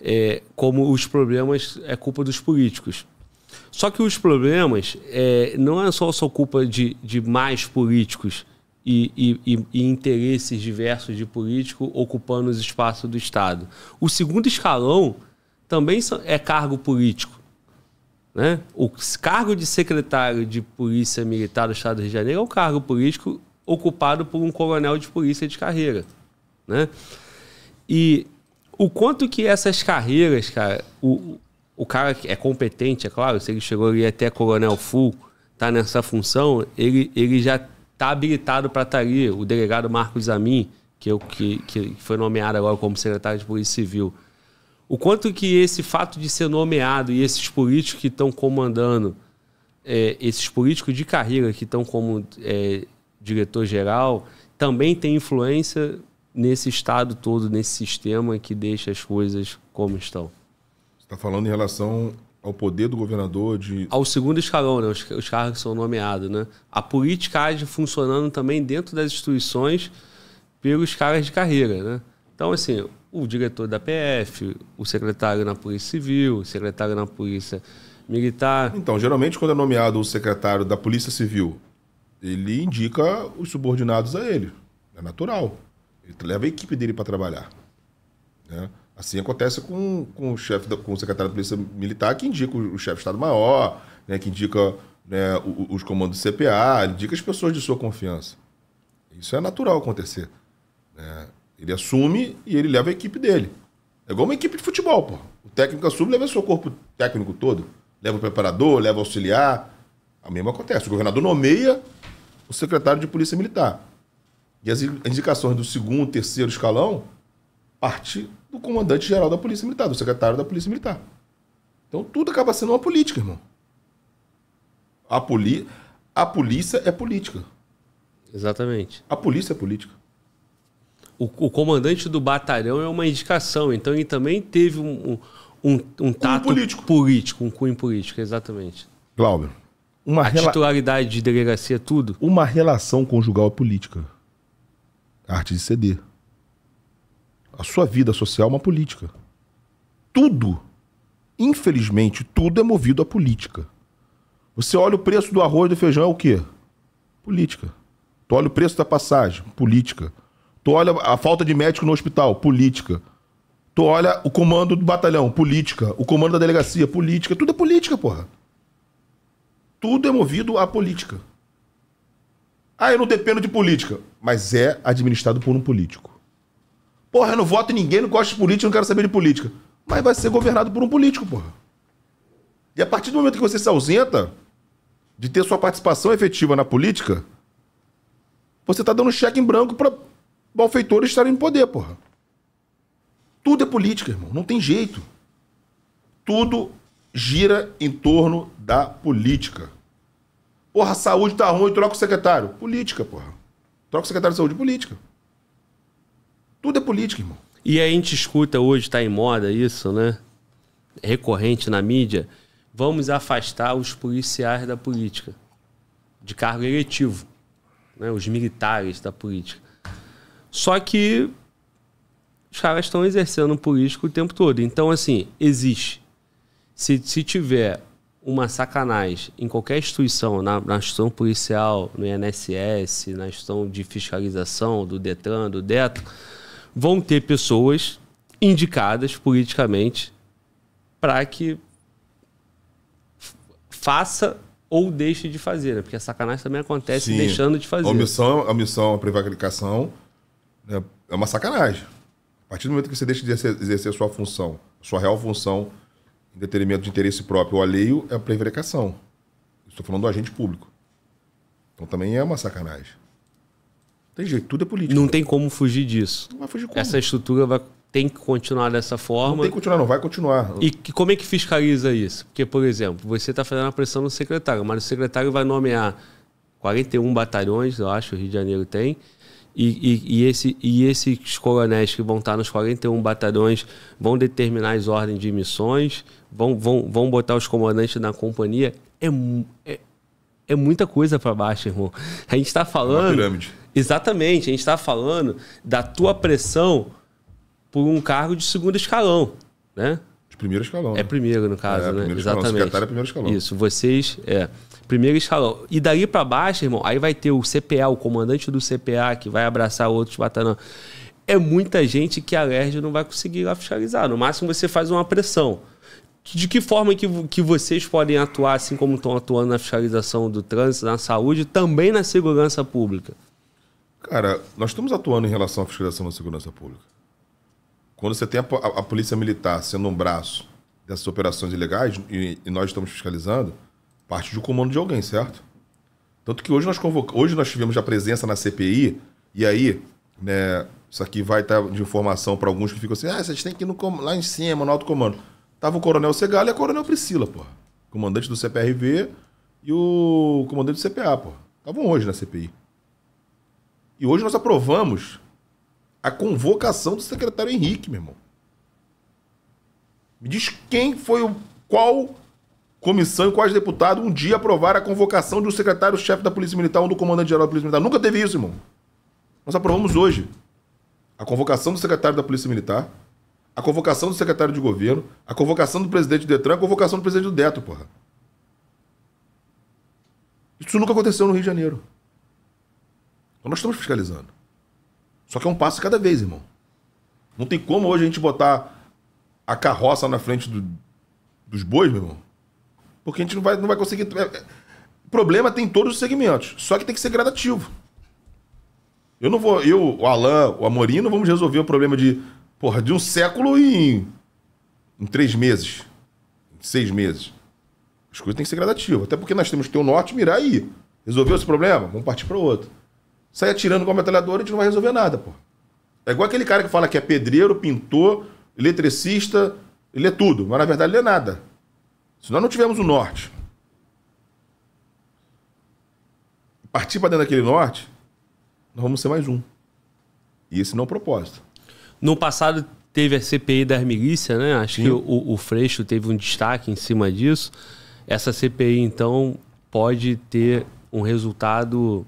é, como os problemas é culpa dos políticos. Só que os problemas é, não é só, só culpa de, de mais políticos e, e, e, interesses diversos de político ocupando os espaços do Estado. O segundo escalão também é cargo político. Né? O cargo de secretário de Polícia Militar do Estado do Rio de Janeiro é um cargo político ocupado por um coronel de polícia de carreira. Né? E o quanto que essas carreiras, cara, o, o cara é competente, é claro, se ele chegou ali até coronel full, tá nessa função, ele, ele já Está habilitado para estar tá ali o delegado Marcos Amin, que, eu, que, que foi nomeado agora como secretário de Polícia Civil. O quanto que esse fato de ser nomeado e esses políticos que estão comandando, é, esses políticos de carreira que estão como é, diretor-geral, também tem influência nesse estado todo, nesse sistema que deixa as coisas como estão. Você está falando em relação ao poder do governador de. Ao segundo escalão, né? Os, os cargos que são nomeados, né? A age funcionando também dentro das instituições pelos caras de carreira, né? Então, assim, o diretor da PF, o secretário na Polícia Civil, o secretário na Polícia Militar. Então, geralmente, quando é nomeado o secretário da Polícia Civil, ele indica os subordinados a ele. É natural. Ele leva a equipe dele para trabalhar. Né? Assim acontece com, com o chefe, da, com o secretário da Polícia Militar, que indica o, o chefe de Estado-Maior, né, que indica né, os, os comandos do CPA, indica as pessoas de sua confiança. Isso é natural acontecer. Né? Ele assume e ele leva a equipe dele. É igual uma equipe de futebol, pô. O técnico assume, leva o seu corpo técnico todo. Leva o preparador, leva o auxiliar. A mesma acontece. O governador nomeia o secretário de Polícia Militar. E as indicações do segundo, terceiro escalão parte do comandante-geral da Polícia Militar, do secretário da Polícia Militar. Então tudo acaba sendo uma política, irmão. A, poli a polícia é política. Exatamente. A polícia é política. O, o comandante do batalhão é uma indicação, então ele também teve um, um, um tato político. político, um cunho político, exatamente. Glauber, uma a titularidade de delegacia, tudo? Uma relação conjugal política. Arte de ceder a sua vida social é uma política. Tudo, infelizmente, tudo é movido à política. Você olha o preço do arroz e do feijão, é o quê? Política. Tu olha o preço da passagem, política. Tu olha a falta de médico no hospital, política. Tu olha o comando do batalhão, política. O comando da delegacia, política. Tudo é política, porra. Tudo é movido à política. Ah, eu não dependo de política. Mas é administrado por um político. Porra, eu não voto em ninguém, não gosto de política, não quero saber de política. Mas vai ser governado por um político, porra. E a partir do momento que você se ausenta de ter sua participação efetiva na política, você tá dando cheque em branco para malfeitores estarem no poder, porra. Tudo é política, irmão. Não tem jeito. Tudo gira em torno da política. Porra, a saúde tá ruim, troca o secretário. Política, porra. Troca o secretário de saúde, política. Tudo é política, irmão. E a gente escuta hoje, está em moda isso, né? Recorrente na mídia. Vamos afastar os policiais da política, de cargo eletivo, né? os militares da política. Só que os caras estão exercendo um político o tempo todo. Então, assim, existe. Se, se tiver uma sacanagem em qualquer instituição, na, na instituição policial, no INSS, na instituição de fiscalização, do DETRAN, do DETRAN, vão ter pessoas indicadas politicamente para que faça ou deixe de fazer, né? porque a sacanagem também acontece Sim. deixando de fazer. A omissão, a omissão, a prevaricação né? é uma sacanagem. A partir do momento que você deixa de exercer sua função, sua real função, em detrimento de interesse próprio ou alheio, é a prevaricação. Estou falando do agente público. Então também é uma sacanagem. Tem jeito, tudo é político Não tem como fugir disso. Não vai fugir como? Essa estrutura vai, tem que continuar dessa forma. Não tem que continuar, não, vai continuar. E que, como é que fiscaliza isso? Porque, por exemplo, você está fazendo a pressão no secretário, mas o secretário vai nomear 41 batalhões, eu acho, o Rio de Janeiro tem. E, e, e, esse, e esses coronéis que vão estar tá nos 41 batalhões vão determinar as ordens de missões, vão, vão, vão botar os comandantes na companhia. É, é, é muita coisa para baixo, irmão. A gente está falando. É uma pirâmide. Exatamente, a gente está falando da tua pressão por um cargo de segundo escalão, né? De primeiro escalão. É né? primeiro, no caso, é, né? Primeiro Exatamente. Escalão. Secretário é primeiro escalão. Isso, vocês. É, primeiro escalão. E daí para baixo, irmão, aí vai ter o CPA, o comandante do CPA, que vai abraçar outros batalhões. É muita gente que a LERJ não vai conseguir lá fiscalizar. No máximo você faz uma pressão. De que forma que, que vocês podem atuar, assim como estão atuando na fiscalização do trânsito, na saúde, também na segurança pública? Cara, nós estamos atuando em relação à fiscalização da segurança pública. Quando você tem a, a, a polícia militar sendo um braço dessas operações ilegais, e, e, nós estamos fiscalizando, parte do comando de alguém, certo? Tanto que hoje nós, convoca, hoje nós tivemos a presença na CPI, e aí, né, isso aqui vai estar de informação para alguns que ficam assim, ah, vocês têm que ir no, lá em cima, no alto comando. Tava o coronel Segal e a coronel Priscila, porra. Comandante do CPRV e o comandante do CPA, porra. Estavam hoje na CPI. E hoje nós aprovamos a convocação do secretário Henrique, meu irmão. Me diz quem foi o qual comissão e quais deputados um dia aprovaram a convocação de um secretário-chefe da Polícia Militar ou do comandante-geral da Polícia Militar. Nunca teve isso, irmão. Nós aprovamos hoje a convocação do secretário da Polícia Militar, a convocação do secretário de governo, a convocação do presidente do Detran, a convocação do presidente do Deto, porra. Isso nunca aconteceu no Rio de Janeiro. Então nós estamos fiscalizando. Só que é um passo cada vez, irmão. Não tem como hoje a gente botar a carroça na frente do, dos bois, meu irmão. Porque a gente não vai, não vai conseguir. É, é, problema tem em todos os segmentos. Só que tem que ser gradativo. Eu não vou. Eu, o Alain, o Amorim, não vamos resolver o problema de. Porra, de um século em. em três meses. Em seis meses. As coisas têm que ser gradativas. Até porque nós temos que ter o norte, mirar e ir. Resolveu esse problema? Vamos partir para outro sair atirando com a metralhadora, a gente não vai resolver nada, pô. É igual aquele cara que fala que é pedreiro, pintor, eletricista, ele é tudo, mas na verdade ele é nada. Se nós não tivermos o norte, partir para dentro daquele norte, nós vamos ser mais um. E esse não é o propósito. No passado teve a CPI da milícia, né? Acho Sim. que o, o Freixo teve um destaque em cima disso. Essa CPI, então, pode ter um resultado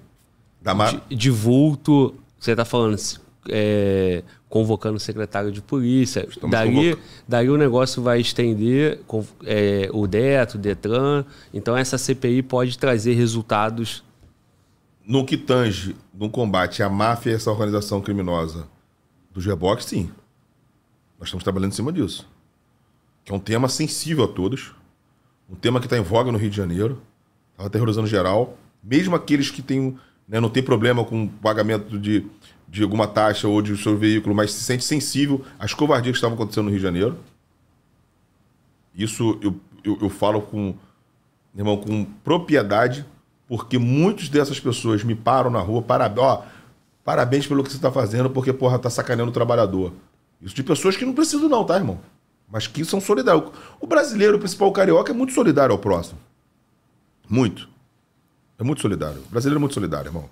Tamar... Tá, de, de vulto, você está falando é, convocando o secretário de polícia. Estamos daí, daí o negócio vai estender com, é, o DETRO o DETRAN. Então essa CPI pode trazer resultados. No que tange no combate à máfia e essa organização criminosa do G-Box, sim. Nós estamos trabalhando em cima disso. Que é um tema sensível a todos. Um tema que está em voga no Rio de Janeiro. Estava tá aterrorizando geral. Mesmo aqueles que têm né, não tem problema com o pagamento de, de alguma taxa ou de seu veículo, mas se sente sensível às covardias que estavam acontecendo no Rio de Janeiro. Isso eu, eu, eu falo com, irmão, com propriedade, porque muitas dessas pessoas me param na rua, para, ó, parabéns pelo que você está fazendo, porque, porra, tá sacaneando o trabalhador. Isso de pessoas que não precisam não, tá, irmão? Mas que são solidários. O brasileiro, o principal carioca, é muito solidário ao próximo. Muito. É muito solidário. O brasileiro é muito solidário, irmão.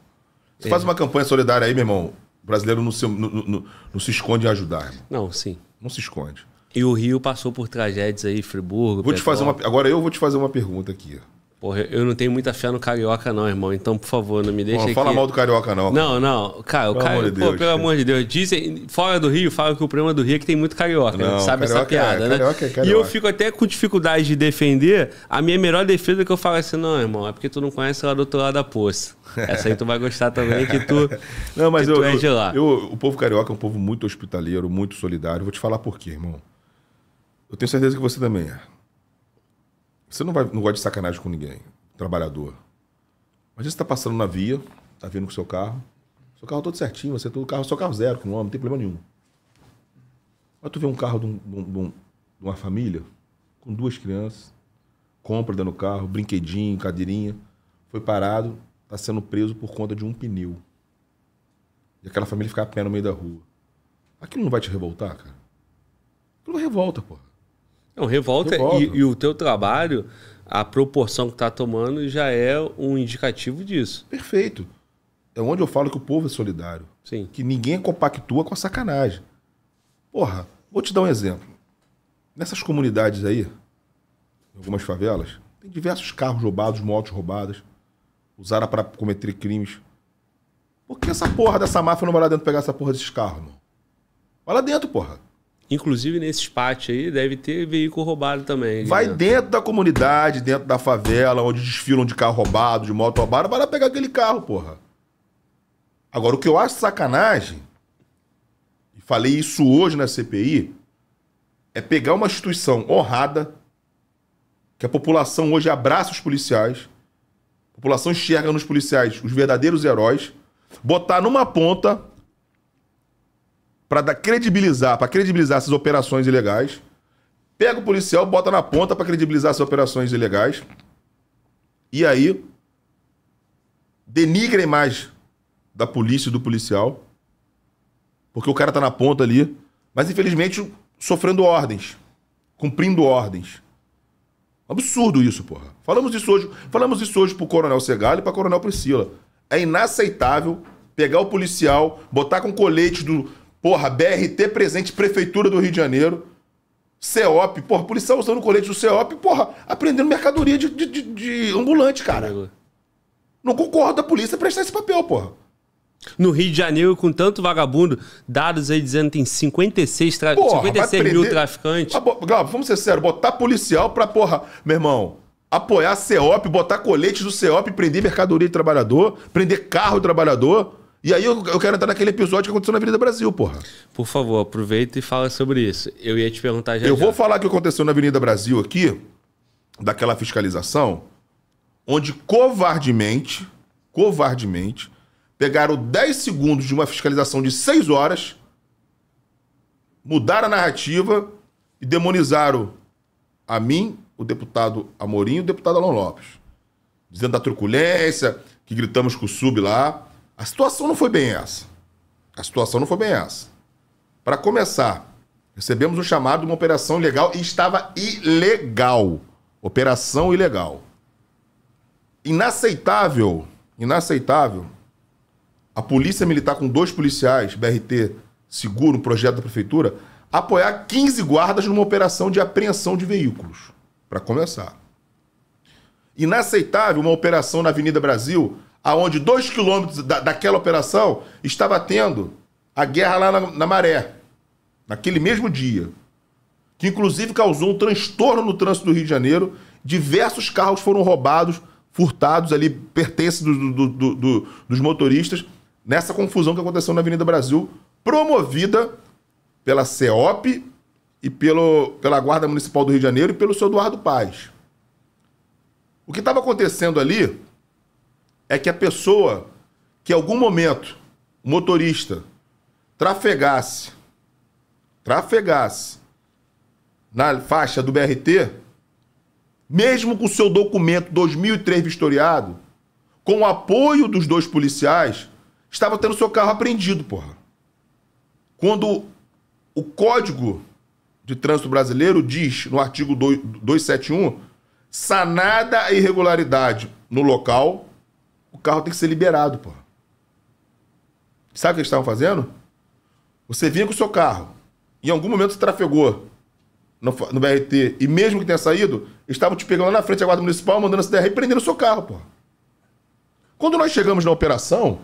Você é. faz uma campanha solidária aí, meu irmão. O brasileiro não se, não, não, não se esconde em ajudar. Irmão. Não, sim. Não se esconde. E o Rio passou por tragédias aí, Friburgo. Vou Petrópolis. te fazer uma. Agora eu vou te fazer uma pergunta aqui. Porra, eu não tenho muita fé no Carioca, não, irmão. Então, por favor, não me deixe. Não fala mal do Carioca, não. Não, não. Cara, o pelo amor de pô, Deus, pelo amor de Deus. Dizem, fora do Rio, falam que o problema do Rio é que tem muito carioca. Né? Não, Sabe carioca essa é piada, é, né? Carioca é carioca. E eu fico até com dificuldade de defender. A minha melhor defesa é que eu falo assim, não, irmão, é porque tu não conhece lá do outro lado da poça. Essa aí tu vai gostar também, que tu. *laughs* não, mas eu, é de lá. Eu, o povo carioca é um povo muito hospitaleiro, muito solidário. Vou te falar por quê, irmão. Eu tenho certeza que você também é. Você não, vai, não gosta de sacanagem com ninguém, trabalhador. Mas você está passando na via, está vindo com o seu carro, seu carro é todo certinho, você todo carro, seu carro zero, com o homem, não tem problema nenhum. Mas tu vê um carro de, um, de, um, de uma família, com duas crianças, compra dentro do carro, brinquedinho, cadeirinha, foi parado, está sendo preso por conta de um pneu. E aquela família ficar a pé no meio da rua. Aquilo não vai te revoltar, cara? Aquilo é revolta, porra. Não, revolta, é, revolta. E, e, o teu trabalho, a proporção que está tomando já é um indicativo disso. Perfeito. É onde eu falo que o povo é solidário. Sim. Que ninguém compactua com a sacanagem. Porra, vou te dar um exemplo. Nessas comunidades aí, algumas favelas, tem diversos carros roubados, motos roubadas, usaram para cometer crimes. Por que essa porra dessa máfia não vai lá dentro pegar essa porra desses carros, irmão? Vai lá dentro, porra. Inclusive nesse espate aí deve ter veículo roubado também. Vai dentro. dentro da comunidade, dentro da favela, onde desfilam de carro roubado, de moto roubada, vai lá pegar aquele carro, porra. Agora, o que eu acho sacanagem, e falei isso hoje na CPI, é pegar uma instituição honrada, que a população hoje abraça os policiais, a população enxerga nos policiais os verdadeiros heróis, botar numa ponta para credibilizar, para credibilizar essas operações ilegais. Pega o policial, bota na ponta para credibilizar essas operações ilegais. E aí denigra a imagem da polícia e do policial. Porque o cara tá na ponta ali, mas infelizmente sofrendo ordens, cumprindo ordens. Absurdo isso, porra. Falamos isso hoje, falamos isso hoje pro Coronel Segal e pra Coronel Priscila. É inaceitável pegar o policial, botar com colete do, Porra, BRT presente, Prefeitura do Rio de Janeiro. CEOP, porra, policial tá usando colete do CEOP, porra, aprendendo mercadoria de, de, de, de ambulante, cara. Não concordo da polícia prestar esse papel, porra. No Rio de Janeiro, com tanto vagabundo, dados aí dizendo que tem 56, tra... porra, 56 prender... mil traficantes. Galo, vamos ser sérios, botar policial pra, porra, meu irmão, apoiar CEOP, botar colete do CEOP, prender mercadoria de trabalhador, prender carro do trabalhador. E aí eu, eu, quero entrar naquele episódio que aconteceu na Avenida Brasil, porra. Por favor, aproveita e fala sobre isso. Eu ia te perguntar já. Eu já. vou falar o que aconteceu na Avenida Brasil aqui, daquela fiscalização, onde covardemente, covardemente, pegaram 10 segundos de uma fiscalização de 6 horas, mudaram a narrativa e demonizaram a mim, o deputado Amorim e o deputado Alon Lopes. Dizendo da truculência, que gritamos com o sub lá. A situação não foi bem essa. A situação não foi bem essa. Para começar, recebemos um chamado de uma operação ilegal e estava ilegal. Operação ilegal. Inaceitável, inaceitável. A polícia militar com dois policiais, BRT, seguro, um projeto da prefeitura, apoiar 15 guardas numa operação de apreensão de veículos. Para começar. Inaceitável uma operação na Avenida Brasil aonde dois quilômetros da, daquela operação estava tendo a guerra lá na, na Maré, naquele mesmo dia, que inclusive causou um transtorno no trânsito do Rio de Janeiro. Diversos carros foram roubados, furtados ali, pertences do, do, do, dos motoristas, nessa confusão que aconteceu na Avenida Brasil, promovida pela CEOP e pelo, pela Guarda Municipal do Rio de Janeiro e pelo seu Eduardo Paz. O que estava acontecendo ali é que a pessoa que em algum momento o motorista trafegasse, trafegasse na faixa do BRT, mesmo com o seu documento 2003 vistoriado, com o apoio dos dois policiais, estava tendo seu carro apreendido, porra. Quando o Código de Trânsito Brasileiro diz, no artigo 271, sanada a irregularidade no local, o carro tem que ser liberado, pô. Sabe o que eles estavam fazendo? Você vinha com o seu carro, em algum momento você trafegou no, no BRT, e mesmo que tenha saído, estavam te pegando lá na frente da Guarda Municipal, mandando a CDR e prendendo o seu carro, pô. Quando nós chegamos na operação,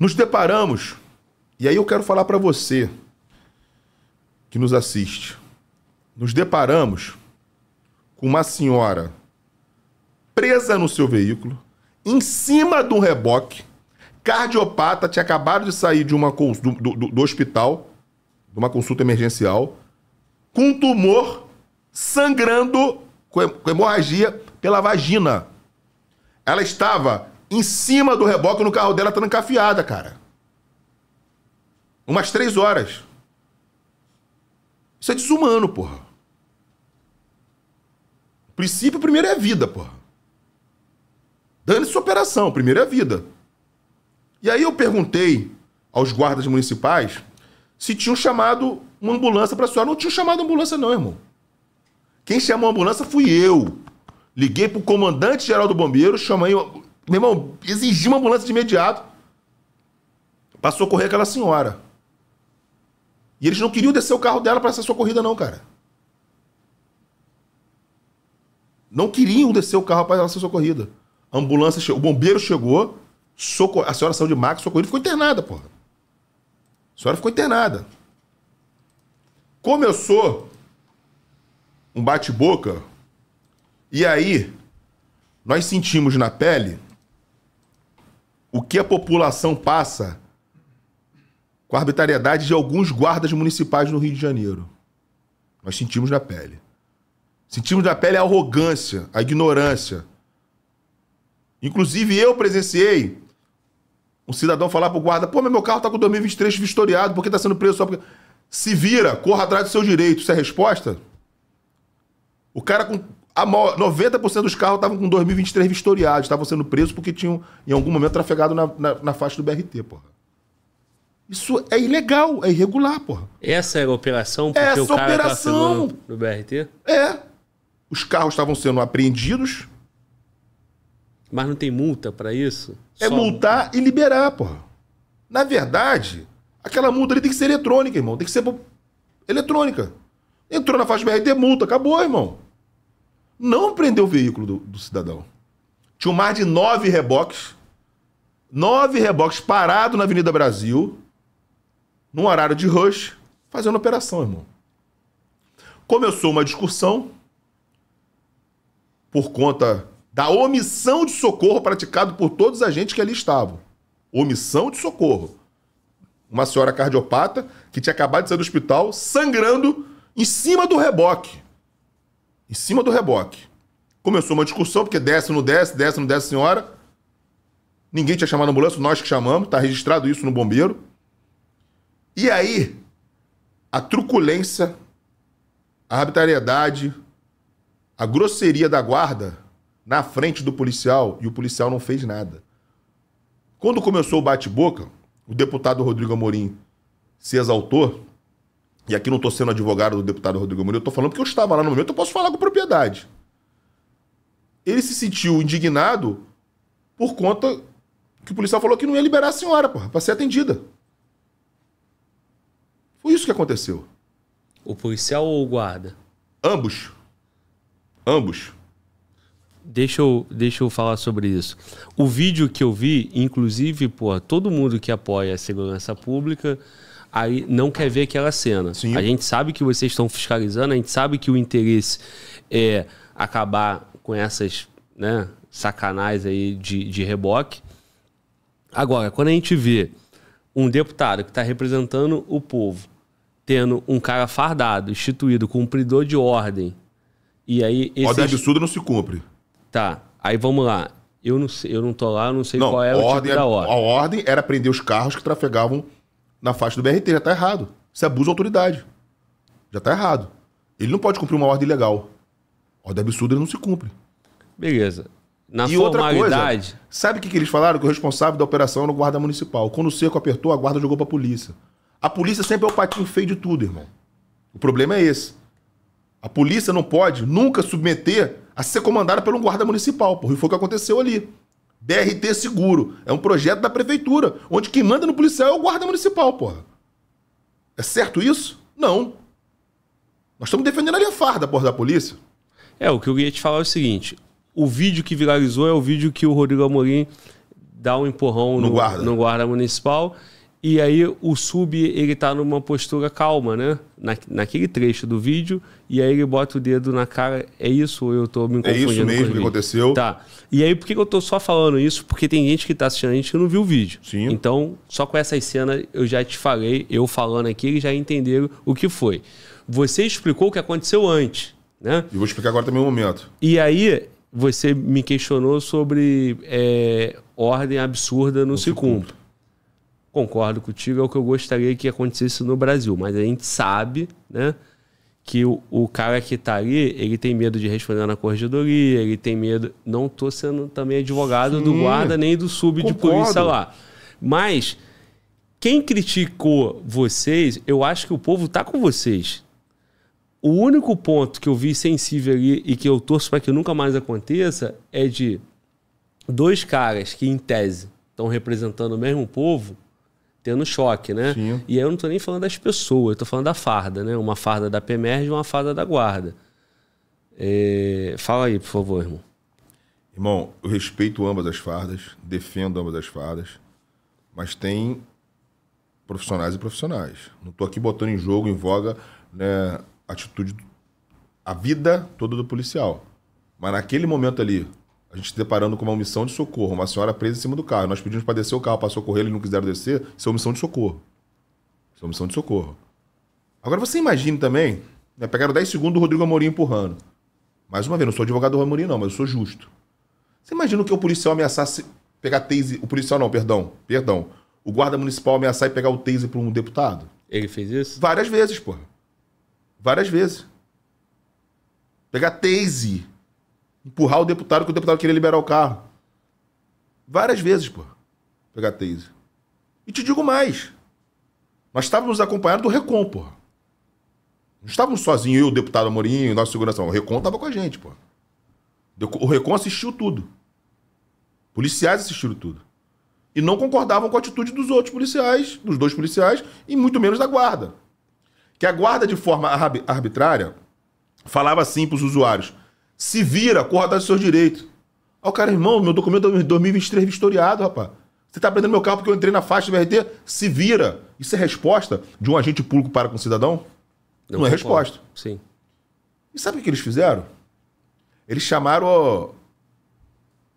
nos deparamos, e aí eu quero falar para você que nos assiste, nos deparamos com uma senhora presa no seu veículo, em cima do reboque. Cardiopata tinha acabado de sair de uma, do, do, do hospital, de uma consulta emergencial, com tumor sangrando com hemorragia pela vagina. Ela estava em cima do reboque no carro dela, trancafiada, cara. Umas três horas. Isso é desumano, porra. O princípio primeiro é a vida, porra. Dane-se sua operação, primeiro é a vida. E aí eu perguntei aos guardas municipais se tinham chamado uma ambulância para a senhora. Não tinham chamado ambulância, não, irmão. Quem chamou a ambulância fui eu. Liguei para o comandante-geral do bombeiro, chamei. Meu irmão, exigi uma ambulância de imediato para socorrer aquela senhora. E eles não queriam descer o carro dela para sua socorrida, não, cara. Não queriam descer o carro para ela ser socorrida ambulância chegou, o bombeiro chegou, socor... a senhora saiu de maca, socorrida ficou internada, porra. A senhora ficou internada. Começou um bate-boca, e aí nós sentimos na pele o que a população passa com a arbitrariedade de alguns guardas municipais no Rio de Janeiro. Nós sentimos na pele. Sentimos na pele a arrogância, a ignorância, Inclusive, eu presenciei um cidadão falar pro guarda: pô, meu carro tá com 2023 vistoriado, por que tá sendo preso só porque. Se vira, corra atrás do seu direito. Isso é a resposta? O cara com. A 90% dos carros estavam com 2023 vistoriados, estavam sendo presos porque tinham, em algum momento, trafegado na, na, na faixa do BRT, porra. Isso é ilegal, é irregular, porra. Essa é a operação porque Essa o cara tá operação... no BRT? É. Os carros estavam sendo apreendidos, mas não tem multa para isso? É Só multar multa. e liberar, porra. Na verdade, aquela multa ali tem que ser eletrônica, irmão. Tem que ser eletrônica. Entrou na faixa BRT, multa, acabou, irmão. Não prendeu o veículo do, do cidadão. Tinha mais de nove reboques. Nove reboques parado na Avenida Brasil, num horário de rush, fazendo operação, irmão. Começou uma discussão por conta da omissão de socorro praticado por todos os agentes que ali estavam. Omissão de socorro. Uma senhora cardiopata que tinha acabado de sair do hospital sangrando em cima do reboque. Em cima do reboque. Começou uma discussão, porque desce, não desce, desce, não desce, a senhora. Ninguém tinha chamado a ambulância, nós que chamamos, está registrado isso no bombeiro. E aí, a truculência, a arbitrariedade, a grosseria da guarda na frente do policial e o policial não fez nada. Quando começou o bate-boca, o deputado Rodrigo Amorim se exaltou, e aqui não estou sendo advogado do deputado Rodrigo Amorim, eu estou falando porque eu estava lá no momento, eu posso falar com propriedade. Ele se sentiu indignado por conta que o policial falou que não ia liberar a senhora, para ser atendida. Foi isso que aconteceu. O policial ou o guarda? Ambos. Ambos deixa eu, deixa eu falar sobre isso. O vídeo que eu vi, inclusive, pô, todo mundo que apoia a segurança pública aí não quer ver aquela cena. Sim. A gente sabe que vocês estão fiscalizando, a gente sabe que o interesse é acabar com essas né, sacanais aí de, de reboque. Agora, quando a gente vê um deputado que está representando o povo, tendo um cara fardado, instituído, cumpridor de ordem, e aí... Esses... Ordem absurda não se cumpre. Tá, aí vamos lá. Eu não sei, eu não tô lá, eu não sei não, qual era é tipo ordem, tipo da ordem. A ordem era prender os carros que trafegavam na faixa do BRT, já tá errado. Isso é abuso de autoridade. Já tá errado. Ele não pode cumprir uma ordem legal. Ordem absurda ele não se cumpre. Beleza. Na e formalidade... outra coisa, sabe o que, que eles falaram? Que o responsável da operação era o guarda municipal. Quando o cerco apertou, a guarda jogou pra polícia. A polícia sempre é o patinho feio de tudo, irmão. O problema é esse. A polícia não pode nunca submeter a ser comandada pelo guarda municipal, porra. E foi o que aconteceu ali. BRT Seguro. É um projeto da prefeitura, onde quem manda no policial é o guarda municipal, porra. É certo isso? Não. Nós estamos defendendo a farda, porra, da polícia. É, o que eu ia te falar é o seguinte. O vídeo que viralizou é o vídeo que o Rodrigo Amorim dá um empurrão no, no guarda. no guarda municipal e aí o sub ele tá numa postura calma, né? Na, naquele trecho do vídeo, e aí ele bota o dedo na cara, é isso ou eu tô me confundindo? É isso mesmo que aconteceu. Tá. E aí por que eu tô só falando isso? Porque tem gente que tá assistindo a gente que não viu o vídeo. Sim. Então, só com essas cenas eu já te falei, eu falando aqui, eles já entenderam o que foi. Você explicou o que aconteceu antes, né? E vou explicar agora também o um momento. E aí você me questionou sobre é, ordem absurda no, se cumpre concordo contigo, é o que eu gostaria que acontecesse no Brasil, mas a gente sabe, né? Que o, o cara que está ali, ele tem medo de responder na corregedoria, ele tem medo. Não estou sendo também advogado Sim, do guarda nem do sub concordo. de polícia lá. Mas quem criticou vocês, eu acho que o povo está com vocês. O único ponto que eu vi sensível ali e que eu torço para que nunca mais aconteça é de dois caras que, em tese, estão representando o mesmo povo tendo choque, né? Sim. E aí eu não estou nem falando das pessoas, eu tô falando da farda, né? Uma farda da PMERG e uma farda da guarda. É... Fala aí, por favor, irmão. Irmão, eu respeito ambas as fardas, defendo ambas as fardas, mas tem profissionais e profissionais. Não estou aqui botando em jogo, em voga, né, atitude, a vida toda do policial. Mas naquele momento ali, a gente deparando com uma omissão de socorro, uma senhora presa em cima do carro. Nós pedimos para descer o carro para socorrer, eles não quiseram descer. Isso é omissão de socorro. Isso é omissão de socorro. Agora você imagine também, né, pegaram 10 segundos do Rodrigo Amorim empurrando. Mais uma vez, não sou advogado do Amorim não, mas eu sou justo. Você imagina que o policial ameaçasse pegar taser, o policial não, perdão, perdão. O guarda municipal ameaçar e pegar o taser para um deputado? Ele fez isso? Várias vezes, porra. Várias vezes. Pegar taser empurrar o deputado que o deputado queria liberar o carro. Várias vezes, pô. Pegar tese. E te digo mais. Nós estávamos acompanhados do Recon, pô. Não estávamos sozinhos, eu, o deputado Amorim, nossa segurança. O Recon estava com a gente, pô. O Recon assistiu tudo. Policiais assistiram tudo. E não concordavam com a atitude dos outros policiais, dos dois policiais, e muito menos da guarda. Que a guarda, de forma arbitrária, falava assim para os usuários: se vira, corra atrás dos seus direitos. Aí o cara, irmão, meu documento é 2023 vistoriado, rapaz. Você está prendendo meu carro porque eu entrei na faixa do BRT? Se vira. Isso é resposta de um agente público para com o cidadão? Não é resposta. Sim. E sabe o que eles fizeram? Eles chamaram o...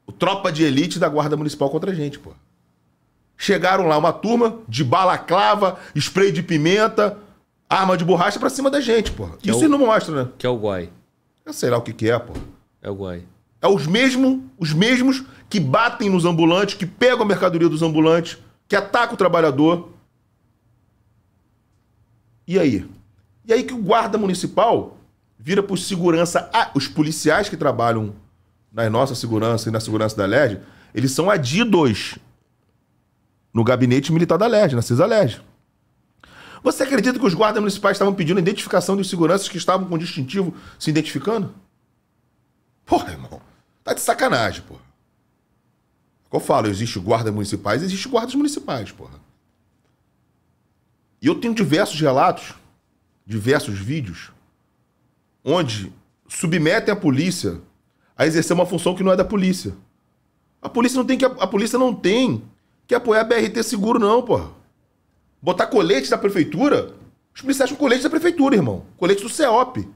o tropa de elite da Guarda Municipal contra a gente, pô. Chegaram lá uma turma de balaclava, spray de pimenta, arma de borracha para cima da gente, pô. Que é Isso é o... não mostra, né? Que é o Guai. Eu sei lá o que que é, pô. É o Guai. É os mesmos, os mesmos que batem nos ambulantes, que pegam a mercadoria dos ambulantes, que atacam o trabalhador. E aí? E aí que o guarda municipal vira por segurança. Ah, os policiais que trabalham na nossa segurança e na segurança da LED, eles são adidos no gabinete militar da LED, na CISA LED. Você acredita que os guardas municipais estavam pedindo a identificação dos seguranças que estavam com o distintivo se identificando? Porra, irmão. Tá de sacanagem, porra. Como é eu falo, existe guardas municipais, existe guardas municipais, porra. E eu tenho diversos relatos, diversos vídeos, onde submetem a polícia a exercer uma função que não é da polícia. A polícia não tem que a polícia não tem que apoiar BRT seguro não, porra. Botar colete da prefeitura, os policiais com colete da prefeitura, irmão. Colete do CEOP.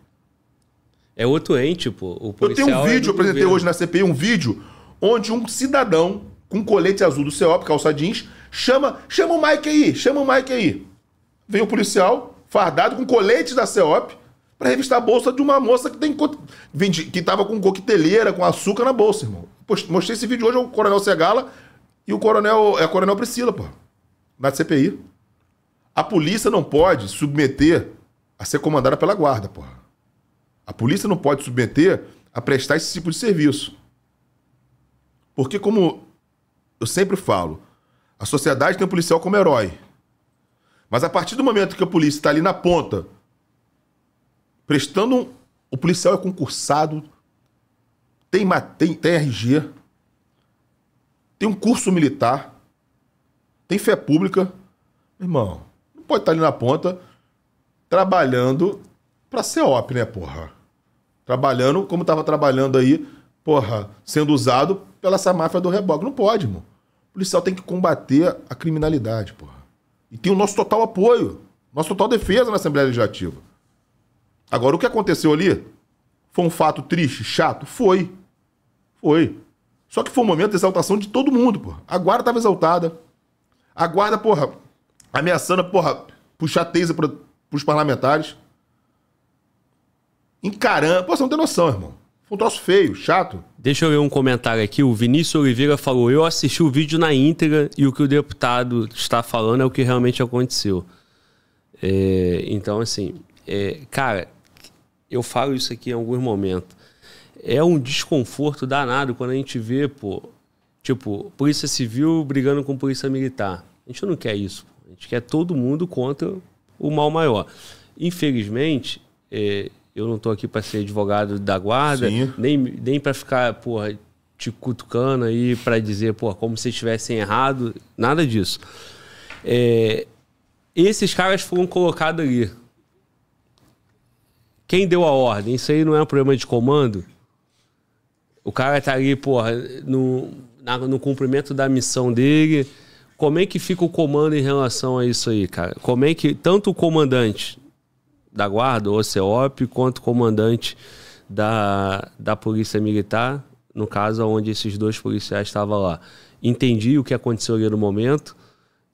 É outro ente, pô. O policial eu tenho um é vídeo, é eu apresentei governo. hoje na CPI um vídeo onde um cidadão com colete azul do CEOP, calça jeans, chama, chama o Mike aí, chama o Mike aí. Vem o um policial fardado com colete da CEOP para revistar a bolsa de uma moça que tem que tava com coqueteleira, com açúcar na bolsa, irmão. Mostrei esse vídeo hoje ao Coronel Segala e o Coronel, é a Coronel Priscila, pô, na CPI. A polícia não pode submeter a ser comandada pela guarda, porra. A polícia não pode submeter a prestar esse tipo de serviço. Porque, como eu sempre falo, a sociedade tem o policial como herói. Mas a partir do momento que a polícia está ali na ponta, prestando. Um... O policial é concursado, tem, tem, tem RG, tem um curso militar, tem fé pública. Irmão, pode estar tá ali na ponta trabalhando para ser op, né, porra? Trabalhando como estava trabalhando aí, porra, sendo usado pela essa máfia do reboque. Não pode, irmão. O policial tem que combater a criminalidade, porra. E tem o nosso total apoio, nossa total defesa na Assembleia Legislativa. Agora, o que aconteceu ali foi um fato triste, chato? Foi. Foi. Só que foi um momento de exaltação de todo mundo, porra. A guarda estava exaltada. A guarda, porra, ameaçando, porra, puxar tese para os parlamentares. Encarando. Pô, você não tem noção, irmão. Foi um troço feio, chato. Deixa eu ler um comentário aqui. O Vinícius Oliveira falou: Eu assisti o vídeo na íntegra e o que o deputado está falando é o que realmente aconteceu. É, então, assim, é, cara, eu falo isso aqui em alguns momentos. É um desconforto danado quando a gente vê, pô, tipo, polícia civil brigando com polícia militar. A gente não quer isso. A gente quer todo mundo contra o mal maior. Infelizmente, é, eu não estou aqui para ser advogado da guarda, Sim. nem, nem para ficar, porra, te cutucando aí para dizer, porra, como se estivessem errado, nada disso. É, esses caras foram colocados ali. Quem deu a ordem? Isso aí não é um problema de comando? O cara tá ali, porra, no, na, no cumprimento da missão dele como é que fica o comando em relação a isso aí, cara? Como é que tanto o comandante da guarda, o CEOP, quanto o comandante da, da polícia militar, no caso onde esses dois policiais estavam lá, entendi o que aconteceu ali no momento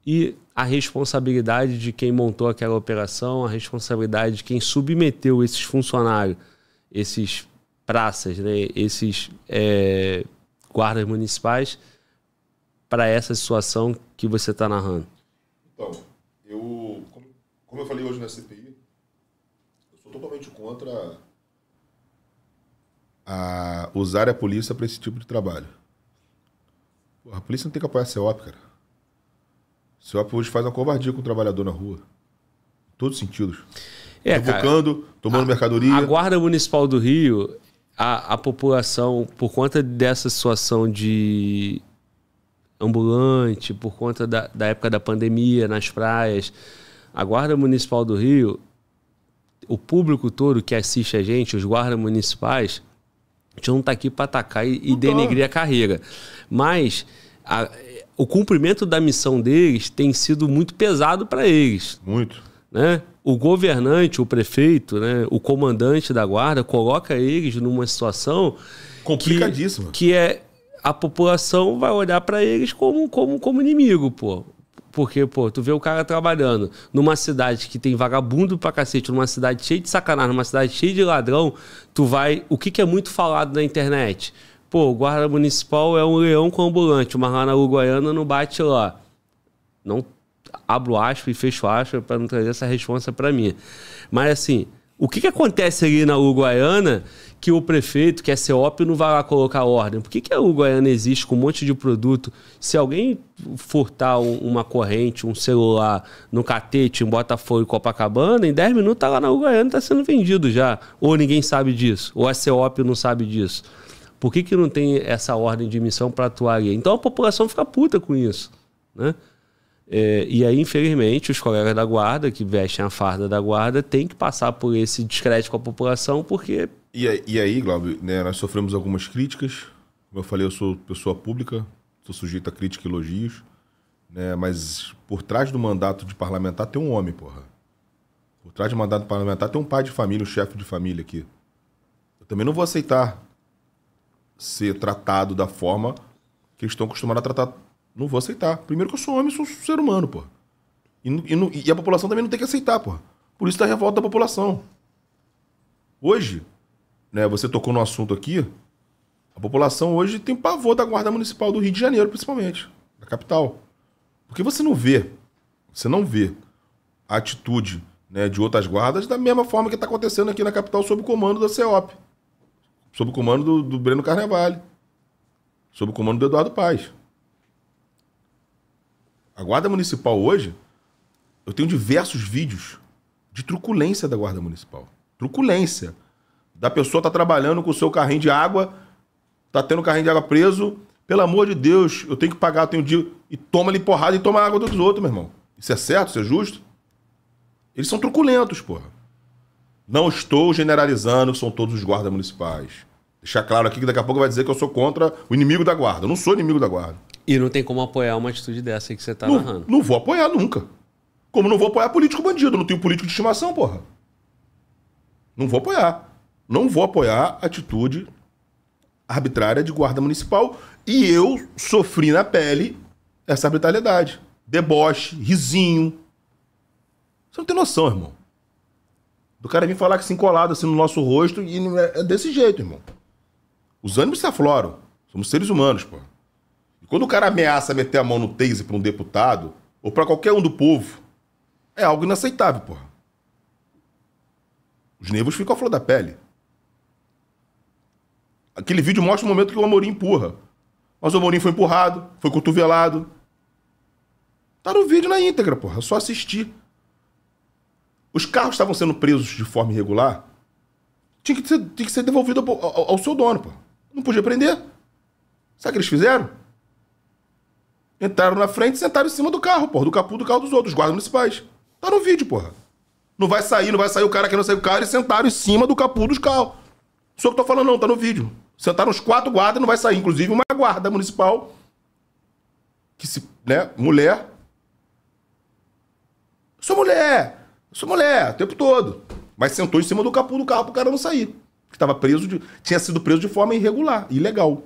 e a responsabilidade de quem montou aquela operação, a responsabilidade de quem submeteu esses funcionários, esses praças, né, esses é, guardas municipais para essa situação que você está narrando? Então, eu, como, como eu falei hoje na CPI, eu sou totalmente contra a usar a polícia para esse tipo de trabalho. Porra, a polícia não tem que apoiar a CEOP, cara. A CEOP hoje faz uma covardia com o trabalhador na rua. Em todos os sentidos. É, Provocando, cara, tomando a, mercadoria. A Guarda Municipal do Rio, a, a população, por conta dessa situação de ambulante por conta da, da época da pandemia nas praias. A Guarda Municipal do Rio, o público todo que assiste a gente, os guardas municipais, a gente não está aqui para atacar e, e denegrir a carreira. Mas a, o cumprimento da missão deles tem sido muito pesado para eles. Muito. Né? O governante, o prefeito, né, o comandante da guarda coloca eles numa situação complicadíssima, que, que é a população vai olhar para eles como, como, como inimigo, pô. Porque, pô, tu vê o cara trabalhando numa cidade que tem vagabundo pra cacete, numa cidade cheia de sacanagem, numa cidade cheia de ladrão, tu vai. O que, que é muito falado na internet? Pô, o guarda municipal é um leão com ambulante, mas lá na Uruguaiana não bate lá. Não abro aspas e fecho aspas para não trazer essa resposta para mim. Mas assim, o que, que acontece ali na Uruguaiana que o prefeito, que é CEOP, não vai lá colocar ordem? Por que, que a Uruguaiana existe com um monte de produto? Se alguém furtar um, uma corrente, um celular no catete, em Botafogo e Copacabana, em 10 minutos tá lá na Uruguaiana, tá sendo vendido já. Ou ninguém sabe disso, ou a CEOP não sabe disso. Por que, que não tem essa ordem de missão para atuar ali? Então a população fica puta com isso, né? É, e aí, infelizmente, os colegas da guarda, que vestem a farda da guarda, têm que passar por esse descrédito com a população, porque. E, e aí, Glauber, né, nós sofremos algumas críticas. Como eu falei, eu sou pessoa pública, sou sujeito a crítica e elogios. Né, mas por trás do mandato de parlamentar tem um homem, porra. Por trás do mandato parlamentar tem um pai de família, um chefe de família aqui. Eu também não vou aceitar ser tratado da forma que eles estão acostumados a tratar não vou aceitar. Primeiro que eu sou homem, sou um ser humano, pô. E, e, e, a população também não tem que aceitar, pô. Por isso tá a revolta da população. Hoje, né, você tocou no assunto aqui, a população hoje tem pavor da Guarda Municipal do Rio de Janeiro, principalmente, da capital. Porque você não vê, você não vê a atitude né, de outras guardas da mesma forma que está acontecendo aqui na capital sob o comando da CEOP, sob o comando do, do Breno Carnevale, sob o comando do Eduardo Paz. A Guarda Municipal hoje, eu tenho diversos vídeos de truculência da Guarda Municipal. Truculência. Da pessoa tá trabalhando com o seu carrinho de água, tá tendo o carrinho de água preso, pelo amor de Deus, eu tenho que pagar, eu tenho dia. E toma ali porrada e toma água dos outros, meu irmão. Isso é certo, isso é justo? Eles são truculentos, porra. Não estou generalizando, são todos os guardas municipais deixar claro aqui que daqui a pouco vai dizer que eu sou contra o inimigo da guarda. Eu não sou inimigo da guarda. E não tem como apoiar uma atitude dessa aí que você tá não, narrando. Não vou apoiar nunca. Como não vou apoiar político bandido, não tenho político de estimação, porra. Não vou apoiar. Não vou apoiar atitude arbitrária de guarda municipal e eu sofri na pele essa arbitrariedade. Deboche, risinho. Você não tem noção, irmão. Do cara vir falar que se encolado assim no nosso rosto e é, é desse jeito, irmão. Os ânimos se afloram. Somos seres humanos, pô. E quando o cara ameaça meter a mão no taser para um deputado, ou para qualquer um do povo, é algo inaceitável, pô. Os nervos ficam à flor da pele. Aquele vídeo mostra o momento que o Amorim empurra. Mas o Amorim foi empurrado, foi cotovelado. Tá no vídeo na íntegra, porra. É só assistir. Os carros estavam sendo presos de forma irregular. Tinha que ser, tinha que ser devolvido ao, ao, ao seu dono, porra. Não podia prender. Sabe o que eles fizeram? Entraram na frente e sentaram em cima do carro, porra, do capô do carro dos outros, guardas municipais. Tá no vídeo, porra. Não vai sair, não vai sair o cara que não saiu o cara, e sentaram em cima do capô dos carros. Só que eu tô falando, não, tá no vídeo. Sentaram os quatro guardas, não vai sair, inclusive uma guarda municipal, que se, né, mulher. Sou mulher! Sou mulher, o tempo todo. Mas sentou em cima do capô do carro pro cara não sair que estava preso, de, tinha sido preso de forma irregular, ilegal.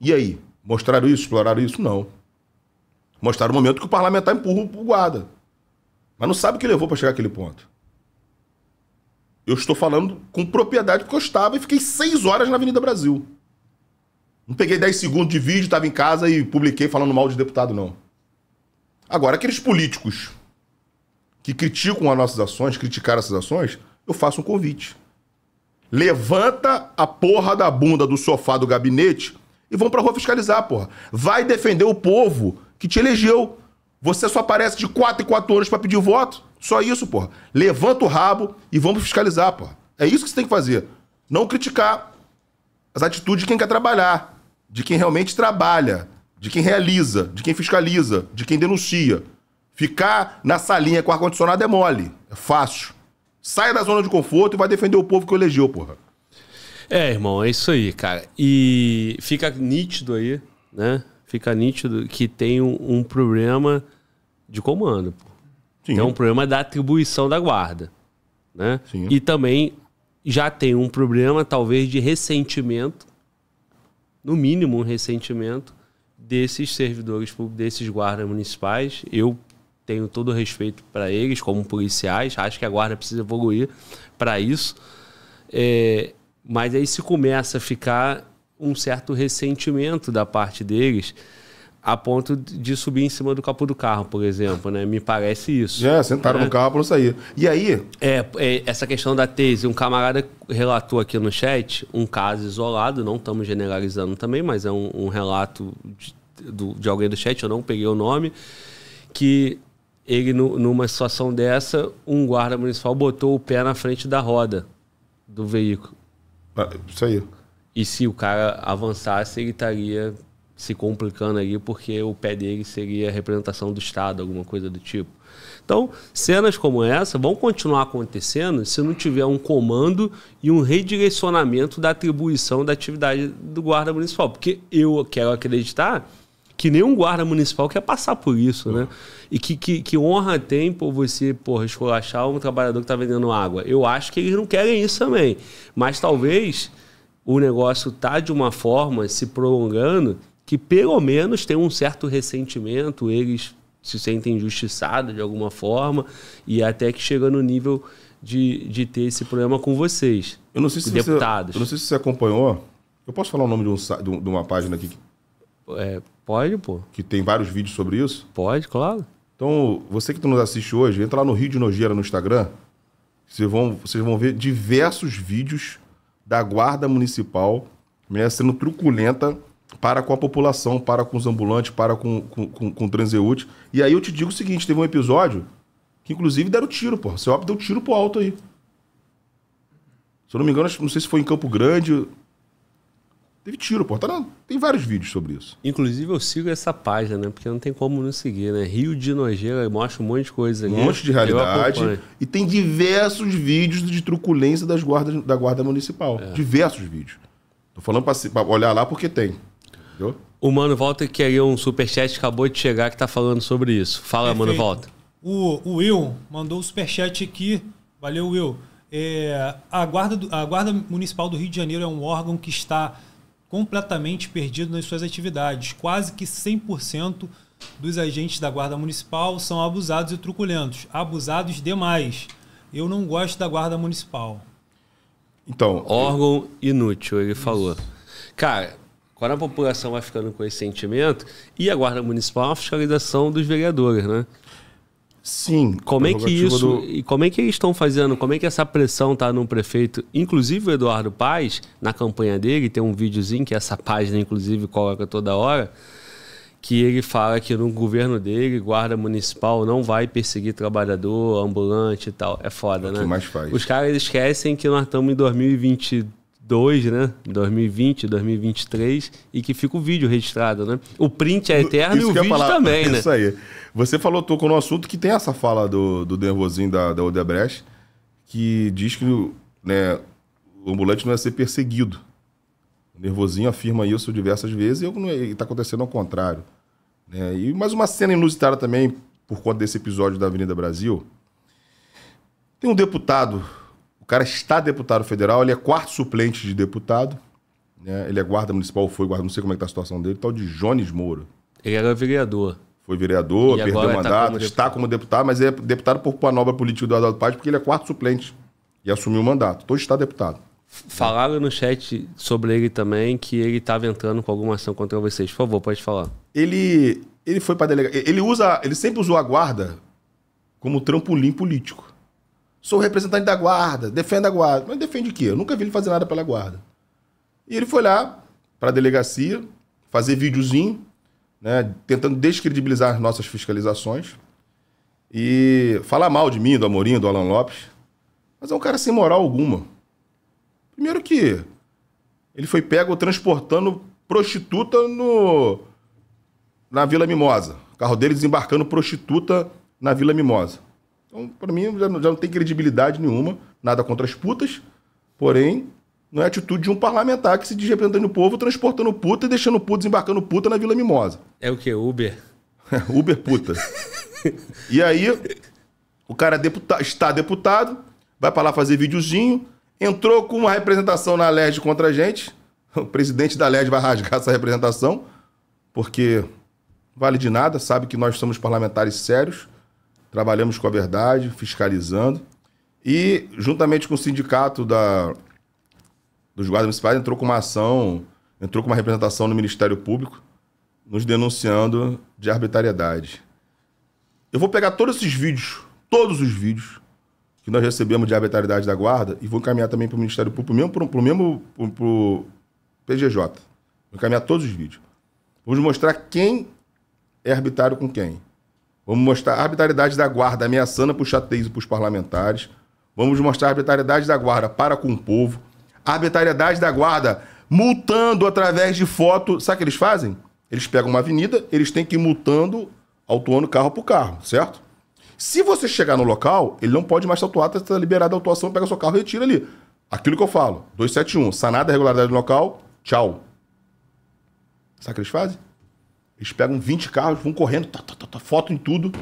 E aí? Mostraram isso? Exploraram isso? Não. Mostraram o momento que o parlamentar empurra o guarda. Mas não sabe o que levou para chegar àquele ponto. Eu estou falando com propriedade porque eu estava e fiquei seis horas na Avenida Brasil. Não peguei dez segundos de vídeo, estava em casa e publiquei falando mal de deputado, não. Agora, aqueles políticos que criticam as nossas ações, criticaram essas ações, eu faço um convite. Levanta a porra da bunda do sofá do gabinete e vão pra rua fiscalizar, porra. Vai defender o povo que te elegeu. Você só aparece de 4 em 4 anos para pedir voto. Só isso, porra. Levanta o rabo e vamos fiscalizar, porra. É isso que você tem que fazer. Não criticar as atitudes de quem quer trabalhar, de quem realmente trabalha, de quem realiza, de quem fiscaliza, de quem denuncia. Ficar na salinha com ar-condicionado é mole, é fácil. Saia da zona de conforto e vai defender o povo que elegeu, porra. É, irmão, é isso aí, cara. E fica nítido aí, né? Fica nítido que tem um, um problema de comando. Pô. Sim. Tem um problema da atribuição da guarda, né? Sim. E também já tem um problema, talvez, de ressentimento, no mínimo um ressentimento, desses servidores, desses guardas municipais. Eu tenho todo o respeito para eles como policiais, acho que a guarda precisa evoluir para isso. É, mas aí se começa a ficar um certo ressentimento da parte deles a ponto de subir em cima do capô do carro, por exemplo, né? Me parece isso. É, sentaram né? no carro para sair. E aí? É, é, essa questão da tese. Um camarada relatou aqui no chat um caso isolado, não estamos generalizando também, mas é um, um relato de, do, de alguém do chat, eu não peguei o nome, que ele, numa situação dessa, um guarda municipal botou o pé na frente da roda do veículo. Ah, isso saiu. E se o cara avançasse, ele estaria se complicando ali, porque o pé dele seria a representação do Estado, alguma coisa do tipo. Então, cenas como essa vão continuar acontecendo se não tiver um comando e um redirecionamento da atribuição da atividade do guarda municipal. Porque eu quero acreditar que nenhum guarda municipal quer passar por isso, né? E que, que, que honra tem por você, porra, esculachar um trabalhador que está vendendo água. Eu acho que eles não querem isso também. Mas talvez o negócio tá de uma forma se prolongando que pelo menos tem um certo ressentimento, eles se sentem injustiçados de alguma forma e até que chega no nível de, de ter esse problema com vocês, eu não sei se deputados. Você, eu não sei se você acompanhou. Eu posso falar o nome de, um, de uma página aqui é, pode, pô. Que tem vários vídeos sobre isso? Pode, claro. Então, você que nos assiste hoje, entra lá no Rio de Nogueira no Instagram. Vocês vão, vocês vão ver diversos vídeos da Guarda Municipal né, sendo truculenta para com a população, para com os ambulantes, para com, com, com, com o transeúte. E aí eu te digo o seguinte: teve um episódio que, inclusive, deram tiro, pô. Seu óbito deu tiro pro alto aí. Se eu não me engano, não sei se foi em Campo Grande, Teve tiro, pô. Tá na... Tem vários vídeos sobre isso. Inclusive, eu sigo essa página, né? Porque não tem como não seguir, né? Rio de Nojeira mostra um monte de coisa ali. Um monte de realidade. E tem diversos vídeos de truculência das guardas, da Guarda Municipal. É. Diversos vídeos. Tô falando pra, pra, olhar lá porque tem. Entendeu? O Mano Volta que aí é um superchat acabou de chegar que tá falando sobre isso. Fala, Perfeito. Mano Volta. O, o Will mandou o superchat aqui. Valeu, Will. É, a, guarda, a Guarda Municipal do Rio de Janeiro é um órgão que está completamente perdido nas suas atividades. Quase que 100% dos agentes da Guarda Municipal são abusados e truculentos. Abusados demais. Eu não gosto da Guarda Municipal. Então. Órgão inútil, ele isso. falou. Cara, quando a população vai ficando com esse sentimento, e a Guarda Municipal é uma fiscalização dos vereadores, né? Sim. Como é que isso do... e como é que eles estão fazendo? Como é que essa pressão tá no prefeito? Inclusive o Eduardo Paz na campanha dele tem um videozinho que é essa página inclusive coloca toda hora que ele fala que no governo dele, guarda municipal não vai perseguir trabalhador, ambulante e tal. É foda, é né? mais faz? Os caras esquecem que nós estamos em 2022, né? 2020, 2023 e que fica o vídeo registrado, né? O print é eterno isso e o vídeo também, né? Isso aí. Você falou, tocou no assunto que tem essa fala do, do nervosinho da, da Odebrecht, que diz que né, o ambulante não é ser perseguido. O nervosinho afirma isso diversas vezes e está é, acontecendo ao contrário. Né? E mais uma cena inusitada também, por conta desse episódio da Avenida Brasil. Tem um deputado, o cara está deputado federal, ele é quarto suplente de deputado. Né? Ele é guarda municipal, foi guarda, não sei como é que tá a situação dele, tal de Jones Moura. Ele era vereador foi vereador, e perdeu o tá mandato, tá está como deputado, mas é deputado por manobra política do Eduardo Paz, porque ele é quarto suplente e assumiu o mandato. Então está deputado. Falaram no chat sobre ele também que ele estava tá entrando com alguma ação contra vocês. Por favor, pode falar. Ele, ele foi para delegar. Ele usa, ele sempre usou a guarda como trampolim político. Sou representante da guarda, defendo a guarda. Mas defende o quê? Eu nunca vi ele fazer nada pela guarda. E ele foi lá para a delegacia fazer videozinho né, tentando descredibilizar as nossas fiscalizações e falar mal de mim, do Amorim, do Alan Lopes. Mas é um cara sem moral alguma. Primeiro que ele foi pego transportando prostituta no na Vila Mimosa. O carro dele desembarcando prostituta na Vila Mimosa. Então, para mim, já não, já não tem credibilidade nenhuma, nada contra as putas, porém, não é atitude de um parlamentar que se diz representando o povo, transportando puta e deixando puta, desembarcando puta na Vila Mimosa. É o que? Uber? *laughs* Uber puta. e aí, o cara é deputa está deputado, vai para lá fazer videozinho, entrou com uma representação na LED contra a gente. O presidente da LED vai rasgar essa representação, porque vale de nada, sabe que nós somos parlamentares sérios, trabalhamos com a verdade, fiscalizando. E, juntamente com o sindicato da dos guardas municipais entrou com uma ação, entrou com uma representação no Ministério Público, nos denunciando de arbitrariedade. Eu vou pegar todos esses vídeos, todos os vídeos que nós recebemos de arbitrariedade da Guarda e vou encaminhar também para o Ministério Público, mesmo para o mesmo pro, pro PGJ. Vou encaminhar todos os vídeos. Vamos mostrar quem é arbitrário com quem. Vamos mostrar a arbitrariedade da Guarda ameaçando puxar e para os parlamentares. Vamos mostrar a arbitrariedade da Guarda para com o povo arbitrariedade da guarda, multando através de foto. Sabe o que eles fazem? Eles pegam uma avenida, eles têm que ir multando, autuando carro por carro, certo? Se você chegar no local, ele não pode mais autuar, está tá, liberado a autuação, pega seu carro e retira ali. Aquilo que eu falo, 271, sanada a regularidade do local, tchau. Sabe o que eles fazem? Eles pegam 20 carros, vão correndo, tá, tá, tá, tá, foto em tudo,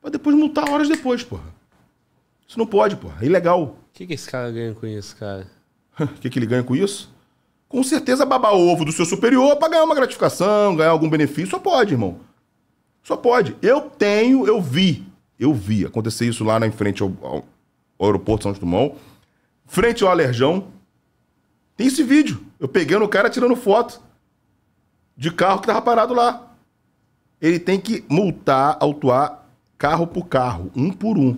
pra depois multar horas depois, porra. Isso não pode, porra. É ilegal. O que, que esse cara ganha com isso, cara? O *laughs* que, que ele ganha com isso? Com certeza babar o ovo do seu superior para ganhar uma gratificação, ganhar algum benefício. Só pode, irmão. Só pode. Eu tenho, eu vi. Eu vi. Acontecer isso lá na frente ao, ao, ao aeroporto São Dumont. Frente ao Alerjão. Tem esse vídeo. Eu peguei no cara tirando foto de carro que tava parado lá. Ele tem que multar, autuar carro por carro, um por um.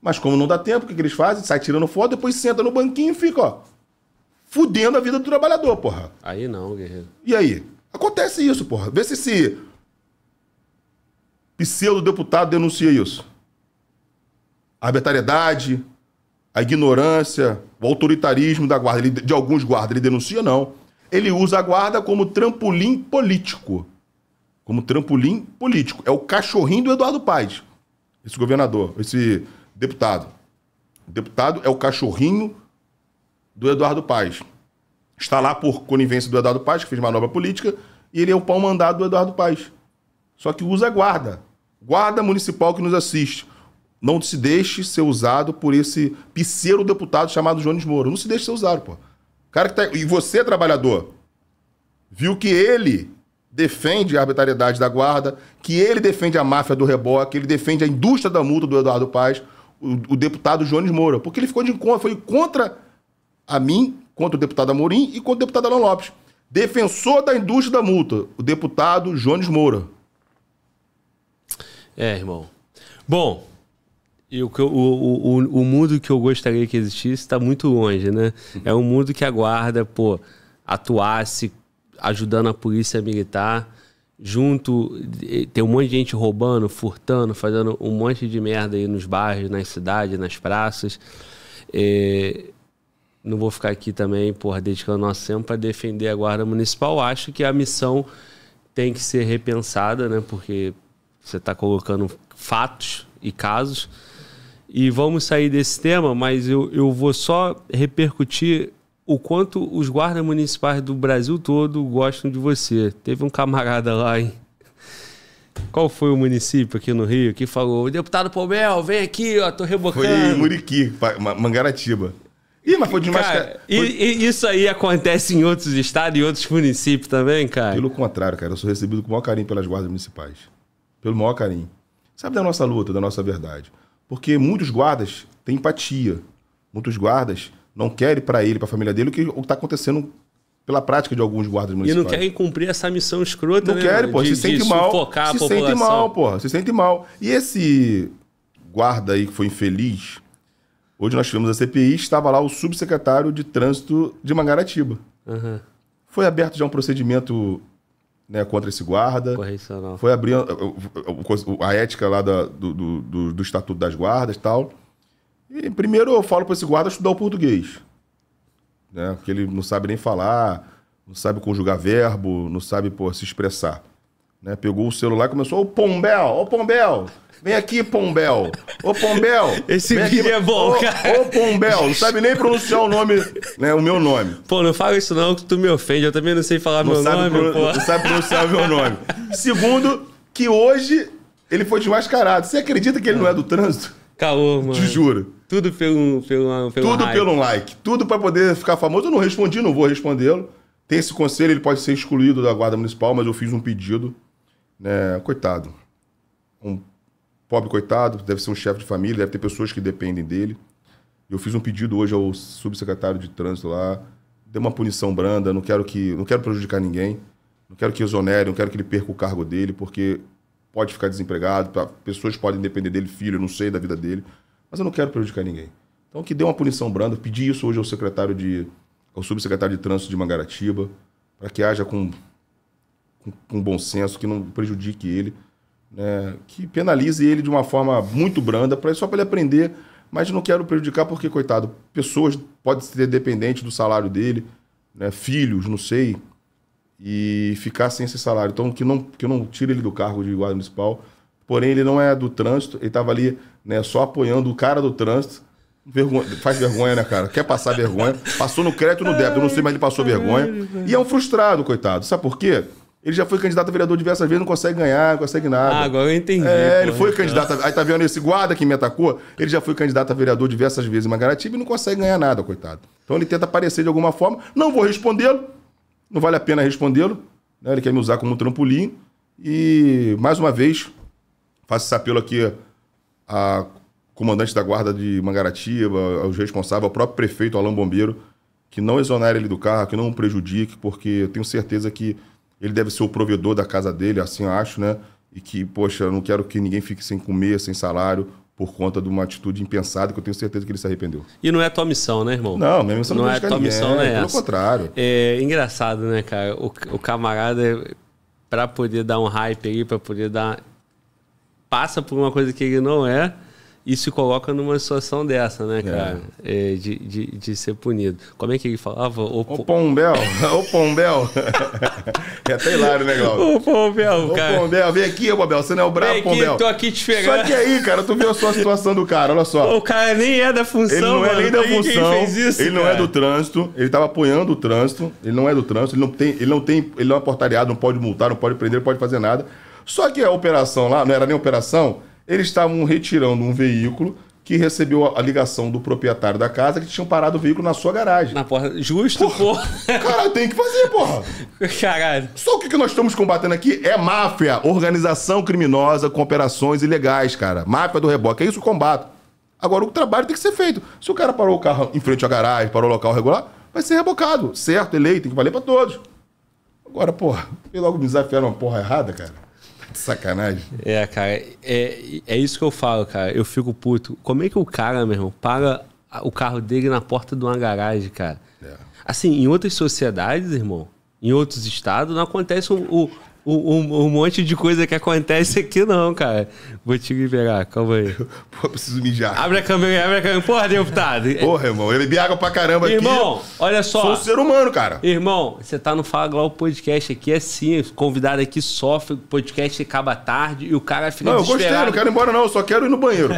Mas como não dá tempo, o que, que eles fazem? Sai tirando foto, depois senta no banquinho e fica, ó fudendo a vida do trabalhador, porra. Aí não, guerreiro. E aí? Acontece isso, porra. Vê se esse pseudo-deputado denuncia isso. A arbitrariedade, a ignorância, o autoritarismo da guarda, ele, de alguns guardas, ele denuncia, não. Ele usa a guarda como trampolim político. Como trampolim político. É o cachorrinho do Eduardo Paes, esse governador, esse deputado. O deputado é o cachorrinho do Eduardo Paz. Está lá por conivência do Eduardo Paz, que fez manobra política, e ele é o pau mandado do Eduardo Paz. Só que usa guarda. Guarda municipal que nos assiste. Não se deixe ser usado por esse pisseiro deputado chamado Jones Moro. Não se deixe ser usado, pô. Cara que tá... E você, trabalhador, viu que ele defende a arbitrariedade da guarda, que ele defende a máfia do reboque, ele defende a indústria da multa do Eduardo Paz, o, o deputado Jones Moura, porque ele ficou de foi contra a mim, contra o deputado Amorim e contra o deputado Alan Lopes. Defensor da indústria da multa, o deputado Jones Moura. É, irmão. Bom, e o, o, o, o mundo que eu gostaria que existisse está muito longe, né? É um mundo que aguarda, pô, atuasse ajudando a polícia militar, junto, tem um monte de gente roubando, furtando, fazendo um monte de merda aí nos bairros, nas cidades, nas praças. É, não vou ficar aqui também, porra, dedicando nosso tempo para defender a Guarda Municipal. Acho que a missão tem que ser repensada, né? Porque você está colocando fatos e casos. E vamos sair desse tema, mas eu, eu vou só repercutir o quanto os guardas municipais do Brasil todo gostam de você. Teve um camarada lá em. Qual foi o município aqui no Rio que falou: deputado Palmel, vem aqui, ó, tô rebocando. Foi Muriqui, Mangaratiba. Ih, mas foi de Cara, E, isso aí acontece em outros estados e outros municípios também, cara? Pelo contrário, cara. Eu sou recebido com o maior carinho pelas guardas municipais. Pelo maior carinho. Sabe da nossa luta, da nossa verdade. Porque muitos guardas têm empatia. Muitos guardas não querem para ele, para a família dele, o que está acontecendo pela prática de alguns guardas municipais. E não querem cumprir essa missão escrota, Não né, querem, pô. De, se sente mal. Se sente mal, pô. Se sente mal. E esse guarda aí que foi infeliz Hoje nós tivemos a CPI, estava lá o subsecretário de trânsito de Mangaratiba. Uhum. Foi aberto já um procedimento né, contra esse guarda. Correcional. Foi abrir a, eh, a, ética lá da, do, do, do, Estatuto das Guardas e tal. E primeiro eu falo para esse guarda estudar o português. Né, porque ele não sabe nem falar, não sabe conjugar verbo, não sabe pô, se expressar. Né, pegou o celular e começou, ô Pombel, ô Pombel! Vem aqui, Pombel. Ô, Pombel. Esse vídeo aqui. é bom, ô, cara. Ô, Pombel. Não sabe nem pronunciar o nome, né? O meu nome. Pô, não fala isso não, que tu me ofende. Eu também não sei falar não meu nome, pro, pô. Não sabe pronunciar o meu nome. Segundo, que hoje ele foi desmascarado. Você acredita que ele não é do trânsito? Caô, mano. Te juro. Tudo pelo, pelo, pelo Tudo hype. pelo like. Tudo para poder ficar famoso. Eu não respondi, não vou respondê-lo. Tem esse conselho, ele pode ser excluído da Guarda Municipal, mas eu fiz um pedido. Né? Coitado. Um pobre coitado, deve ser um chefe de família, deve ter pessoas que dependem dele. Eu fiz um pedido hoje ao subsecretário de trânsito lá, deu uma punição branda, não quero que, não quero prejudicar ninguém, não quero que exonere, não quero que ele perca o cargo dele, porque pode ficar desempregado, pessoas podem depender dele, filho, não sei da vida dele, mas eu não quero prejudicar ninguém. Então que dê uma punição branda, pedi isso hoje ao secretário de ao subsecretário de trânsito de Mangaratiba, para que haja com, com, com bom senso, que não prejudique ele né, que penalize ele de uma forma muito branda, pra, só para ele aprender. Mas não quero prejudicar, porque, coitado, pessoas podem ser dependentes do salário dele, né, filhos, não sei, e ficar sem esse salário. Então, que não, que não tire ele do cargo de guarda municipal. Porém, ele não é do trânsito, ele estava ali né, só apoiando o cara do trânsito. Vergonha, faz vergonha, né, cara? Quer passar vergonha. Passou no crédito no débito, eu não sei, mas ele passou vergonha. E é um frustrado, coitado. Sabe por quê? Ele já foi candidato a vereador diversas vezes, não consegue ganhar, não consegue nada. Ah, agora eu entendi. É, ele foi candidato. A... Aí tá vendo esse guarda que me atacou? Ele já foi candidato a vereador diversas vezes em Mangaratiba e não consegue ganhar nada, coitado. Então ele tenta aparecer de alguma forma. Não vou respondê-lo, não vale a pena respondê-lo. Né? Ele quer me usar como um trampolim. E, mais uma vez, faço esse apelo aqui a comandante da guarda de Mangaratiba, aos responsáveis, ao próprio prefeito Alain Bombeiro, que não exonere ele do carro, que não o prejudique, porque eu tenho certeza que ele deve ser o provedor da casa dele, assim acho, né? E que, poxa, eu não quero que ninguém fique sem comer, sem salário, por conta de uma atitude impensada que eu tenho certeza que ele se arrependeu. E não é tua missão, né, irmão? Não, minha missão não, não é, é tua missão, né? Pelo essa. contrário. É engraçado, né, cara? O, o camarada, para poder dar um hype aí, para poder dar. passa por uma coisa que ele não é e se coloca numa situação dessa, né, é. cara? É. É, de, de, de, ser punido. Como é que ele falava? O, o Pombel, *laughs* o Pombel. *laughs* é até hilário, né, Glauco? O Pombel, cara. O Pombel, vem aqui, ô Pombel, você não é o brabo, vem aqui, Pombel. tô aqui te pegando. Só que aí, cara, tu viu a sua situação do cara, olha só. O cara nem é da função, Ele não é mano. é nem da função, isso, ele não é do trânsito, ele tava apoiando o trânsito, ele não é do trânsito, ele não tem, ele não tem, ele não é portariado, não pode multar, não pode prender, não pode fazer nada. Só que a operação lá, não era nem operação, eles estavam retirando um veículo que recebeu a ligação do proprietário da casa que tinham parado o veículo na sua garagem. Na porta. Justo, porra. porra. Cara, tem que fazer, porra. *laughs* Caralho. Só o que, nós estamos combatendo aqui é máfia, organização criminosa com operações ilegais, cara. Máfia do reboque. É isso o combate. Agora, o trabalho tem que ser feito. Se o cara parou o carro em frente à garagem, parou o local regular, vai ser rebocado. Certo, eleito, tem que valer pra todos. Agora, porra, vem logo me desafiaram uma porra errada, cara. Sacanagem. É, cara. É, é isso que eu falo, cara. Eu fico puto. Como é que o cara, meu irmão, para o carro dele na porta de uma garagem, cara? É. Assim, em outras sociedades, irmão, em outros estados, não acontece o, o um, um, monte de coisa que acontece aqui, não, cara. Vou te liberar, calma aí. *laughs* Pô, preciso mijar. Abre a câmera, abre a câmera. Porra, deputado. Porra, irmão, eu bebi água pra caramba irmão, aqui. Irmão, olha só. Sou um ser humano, cara. Irmão, você tá no Fala Glau Podcast aqui, é sim. Convidado aqui sofre, o podcast acaba tarde e o cara fica não, desesperado. Não, eu gostei, não quero ir embora, não. Eu só quero ir no banheiro.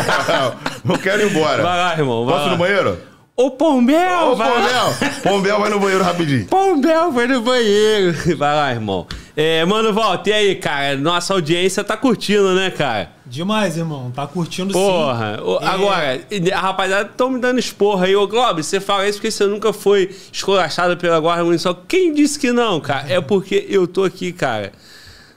*laughs* não, não quero ir embora. Vai lá, irmão. Vai Posso lá. ir no banheiro? Ô Pombel! Ô vai... Pombel! Pombel vai no banheiro rapidinho. Pombel vai no banheiro. *laughs* Vai lá, irmão. É, mano, volta. e aí, cara? Nossa audiência tá curtindo, né, cara? Demais, irmão. Tá curtindo Porra. sim. Porra. É... Agora, a rapaziada tão me dando esporra aí. Ô, Globo, você fala isso porque você nunca foi escorachado pela Guarda Municipal. Quem disse que não, cara? É porque eu tô aqui, cara.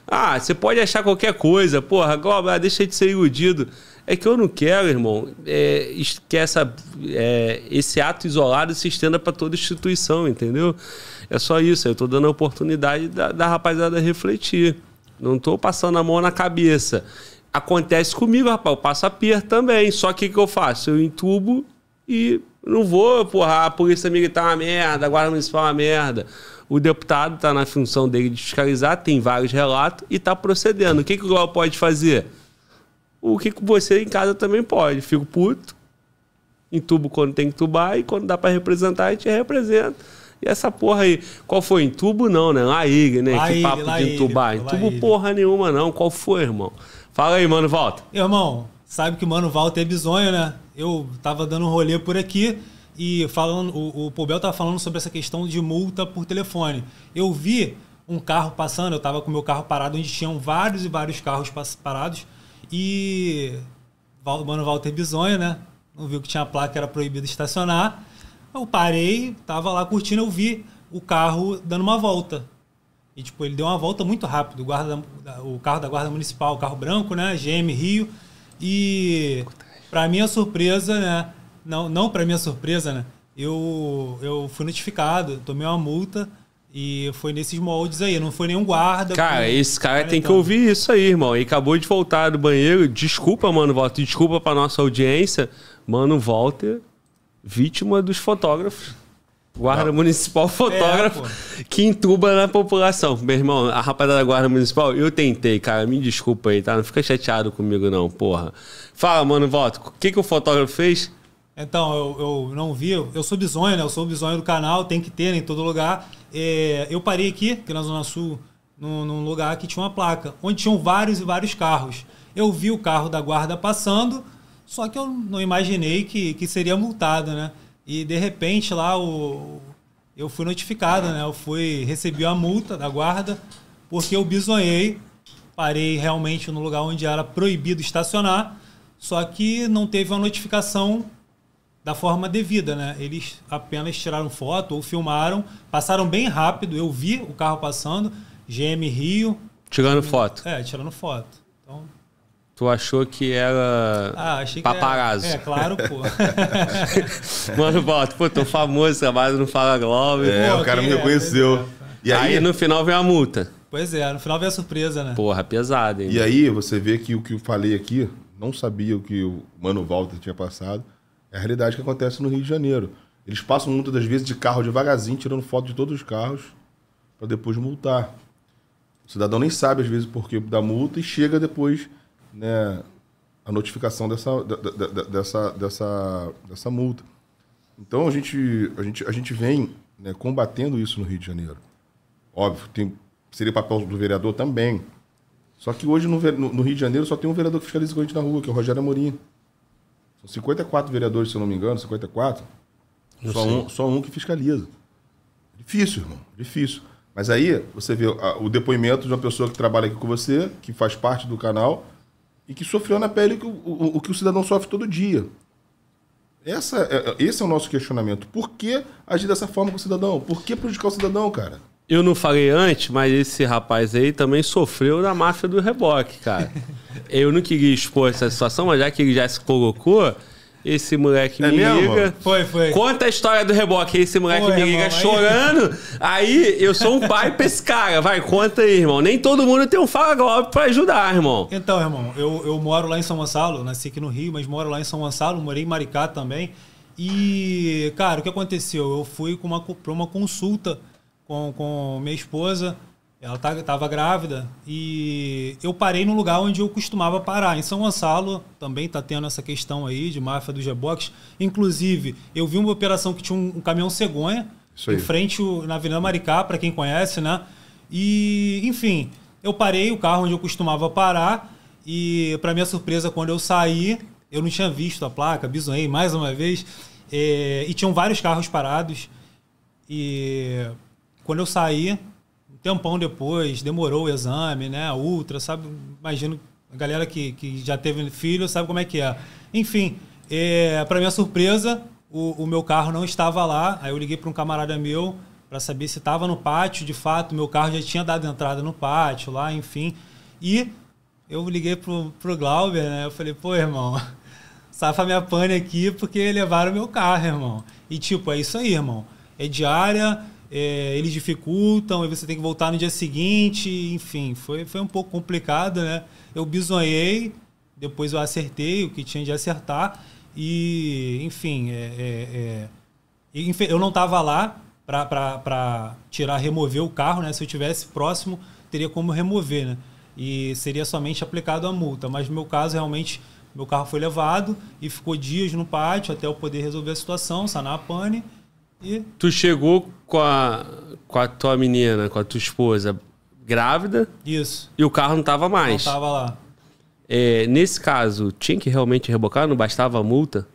Ah, você pode achar qualquer coisa. Porra, Globo, ah, deixa de ser iludido. É que eu não quero, irmão, é, que essa, é, esse ato isolado se estenda para toda instituição, entendeu? É só isso. Eu estou dando a oportunidade da, da rapaziada refletir. Não estou passando a mão na cabeça. Acontece comigo, rapaz. Eu passo a pier também. Só que o que eu faço? Eu entubo e não vou, porra, ah, a polícia militar é uma merda, a guarda municipal é uma merda. O deputado está na função dele de fiscalizar, tem vários relatos e está procedendo. O que, que o Globo pode fazer? o que você em casa também pode. Fico puto, entubo quando tem que tubar e quando dá para representar, a gente representa. E essa porra aí, qual foi? Entubo não, né? Aí, né? que papo de entubar. entubo porra nenhuma não. Qual foi, irmão? Fala aí, mano, volta. Irmão, sabe que o mano volta é bizonho, né? Eu tava dando um rolê por aqui e falando, o, o Pobel tava falando sobre essa questão de multa por telefone. Eu vi um carro passando, eu tava com meu carro parado onde tinham vários e vários carros parados e o mano Walter Bisonho, né? Não viu que tinha placa, era proibido estacionar. Eu parei, tava lá curtindo, eu vi o carro dando uma volta. E, tipo, ele deu uma volta muito rápido. O, guarda, o carro da Guarda Municipal, o carro branco, né? GM Rio. E, para minha surpresa, né? Não, não para minha surpresa, né? Eu, eu fui notificado, tomei uma multa e foi nesses moldes aí, não foi nenhum guarda. Cara, esse cara tem que ouvir isso aí, irmão. e acabou de voltar do banheiro. Desculpa, mano, Walter. Desculpa pra nossa audiência. Mano, Walter, vítima dos fotógrafos. Guarda não. Municipal é, fotógrafo é, que entuba na população. Meu irmão, a rapaziada da Guarda Municipal, eu tentei, cara. Me desculpa aí, tá? Não fica chateado comigo, não, porra. Fala, mano, Walter. O que, que o fotógrafo fez? Então, eu, eu não vi, eu sou bisonho, né? Eu sou o bisonho do canal, tem que ter né, em todo lugar. É, eu parei aqui, aqui na Zona Sul, num, num, lugar que tinha uma placa, onde tinham vários e vários carros. Eu vi o carro da guarda passando, só que eu não imaginei que, que seria multado, né? E de repente lá o, eu fui notificado, né? Eu fui, recebi a multa da guarda, porque eu bisonhei, parei realmente no lugar onde era proibido estacionar, só que não teve uma notificação da forma devida, né? Eles apenas tiraram foto ou filmaram, passaram bem rápido, eu vi o carro passando, GM Rio. Tirando GM... foto? É, tirando foto. Então... Tu achou que era ah, achei paparazzo? Que era... É, claro, pô. *laughs* Mano, volta, pô, tô famoso, trabalho no Fala Globo. É, pô, o cara me é? conheceu. É, e aí, aí no final vem a multa. Pois é, no final vem a surpresa, né? Porra, pesado, hein? E aí você vê que o que eu falei aqui, não sabia o que o Mano Walter tinha passado. É a realidade que acontece no Rio de Janeiro. Eles passam muitas das vezes de carro devagarzinho, tirando foto de todos os carros, para depois multar. O cidadão nem sabe, às vezes, o porquê da multa e chega depois né, a notificação dessa, da, da, dessa, dessa, dessa multa. Então a gente, a gente, a gente vem né, combatendo isso no Rio de Janeiro. Óbvio, tem, seria papel do vereador também. Só que hoje no, no, no Rio de Janeiro só tem um vereador que fiscaliza corrente na rua, que é o Rogério Amorim. São 54 vereadores, se eu não me engano, 54. só um, só um que fiscaliza. Difícil, irmão. Difícil. Mas aí você vê ah, o depoimento de uma pessoa que trabalha aqui com você, que faz parte do canal e que sofreu na pele o, o, o que o cidadão sofre todo dia. Essa, é, é, esse é o nosso questionamento. Por que agir dessa forma com o cidadão? Por que prejudicar o cidadão, cara? Eu não falei antes, mas esse rapaz aí também sofreu da máfia do reboque, cara. *laughs* Eu não queria expor essa situação, mas já que ele já se colocou, esse moleque é me mesmo? liga. Foi, foi. Conta a história do reboque. Esse moleque foi, me liga irmão, chorando. Aí... aí eu sou um pai pra esse cara. Vai, conta aí, irmão. Nem todo mundo tem um fala golpe pra ajudar, irmão. Então, irmão, eu, eu moro lá em São Gonçalo, nasci aqui no Rio, mas moro lá em São Gonçalo, morei em Maricá também. E, cara, o que aconteceu? Eu fui com uma, pra uma consulta com, com minha esposa. Ela estava tá, grávida e eu parei no lugar onde eu costumava parar. Em São Gonçalo também está tendo essa questão aí de máfia dos reboques. Inclusive, eu vi uma operação que tinha um, um caminhão cegonha em frente na Avenida Maricá, para quem conhece, né? E, enfim, eu parei o carro onde eu costumava parar e, para minha surpresa, quando eu saí, eu não tinha visto a placa, bisonhei mais uma vez. É, e tinham vários carros parados. E quando eu saí, um tempão depois, demorou o exame, né? Ultra, sabe? Imagino a galera que, que já teve filho sabe como é que é. Enfim, é, para minha surpresa, o, o, meu carro não estava lá. Aí eu liguei para um camarada meu para saber se estava no pátio. De fato, meu carro já tinha dado entrada no pátio lá, enfim. E eu liguei pro, pro Glauber, né? Eu falei, pô, irmão, *laughs* safa minha pane aqui porque levaram meu carro, irmão. E tipo, é isso aí, irmão. É diária é, eles dificultam, e você tem que voltar no dia seguinte, enfim, foi, foi um pouco complicado, né? Eu bisonhei, depois eu acertei o que tinha de acertar, e, enfim, é, é, é eu não estava lá para tirar, remover o carro, né? Se eu tivesse próximo, teria como remover, né? E seria somente aplicado a multa, mas no meu caso, realmente, meu carro foi levado e ficou dias no pátio até eu poder resolver a situação, sanar a pane e tu chegou com a, com a tua menina, com a tua esposa grávida. Isso. E o carro não tava mais. Não tava lá. É, nesse caso, tinha que realmente rebocar? Não bastava a multa?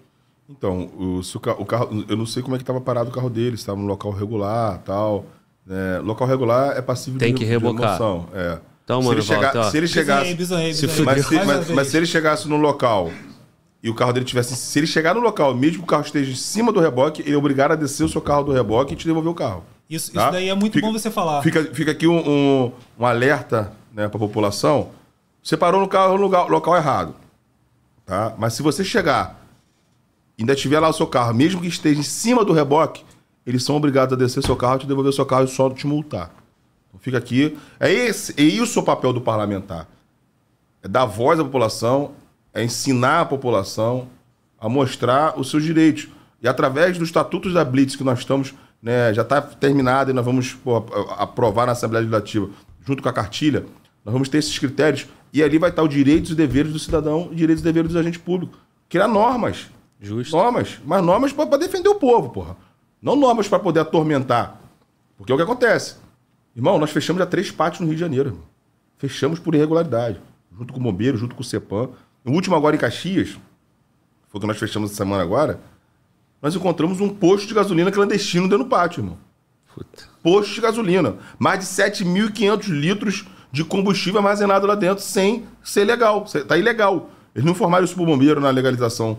Então, o, o, carro, eu não sei como é que estava parado o carro dele, estava no local regular tal. É, local regular é passível Tem de, que rebocar. É. Então, mano, se ele chegasse, mas, se, se ele chegasse no local e o carro dele tivesse. Se ele chegar no local, mesmo que o carro esteja em cima do reboque, ele é obrigado a descer o seu carro do reboque e te devolver o carro. Isso, tá? isso daí é muito fica, bom você falar. Fica, fica aqui um, um, um alerta né, para a população. Você parou no carro no lugar, local errado. Tá? Mas se você chegar e ainda tiver lá o seu carro, mesmo que esteja em cima do reboque, eles são obrigados a descer o seu carro, te devolver o seu carro e só te multar. Então fica aqui. É, esse, é isso o papel do parlamentar. É dar voz à população, é ensinar a população a mostrar os seus direitos. E através dos estatutos da Blitz que nós estamos, né, já está terminado e nós vamos pô, aprovar na Assembleia Legislativa, junto com a cartilha, nós vamos ter esses critérios e ali vai estar os direitos e deveres do cidadão e direitos e deveres do agente público. Criar normas. Justo. Normas. Mas normas para defender o povo, porra. Não normas para poder atormentar. Porque é o que acontece. Irmão, nós fechamos já três pátios no Rio de Janeiro. Irmão. Fechamos por irregularidade. Junto com o bombeiro, junto com o CEPAM. No último agora em Caxias, foi o que nós fechamos essa semana agora, nós encontramos um posto de gasolina clandestino dentro do pátio, irmão. Puta. Posto de gasolina. Mais de 7.500 litros de combustível armazenado lá dentro sem ser legal. Tá ilegal. Eles não informaram isso pro bombeiro na legalização.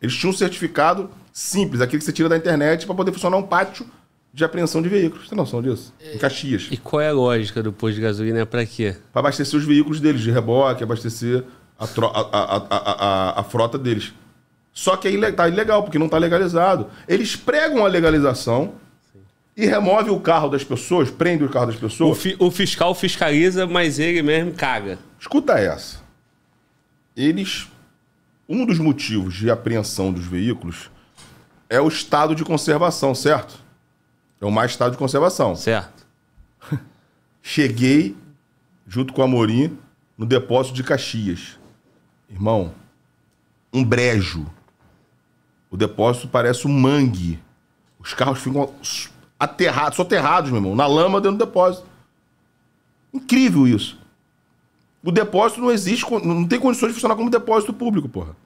Eles tinham um certificado simples, aquele que você tira da internet para poder funcionar um pátio de apreensão de veículos. Você tem noção disso? Em é. Caxias. E qual é a lógica do posto de gasolina? É para quê? Para abastecer os veículos deles, de reboque, abastecer a, a, a, a frota deles. Só que aí tá ilegal, porque não tá legalizado. Eles pregam a legalização Sim. e remove o carro das pessoas, prende o carro das pessoas. O, fi, o fiscal fiscaliza, mas ele mesmo caga. Escuta essa. Eles. Um dos motivos de apreensão dos veículos é o estado de conservação, certo? É o mais estado de conservação. Certo. *laughs* Cheguei junto com a Morim no depósito de Caxias. Irmão, um brejo. O depósito parece um mangue. Os carros ficam aterrados, só aterrados, meu irmão, na lama dentro do depósito. Incrível isso. O depósito não existe, não tem condições de funcionar como depósito público, porra.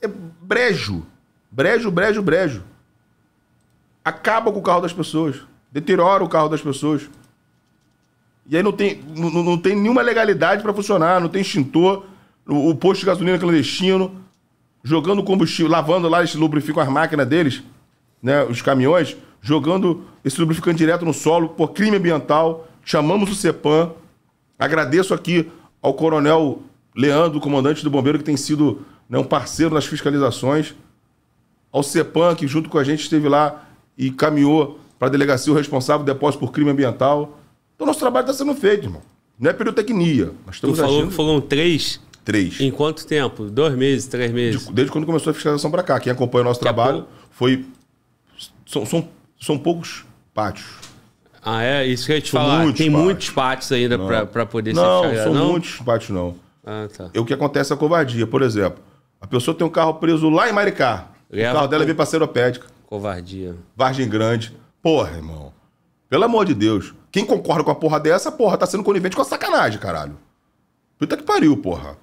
É brejo. Brejo, brejo, brejo. Acaba com o carro das pessoas. Deteriora o carro das pessoas. E aí não tem, não, não tem nenhuma legalidade para funcionar, não tem extintor, o, o posto de gasolina clandestino, jogando combustível, lavando lá, eles lubrificam as máquinas deles, né, os caminhões, jogando esse lubrificante direto no solo por crime ambiental. Chamamos o CEPAM. Agradeço aqui ao coronel Leandro, comandante do bombeiro, que tem sido né, um parceiro nas fiscalizações. Ao CEPAM, que junto com a gente esteve lá e caminhou para a delegacia o responsável do depósito por crime ambiental. Então, nosso trabalho está sendo feito, irmão. Não é pirotecnia. Nós estamos tu falou, agindo... foram três Três. Em quanto tempo? Dois meses, três meses? De, desde quando começou a fiscalização para cá. Quem acompanha o nosso trabalho foi. São, são, são poucos pátios. Ah, é? Isso que eu ia te são falar. Muitos Tem pátios. muitos pátios ainda para poder não, ser fiscalizado. Não, são muitos pátios, não. Ah, tá. É o que acontece a covardia. Por exemplo, a pessoa tem um carro preso lá em Maricá. Leva o carro dela com... É veio para Seropédica. Covardia. Vargem Grande. Porra, irmão. Pelo amor de Deus. Quem concorda com a porra dessa, porra, tá sendo conivente com a sacanagem, caralho. Puta que pariu, porra.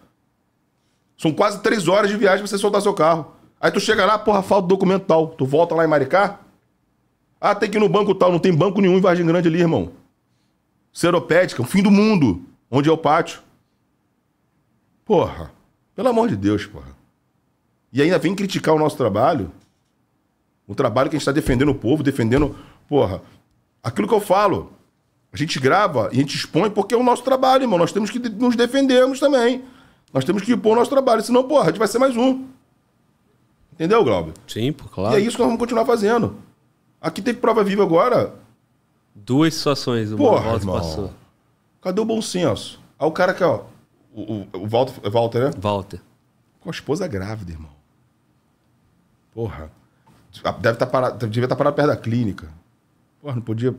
São quase três horas de viagem pra você soltar seu carro. Aí tu chega lá, porra, falta documento tal. Tu volta lá em Maricá. Ah, tem que ir no banco tal. Não tem banco nenhum em Vargem Grande ali, irmão. Seropédica, o fim do mundo. Onde é o pátio? Porra. Pelo amor de Deus, porra. E ainda vem criticar o nosso trabalho. O trabalho que a gente está defendendo o povo, defendendo. Porra. Aquilo que eu falo. A gente grava e a gente expõe porque é o nosso trabalho, irmão. Nós temos que nos defendermos também. Nós temos que impor o nosso trabalho, senão, porra, a gente vai ser mais um. Entendeu, Glauber? Sim, claro. E é isso que nós vamos continuar fazendo. Aqui teve prova viva agora. Duas situações, o Porra, irmão. passou. Cadê o bom senso? Aí o cara aqui, ó. O, o, Walter, é Walter, né? Walter. Com a esposa grávida, irmão. Porra. Deve estar tá parado, devia estar tá parado perto da clínica. Porra, não podia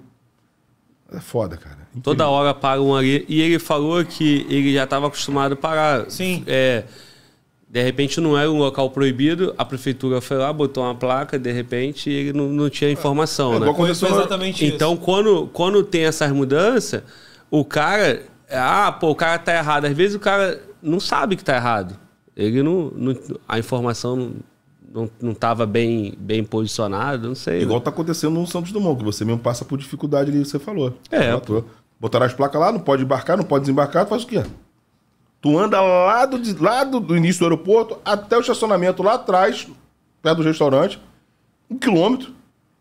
é foda, cara. Incrível. Toda hora um ali. E ele falou que ele já estava acostumado a parar. Sim. É, de repente não era um local proibido, a prefeitura foi lá, botou uma placa, de repente ele não, não tinha informação. É, né? Aconteceu exatamente então, isso. Quando, quando tem essas mudanças, o cara. Ah, pô, o cara tá errado. Às vezes o cara não sabe que tá errado. Ele não. não a informação não, não, não tava bem, bem posicionado, não sei. Igual tá acontecendo no Santos Dumont, que você mesmo passa por dificuldade ali, você falou. É. Relatou. Botaram as placas lá, não pode embarcar, não pode desembarcar, faz o quê? Tu anda lá do, lá do início do aeroporto até o estacionamento lá atrás, perto do restaurante, um quilômetro,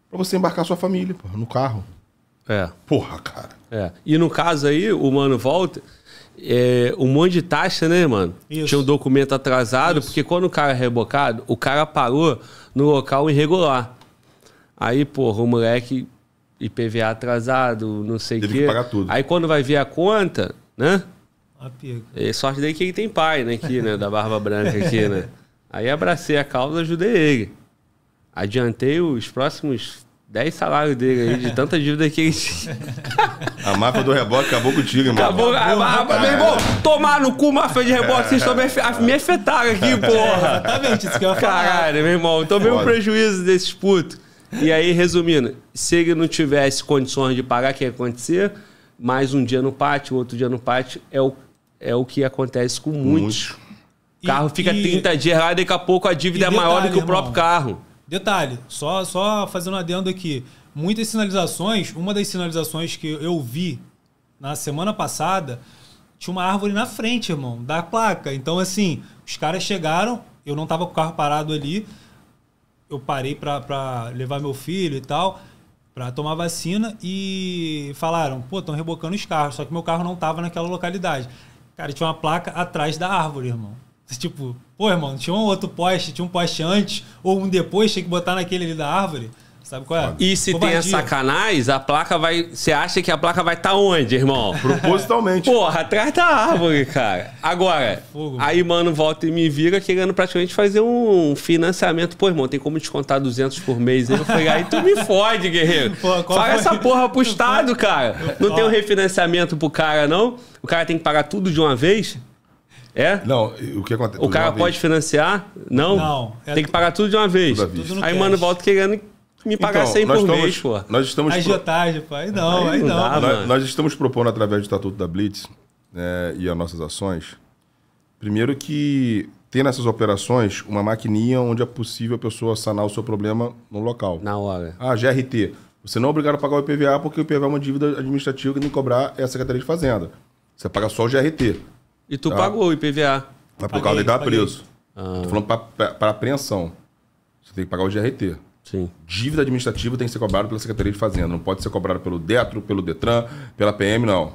pra você embarcar sua família, porra, no carro. É. Porra, cara. É. E no caso aí, o Mano Volta é, um monte de taxa, né, mano? Isso. Tinha um documento atrasado, Isso. porque quando o cara é rebocado, o cara parou no local irregular. Aí, porra, o moleque IPVA atrasado, não sei o quê. que pagar tudo. Aí quando vai ver a conta, né? Ah, é, sorte daí que ele tem pai, né, aqui, né? da barba branca aqui, né? *laughs* Aí abracei a causa, ajudei ele. Adiantei os próximos 10 salários dele aí, de tanta dívida que ele tinha. A máfia do rebote acabou contigo, irmão. Acabou, ah, acabou a, ah, a, meu irmão, tomar no cu máfia de rebote, vocês estão me, me afetaram aqui, é. porra. Exatamente, isso que eu Caralho, meu irmão, tomei então um prejuízo desses putos. E aí, resumindo, se ele não tivesse condições de pagar, o que ia acontecer? Mais um dia no pátio, outro dia no pátio, é o, é o que acontece com muitos. Muito. O carro e, fica e... 30 dias lá, daqui a pouco a dívida e é detalhe, maior do que o irmão. próprio carro. Detalhe, só, só fazendo um adendo aqui. Muitas sinalizações, uma das sinalizações que eu vi na semana passada, tinha uma árvore na frente, irmão, da placa. Então, assim, os caras chegaram, eu não tava com o carro parado ali, eu parei para levar meu filho e tal, para tomar vacina, e falaram, pô, estão rebocando os carros, só que meu carro não tava naquela localidade. Cara, tinha uma placa atrás da árvore, irmão. Tipo, pô, irmão, tinha um outro poste, tinha um poste antes ou um depois, tinha que botar naquele ali da árvore. Sabe qual é? E se tem a sacanagem, a placa vai. Você acha que a placa vai estar tá onde, irmão? *laughs* Propositalmente. Porra, atrás da árvore, cara. Agora, Fogo, aí, mano, volta e me vira querendo praticamente fazer um financiamento. Pô, irmão, tem como descontar 200 por mês? Aí eu falei, aí tu me fode, guerreiro. *laughs* Pô, essa porra pro *laughs* Estado, cara. Não tem um refinanciamento pro cara, não? O cara tem que pagar tudo de uma vez? É? Não, o que acontece? O cara pode financiar? Não. Não. É Tem que pagar tudo de uma vez. Tudo, tudo aí, mano, volta querendo me pagar então, 100 por estamos, mês, pô. Nós estamos... Agiotagem, pai. pô. Aí não, aí, aí não. Dá, nós, nós, estamos propondo, através do Estatuto da Blitz né, e as nossas ações, primeiro que tem nessas operações uma maquininha onde é possível a pessoa sanar o seu problema no local. Na hora. Ah, GRT. Você não é obrigado a pagar o IPVA porque o IPVA é uma dívida administrativa que tem que cobrar é a Secretaria de Fazenda. Você paga só o GRT. E tu tá? pagou o IPVA. Mas por causa de dar preso. Ah. Tô falando para apreensão. Você tem que pagar o GRT. Sim. Dívida administrativa tem que ser cobrada pela Secretaria de Fazenda. Não pode ser cobrada pelo DETRO, pelo DETRAN, pela PM, não.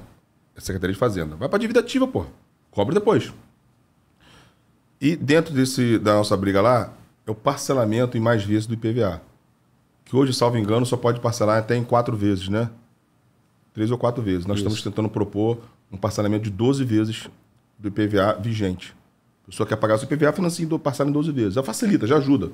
É Secretaria de Fazenda. Vai para dívida ativa, pô. Cobre depois. E dentro desse, da nossa briga lá, é o parcelamento em mais vezes do IPVA. Que hoje, salvo engano, só pode parcelar até em quatro vezes, né? Três ou quatro vezes. Nós Isso. estamos tentando propor um parcelamento de 12 vezes do IPVA vigente. A pessoa quer pagar o IPVA financiado parcela em 12 vezes. Já facilita, já ajuda.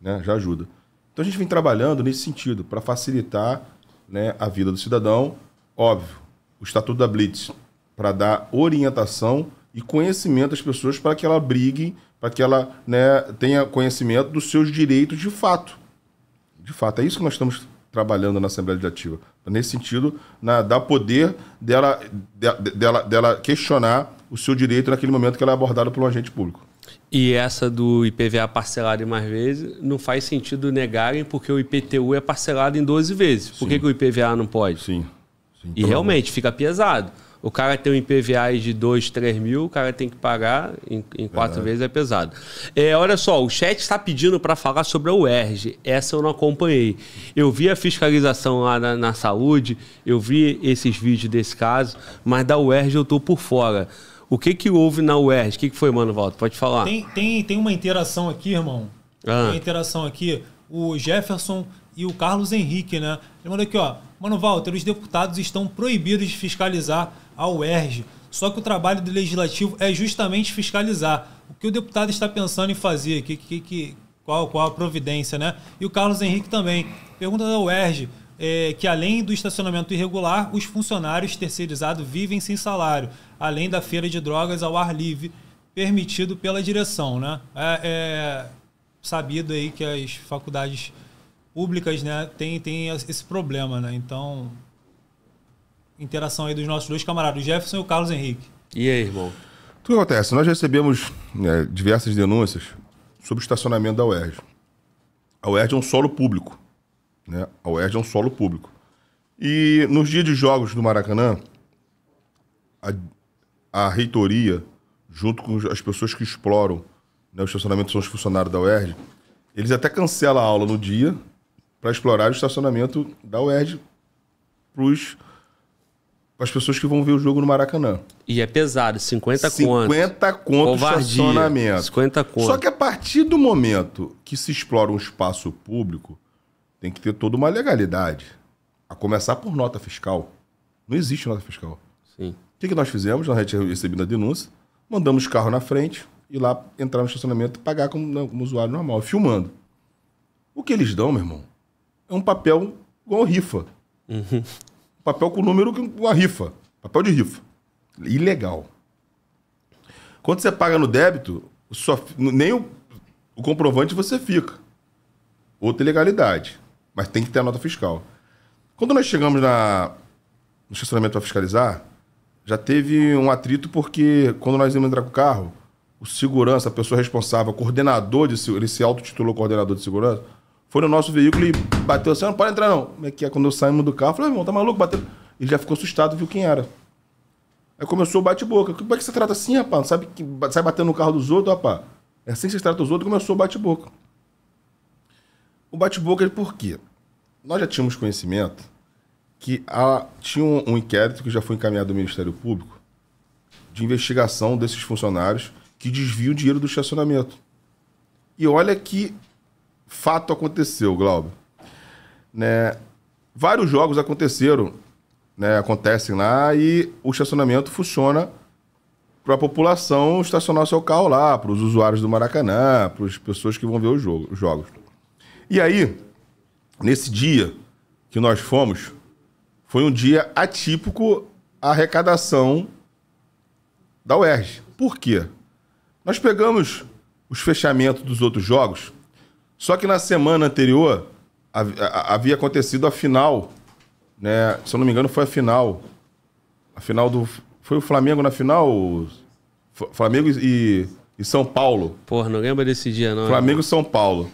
Né? Já ajuda. Então a gente vem trabalhando nesse sentido, para facilitar né, a vida do cidadão. Óbvio, o Estatuto da Blitz, para dar orientação e conhecimento às pessoas para que ela brigue, para que ela né, tenha conhecimento dos seus direitos de fato. De fato, é isso que nós estamos trabalhando na Assembleia Legislativa. Nesse sentido, na, dar poder dela, de, dela, dela questionar o seu direito naquele momento que ela é abordada por um agente público. E essa do IPVA parcelado em mais vezes não faz sentido negarem porque o IPTU é parcelado em 12 vezes. Por que, que, o IPVA não pode? Sim. Sim e então realmente fica pesado. O cara tem um IPVA de 2, 3 mil, o cara tem que pagar em, em quatro é. vezes, é pesado. É, olha só, o chat está pedindo para falar sobre a UERJ. Essa eu não acompanhei. Eu vi a fiscalização lá na, na saúde, eu vi esses vídeos desse caso, mas da UERJ eu estou por fora. O que que houve na UERJ? O que, que foi, mano, Walter? Pode falar. Tem, tem, tem uma interação aqui, irmão. Ah. Tem uma interação aqui. O Jefferson e o Carlos Henrique, né? Ele mandou aqui, ó. Mano, Walter, os deputados estão proibidos de fiscalizar a UERJ. Só que o trabalho do legislativo é justamente fiscalizar. O que o deputado está pensando em fazer? Que, que, que, qual, qual a providência, né? E o Carlos Henrique também. Pergunta da UERJ é, que além do estacionamento irregular, os funcionários terceirizados vivem sem salário, além da feira de drogas ao ar livre, permitido pela direção. Né? É, é sabido aí que as faculdades públicas né, têm tem esse problema. Né? Então, interação aí dos nossos dois camaradas, o Jefferson e o Carlos Henrique. E aí, irmão? O que acontece? Nós recebemos né, diversas denúncias sobre o estacionamento da UERJ. A UERJ é um solo público. Né? A UERJ é um solo público. E nos dias de jogos do Maracanã, a, a reitoria, junto com as pessoas que exploram né, o estacionamento, são os funcionários da UERJ, eles até cancelam a aula no dia para explorar o estacionamento da UERJ para as pessoas que vão ver o jogo no Maracanã. E é pesado, 50 contos. 50 contos de estacionamento. 50 contos. Só que a partir do momento que se explora um espaço público, tem que ter toda uma legalidade. A começar por nota fiscal. Não existe nota fiscal. Sim. O que, que nós fizemos? Nós recebemos a denúncia, mandamos o carro na frente e lá entrar no estacionamento e pagar como, né, como usuário normal, filmando. O que eles dão, meu irmão, é um papel igual rifa. Uhum. Um papel com número com a rifa. Papel de rifa. Ilegal. Quando você paga no débito, só, nem o, o comprovante você fica. Outra ilegalidade. Mas tem que ter a nota fiscal. Quando nós chegamos na, no estacionamento para fiscalizar, já teve um atrito porque quando nós íamos entrar com o carro, o segurança, a pessoa responsável, coordenador de ele se autotitulou coordenador de segurança, foi no nosso veículo e bateu assim, ah, não pode entrar não. Como é que é? Quando eu saímos do carro, eu falei, ah, irmão, tá maluco? Bateu. Ele já ficou assustado, viu quem era. Aí começou o bate-boca. Como é que você trata assim, rapaz? sabe que sai batendo no carro dos outros, rapaz? É assim que você trata os outros. Começou o bate-boca. O bate-boca é porque nós já tínhamos conhecimento que tinha um, um inquérito que já foi encaminhado ao Ministério Público de investigação desses funcionários que desviam o dinheiro do estacionamento. E olha que fato aconteceu, Glauber. Né? Vários jogos aconteceram, né? acontecem lá e o estacionamento funciona para a população estacionar seu carro lá, para os usuários do Maracanã, para as pessoas que vão ver os, jogo, os jogos. E aí, nesse dia que nós fomos, foi um dia atípico a arrecadação da UERJ. Por quê? Nós pegamos os fechamentos dos outros jogos, só que na semana anterior havia acontecido a final, né? Se eu não me engano, foi a final. A final do. Foi o Flamengo na final? Flamengo e, e São Paulo. Porra, não lembra desse dia, não. Flamengo e São Paulo.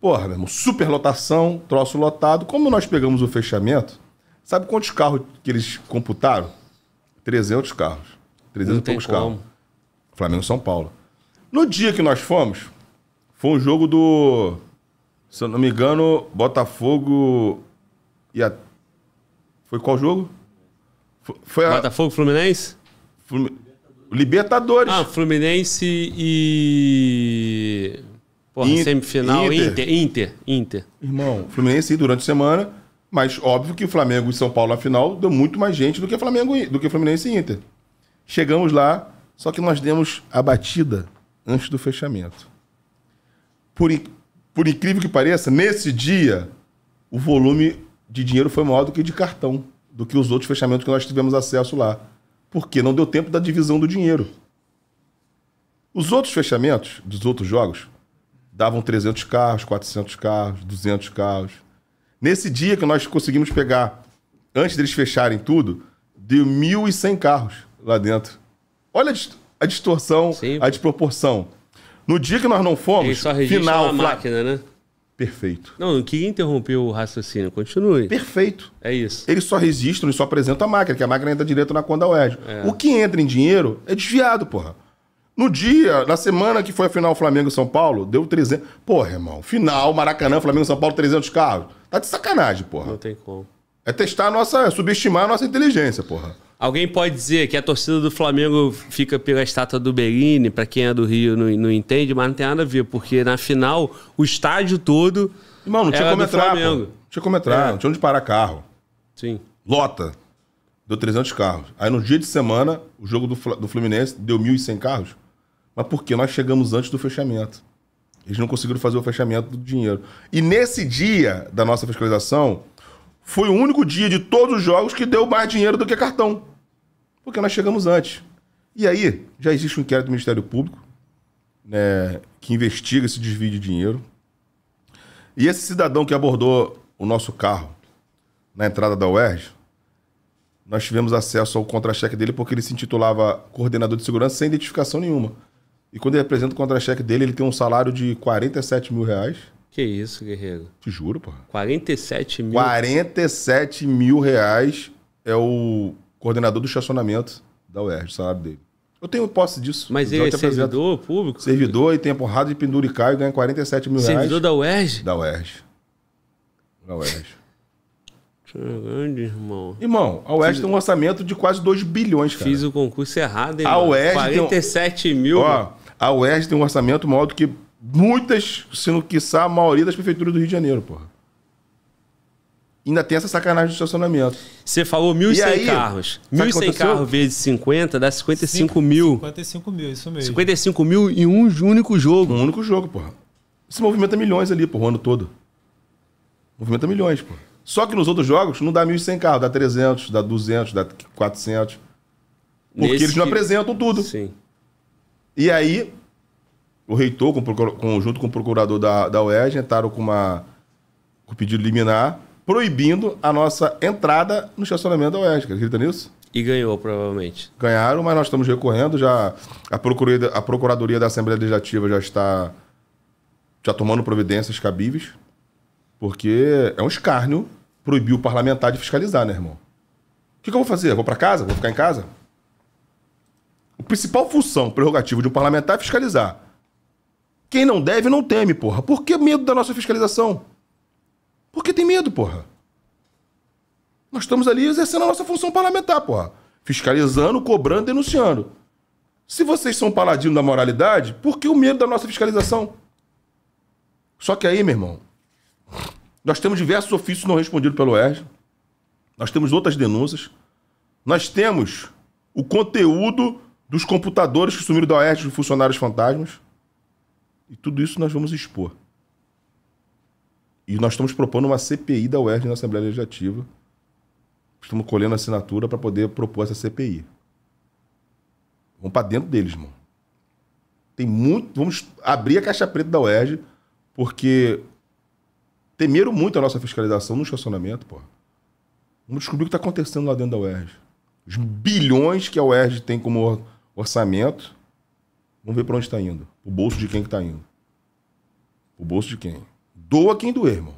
Porra, meu irmão, lotação, troço lotado. Como nós pegamos o fechamento, sabe quantos carros que eles computaram? 300 carros. 300 Não e poucos carros. Flamengo São Paulo. No dia que nós fomos, foi um jogo do. Se eu não me engano, Botafogo e a... Foi qual jogo? Foi, foi a... Botafogo Fluminense? Flumin... Libertadores. Ah, Fluminense e. Porra, In semifinal, Inter. Inter, Inter, Inter. Irmão, Fluminense durante a semana, mas óbvio que Flamengo e São Paulo na final deu muito mais gente do que Flamengo do que Fluminense e Inter. Chegamos lá, só que nós demos a batida antes do fechamento. Por, por incrível que pareça, nesse dia o volume de dinheiro foi maior do que de cartão, do que os outros fechamentos que nós tivemos acesso lá. Porque não deu tempo da divisão do dinheiro. Os outros fechamentos dos outros jogos davam 300 carros, 400 carros, 200 carros. Nesse dia que nós conseguimos pegar, antes deles fecharem tudo, deu 1.100 carros lá dentro. Olha a distorção, Sim. a desproporção. No dia que nós não fomos, final, a máquina, né? Perfeito. Não, que interrompeu o raciocínio, continue. Perfeito. É isso. Eles só registram e só apresentam a máquina, que a máquina entra direto na conta da UERJ. É. O que entra em dinheiro é desviado, porra. No dia, na semana que foi a final Flamengo-São Paulo, deu 300. Porra, irmão, final, Maracanã, Flamengo-São Paulo, 300 carros. Tá de sacanagem, porra. Não tem como. É testar a nossa, subestimar a nossa inteligência, porra. Alguém pode dizer que a torcida do Flamengo fica pela estátua do Berlini para quem é do Rio não, não entende, mas não tem nada a ver, porque na final o estádio todo. Irmão, não tinha como entrar. Não tinha como entrar, é. não tinha onde parar carro. Sim. Lota, deu 300 carros. Aí no dia de semana, o jogo do, do Fluminense deu 1.100 carros. Mas porque nós chegamos antes do fechamento. Eles não conseguiram fazer o fechamento do dinheiro. E nesse dia da nossa fiscalização, foi o único dia de todos os jogos que deu mais dinheiro do que cartão. Porque nós chegamos antes. E aí, já existe um inquérito do Ministério Público né, que investiga esse desvio de dinheiro. E esse cidadão que abordou o nosso carro na entrada da UERJ, nós tivemos acesso ao contra-cheque dele porque ele se intitulava coordenador de segurança sem identificação nenhuma. E quando ele apresenta o contra-cheque dele, ele tem um salário de 47 mil reais. Que isso, guerreiro? Te juro, porra. 47 mil? 47 mil reais é o coordenador do estacionamento da UERJ, sabe dele. Eu tenho posse disso. Mas ele é servidor apresento. público? Servidor e tem a porrada de penduricaio e ganha 47 mil servidor reais. Servidor da UERJ? Da UERJ. Da UERJ. Grande, irmão. Irmão, a UERJ Fiz... tem um orçamento de quase 2 bilhões, cara. Fiz o concurso errado, irmão. A UERJ 47 tem... mil. Ó, a UERJ tem um orçamento maior do que muitas, se não quiçá, a maioria das prefeituras do Rio de Janeiro, porra. Ainda tem essa sacanagem do estacionamento. Você falou 1.100 carros. 1.100 carros vezes 50 dá 55 Cinco, mil. 55 mil, isso mesmo. 55 mil em um único jogo. Um único jogo, porra. Isso movimenta milhões ali, porra, o ano todo. Movimenta milhões, porra. Só que nos outros jogos não dá 1.100 carros, dá 300, dá 200, dá 400. Porque Nesse eles não que... apresentam tudo. Sim. E aí, o reitor, com, com, junto com o procurador da, da UERJ, entraram com, uma, com um pedido liminar proibindo a nossa entrada no estacionamento da UERJ. Acredita nisso? E ganhou, provavelmente. Ganharam, mas nós estamos recorrendo. Já a Procuradoria, a Procuradoria da Assembleia Legislativa já está já tomando providências cabíveis, porque é um escárnio proibir o parlamentar de fiscalizar, né, irmão? O que, que eu vou fazer? Vou para casa? Vou ficar em casa? A principal função, prerrogativa de um parlamentar é fiscalizar. Quem não deve, não teme, porra. Por que medo da nossa fiscalização? Por que tem medo, porra? Nós estamos ali exercendo a nossa função parlamentar, porra. Fiscalizando, cobrando, denunciando. Se vocês são paladino da moralidade, por que o medo da nossa fiscalização? Só que aí, meu irmão, nós temos diversos ofícios não respondidos pelo ERJ. Nós temos outras denúncias. Nós temos o conteúdo dos computadores que sumiram da Oeste dos funcionários fantasmas. E tudo isso nós vamos expor. E nós estamos propondo uma CPI da UERJ na Assembleia Legislativa. Estamos colhendo assinatura para poder propor essa CPI. Vamos para dentro deles, irmão. Tem muito. Vamos abrir a caixa preta da UERJ, porque temeram muito a nossa fiscalização no estacionamento, pô. Vamos descobrir o que está acontecendo lá dentro da UERJ. Os bilhões que a UERJ tem como orçamento, vamos ver para onde está indo. O bolso de quem que está indo. O bolso de quem? Doa quem doer, irmão.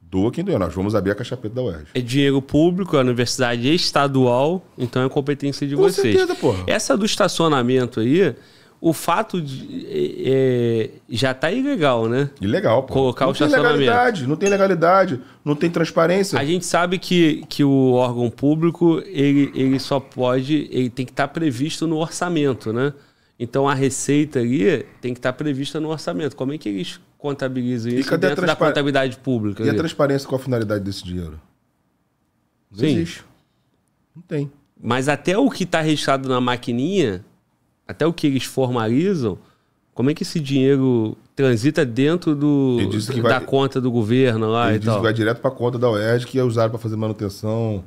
Doa quem doer. Nós vamos abrir a caixa preta da UERJ. É dinheiro público, é universidade estadual, então é competência de Com vocês. Certeza, porra. Essa do estacionamento aí, o fato de, é, é, já tá ilegal, né? Ilegal, pô. Colocar não o estacionamento. Legalidade, não tem legalidade, não tem transparência. A gente sabe que, que o órgão público, ele, ele só pode, ele tem que estar tá previsto no orçamento, né? Então a receita ali tem que estar tá prevista no orçamento. Como é que eles contabilizam isso dentro transpar... da contabilidade pública? E ali? a transparência com a finalidade desse dinheiro? Não Sim. existe. Não tem. Mas até o que está registrado na maquininha até o que eles formalizam, como é que esse dinheiro transita dentro do, da vai, conta do governo lá e diz tal? que vai direto para a conta da UERJ, que é usado para fazer manutenção.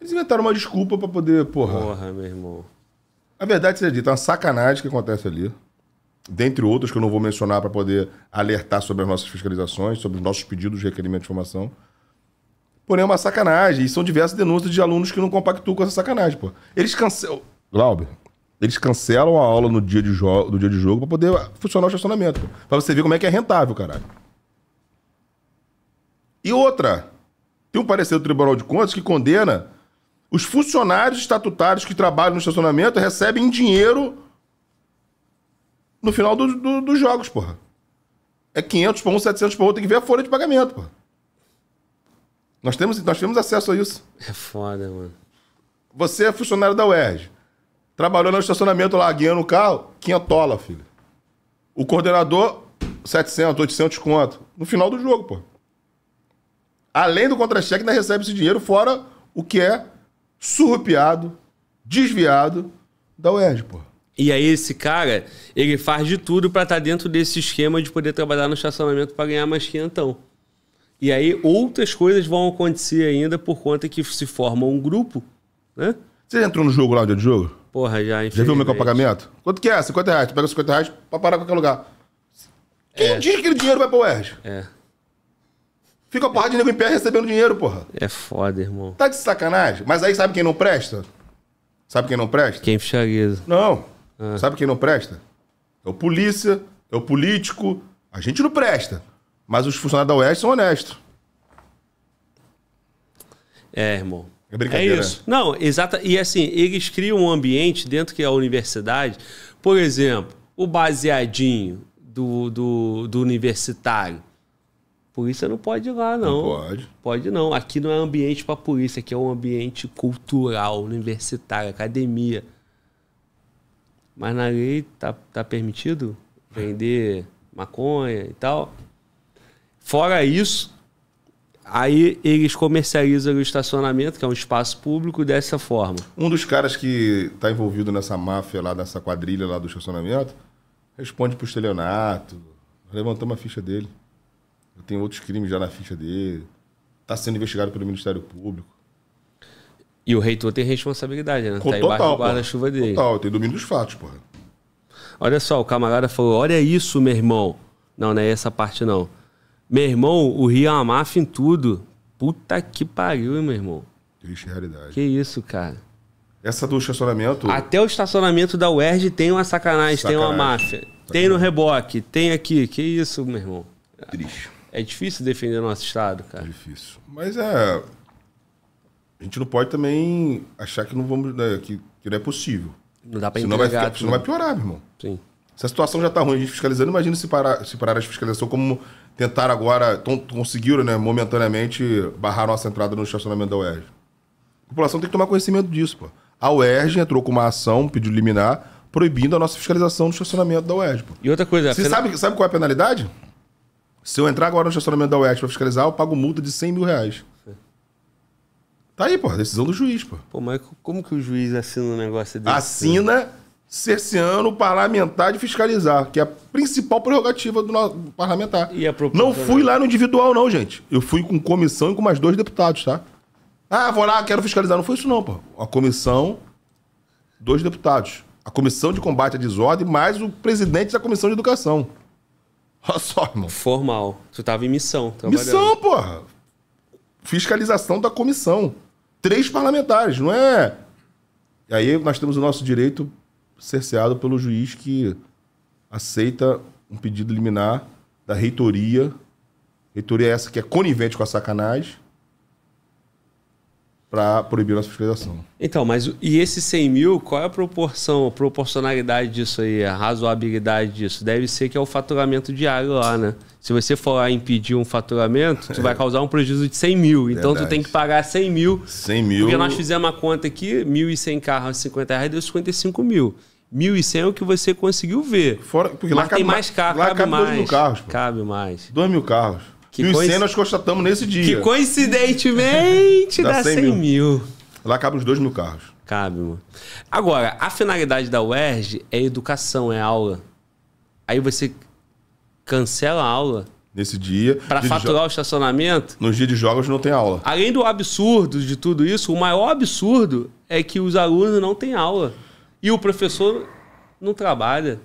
Eles inventaram uma desculpa para poder, porra. Porra, meu irmão. A verdade seja dita, é uma sacanagem que acontece ali. Dentre outras que eu não vou mencionar para poder alertar sobre as nossas fiscalizações, sobre os nossos pedidos de requerimento de informação. Porém, é uma sacanagem. E são diversas denúncias de alunos que não compactuam com essa sacanagem, pô. Eles cancelam. Glauber, eles cancelam a aula no dia de, jo no dia de jogo para poder funcionar o estacionamento. Para você ver como é que é rentável, caralho. E outra, tem um parecer do Tribunal de Contas que condena os funcionários estatutários que trabalham no estacionamento recebem dinheiro no final do, do, dos jogos, porra. É 500 por um, 700 por outro, tem que ver a folha de pagamento, porra. Nós temos, nós temos acesso a isso. É foda, mano. Você é funcionário da UERJ. Trabalhou no estacionamento lá, guiando o carro, tola, filho. O coordenador, 700, 800 conto. No final do jogo, pô. Além do contra-cheque, ainda recebe esse dinheiro, fora o que é surrupiado, desviado da UERJ, pô. E aí esse cara, ele faz de tudo para estar tá dentro desse esquema de poder trabalhar no estacionamento para ganhar mais quinhentão. E aí outras coisas vão acontecer ainda por conta que se forma um grupo, né? Você entrou no jogo lá, no dia de é jogo? Porra, já enfim. Já viu o meu pagamento? Quanto que é? 50 reais. Tu pega 50 reais pra parar em qualquer lugar. Quem é. diz que aquele dinheiro vai pra UERJ? É. Fica a porra de nego em pé recebendo dinheiro, porra. É foda, irmão. Tá de sacanagem? Mas aí sabe quem não presta? Sabe quem não presta? Quem fichariza. Não. Ah. Sabe quem não presta? É o polícia, é o político. A gente não presta. Mas os funcionários da UERJ são honestos. É, irmão. É brincadeira. É isso. Não, exata. E assim, eles criam um ambiente dentro que é a universidade. Por exemplo, o baseadinho do, do, do universitário. Polícia não pode ir lá, não. Não pode. Pode não. Aqui não é ambiente para polícia, aqui é um ambiente cultural, universitário, academia. Mas na lei tá, tá permitido vender maconha e tal. Fora isso, Aí eles comercializam o estacionamento, que é um espaço público, dessa forma. Um dos caras que está envolvido nessa máfia lá, nessa quadrilha lá do estacionamento, responde pro estelionato. Levantamos a ficha dele. Tem outros crimes já na ficha dele. Está sendo investigado pelo Ministério Público. E o reitor tem responsabilidade, né? Com tá total, embaixo do guarda-chuva dele. Total, tem domínio dos fatos, porra. Olha só, o camarada falou: olha isso, meu irmão. Não, não é essa parte não. Meu irmão, o Rio é uma máfia em tudo. Puta que pariu, hein, meu irmão. Triste realidade. Que isso, cara. Essa do estacionamento. Até o estacionamento da UERJ tem uma sacanagem, sacanagem. tem uma máfia. Sacanagem. Tem no reboque, tem aqui. Que isso, meu irmão. Triste. É difícil defender nosso Estado, cara. É difícil. Mas é. A gente não pode também achar que não vamos. Né, que, que não é possível. Não dá pra senão entregar. Vai ficar, senão vai piorar, meu irmão. Sim. Se a situação já tá ruim, a gente fiscalizando, imagina se parar, se parar a fiscalização como tentaram agora, conseguiram, né, momentaneamente, barrar nossa entrada no estacionamento da UERJ. A população tem que tomar conhecimento disso, pô. A UERJ entrou com uma ação, pediu liminar, proibindo a nossa fiscalização do estacionamento da UERJ, pô. E outra coisa... Você pena... sabe, sabe qual é a penalidade? Se eu entrar agora no estacionamento da UERJ pra fiscalizar, eu pago multa de 100 mil reais. É. Tá aí, pô, decisão do juiz, pô. Pô, mas como que o juiz assina um negócio desse? Assina cerceando o parlamentar de fiscalizar, que é a principal prerrogativa do nosso parlamentar. não fui lá no individual, não, gente. Eu fui com comissão e com mais dois deputados, tá? Ah, vou lá, quero fiscalizar. Não foi isso, não, pô. A comissão, dois deputados. A comissão de combate à desordem, mais o presidente da comissão de educação. *laughs* Olha só, irmão. Formal. Tu tava em missão. Missão, porra. Fiscalização da comissão. Três parlamentares, não é? E aí nós temos o nosso direito cerceado pelo juiz que aceita um pedido liminar da reitoria. Reitoria é essa que é conivente com a sacanagem para proibir a nossa fiscalização. Então, mas e esses 100 mil, qual é a proporção, a proporcionalidade disso aí, a razoabilidade disso? Deve ser que é o faturamento diário lá, né? Se você for lá impedir um faturamento, tu vai é. causar um prejuízo de 100 mil. Então, Verdade. tu tem que pagar 100 mil. 100 mil. Porque nós fizemos uma conta aqui, 1.100 carros, 50 reais, deu 55 mil. 1.100 é o que você conseguiu ver. Fora, porque Mas lá tem cabe, mais carro, cabe, cabe mais. 2 mil carros. Pô. Cabe mais. 2 mil carros. Que e coinc... nós constatamos nesse dia. Que coincidentemente dá, dá 100, 100 mil. mil. Lá cabem uns 2 mil carros. Cabe, mano. Agora, a finalidade da UERJ é educação, é aula. Aí você cancela a aula. Nesse dia. Para faturar o estacionamento. Nos dias de jogos não tem aula. Além do absurdo de tudo isso, o maior absurdo é que os alunos não têm aula. E o professor não trabalha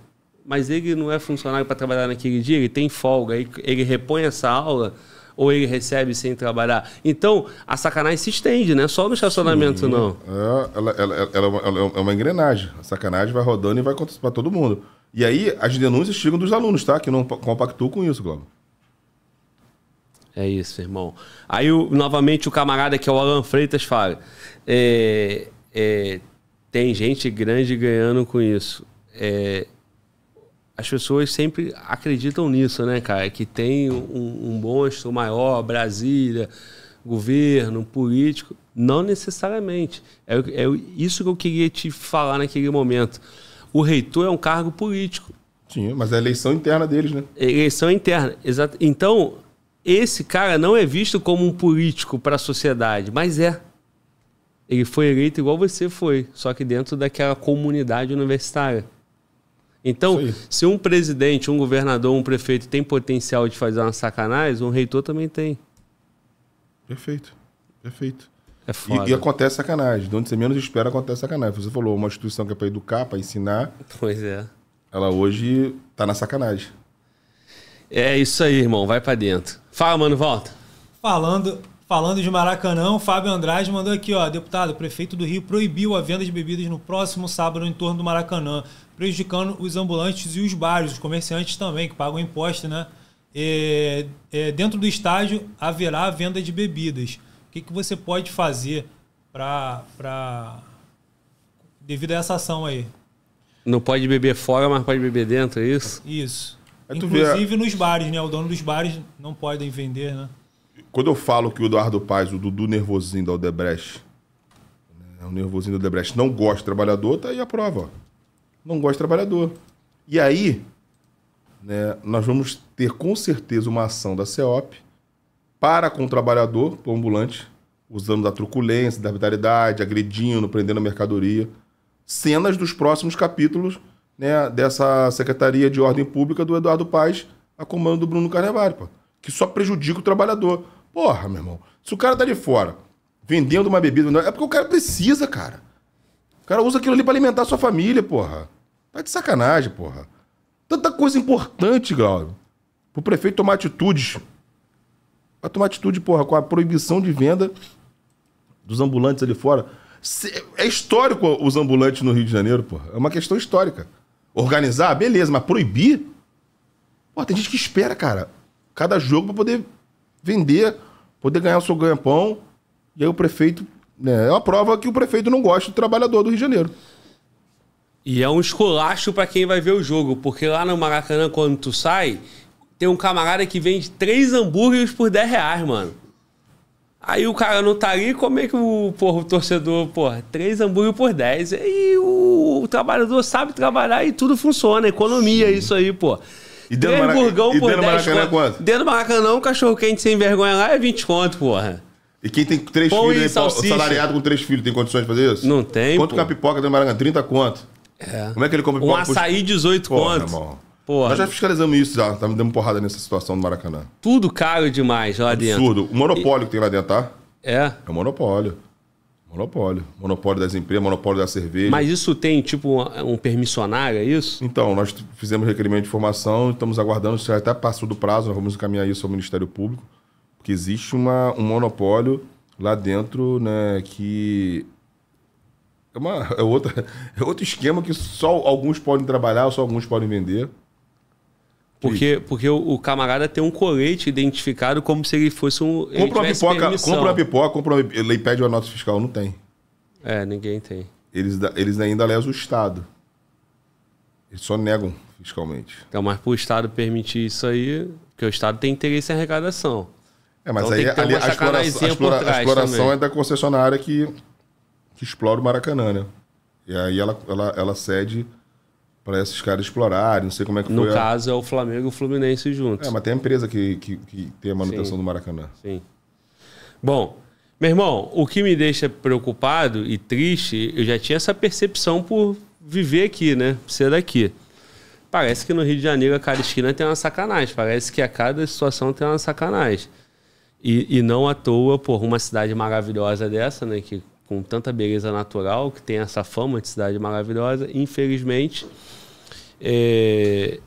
mas ele não é funcionário para trabalhar naquele dia, ele tem folga, ele, repõe essa aula ou ele recebe sem trabalhar. Então, a sacanagem se estende, né? Só no estacionamento, Sim. não. É, ela, ela, ela, ela, é uma é engrenagem. A sacanagem vai rodando e vai acontecer para todo mundo. E aí, as denúncias chegam dos alunos, tá? Que não compactuam com isso, Globo. É isso, irmão. Aí, o, novamente, o camarada que é o Alan Freitas fala. É, é, tem gente grande ganhando com isso. É, as pessoas sempre acreditam nisso, né, cara? Que tem um, um monstro maior, Brasília, governo, político. Não necessariamente. É, é isso que eu queria te falar naquele momento. O reitor é um cargo político. Sim, mas é eleição interna deles, né? É eleição interna, exato. Então, esse cara não é visto como um político para a sociedade, mas é. Ele foi eleito igual você foi, só que dentro daquela comunidade universitária. Então, se um presidente, um governador, um prefeito tem potencial de fazer uma sacanagem, um reitor também tem. Perfeito. Perfeito. É foda. E, e acontece sacanagem. De onde você menos espera, acontece sacanagem. Você falou, uma instituição que é para educar, para ensinar. Pois é. Ela hoje tá na sacanagem. É isso aí, irmão. Vai para dentro. Fala, mano, volta. Falando, Falando de Maracanã, o Fábio Andrade mandou aqui, ó, deputado, o prefeito do Rio proibiu a venda de bebidas no próximo sábado no entorno do Maracanã prejudicando os ambulantes e os bares, os comerciantes também, que pagam imposto, né? É, é, dentro do estádio haverá venda de bebidas. O que, que você pode fazer para. Pra... devido a essa ação aí? Não pode beber fora, mas pode beber dentro, é isso? Isso. É Inclusive nos bares, né? O dono dos bares não pode vender, né? Quando eu falo que o Eduardo Paz, o Dudu nervosinho da Aldebrecht, né? o nervosinho da Aldebrecht não gosta de trabalhador, tá aí a prova. Ó não gosta de trabalhador. E aí, né, nós vamos ter com certeza uma ação da CEOP para com o trabalhador, o ambulante, usando da truculência, da arbitrariedade, agredindo, prendendo a mercadoria. Cenas dos próximos capítulos né, dessa Secretaria de Ordem Pública do Eduardo Paz a comando do Bruno Carnevale, pô, que só prejudica o trabalhador. Porra, meu irmão, se o cara tá de fora vendendo uma bebida, é porque o cara precisa, cara cara usa aquilo ali pra alimentar sua família, porra. Tá de sacanagem, porra. Tanta coisa importante, Glauber. Pro prefeito tomar atitudes. Vai tomar atitude, porra, com a proibição de venda dos ambulantes ali fora. É histórico os ambulantes no Rio de Janeiro, porra. É uma questão histórica. Organizar, beleza, mas proibir? Pô, tem gente que espera, cara, cada jogo pra poder vender, poder ganhar o seu ganha-pão. E aí o prefeito é, é uma prova que o prefeito não gosta do trabalhador do Rio de Janeiro. E é um esculacho para quem vai ver o jogo, porque lá no Maracanã, quando tu sai, tem um camarada que vende três hambúrgueres por 10 reais, mano. Aí o cara não tá ali, como é que o, porra, o torcedor, porra, três hambúrgueres por 10. E o, o, trabalhador sabe trabalhar e tudo funciona, economia, Sim. isso aí, pô. E dentro do Maracanã, por e dentro Maracanã, quanto? Dentro do Maracanã, um cachorro quente sem vergonha lá é 20 conto, porra. E quem tem três Pão filhos, né? aí, salariado com três filhos, tem condições de fazer isso? Não tem. Quanto pô. que a pipoca do Maracanã? 30 conto. É. Como é que ele come pipoca? Um açaí, pros... 18 Porra, conto. Irmão. Porra. Nós já fiscalizamos isso já. Tá me dando porrada nessa situação do Maracanã. Tudo caro demais lá Absurdo. dentro. Absurdo. O monopólio e... que tem lá dentro, tá? É. É o monopólio. Monopólio. Monopólio das empresas, monopólio da cerveja. Mas isso tem, tipo, um, permissionário, é isso? Então, nós fizemos requerimento de informação, estamos aguardando, se até passou do prazo, nós vamos encaminhar isso ao Ministério Público. Porque existe uma, um monopólio lá dentro né, que é, uma, é, outra, *laughs* é outro esquema que só alguns podem trabalhar, só alguns podem vender. Porque, porque o camarada tem um colete identificado como se ele fosse um. Compra uma pipoca, compra uma pipoca, compra uma, ele pede uma nota fiscal, não tem. É, ninguém tem. Eles, eles ainda lesam o Estado. Eles só negam fiscalmente. Então, mas para o Estado permitir isso aí, porque o Estado tem interesse em arrecadação. É, mas então, aí ali, a, explora, explora, a exploração também. é da concessionária que, que explora o Maracanã, né? E aí ela, ela, ela cede para esses caras explorarem, não sei como é que no foi. No caso a... é o Flamengo e o Fluminense juntos. É, mas tem a empresa que, que, que tem a manutenção Sim. do Maracanã. Sim. Bom, meu irmão, o que me deixa preocupado e triste, eu já tinha essa percepção por viver aqui, né? Ser daqui. Parece que no Rio de Janeiro a cada esquina tem uma sacanagem. Parece que a cada situação tem uma sacanagem. E, e não à toa, por uma cidade maravilhosa dessa, né, que com tanta beleza natural, que tem essa fama de cidade maravilhosa, infelizmente, é,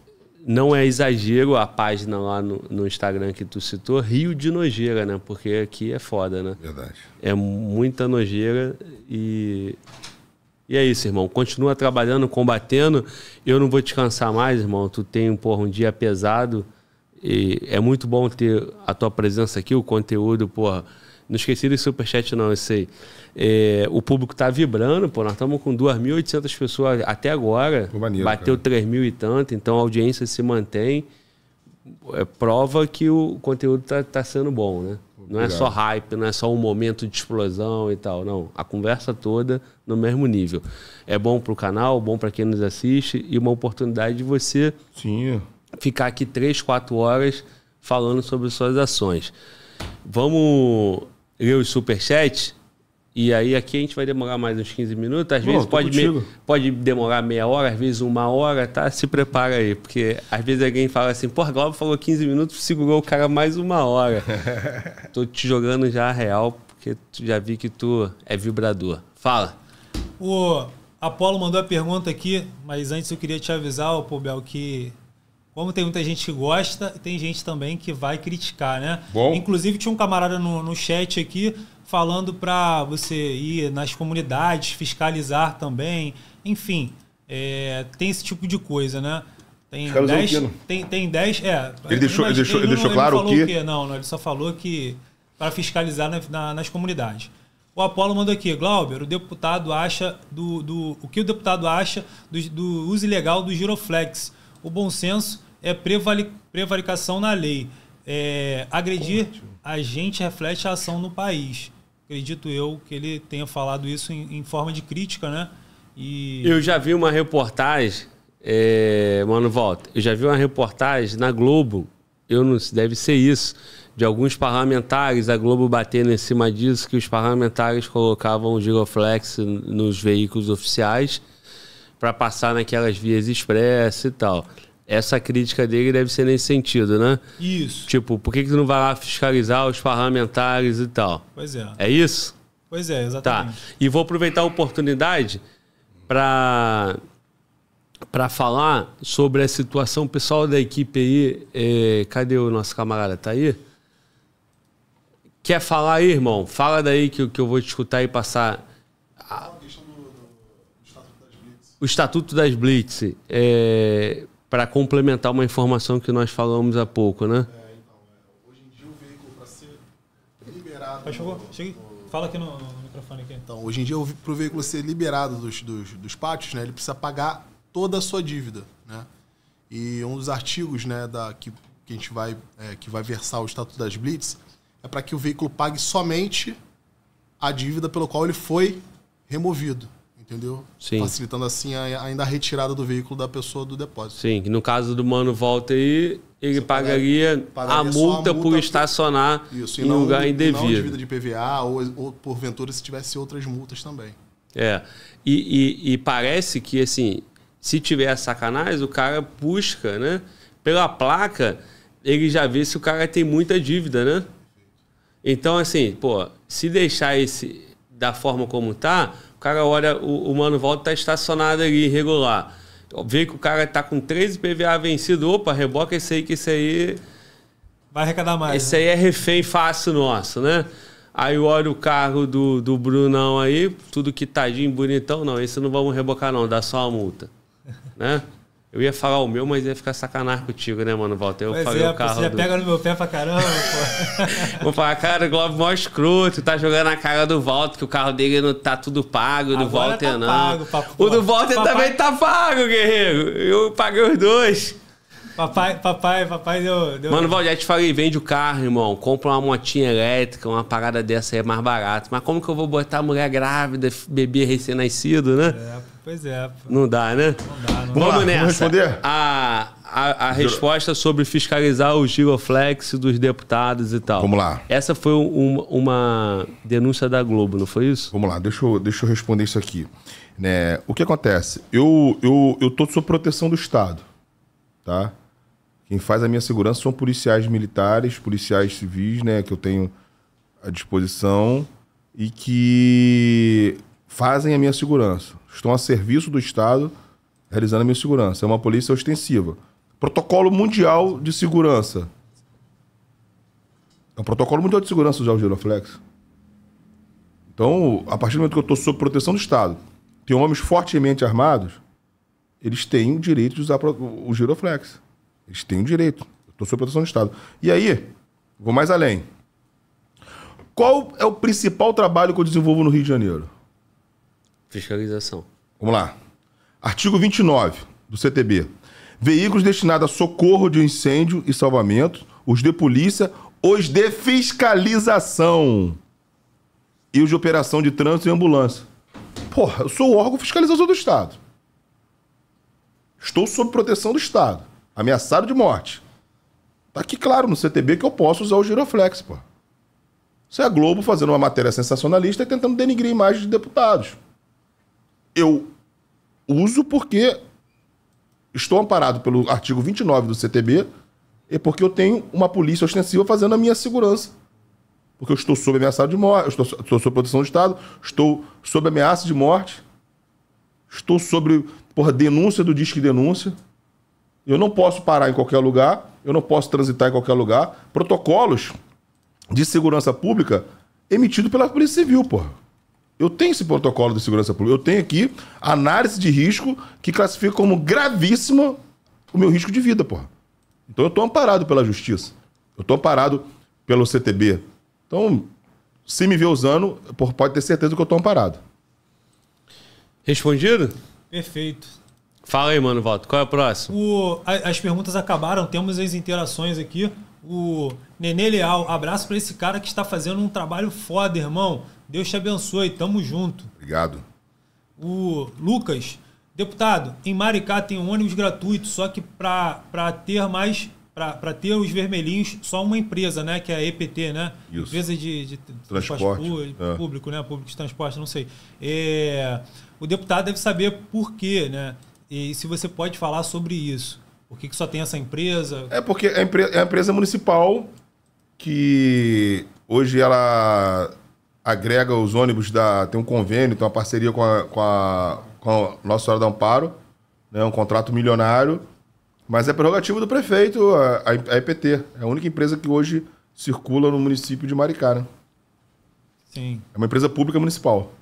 não é exagero a página lá no, no, Instagram que tu citou, Rio de Nojeira, né? Porque aqui é foda, né? Verdade. É muita nojeira e. E é isso, irmão. Continua trabalhando, combatendo. Eu não vou te cansar mais, irmão. Tu tem porra, um dia pesado. E é muito bom ter a tua presença aqui, o conteúdo, porra. Não esqueci do superchat, não, eu sei. É, o público tá vibrando, pô. Nós estamos com 2.800 pessoas até agora. maneiro, bateu cara. 3 mil e tanto, então a audiência se mantém. É prova que o conteúdo tá, tá sendo bom, né? Não é só hype, não é só um momento de explosão e tal, não. A conversa toda no mesmo nível. É bom para o canal, bom para quem nos assiste e uma oportunidade de você Sim ficar aqui três, quatro horas falando sobre suas ações. Vamos ler os superchats? E aí aqui a gente vai demorar mais uns 15 minutos, às Bom, vezes pode, me, pode demorar meia hora, às vezes uma hora, tá? Se prepara aí, porque às vezes alguém fala assim, pô, Globo falou 15 minutos, segurou o cara mais uma hora. *laughs* Tô te jogando já a real, porque tu já vi que tu é vibrador. Fala. O Apolo mandou a pergunta aqui, mas antes eu queria te avisar, Pobel, que como tem muita gente que gosta, tem gente também que vai criticar, né? Bom. Inclusive, tinha um camarada no, no chat aqui falando para você ir nas comunidades, fiscalizar também. Enfim, é, tem esse tipo de coisa, né? Tem 10. Tem, tem dez, é, ele, deixou, ele deixou, ele deixou ele claro o quê? Não, não, ele só falou que para fiscalizar na, na, nas comunidades. O Apolo mandou aqui, Glauber, o deputado acha do, do o que o deputado acha do, do uso ilegal do Giroflex o bom senso é prevali, prevaricação na lei. É, agredir a gente reflete a ação no país. Acredito eu que ele tenha falado isso em, em forma de crítica, né? E... Eu já vi uma reportagem, é, mano, volta. Eu já vi uma reportagem na Globo. Eu não deve ser isso de alguns parlamentares, a Globo batendo em cima disso, que os parlamentares colocavam o giroflex nos veículos oficiais para passar naquelas vias expressas e tal. Essa crítica dele deve ser nesse sentido, né? Isso. Tipo, por que, que tu não vai lá fiscalizar os parlamentares e tal? Pois é. É isso? Pois é, tá. exatamente. Tá. E vou aproveitar a oportunidade para para falar sobre a situação pessoal da equipe aí. É, cadê o nosso camarada? Tá aí? Quer falar aí, irmão? Fala daí que, que eu vou te escutar e passar o Estatuto das Blitz, é, para complementar uma informação que nós falamos há pouco, né? É, então, é, hoje em dia o veículo para ser liberado... chegou, chegue. Fala aqui no, no, microfone. Aqui. Então, hoje em dia, para o veículo ser liberado dos, dos, dos pátios, né, ele precisa pagar toda a sua dívida. Né? E um dos artigos né, da, que, que a gente vai, é, que vai versar o Estatuto das Blitz é para que o veículo pague somente a dívida pelo qual ele foi removido entendeu? Sim. Facilitando assim a, ainda a retirada do veículo da pessoa do depósito. Sim, no caso do mano volta aí, ele pagaria, pagaria, a, multa a multa por estacionar isso, em não, lugar indevido. Não dívida de PVA ou, ou, porventura se tivesse outras multas também. É, e, e, e parece que assim, se tiver a sacanagem, o cara busca, né? Pela placa, ele já vê se o cara tem muita dívida, né? Então, assim, pô, se deixar esse da forma como tá, cara olha, o, o Mano Volta tá estacionado ali, irregular. Vê que o cara tá com 13 PVA vencido, opa, reboca esse aí, que esse aí. Vai arrecadar mais. Esse né? aí é refém fácil nosso, né? Aí eu olho o carro do, do Brunão aí, tudo quitadinho, bonitão. Não, esse não vamos rebocar, não, dá só a multa. né? *laughs* Eu ia falar o meu, mas ia ficar sacanagem contigo, né, mano, Walter? Eu pois falei é, o carro. Você já pega no meu pé pra caramba, pô. *laughs* Vou falar, cara, o Globo é mó escroto, tá jogando na cara do Walter, que o carro dele não tá tudo pago, o do Walter tá não. Pago, papo, o do Walter papai... também tá pago, guerreiro. Eu paguei os dois. Papai, papai, papai deu. deu... Mano, Walter, já te falei, vende o carro, irmão. Compra uma motinha elétrica, uma parada dessa aí é mais barato. Mas como que eu vou botar a mulher grávida, bebê recém-nascido, né? É, Pois é. Pô. Não dá, né? Não dá, não Vamos nessa. Vamos responder? A, a, a resposta sobre fiscalizar o giroflex dos deputados e tal. Vamos lá. Essa foi um, uma denúncia da Globo, não foi isso? Vamos lá, deixa eu, deixa eu responder isso aqui. Né, o que acontece? Eu, estou eu sob proteção do Estado, tá? Quem faz a minha segurança são policiais militares, policiais civis, né? Que eu tenho à disposição e que fazem a minha segurança. Estão a serviço do Estado realizando a minha segurança. É uma polícia ostensiva. Protocolo Mundial de Segurança. É um protocolo mundial de segurança usar o giroflex. Então, a partir do momento que eu estou sob proteção do Estado, tem homens fortemente armados, eles têm o direito de usar o giroflex. Eles têm o direito. Eu estou sob proteção do Estado. E aí, vou mais além. Qual é o principal trabalho que eu desenvolvo no Rio de Janeiro? Fiscalização. Vamos lá. Artigo 29 do CTB. Veículos destinados a socorro de incêndio e salvamento, os de polícia, os de fiscalização e os de operação de trânsito e ambulância. Porra, eu sou o órgão fiscalizador do Estado. Estou sob proteção do Estado, ameaçado de morte. Tá aqui claro no CTB que eu posso usar o giroflex, pô. Isso é a Globo fazendo uma matéria sensacionalista e tentando denigrir imagens imagem de deputados eu uso porque estou amparado pelo artigo 29 do CTB e porque eu tenho uma polícia ostensiva fazendo a minha segurança. Porque eu estou sob ameaça de morte, estou, estou sob proteção do Estado, estou sob ameaça de morte, estou sobre denúncia do Disque Denúncia. Eu não posso parar em qualquer lugar, eu não posso transitar em qualquer lugar. Protocolos de segurança pública emitido pela Polícia Civil, porra. Eu tenho esse protocolo de segurança pública. Eu tenho aqui análise de risco que classifica como gravíssimo o meu risco de vida, porra. Então eu tô amparado pela justiça. Eu tô amparado pelo CTB. Então, se me ver usando, pode ter certeza que eu tô amparado. Respondido? Perfeito. Fala aí, mano, voto. Qual é o próximo? O, as perguntas acabaram, temos as interações aqui o Nenê Leal. Abraço para esse cara que está fazendo um trabalho foda, irmão. Deus te abençoe, tamo junto. Obrigado. O Lucas, deputado, em Maricá tem um ônibus gratuito, só que para ter mais para ter os vermelhinhos, só uma empresa, né? Que é a EPT, né? Isso. Empresa de, de transporte é. público, é. né? Público de transporte, não sei. É, o deputado deve saber por quê, né? E se você pode falar sobre isso. Por que, que só tem essa empresa? É porque é a, empresa, é a empresa municipal que hoje ela agrega os ônibus da. Tem um convênio, tem uma parceria com a, com a, com a Nossa Senhora do Amparo, né, um contrato milionário. Mas é prerrogativa do prefeito, a, a EPT. É a única empresa que hoje circula no município de Maricá. Né? Sim. É uma empresa pública municipal.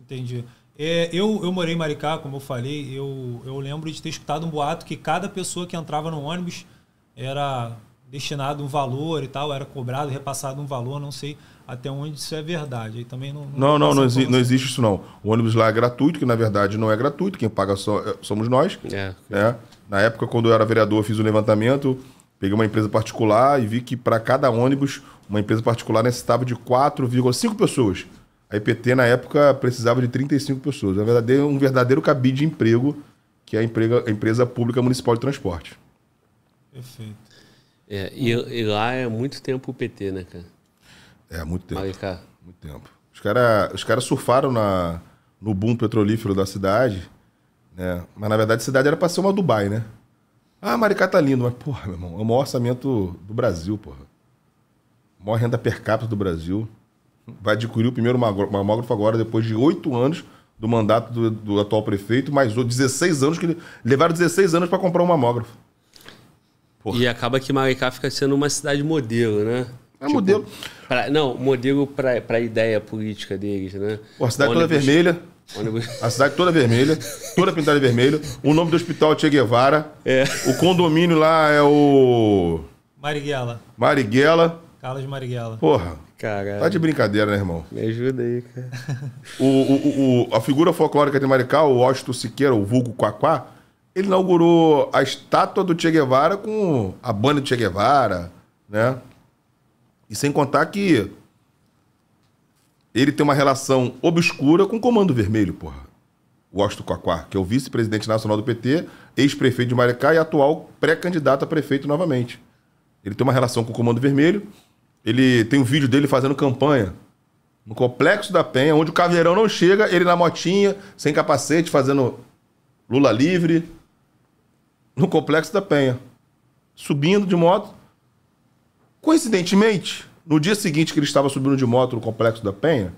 Entendi. É, eu, eu morei em Maricá, como eu falei, eu, eu lembro de ter escutado um boato que cada pessoa que entrava no ônibus era destinado um valor e tal, era cobrado, repassado um valor, não sei até onde isso é verdade. Aí também não. Não, não, não, não, exi não existe isso não. O ônibus lá é gratuito, que na verdade não é gratuito, quem paga só, é, somos nós. É. Né? Na época, quando eu era vereador, eu fiz um levantamento, peguei uma empresa particular e vi que para cada ônibus, uma empresa particular necessitava de 4,5 pessoas a IPT, na época, precisava de 35 pessoas. Na verdade, um verdadeiro cabide de emprego, que é a, emprega, a empresa pública municipal de transporte. Perfeito. É, e, e, lá é muito tempo o PT, né, cara? É, muito tempo. Maricá. Muito tempo. Os caras os cara surfaram na, no boom petrolífero da cidade, né? Mas, na verdade, a cidade era para ser uma Dubai, né? Ah, Maricá tá lindo, mas, porra, meu irmão, é o maior orçamento do Brasil, porra. O maior renda per capita do Brasil vai adquirir o primeiro mamógrafo agora, depois de oito anos do mandato do, do, atual prefeito, mais 16 anos, que ele, levaram 16 anos para comprar um mamógrafo. Porra. E acaba que Maricá fica sendo uma cidade modelo, né? É tipo, modelo. Pra, não, modelo para a ideia política deles, né? Pô, a cidade é ônibus, toda vermelha. Ônibus. A cidade toda é vermelha, toda pintada de vermelho. O nome do hospital é Che Guevara. É. O condomínio lá é o. Marighella. Marighella. Carlos Marighella. Porra. Tá de brincadeira, né, irmão? Me ajuda aí, cara. O, o, o a figura folclórica de Maricá, o Osto Siqueira, o vulgo Quaquá, ele inaugurou a estátua do Che Guevara com a banda de Che Guevara, né? E sem contar que ele tem uma relação obscura com o Comando Vermelho, porra. O Osto Quaquá, que é o vice-presidente nacional do PT, ex-prefeito de Maricá e atual pré-candidato a prefeito novamente. Ele tem uma relação com o Comando Vermelho ele tem um vídeo dele fazendo campanha no Complexo da Penha, onde o Caveirão não chega, ele na motinha, sem capacete, fazendo Lula livre, no Complexo da Penha, subindo de moto. Coincidentemente, no dia seguinte que ele estava subindo de moto no Complexo da Penha,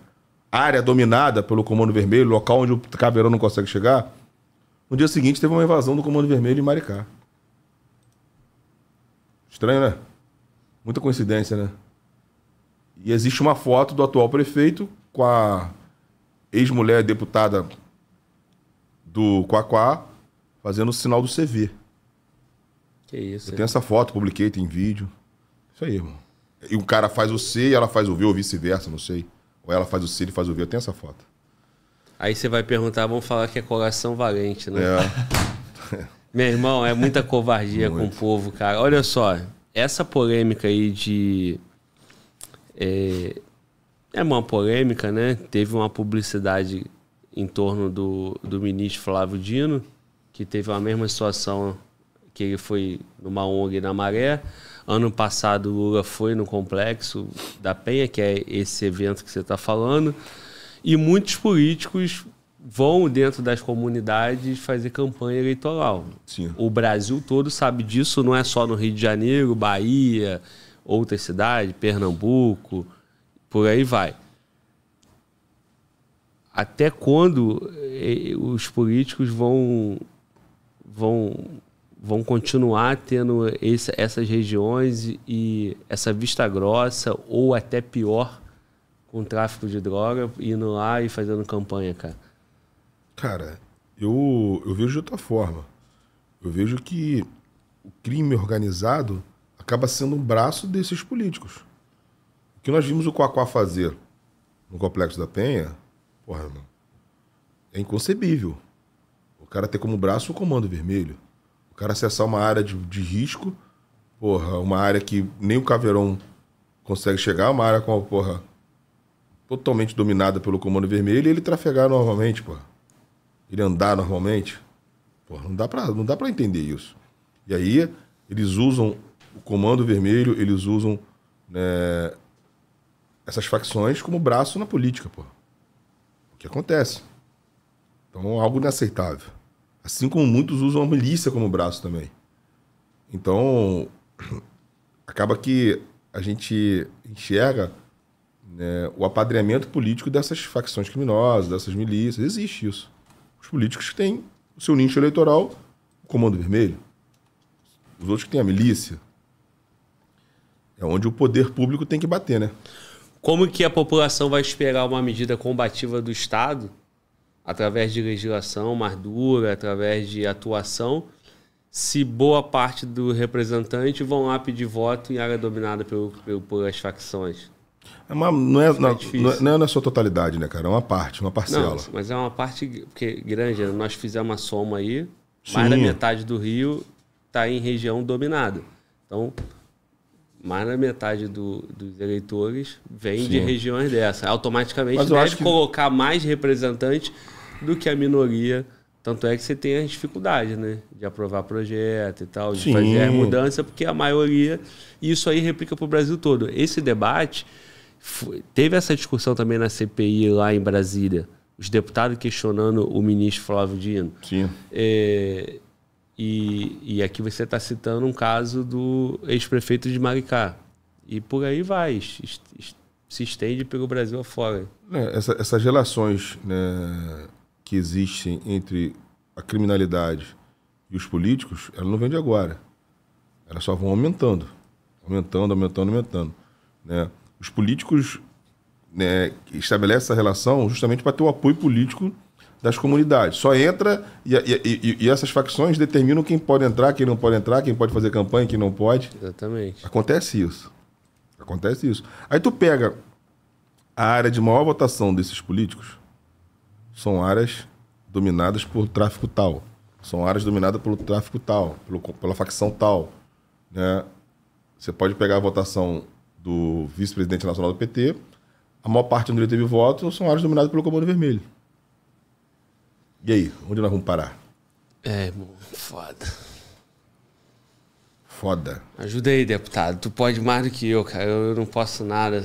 área dominada pelo Comando Vermelho, local onde o Caveirão não consegue chegar, no dia seguinte teve uma invasão do Comando Vermelho em Maricá. Estranho, né? Muita coincidência, né? E existe uma foto do atual prefeito com a ex-mulher deputada do Quaquá fazendo o sinal do CV. Que isso. Eu é? tenho essa foto, publiquei, tem vídeo. Isso aí, irmão. E o cara faz o C e ela faz o V, ou vice-versa, não sei. Ou ela faz o C e ele faz o V. Eu tenho essa foto. Aí você vai perguntar, vamos falar que é coração valente, né? É. *laughs* Meu irmão, é muita covardia Muito. com o povo, cara. Olha só, essa polêmica aí de é, é uma polêmica, né? Teve uma publicidade em torno do, do ministro Flávio Dino, que teve a mesma situação que ele foi numa ONG na Maré. Ano passado, o Lula foi no Complexo da Penha, que é esse evento que você está falando. E muitos políticos vão dentro das comunidades fazer campanha eleitoral. Sim. O Brasil todo sabe disso, não é só no Rio de Janeiro, Bahia, outra cidade, Pernambuco, por aí vai. Até quando eh, eh, os políticos vão vão vão continuar tendo esse, essas regiões e essa vista grossa ou até pior com tráfico de droga indo lá e fazendo campanha, cara? Cara, eu, eu vejo de outra forma. Eu vejo que o crime organizado acaba sendo um braço desses políticos. O que nós vimos o Coacó fazer no Complexo da Penha, porra, irmão, é inconcebível. O cara ter como braço o Comando Vermelho. O cara acessar uma área de, de risco, porra, uma área que nem o Caveirão consegue chegar, uma área com a porra totalmente dominada pelo Comando Vermelho, e ele trafegar normalmente, porra. Ele andar normalmente. Porra, não dá para não dá pra entender isso. E aí, eles usam o Comando Vermelho, eles usam né, essas facções como braço na política, pô. O que acontece. Então, algo inaceitável. Assim como muitos usam a milícia como braço também. Então, *clears throat* acaba que a gente enxerga né, o apadreamento político dessas facções criminosas, dessas milícias. Existe isso. Os políticos que têm o seu nicho eleitoral, o Comando Vermelho. Os outros que têm a milícia, é onde o poder público tem que bater, né? Como que a população vai esperar uma medida combativa do Estado, através de legislação mais dura, através de atuação, se boa parte do representante vão lá pedir voto em área dominada pelo, pelo pelas facções? É uma, não, é, não, é, é não, é na sua totalidade, né, cara? É uma parte, uma parcela. Não, mas é uma parte porque, grande, né? nós fizemos uma soma aí, Sim. mais da metade do Rio está em região dominada. Então, mais da metade do, dos eleitores vem Sim. de regiões dessa. É automaticamente Mas que... colocar mais representantes do que a minoria. Tanto é que você tem as dificuldades, né? De aprovar projeto e tal, de Sim. fazer a mudança, porque a maioria. Isso aí replica para o Brasil todo. Esse debate. Foi, teve essa discussão também na CPI lá em Brasília. Os deputados questionando o ministro Flávio Dino. Sim. É, e, e aqui você está citando um caso do ex-prefeito de Maricá. E por aí vai, se estende pelo Brasil afora. É, essa, essas relações né, que existem entre a criminalidade e os políticos, ela não vem de agora. Elas só vão aumentando. Aumentando, aumentando, aumentando. Né? Os políticos né, estabelecem essa relação justamente para ter o apoio político das comunidades. Só entra e, e, e, essas facções determinam quem pode entrar, quem não pode entrar, quem pode fazer campanha, quem não pode. Exatamente. Acontece isso. Acontece isso. Aí tu pega a área de maior votação desses políticos são áreas dominadas por tráfico tal. São áreas dominadas pelo tráfico tal, pelo, pela facção tal. Né? Você pode pegar a votação do vice-presidente nacional do PT, a maior parte onde ele teve voto são áreas dominadas pelo Comando Vermelho. E aí, onde nós vamos parar? É, foda. Foda. Ajuda aí, deputado. Tu pode mais do que eu, cara. Eu não posso nada.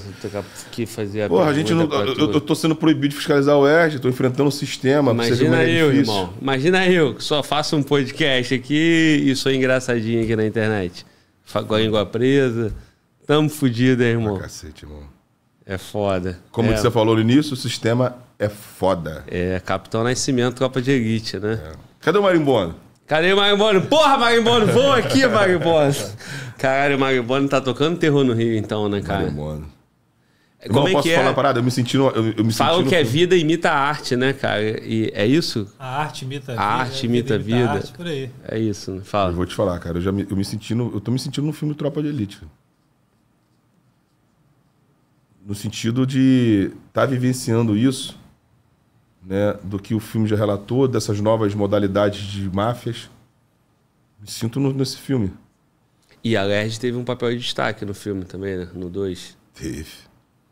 que fazer a Porra, a gente não. Eu, eu tô sendo proibido de fiscalizar o ERG, tô enfrentando o sistema. Imagina é eu, irmão. Imagina eu, que só faço um podcast aqui e sou engraçadinho aqui na internet. Com a língua presa. Tamo fudido, hein, irmão. Ah, cacete, irmão. É foda. Como é. você falou no início, o sistema é foda. É, Capitão Nascimento, Copa de Elite, né? É. Cadê o Marimbono? Cadê o Marimbono? Porra, Marimbono, vou aqui, Marimbono. Caralho, o Marimbono tá tocando terror no Rio, então, né, cara? Marimbono. Como Irmão, é posso que falar é? uma parada? Eu me senti no, eu, eu me Falam no... que é vida imita a arte, né, cara? E é isso? A arte imita a vida. A arte imita a vida. vida. A arte, por aí. É isso, né? fala. Eu vou te falar, cara. Eu, já me, eu, me senti no, eu tô me sentindo no filme Tropa de Elite. No sentido de estar tá vivenciando isso né, do que o filme já relatou, dessas novas modalidades de máfias. Me sinto no, nesse filme. E a Lerd teve um papel de destaque no filme também, né? No 2. Teve.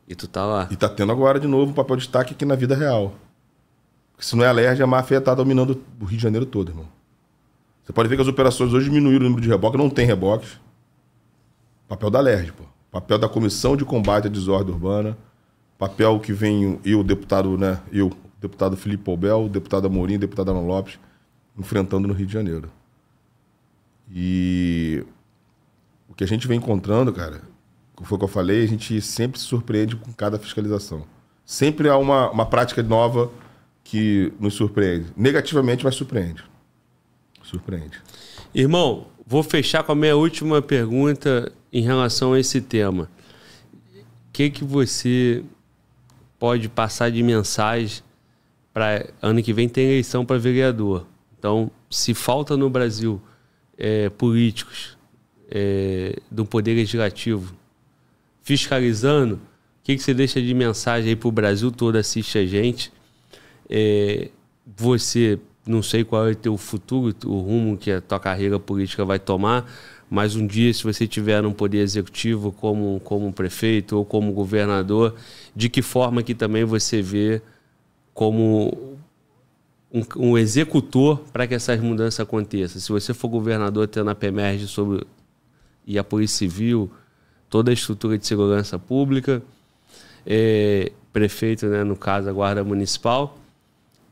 E tu tá lá. E tá tendo agora de novo um papel de destaque aqui na vida real. Porque se não é a Lerd, a máfia tá dominando o Rio de Janeiro todo, irmão. Você pode ver que as operações hoje diminuíram o número de reboques, não tem reboques. Papel da Lerd, pô. Papel da Comissão de Combate à Desordem Urbana. Papel que vem eu, deputado, né? Eu, deputado Felipe Obel, deputada Amorim, deputada Ana Lopes, enfrentando no Rio de Janeiro. E o que a gente vem encontrando, cara, foi o que eu falei, a gente sempre se surpreende com cada fiscalização. Sempre há uma, uma prática nova que nos surpreende. Negativamente, mas surpreende. Surpreende. Irmão, vou fechar com a minha última pergunta em relação a esse tema. O que, que você pode passar de mensagem para ano que vem tem eleição para vereador. Então, se falta no Brasil é, políticos é, do poder legislativo fiscalizando, o que, que você deixa de mensagem aí para o Brasil todo assiste a gente? É, você não sei qual é o teu futuro, o rumo que a tua carreira política vai tomar, mas um dia, se você tiver um poder executivo como, como prefeito ou como governador, de que forma que também você vê como um, um executor para que essas mudanças aconteçam. Se você for governador tendo a PEMERG sobre, e a Polícia Civil, toda a estrutura de segurança pública, é, prefeito, né, no caso, a Guarda Municipal,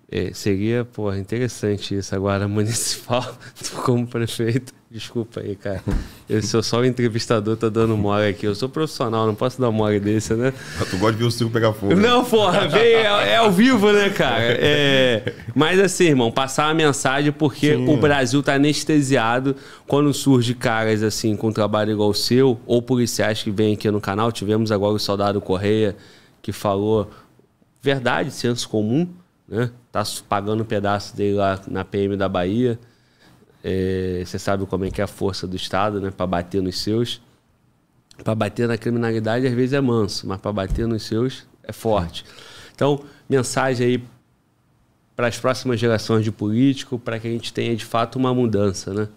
é, seria porra, interessante isso, a Guarda *laughs* Municipal como prefeito. Desculpa aí, cara. Eu sou só o entrevistador, tá dando mole aqui. Eu sou profissional, não posso dar mole desse, né? Ah, tu gosta de ver o circo pegar fogo. Né? Não, porra, vem, é, é, ao vivo, né, cara? É, mas assim, irmão, passar a mensagem porque Sim. o Brasil tá anestesiado quando surge caras assim com trabalho igual o seu, ou policiais que vêm aqui no canal. Tivemos agora o soldado Correia que falou verdade, senso comum, né? Tá pagando um pedaço dele lá na PM da Bahia. É, você sabe como é que é a força do Estado, né? Para bater nos seus. Para bater na criminalidade, às vezes é manso, mas para bater nos seus é forte. Então, mensagem aí para as próximas gerações de político, para que a gente tenha de fato uma mudança, né?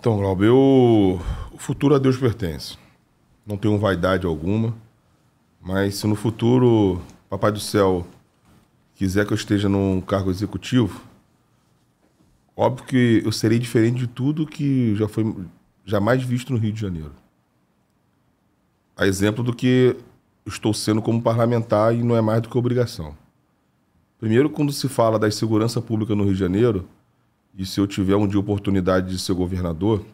Então, Glauber, eu... o futuro a Deus pertence. Não tenho vaidade alguma, mas se no futuro Papai do Céu quiser que eu esteja num cargo executivo, Óbvio que eu serei diferente de tudo que já foi jamais visto no Rio de Janeiro. A exemplo do que estou sendo como parlamentar e não é mais do que obrigação. Primeiro, quando se fala da segurança pública no Rio de Janeiro, e se eu tiver um dia oportunidade de ser governador,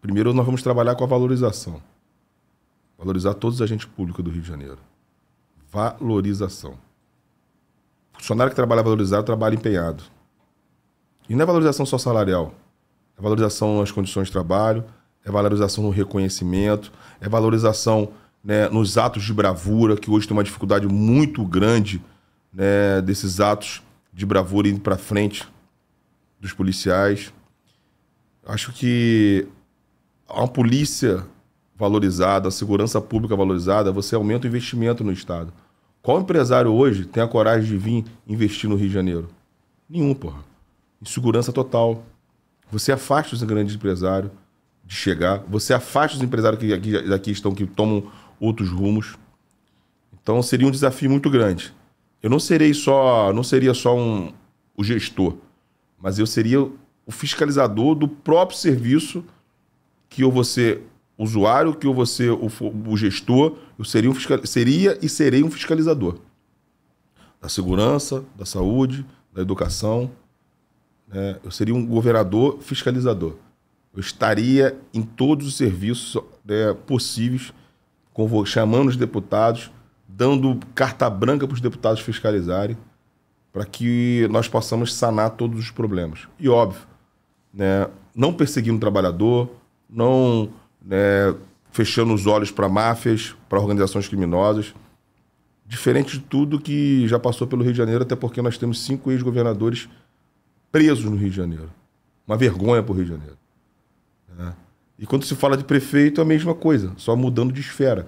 primeiro nós vamos trabalhar com a valorização. Valorizar todos os agentes públicos do Rio de Janeiro. Valorização. Funcionário que trabalha valorizado trabalha empenhado. E não é valorização só salarial. É valorização nas condições de trabalho, é valorização no reconhecimento, é valorização né, nos atos de bravura, que hoje tem uma dificuldade muito grande né, desses atos de bravura indo para frente dos policiais. Acho que a polícia valorizada, a segurança pública valorizada, você aumenta o investimento no Estado. Qual empresário hoje tem a coragem de vir investir no Rio de Janeiro? Nenhum, porra. Insegurança total. Você afasta os grandes empresários de chegar, você afasta os empresários que aqui, daqui estão, que tomam outros rumos. Então seria um desafio muito grande. Eu não serei só, não seria só um, o gestor, mas eu seria o fiscalizador do próprio serviço que eu vou ser usuário, que eu vou ser o, o gestor, eu seria, um fiscal, seria e serei um fiscalizador da segurança, da saúde, da educação, né, eu seria um governador fiscalizador. Eu estaria em todos os serviços né, possíveis, chamando os deputados, dando carta branca para os deputados fiscalizarem, para que nós possamos sanar todos os problemas. E óbvio, né, não perseguindo o trabalhador, não né, fechando os olhos para máfias, para organizações criminosas. Diferente de tudo que já passou pelo Rio de Janeiro, até porque nós temos cinco ex-governadores presos no Rio de Janeiro. Uma vergonha para o Rio de Janeiro. Né? E quando se fala de prefeito, é a mesma coisa, só mudando de esfera.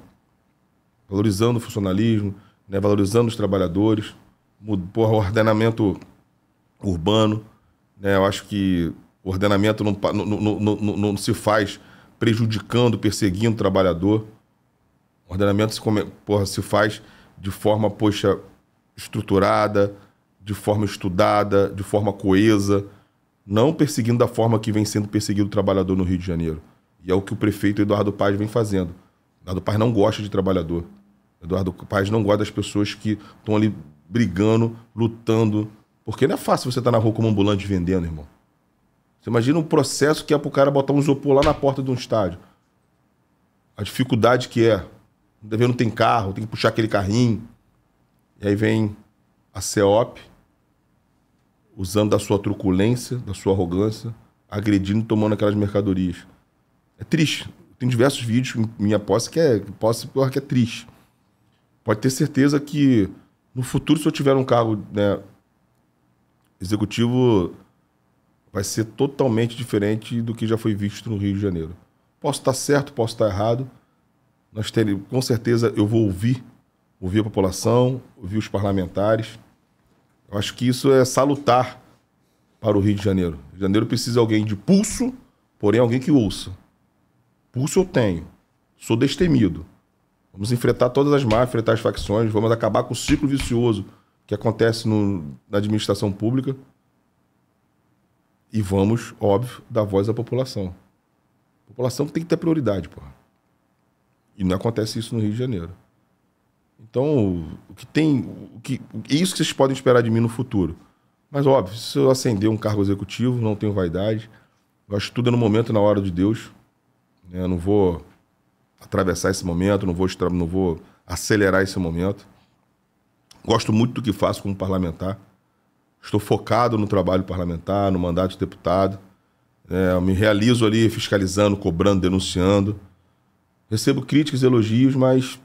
Valorizando o funcionalismo, né? valorizando os trabalhadores, o ordenamento urbano. Né? Eu acho que o ordenamento não, não, não, não, se faz prejudicando, perseguindo o trabalhador. O ordenamento se, porra, se faz de forma, poxa, estruturada, de forma estudada, de forma coesa, não perseguindo da forma que vem sendo perseguido o trabalhador no Rio de Janeiro. E é o que o prefeito Eduardo Paz vem fazendo. Eduardo Paz não gosta de trabalhador. Eduardo Paz não gosta das pessoas que estão ali brigando, lutando. Porque não é fácil você estar tá na rua como ambulante vendendo, irmão. Você imagina um processo que é para o cara botar um isopor lá na porta de um estádio. A dificuldade que é. dever não tem carro, tem que puxar aquele carrinho. E aí vem a CEOP, usando da sua truculência, da sua arrogância, agredindo, tomando aquelas mercadorias. É triste. Tem diversos vídeos minha posse que é posse pior que é triste. Pode ter certeza que no futuro, se eu tiver um cargo né, executivo, vai ser totalmente diferente do que já foi visto no Rio de Janeiro. Posso estar certo, posso estar errado. Nós teremos, com certeza eu vou ouvir, ouvir a população, ouvir os parlamentares. Eu acho que isso é salutar para o Rio de Janeiro. Rio de Janeiro precisa de alguém de pulso, porém alguém que ouça. Pulso eu tenho. Sou destemido. Vamos enfrentar todas as máfias, enfrentar as facções, vamos acabar com o ciclo vicioso que acontece no, na administração pública. E vamos, óbvio, dar voz à população. A população tem que ter prioridade, porra. E não acontece isso no Rio de Janeiro. Então, o que tem. O que, é isso que vocês podem esperar de mim no futuro. Mas, óbvio, se eu acender um cargo executivo, não tenho vaidade. Eu acho que tudo é no momento, na hora de Deus. Né? Eu não vou atravessar esse momento, não vou, não vou acelerar esse momento. Gosto muito do que faço como parlamentar. Estou focado no trabalho parlamentar, no mandato de deputado. É, me realizo ali fiscalizando, cobrando, denunciando. Recebo críticas, elogios, mas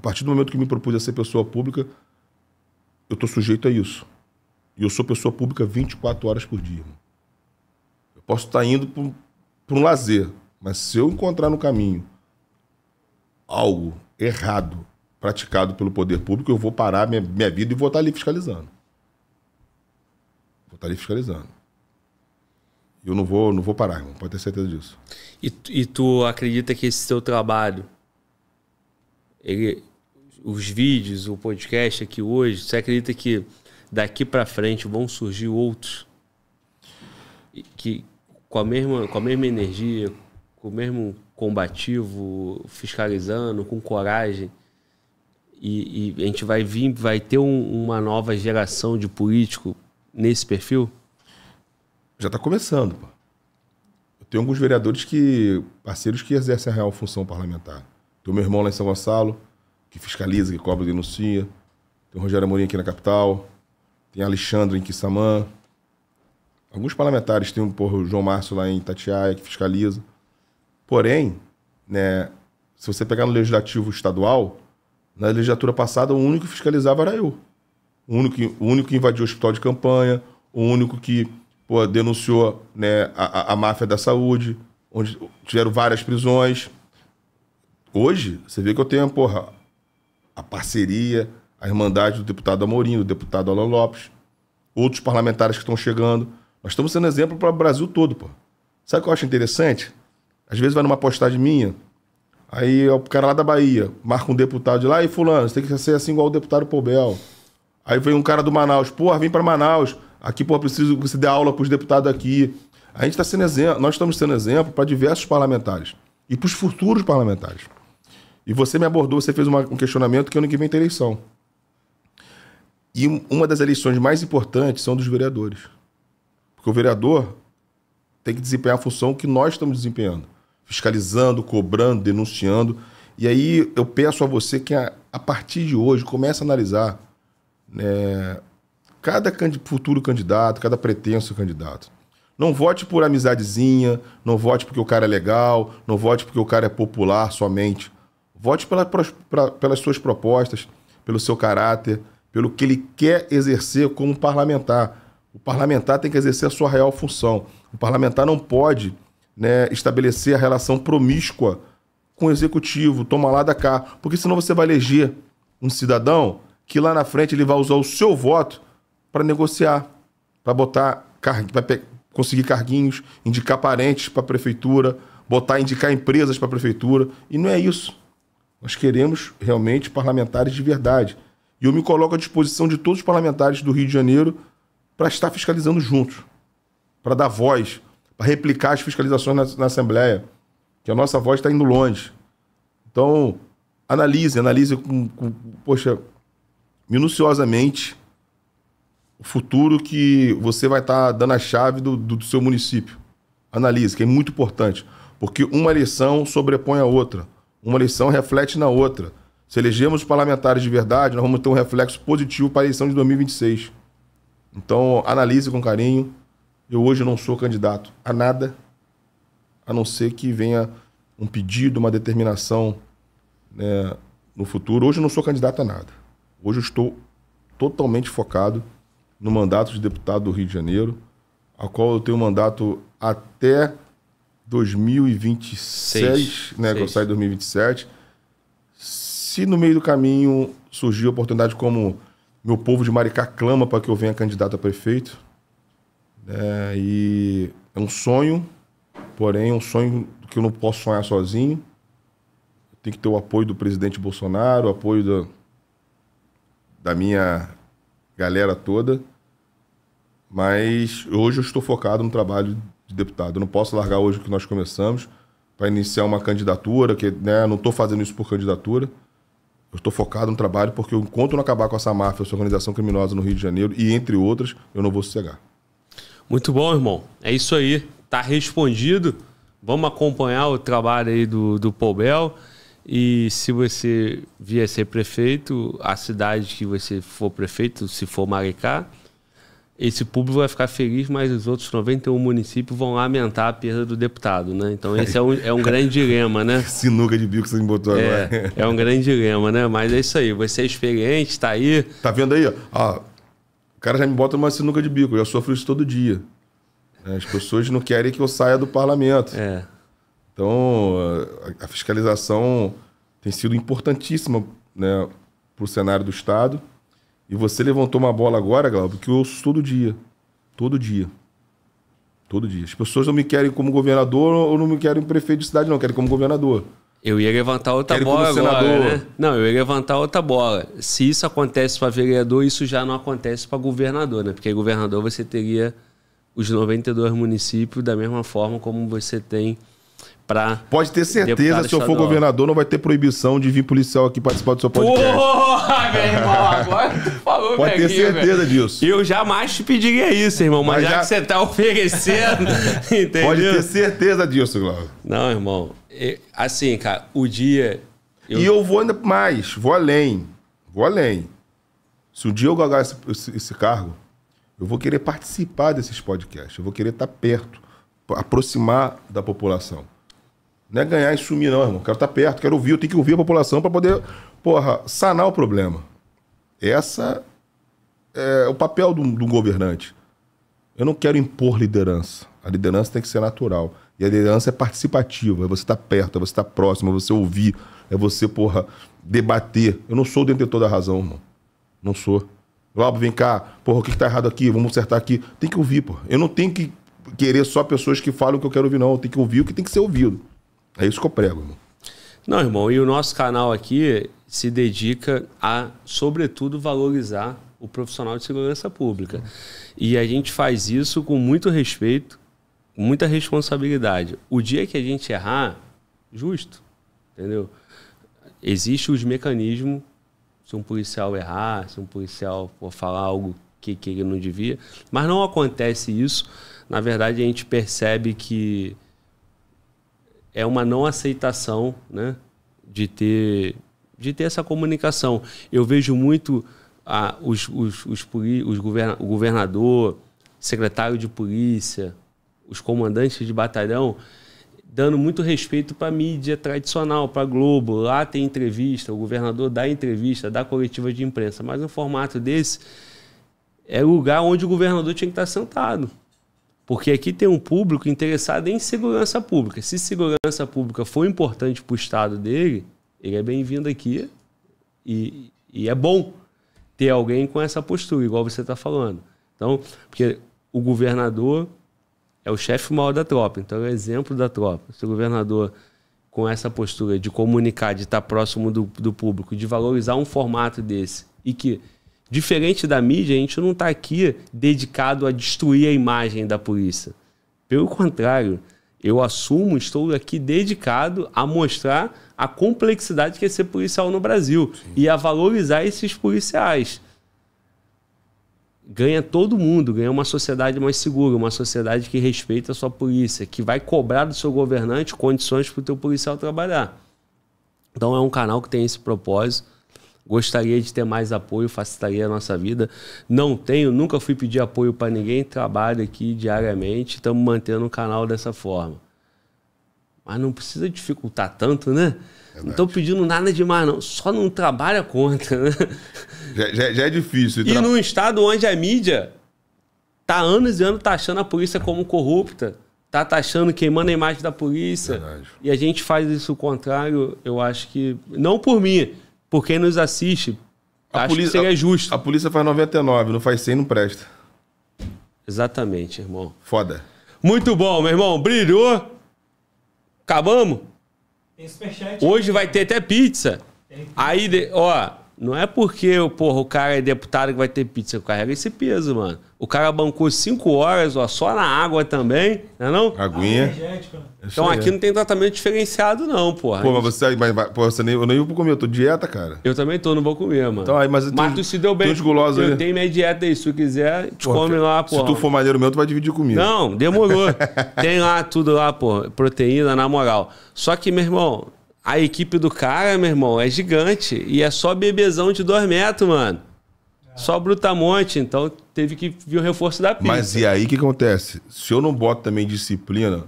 a partir do momento que me propus a ser pessoa pública, eu estou sujeito a isso. E eu sou pessoa pública 24 horas por dia. Mano. Eu posso estar tá indo para um lazer, mas se eu encontrar no caminho algo errado praticado pelo poder público, eu vou parar minha, minha vida e vou estar tá ali fiscalizando. Vou estar tá ali fiscalizando. Eu não vou, não vou parar, irmão. Pode ter certeza disso. E, e tu acredita que esse seu trabalho ele os vídeos, o podcast aqui hoje, você acredita que daqui para frente vão surgir outros que com a mesma com a mesma energia, com o mesmo combativo, fiscalizando, com coragem e, e a gente vai vir, vai ter um, uma nova geração de político nesse perfil? Já está começando, pô. Eu tenho alguns vereadores que parceiros que exercem a real função parlamentar. Tem o meu irmão lá em São Gonçalo, que fiscaliza, que cobra, denuncia. Tem o Rogério Amorim aqui na capital. Tem Alexandre em Quissamã. Alguns parlamentares têm pô, o João Márcio lá em Itatiaia, que fiscaliza. Porém, né, se você pegar no legislativo estadual, na legislatura passada, o único que fiscalizava era eu. O único, o único que invadiu o hospital de campanha, o único que denunciou né, a, a, máfia da saúde, onde tiveram várias prisões. Hoje, você vê que eu tenho, porra, a parceria, a irmandade do deputado Amorim, do deputado Alan Lopes, outros parlamentares que estão chegando. Nós estamos sendo exemplo para o Brasil todo, pô. Sabe o que eu acho interessante? Às vezes vai numa postagem minha, aí é o cara lá da Bahia marca um deputado de lá e fulano, você tem que ser assim igual o deputado Pobel. Aí vem um cara do Manaus, porra, vem para Manaus, aqui, pô, preciso que você dê aula para os deputados aqui. A gente está sendo exemplo, nós estamos sendo exemplo para diversos parlamentares e para os futuros parlamentares. E você me abordou, você fez uma, um questionamento que ano que vem tem eleição. E uma das eleições mais importantes são dos vereadores. Porque o vereador tem que desempenhar a função que nós estamos desempenhando. Fiscalizando, cobrando, denunciando. E aí eu peço a você que a, a partir de hoje comece a analisar né, cada futuro candidato, cada pretenso candidato. Não vote por amizadezinha, não vote porque o cara é legal, não vote porque o cara é popular somente. Vote pela, pra, pelas suas propostas, pelo seu caráter, pelo que ele quer exercer como parlamentar. O parlamentar tem que exercer a sua real função. O parlamentar não pode né, estabelecer a relação promíscua com o executivo, toma lá da cá, porque senão você vai eleger um cidadão que lá na frente ele vai usar o seu voto para negociar, para botar car... para conseguir carguinhos, indicar parentes para a prefeitura, botar indicar empresas para a prefeitura, e não é isso. Nós queremos realmente parlamentares de verdade. E eu me coloco à disposição de todos os parlamentares do Rio de Janeiro para estar fiscalizando juntos, para dar voz, para replicar as fiscalizações na, na Assembleia, que a nossa voz está indo longe. Então, analise, analise com, com, poxa, minuciosamente o futuro que você vai estar tá dando a chave do, do, do seu município. Analise, que é muito importante, porque uma eleição sobrepõe a outra. Uma eleição reflete na outra. Se elegermos parlamentares de verdade, nós vamos ter um reflexo positivo para a eleição de 2026. Então, analise com carinho. Eu hoje não sou candidato a nada, a não ser que venha um pedido, uma determinação né, no futuro. Hoje eu não sou candidato a nada. Hoje eu estou totalmente focado no mandato de deputado do Rio de Janeiro, a qual eu tenho mandato até 2026, Seis. né? Seis. Eu saio em 2027. Se no meio do caminho surgir a oportunidade como meu povo de Maricá clama para que eu venha candidato a prefeito, né? E é um sonho, porém é um sonho que eu não posso sonhar sozinho. Tem que ter o apoio do presidente Bolsonaro, o apoio do, da minha galera toda. Mas hoje eu estou focado no trabalho de deputado. Eu não posso largar hoje o que nós começamos para iniciar uma candidatura, que né, não estou fazendo isso por candidatura. Eu estou focado no trabalho porque enquanto não acabar com essa máfia, essa organização criminosa no Rio de Janeiro e entre outras, eu não vou sossegar. Muito bom, irmão. É isso aí. Tá respondido. Vamos acompanhar o trabalho aí do, do Pobel E se você vier ser prefeito, a cidade que você for prefeito, se for Maricá, esse público vai ficar feliz, mas os outros 91 municípios vão lamentar a perda do deputado, né? Então esse é um, é um grande dilema, né? *laughs* Sinuca de bico que você me botou é, agora. é um grande dilema, né? Mas é isso aí, você é experiente, está aí. Tá vendo aí? Ó, o cara já me bota uma sinuca de bico, eu já sofro isso todo dia. É, as pessoas não querem que eu saia do parlamento. É. Então, a fiscalização tem sido importantíssima né, para o cenário do Estado e você levantou uma bola agora, Glauber, que eu ouço todo dia. Todo dia. Todo dia. As pessoas não me querem como governador ou não me querem prefeito de cidade, não. Querem como governador. Eu ia levantar outra querem bola agora, né? Não, eu ia levantar outra bola. Se isso acontece para vereador, isso já não acontece para governador, né? Porque governador você teria os 92 municípios da mesma forma como você tem para. Pode ter certeza, se eu for governador, não vai ter proibição de vir policial aqui participar do seu podcast. Porra, meu irmão, agora falou Pode ter aqui, certeza disso. Eu jamais te pediria isso, irmão, mas, mas já, já, que você tá oferecendo, *laughs* entendeu? Pode ter certeza disso, Glauco. Não, irmão. Assim, cara, o dia. Eu... E eu vou ainda mais, vou além. Vou além. Se um dia eu ganhar esse, esse, esse cargo, eu vou querer participar desses podcasts, eu vou querer estar tá perto, aproximar da população. Não é ganhar e sumir, não, irmão. Quero estar tá perto, quero ouvir, eu tenho que ouvir a população para poder, porra, sanar o problema. Essa é o papel do, do governante. Eu não quero impor liderança. A liderança tem que ser natural. E a liderança é participativa, é você estar tá perto, é você estar tá próximo, é você ouvir, é você, porra, debater. Eu não sou de toda a razão, irmão. Não sou. Lobo, vem cá, porra, o que, que tá errado aqui? Vamos acertar aqui. Tem que ouvir, porra. Eu não tenho que querer só pessoas que falam o que eu quero ouvir, não. Tem que ouvir o que tem que ser ouvido. É isso que eu prego, irmão. Não, irmão, e o nosso canal aqui se dedica a, sobretudo, valorizar o profissional de segurança pública. E a gente faz isso com muito respeito, com muita responsabilidade. O dia que a gente errar, justo, entendeu? Existem os mecanismos, se um policial errar, se um policial for falar algo que, que ele não devia, mas não acontece isso. Na verdade, a gente percebe que é uma não aceitação né, de, ter, de ter essa comunicação. Eu vejo muito ah, os, os, os, os govern, o governador, secretário de polícia, os comandantes de batalhão dando muito respeito para a mídia tradicional, para a Globo. Lá tem entrevista, o governador dá entrevista, dá coletiva de imprensa. Mas um formato desse é lugar onde o governador tinha que estar tá sentado. Porque aqui tem um público interessado em segurança pública. Se segurança pública for importante para o estado dele, ele é bem-vindo aqui e, e é bom ter alguém com essa postura, igual você está falando. Então, porque o governador é o chefe maior da tropa, então é o exemplo da tropa. Se o governador, com essa postura de comunicar, de estar próximo do, do público, de valorizar um formato desse e que Diferente da mídia, a gente não está aqui dedicado a destruir a imagem da polícia. Pelo contrário, eu assumo, estou aqui dedicado a mostrar a complexidade que é ser policial no Brasil Sim. e a valorizar esses policiais. Ganha todo mundo, ganha uma sociedade mais segura, uma sociedade que respeita a sua polícia, que vai cobrar do seu governante condições para o teu policial trabalhar. Então é um canal que tem esse propósito. Gostaria de ter mais apoio, facilitaria a nossa vida. Não tenho, nunca fui pedir apoio para ninguém, trabalho aqui diariamente, estamos mantendo o canal dessa forma. Mas não precisa dificultar tanto, né? Verdade. Não estou pedindo nada demais, não. Só não trabalha contra, né? Já, já, já é difícil. E tra... num estado onde a mídia tá anos e anos taxando a polícia como corrupta, tá taxando, queimando a imagem da polícia. Verdade. E a gente faz isso o contrário, eu acho que. Não por mim, por quem nos assiste. A acho polícia, que seria justo. A, a polícia faz 99, não faz 100, não presta. Exatamente, irmão. Foda. Muito bom, meu irmão. Brilhou. Acabamos? Tem superchat. Hoje vai ter até pizza. Tem. Aí, ó, não é porque porra, o cara é deputado que vai ter pizza. Carrega esse peso, mano. O cara bancou cinco horas ó, só na água também, não é não? Aguinha. Ah, né? Então aqui não tem tratamento diferenciado não, porra. Pô, mas você, mas, porra, você nem, eu nem vou comer, eu tô dieta, cara. Eu também tô, não vou comer, mano. Então, aí, mas, mas tu se deu bem. Tem Eu aí. tenho minha dieta aí, se tu quiser, te porra, come lá, porra. Se tu for maneiro meu, tu vai dividir comigo. Não, demorou. *laughs* tem lá tudo lá, porra, proteína, na moral. Só que, meu irmão, a equipe do cara, meu irmão, é gigante. E é só bebezão de dois metros, mano. É. Só brutamonte. Então teve que vir o reforço da pista. Mas e aí o que acontece? Se eu não boto também disciplina,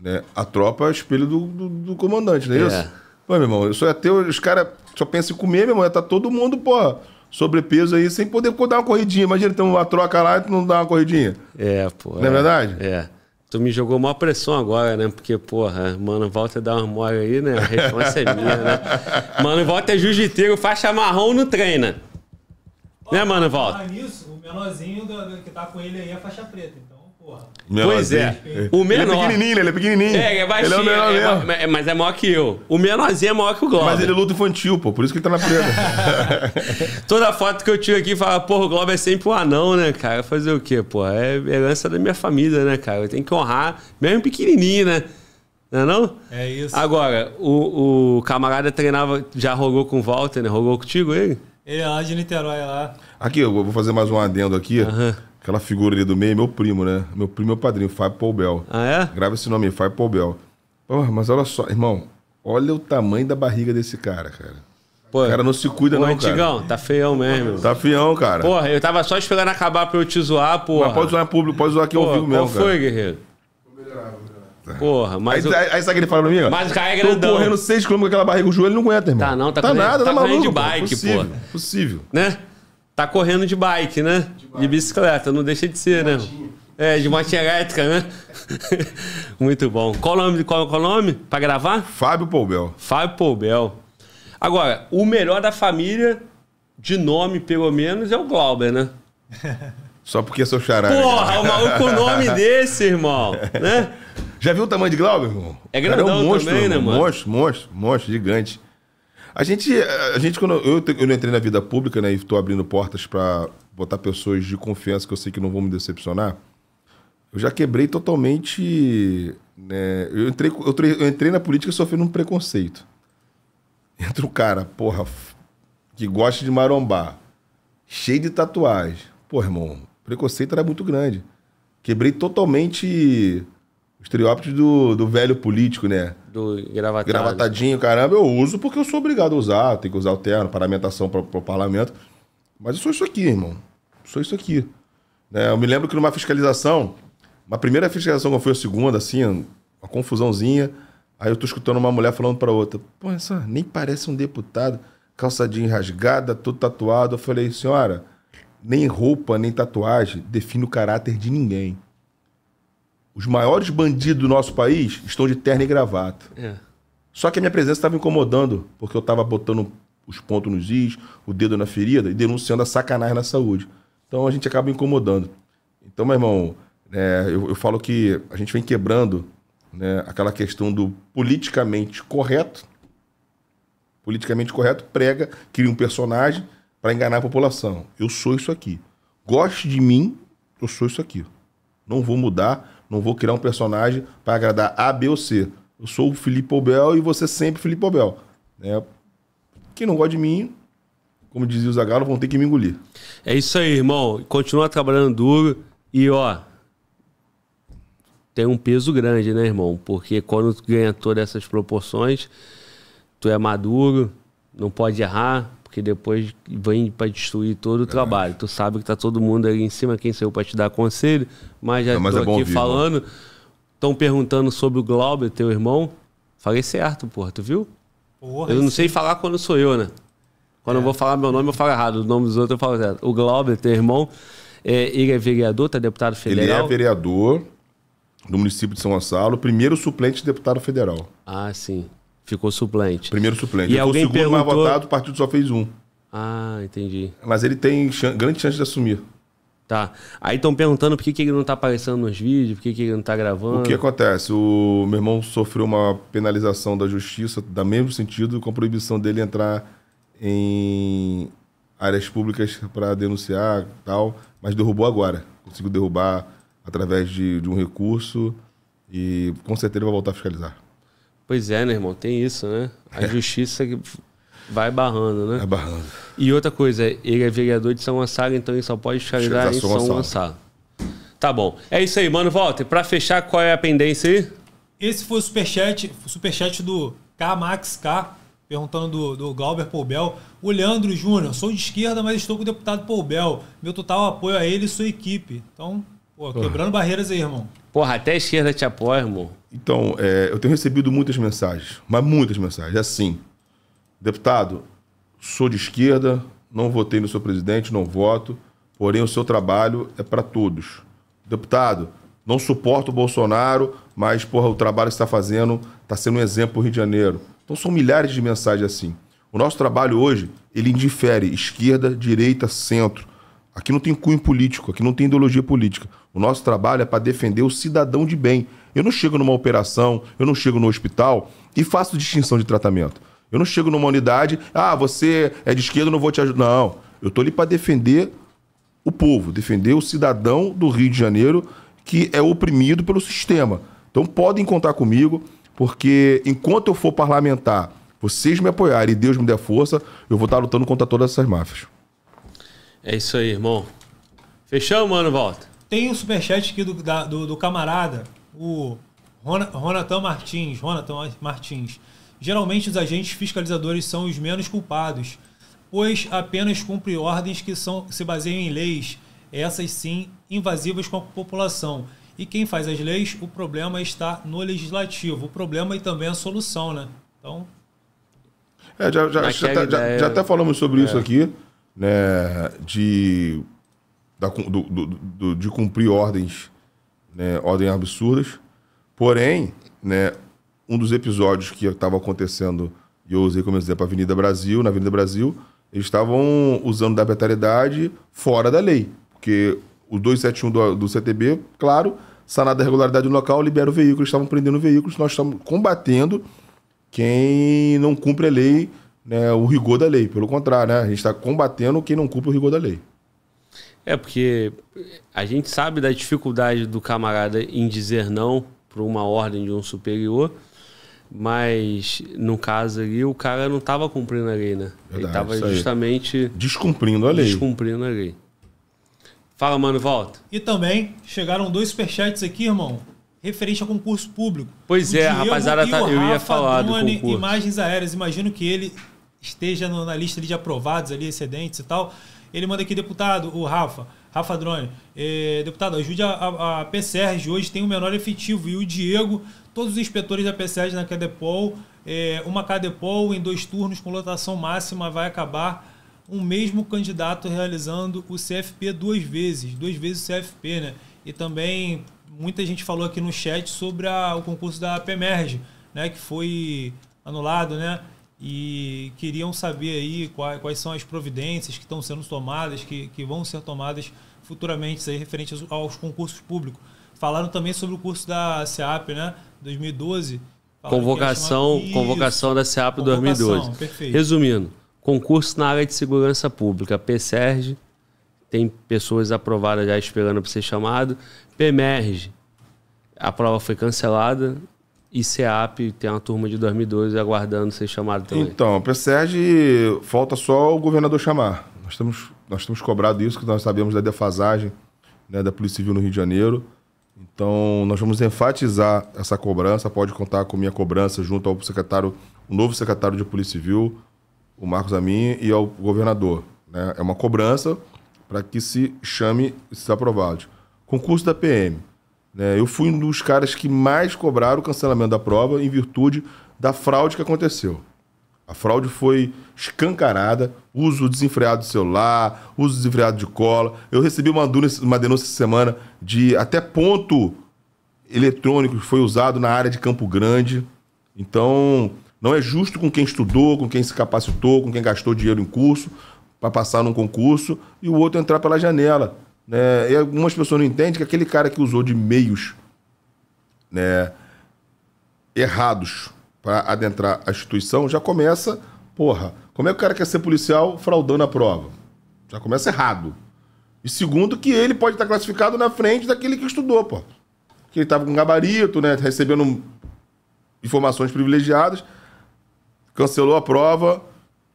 né? A tropa é o espelho do, do, do comandante, não é, é. isso? Pô, meu irmão, eu sou até os caras só pensam em comer, meu irmão. Tá todo mundo, pô, sobrepeso aí, sem poder dar uma corridinha. Imagina, ter uma troca lá e não dá uma corridinha. É, pô. Não é, é verdade? É. Tu me jogou maior pressão agora, né? Porque, porra, mano, volta dá uma mole aí, né? A resposta é minha, né? Mano, volta é jiu-jiteiro, faixa marrom no treina. Né? né, mano, volta? Nisso, o menorzinho que tá com ele aí é faixa preta, então pois é. O menor. Ele é pequenininho, ele é pequenininho. É, é baixinho. Ele é o menor é, mesmo. É, mas é maior que eu. O menorzinho é maior que o Globo. Mas ele luta infantil, pô. Por isso que ele tá na preta. *laughs* Toda foto que eu tiro aqui fala, porra, o Globo é sempre um anão, né, cara? Fazer o quê, pô? É herança da minha família, né, cara? Eu tenho que honrar, mesmo pequenininho, né? Não é não? É isso. Agora, o, o camarada treinava, já rogou com o Walter, né? Rogou contigo ele? Ele é lá de Niterói, lá. Aqui, eu vou fazer mais um adendo aqui. Aham. Uhum Aquela figura ali do meio, é meu primo, né? Meu primo é o padrinho, Fábio Paubel. Ah, é? Grava esse nome aí, Fábio Bell Oh, mas olha só, irmão, olha o tamanho da barriga desse cara, cara. Pô, o cara não se cuida, pô, não, antigão, cara. tá feião mesmo. Tá feião, cara. Porra, eu tava só esperando acabar pra eu te zoar, porra. Mas pode zoar público, pode zoar aqui ao vivo mesmo, Qual foi, guerreiro? Vou melhorar, vou melhorar. Porra, mas. Aí, o... aí sabe o que ele fala pra mim? Ó? Mas o cara é grandão. Tô correndo 6km com aquela barriga, o joelho não aguenta, irmão. Tá não, tá, tá correndo, nada, tá, tá maluco. de bike, Possível, possível. Né? Tá correndo de bike, né? De, bike. de bicicleta, não deixa de ser, de né? Motinha. É, de motinha elétrica, né? *laughs* Muito bom. Qual o nome? Qual, qual nome? Pra gravar? Fábio Poubel. Fábio Poubel. Agora, o melhor da família, de nome pelo menos, é o Glauber, né? *laughs* Só porque sou xará. Né? Porra, o maluco com nome *laughs* desse, irmão. Né? Já viu o tamanho de Glauber, irmão? É grandão é um monstro, também, né, mano? Monstro, monstro, monstro, gigante. A gente, eh, a gente quando eu, eu entrei na vida pública, né, e estou abrindo portas para botar pessoas de confiança que eu sei que não vão me decepcionar, eu já quebrei totalmente. Né, eu, entrei, eu, entrei, eu entrei na política sofrendo um preconceito. Entra o cara, porra, que gosta de marombar, cheio de tatuagem. Pô, irmão, preconceito era muito grande. Quebrei totalmente estereótipos do, do velho político, né? Do gravatado. gravatadinho, caramba, eu uso porque eu sou obrigado a usar, tem que usar o terno, paramentação para o parlamento. Mas eu sou isso aqui, irmão. Eu sou isso aqui. É, eu me lembro que numa fiscalização, uma primeira fiscalização que foi a segunda, assim, uma confusãozinha. Aí eu tô escutando uma mulher falando para outra, pô, essa nem parece um deputado, calçadinho rasgada, todo tatuado. Eu falei, senhora, nem roupa, nem tatuagem define o caráter de ninguém. Os maiores bandidos do nosso país estão de terno e gravata. É. Só que a minha presença estava incomodando, porque eu estava botando os pontos nos is, o dedo na ferida e denunciando a sacanagem na saúde. Então a gente acaba incomodando. Então, meu irmão, é, eu, eu, falo que a gente vem quebrando né, aquela questão do politicamente correto. Politicamente correto prega, cria um personagem para enganar a população. Eu sou isso aqui. Goste de mim, eu sou isso aqui. Não vou mudar não vou criar um personagem para agradar A, B ou C. Eu sou o Felipe Obel e você sempre Felipe Obel. Né? Quem não gosta de mim, como dizia o Zagalo, vão ter que me engolir. É isso aí, irmão. Continua trabalhando duro e, ó, tem um peso grande, né, irmão? Porque quando tu ganha todas essas proporções, tu é maduro, não pode errar, porque depois vem para destruir todo o trabalho. Tu sabe que tá todo mundo aí em cima, quem saiu para te dar conselho, mas já Não, mas tô é aqui ouvir, falando. Estão perguntando sobre o Glauber, teu irmão. Falei certo, porra, tu viu? Porra, eu não sei falar quando sou eu, né? Quando é. eu vou falar meu nome, eu falo errado. O nome dos outros eu falo certo. O Glauber, teu irmão, é, ele é vereador, tá deputado federal. Ele é vereador do município de São Gonçalo, primeiro suplente de deputado federal. Ah, sim. Ficou suplente. Primeiro suplente. E eu alguém segundo perguntou... mais votado, o partido só fez um. Ah, entendi. Mas ele tem grandes grande chance de assumir. Tá. Aí estão perguntando por que, que ele não está aparecendo nos vídeos, por que, que ele não está gravando. O que acontece? O meu irmão sofreu uma penalização da justiça, da mesmo sentido, com a proibição dele entrar em áreas públicas para denunciar tal, mas derrubou agora. Conseguiu derrubar através de, de um recurso e com certeza vai voltar a fiscalizar. Pois é, né, irmão? Tem isso, né? A é. justiça vai barrando, né? Vai barrando. E outra coisa, é, ele é vereador de São Gonçalo, então ele só pode fiscalizar em São Gonçalo. Tá bom. É isso aí, mano. Walter, pra fechar, qual é a pendência aí? Esse foi o superchat, superchat do KMaxK, perguntando do, do Galber Poubel. O Leandro Júnior, sou de esquerda, mas estou com o deputado Poubel. Meu total apoio a ele e sua equipe. Então, pô, quebrando barreiras aí, irmão. Porra, até a esquerda te apoia, irmão. Então, é, eu tenho recebido muitas mensagens, mas muitas mensagens. assim, deputado, sou de esquerda, não votei no seu presidente, não voto, porém o seu trabalho é para todos. Deputado, não suporto o Bolsonaro, mas porra, o trabalho que está fazendo está sendo um exemplo para o Rio de Janeiro. Então são milhares de mensagens assim. O nosso trabalho hoje, ele indifere esquerda, direita, centro. Aqui não tem cunho político, aqui não tem ideologia política. O nosso trabalho é para defender o cidadão de bem. Eu não chego numa operação, eu não chego no hospital e faço distinção de tratamento. Eu não chego numa unidade, ah, você é de esquerda, não vou te ajudar. Não, eu estou ali para defender o povo, defender o cidadão do Rio de Janeiro que é oprimido pelo sistema. Então podem contar comigo, porque enquanto eu for parlamentar, vocês me apoiarem e Deus me der força, eu vou estar lutando contra todas essas máfias. É isso aí, irmão. Fechamos, mano, volta. Tem um superchat aqui do, da, do, do camarada o Ronatão Martins, Ronatão Martins. Geralmente os agentes fiscalizadores são os menos culpados, pois apenas cumprem ordens que são, se baseiam em leis, essas sim invasivas com a população. E quem faz as leis, o problema está no legislativo. O problema e também a solução, né? Então. É, já, já, já, já, já, é até falamos sobre é. isso aqui, né? De, da, do, do, do, de cumprir ordens né, ordem absurdas. Porém, né, um dos episódios que estava acontecendo, e eu usei como exemplo a Avenida Brasil, na Avenida Brasil, eles estavam usando da arbitrariedade fora da lei. Porque o 271 do, do CTB, claro, sanada a regularidade no local, libera o veículo, estavam prendendo veículos, nós estamos combatendo quem não cumpre a lei, né, o rigor da lei. Pelo contrário, né, a gente está combatendo quem não cumpre o rigor da lei. É, porque a gente sabe da dificuldade do camarada em dizer não para uma ordem de um superior, mas no caso ali o cara não estava cumprindo a lei, né? Verdade, Ele estava justamente. Descumprindo a lei. Descumprindo a lei. Fala, mano, volta. E também chegaram dois superchats aqui, irmão, referente a concurso público. Pois o é, Diego rapaziada, tá, eu ia falar do concurso. Imagens aéreas, imagino que ele esteja na lista de aprovados ali, excedentes e tal. Ele manda aqui, deputado, o Rafa. Rafa Drone, é, deputado, ajude a, a, a PCRG hoje tem o menor efetivo e o Diego, todos os inspetores da PCRG na Cadepol, é, uma Cadepol em dois turnos com lotação máxima vai acabar um mesmo candidato realizando o CFP duas vezes, duas vezes o CFP, né? E também muita gente falou aqui no chat sobre a, o concurso da PEMERG, né, que foi anulado, né? e queriam saber aí quais, quais são as providências que estão sendo tomadas, que, que vão ser tomadas futuramente aí, referente aos, aos concursos públicos. Falaram também sobre o curso da SEAP, né? 2012. É convocação, convocação da SEAP convocação, 2012. Perfeito. Resumindo, concurso na área de segurança pública, PSERG, tem pessoas aprovadas já esperando para ser chamado. PMERG, a prova foi cancelada, e CEAP, tem uma turma de 2012 aguardando ser chamado também. Então, a PSERG falta só o governador chamar. Nós temos, nós temos cobrado isso, que nós sabemos da defasagem né, da Polícia Civil no Rio de Janeiro. Então, nós vamos enfatizar essa cobrança. Pode contar com minha cobrança junto ao secretário, o novo secretário de Polícia Civil, o Marcos Amin, e ao governador. Né? É uma cobrança para que se chame e se aprovado. Concurso da PM. Né? eu fui um dos caras que mais cobraram o cancelamento da prova em virtude da fraude que aconteceu. A fraude foi escancarada, uso desenfreado de celular, uso desenfreado de cola. Eu recebi uma, denúncia essa semana de até ponto eletrônico que foi usado na área de Campo Grande. Então, não é justo com quem estudou, com quem se capacitou, com quem gastou dinheiro em curso para passar num concurso e o outro entrar pela janela. Né? E algumas pessoas não entendem que aquele cara que usou de meios né, errados para adentrar a instituição já começa, porra, como é que o cara quer ser policial fraudando a prova? Já começa errado. E segundo, que ele pode estar classificado na frente daquele que estudou, pô. Que ele estava com gabarito, né? Recebendo informações privilegiadas, cancelou a prova,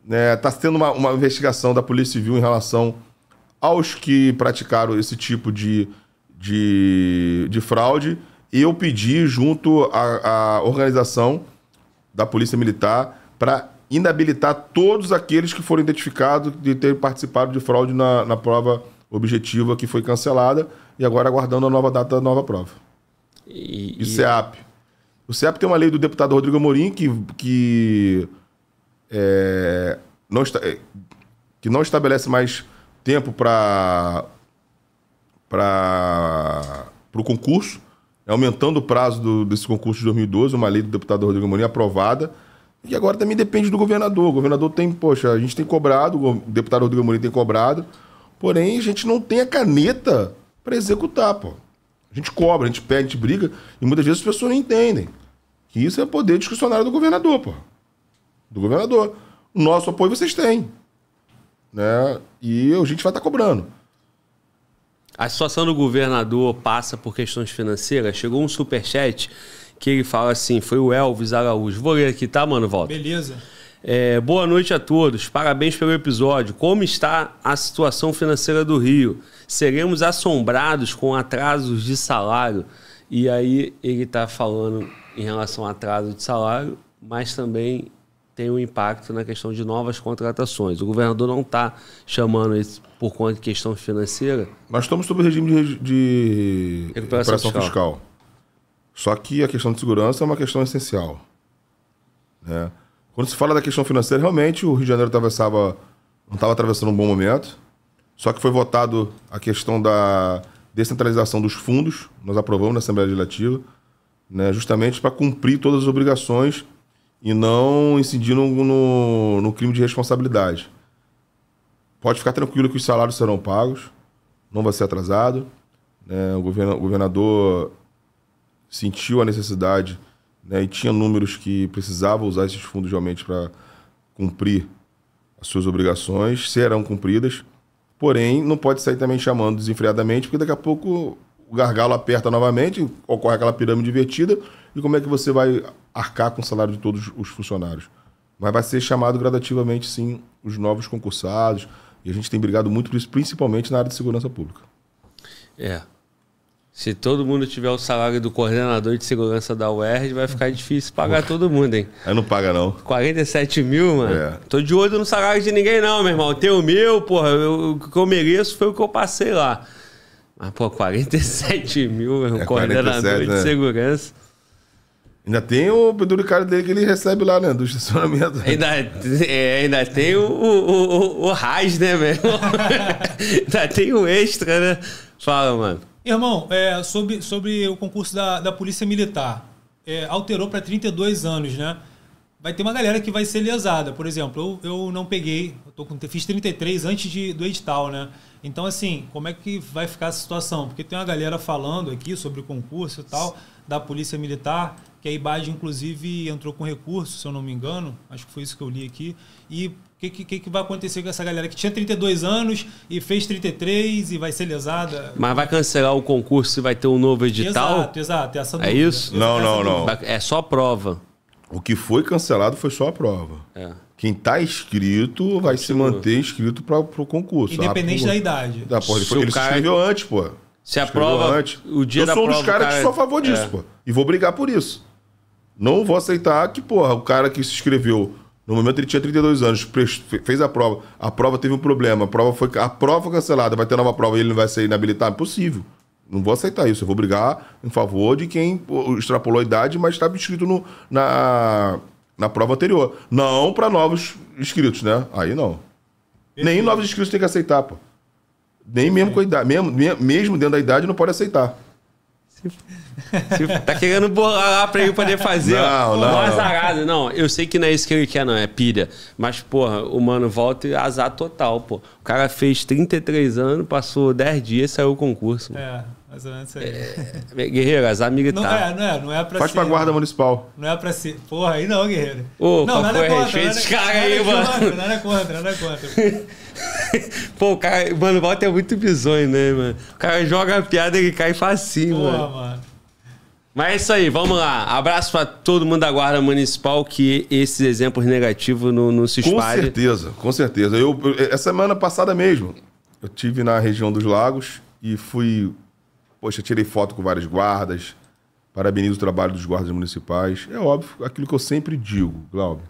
né? Tá tendo uma, uma investigação da Polícia Civil em relação aos que praticaram esse tipo de, de, de fraude. E eu pedi junto à, à organização da Polícia Militar para inabilitar todos aqueles que foram identificados de ter participado de fraude na, na prova objetiva que foi cancelada e agora aguardando a nova data da nova prova. E, e o CEAP. O CEAP tem uma lei do deputado Rodrigo Amorim que, que, é, não, é, que não estabelece mais tempo para o concurso, é aumentando o prazo do, desse concurso de 2012, uma lei do deputado Rodrigo Amorim aprovada, e agora também depende do governador. O governador tem, poxa, a gente tem cobrado, o deputado Rodrigo Amorim tem cobrado, porém a gente não tem a caneta para executar, pô. A gente cobra, a gente pede, a gente briga, e muitas vezes as pessoas não entendem que isso é poder discricionário do governador, pô. Do governador. O nosso apoio vocês têm né? E a gente vai estar tá cobrando. A situação do governador passa por questões financeiras. Chegou um superchat que ele fala assim: foi o Elvis Araújo. Vou ler aqui, tá, mano? Volta. Beleza. É, boa noite a todos, parabéns pelo episódio. Como está a situação financeira do Rio? Seremos assombrados com atrasos de salário. E aí ele está falando em relação a atraso de salário, mas também tem um impacto na questão de novas contratações. O governador não está chamando isso por conta de questão financeira. Nós estamos sob regime de, de recuperação, fiscal. fiscal. Só que a questão de segurança é uma questão essencial. Né? Quando se fala da questão financeira, realmente o Rio de Janeiro atravessava, não estava atravessando um bom momento. Só que foi votado a questão da descentralização dos fundos. Nós aprovamos na Assembleia Legislativa, né? justamente para cumprir todas as obrigações e não incidindo no, no, crime de responsabilidade. Pode ficar tranquilo que os salários serão pagos, não vai ser atrasado. Né? O, o governador sentiu a necessidade né? e tinha números que precisava usar esses fundos realmente para cumprir as suas obrigações, serão cumpridas. Porém, não pode sair também chamando desenfreadamente, porque daqui a pouco o gargalo aperta novamente, ocorre aquela pirâmide invertida, e como é que você vai arcar com o salário de todos os funcionários. Mas vai ser chamado gradativamente, sim, os novos concursados. E a gente tem brigado muito por isso, principalmente na área de segurança pública. É. Se todo mundo tiver o salário do coordenador de segurança da UERJ, vai ficar difícil pagar todo mundo, hein? Aí não paga, não. 47 mil, mano. É. Tô de olho no salário de ninguém, não, meu irmão. Tem o meu, porra. Eu, o que eu mereço foi o que eu passei lá. Mas, pô, 47 mil, meu é, coordenador 47, de né? segurança. Ainda tem o peduricário dele que ele recebe lá, né? Do estacionamento. Ainda, é, ainda tem o, o, o, o né, velho? *laughs* ainda tem o extra, né? Fala, mano. Irmão, é, sobre, sobre o concurso da, da Polícia Militar. É, alterou para 32 anos, né? Vai ter uma galera que vai ser lesada. Por exemplo, eu, eu não peguei, eu tô com, fiz 33 antes de, do edital, né? Então, assim, como é que vai ficar a situação? Porque tem uma galera falando aqui sobre o concurso e tal, da Polícia Militar que a IBAD, inclusive, entrou com recurso, se eu não me engano, acho que foi isso que eu li aqui, e o que, que, que, vai acontecer com essa galera que tinha 32 anos e fez 33 e vai ser lesada? Mas vai cancelar o concurso e vai ter um novo edital? Exato, exato. É essa é isso? Não, essa, não, não. É só a prova. O que foi cancelado foi só a prova. É. Quem está inscrito vai Continua. se manter inscrito para o concurso. Independente ah, da idade. Ah, pô, ele, foi, ele se inscreveu antes, pô. Se a prova. Antes. O dia eu da sou um dos caras cara... que sou a favor disso, é. pô. E vou brigar por isso. Não vou aceitar que, porra, o cara que se inscreveu no momento ele tinha 32 anos, fez a prova. A prova teve um problema, a prova foi a prova cancelada, vai ter nova prova e ele não vai ser inabilitado? Impossível. Não vou aceitar isso. Eu vou brigar em favor de quem extrapolou a idade, mas estava inscrito no, na, na prova anterior. Não para novos inscritos, né? Aí não. Perfeito. Nem novos inscritos tem que aceitar, pô. Nem mesmo com a idade. Mesmo, mesmo dentro da idade não pode aceitar. Se tá querendo bolar lá pra ele poder fazer. Não, não. azarado. Não, eu sei que não é isso que ele quer, não. É pilha. Mas, porra, o mano volta e azar total, pô. O cara fez 33 anos, passou 10 dias e saiu o concurso. Mano. É. Mais ou menos isso aí. É, é guerreiro, azar militar. Não tá- é, não é, não é pra Faz ser. Faz pra guarda municipal. Não é pra ser. Porra, aí não, guerreiro. Ô, não, nada é contra. Respeita esses caras aí, mano. nada é contra, nada é contra. *laughs* Pô, o cara, mano, o Walter é muito bizonho, né, mano? O cara joga a piada, ele cai facinho, Porra, mano. mano. Mas é isso aí, vamos lá. Abraço para todo mundo da Guarda Municipal que esses exemplos negativos não, não se espalhem. Com certeza, com certeza. Eu, essa semana passada mesmo, eu tive na região dos lagos e fui... Poxa, tirei foto com várias guardas, parabenizo o trabalho dos guardas municipais. É óbvio, aquilo que eu sempre digo, Glauber.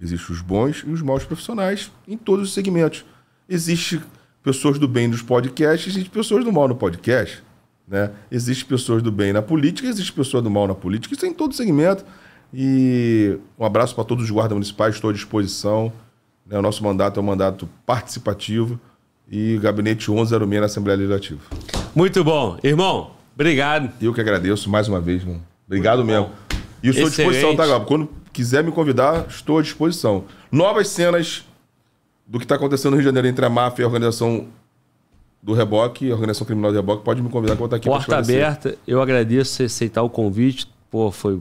Existem os bons e os maus profissionais em todos os segmentos. Existem pessoas do bem nos podcasts e pessoas do mal no podcast. Né? Existem pessoas do bem na política, existe pessoas do mal na política, isso é em todo segmento. E um abraço para todos os guardas municipais, estou à disposição. Né? O nosso mandato é um mandato participativo e gabinete 1106 na Assembleia Legislativa. Muito bom. Irmão, obrigado. Eu que agradeço mais uma vez, mano. Obrigado mesmo. E estou à disposição, tá, Gabo? Quando quiser me convidar, estou à disposição. Novas cenas do que está acontecendo no Rio de Janeiro entre a máfia e a organização do Reboque, Organização Criminal do Reboque, pode me convidar que eu vou estar aqui Porta aberta, eu agradeço você aceitar o convite. Pô, foi.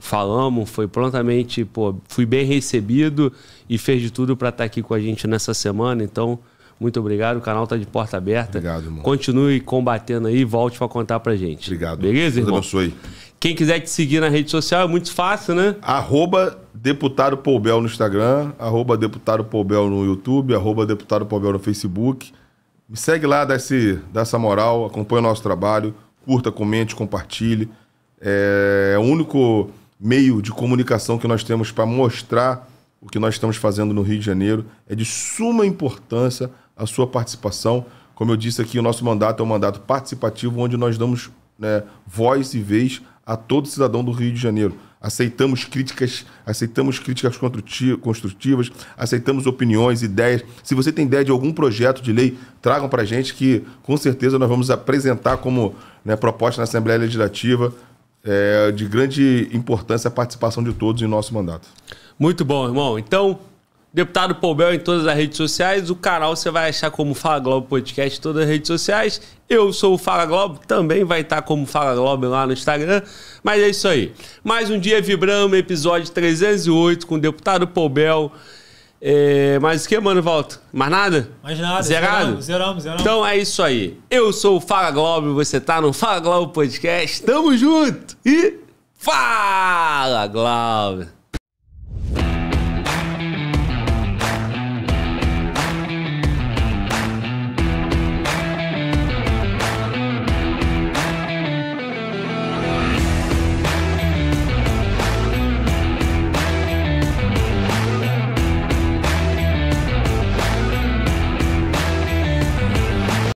Falamos, foi prontamente. Pô, fui bem recebido e fez de tudo para estar aqui com a gente nessa semana. Então, muito obrigado. O canal tá de porta aberta. Obrigado, irmão. Continue combatendo aí volte para contar pra gente. Obrigado. Beleza, irmão? Deus abençoe. Quem quiser te seguir na rede social é muito fácil, né? Arroba deputado Poubel no Instagram, arroba deputado Poubel no YouTube, arroba deputado Poubel no Facebook. Me segue lá, dá, esse, dá essa moral, acompanha o nosso trabalho, curta, comente, compartilhe. É, é o único meio de comunicação que nós temos para mostrar o que nós estamos fazendo no Rio de Janeiro. É de suma importância a sua participação. Como eu disse aqui, o nosso mandato é um mandato participativo, onde nós damos né, voz e vez a todo cidadão do Rio de Janeiro aceitamos críticas, aceitamos críticas construtivas, aceitamos opiniões, ideias. Se você tem ideia de algum projeto de lei, tragam para a gente que com certeza nós vamos apresentar como né, proposta na Assembleia Legislativa é, de grande importância a participação de todos em nosso mandato. Muito bom, irmão. Então, Deputado Poubel em todas as redes sociais. O canal você vai achar como Fala Globo Podcast em todas as redes sociais. Eu sou o Fala Globo, também vai estar como Fala Globo lá no Instagram. Mas é isso aí. Mais um dia vibrando, episódio 308 com o deputado Poubel. É, mas o que, mano, volta? Mais nada? Mais nada. Zerado? Zeramos, zeramos, zeramos. Então é isso aí. Eu sou o Fala Globo, você tá no Fala Globo Podcast. Tamo junto e Fala Globo!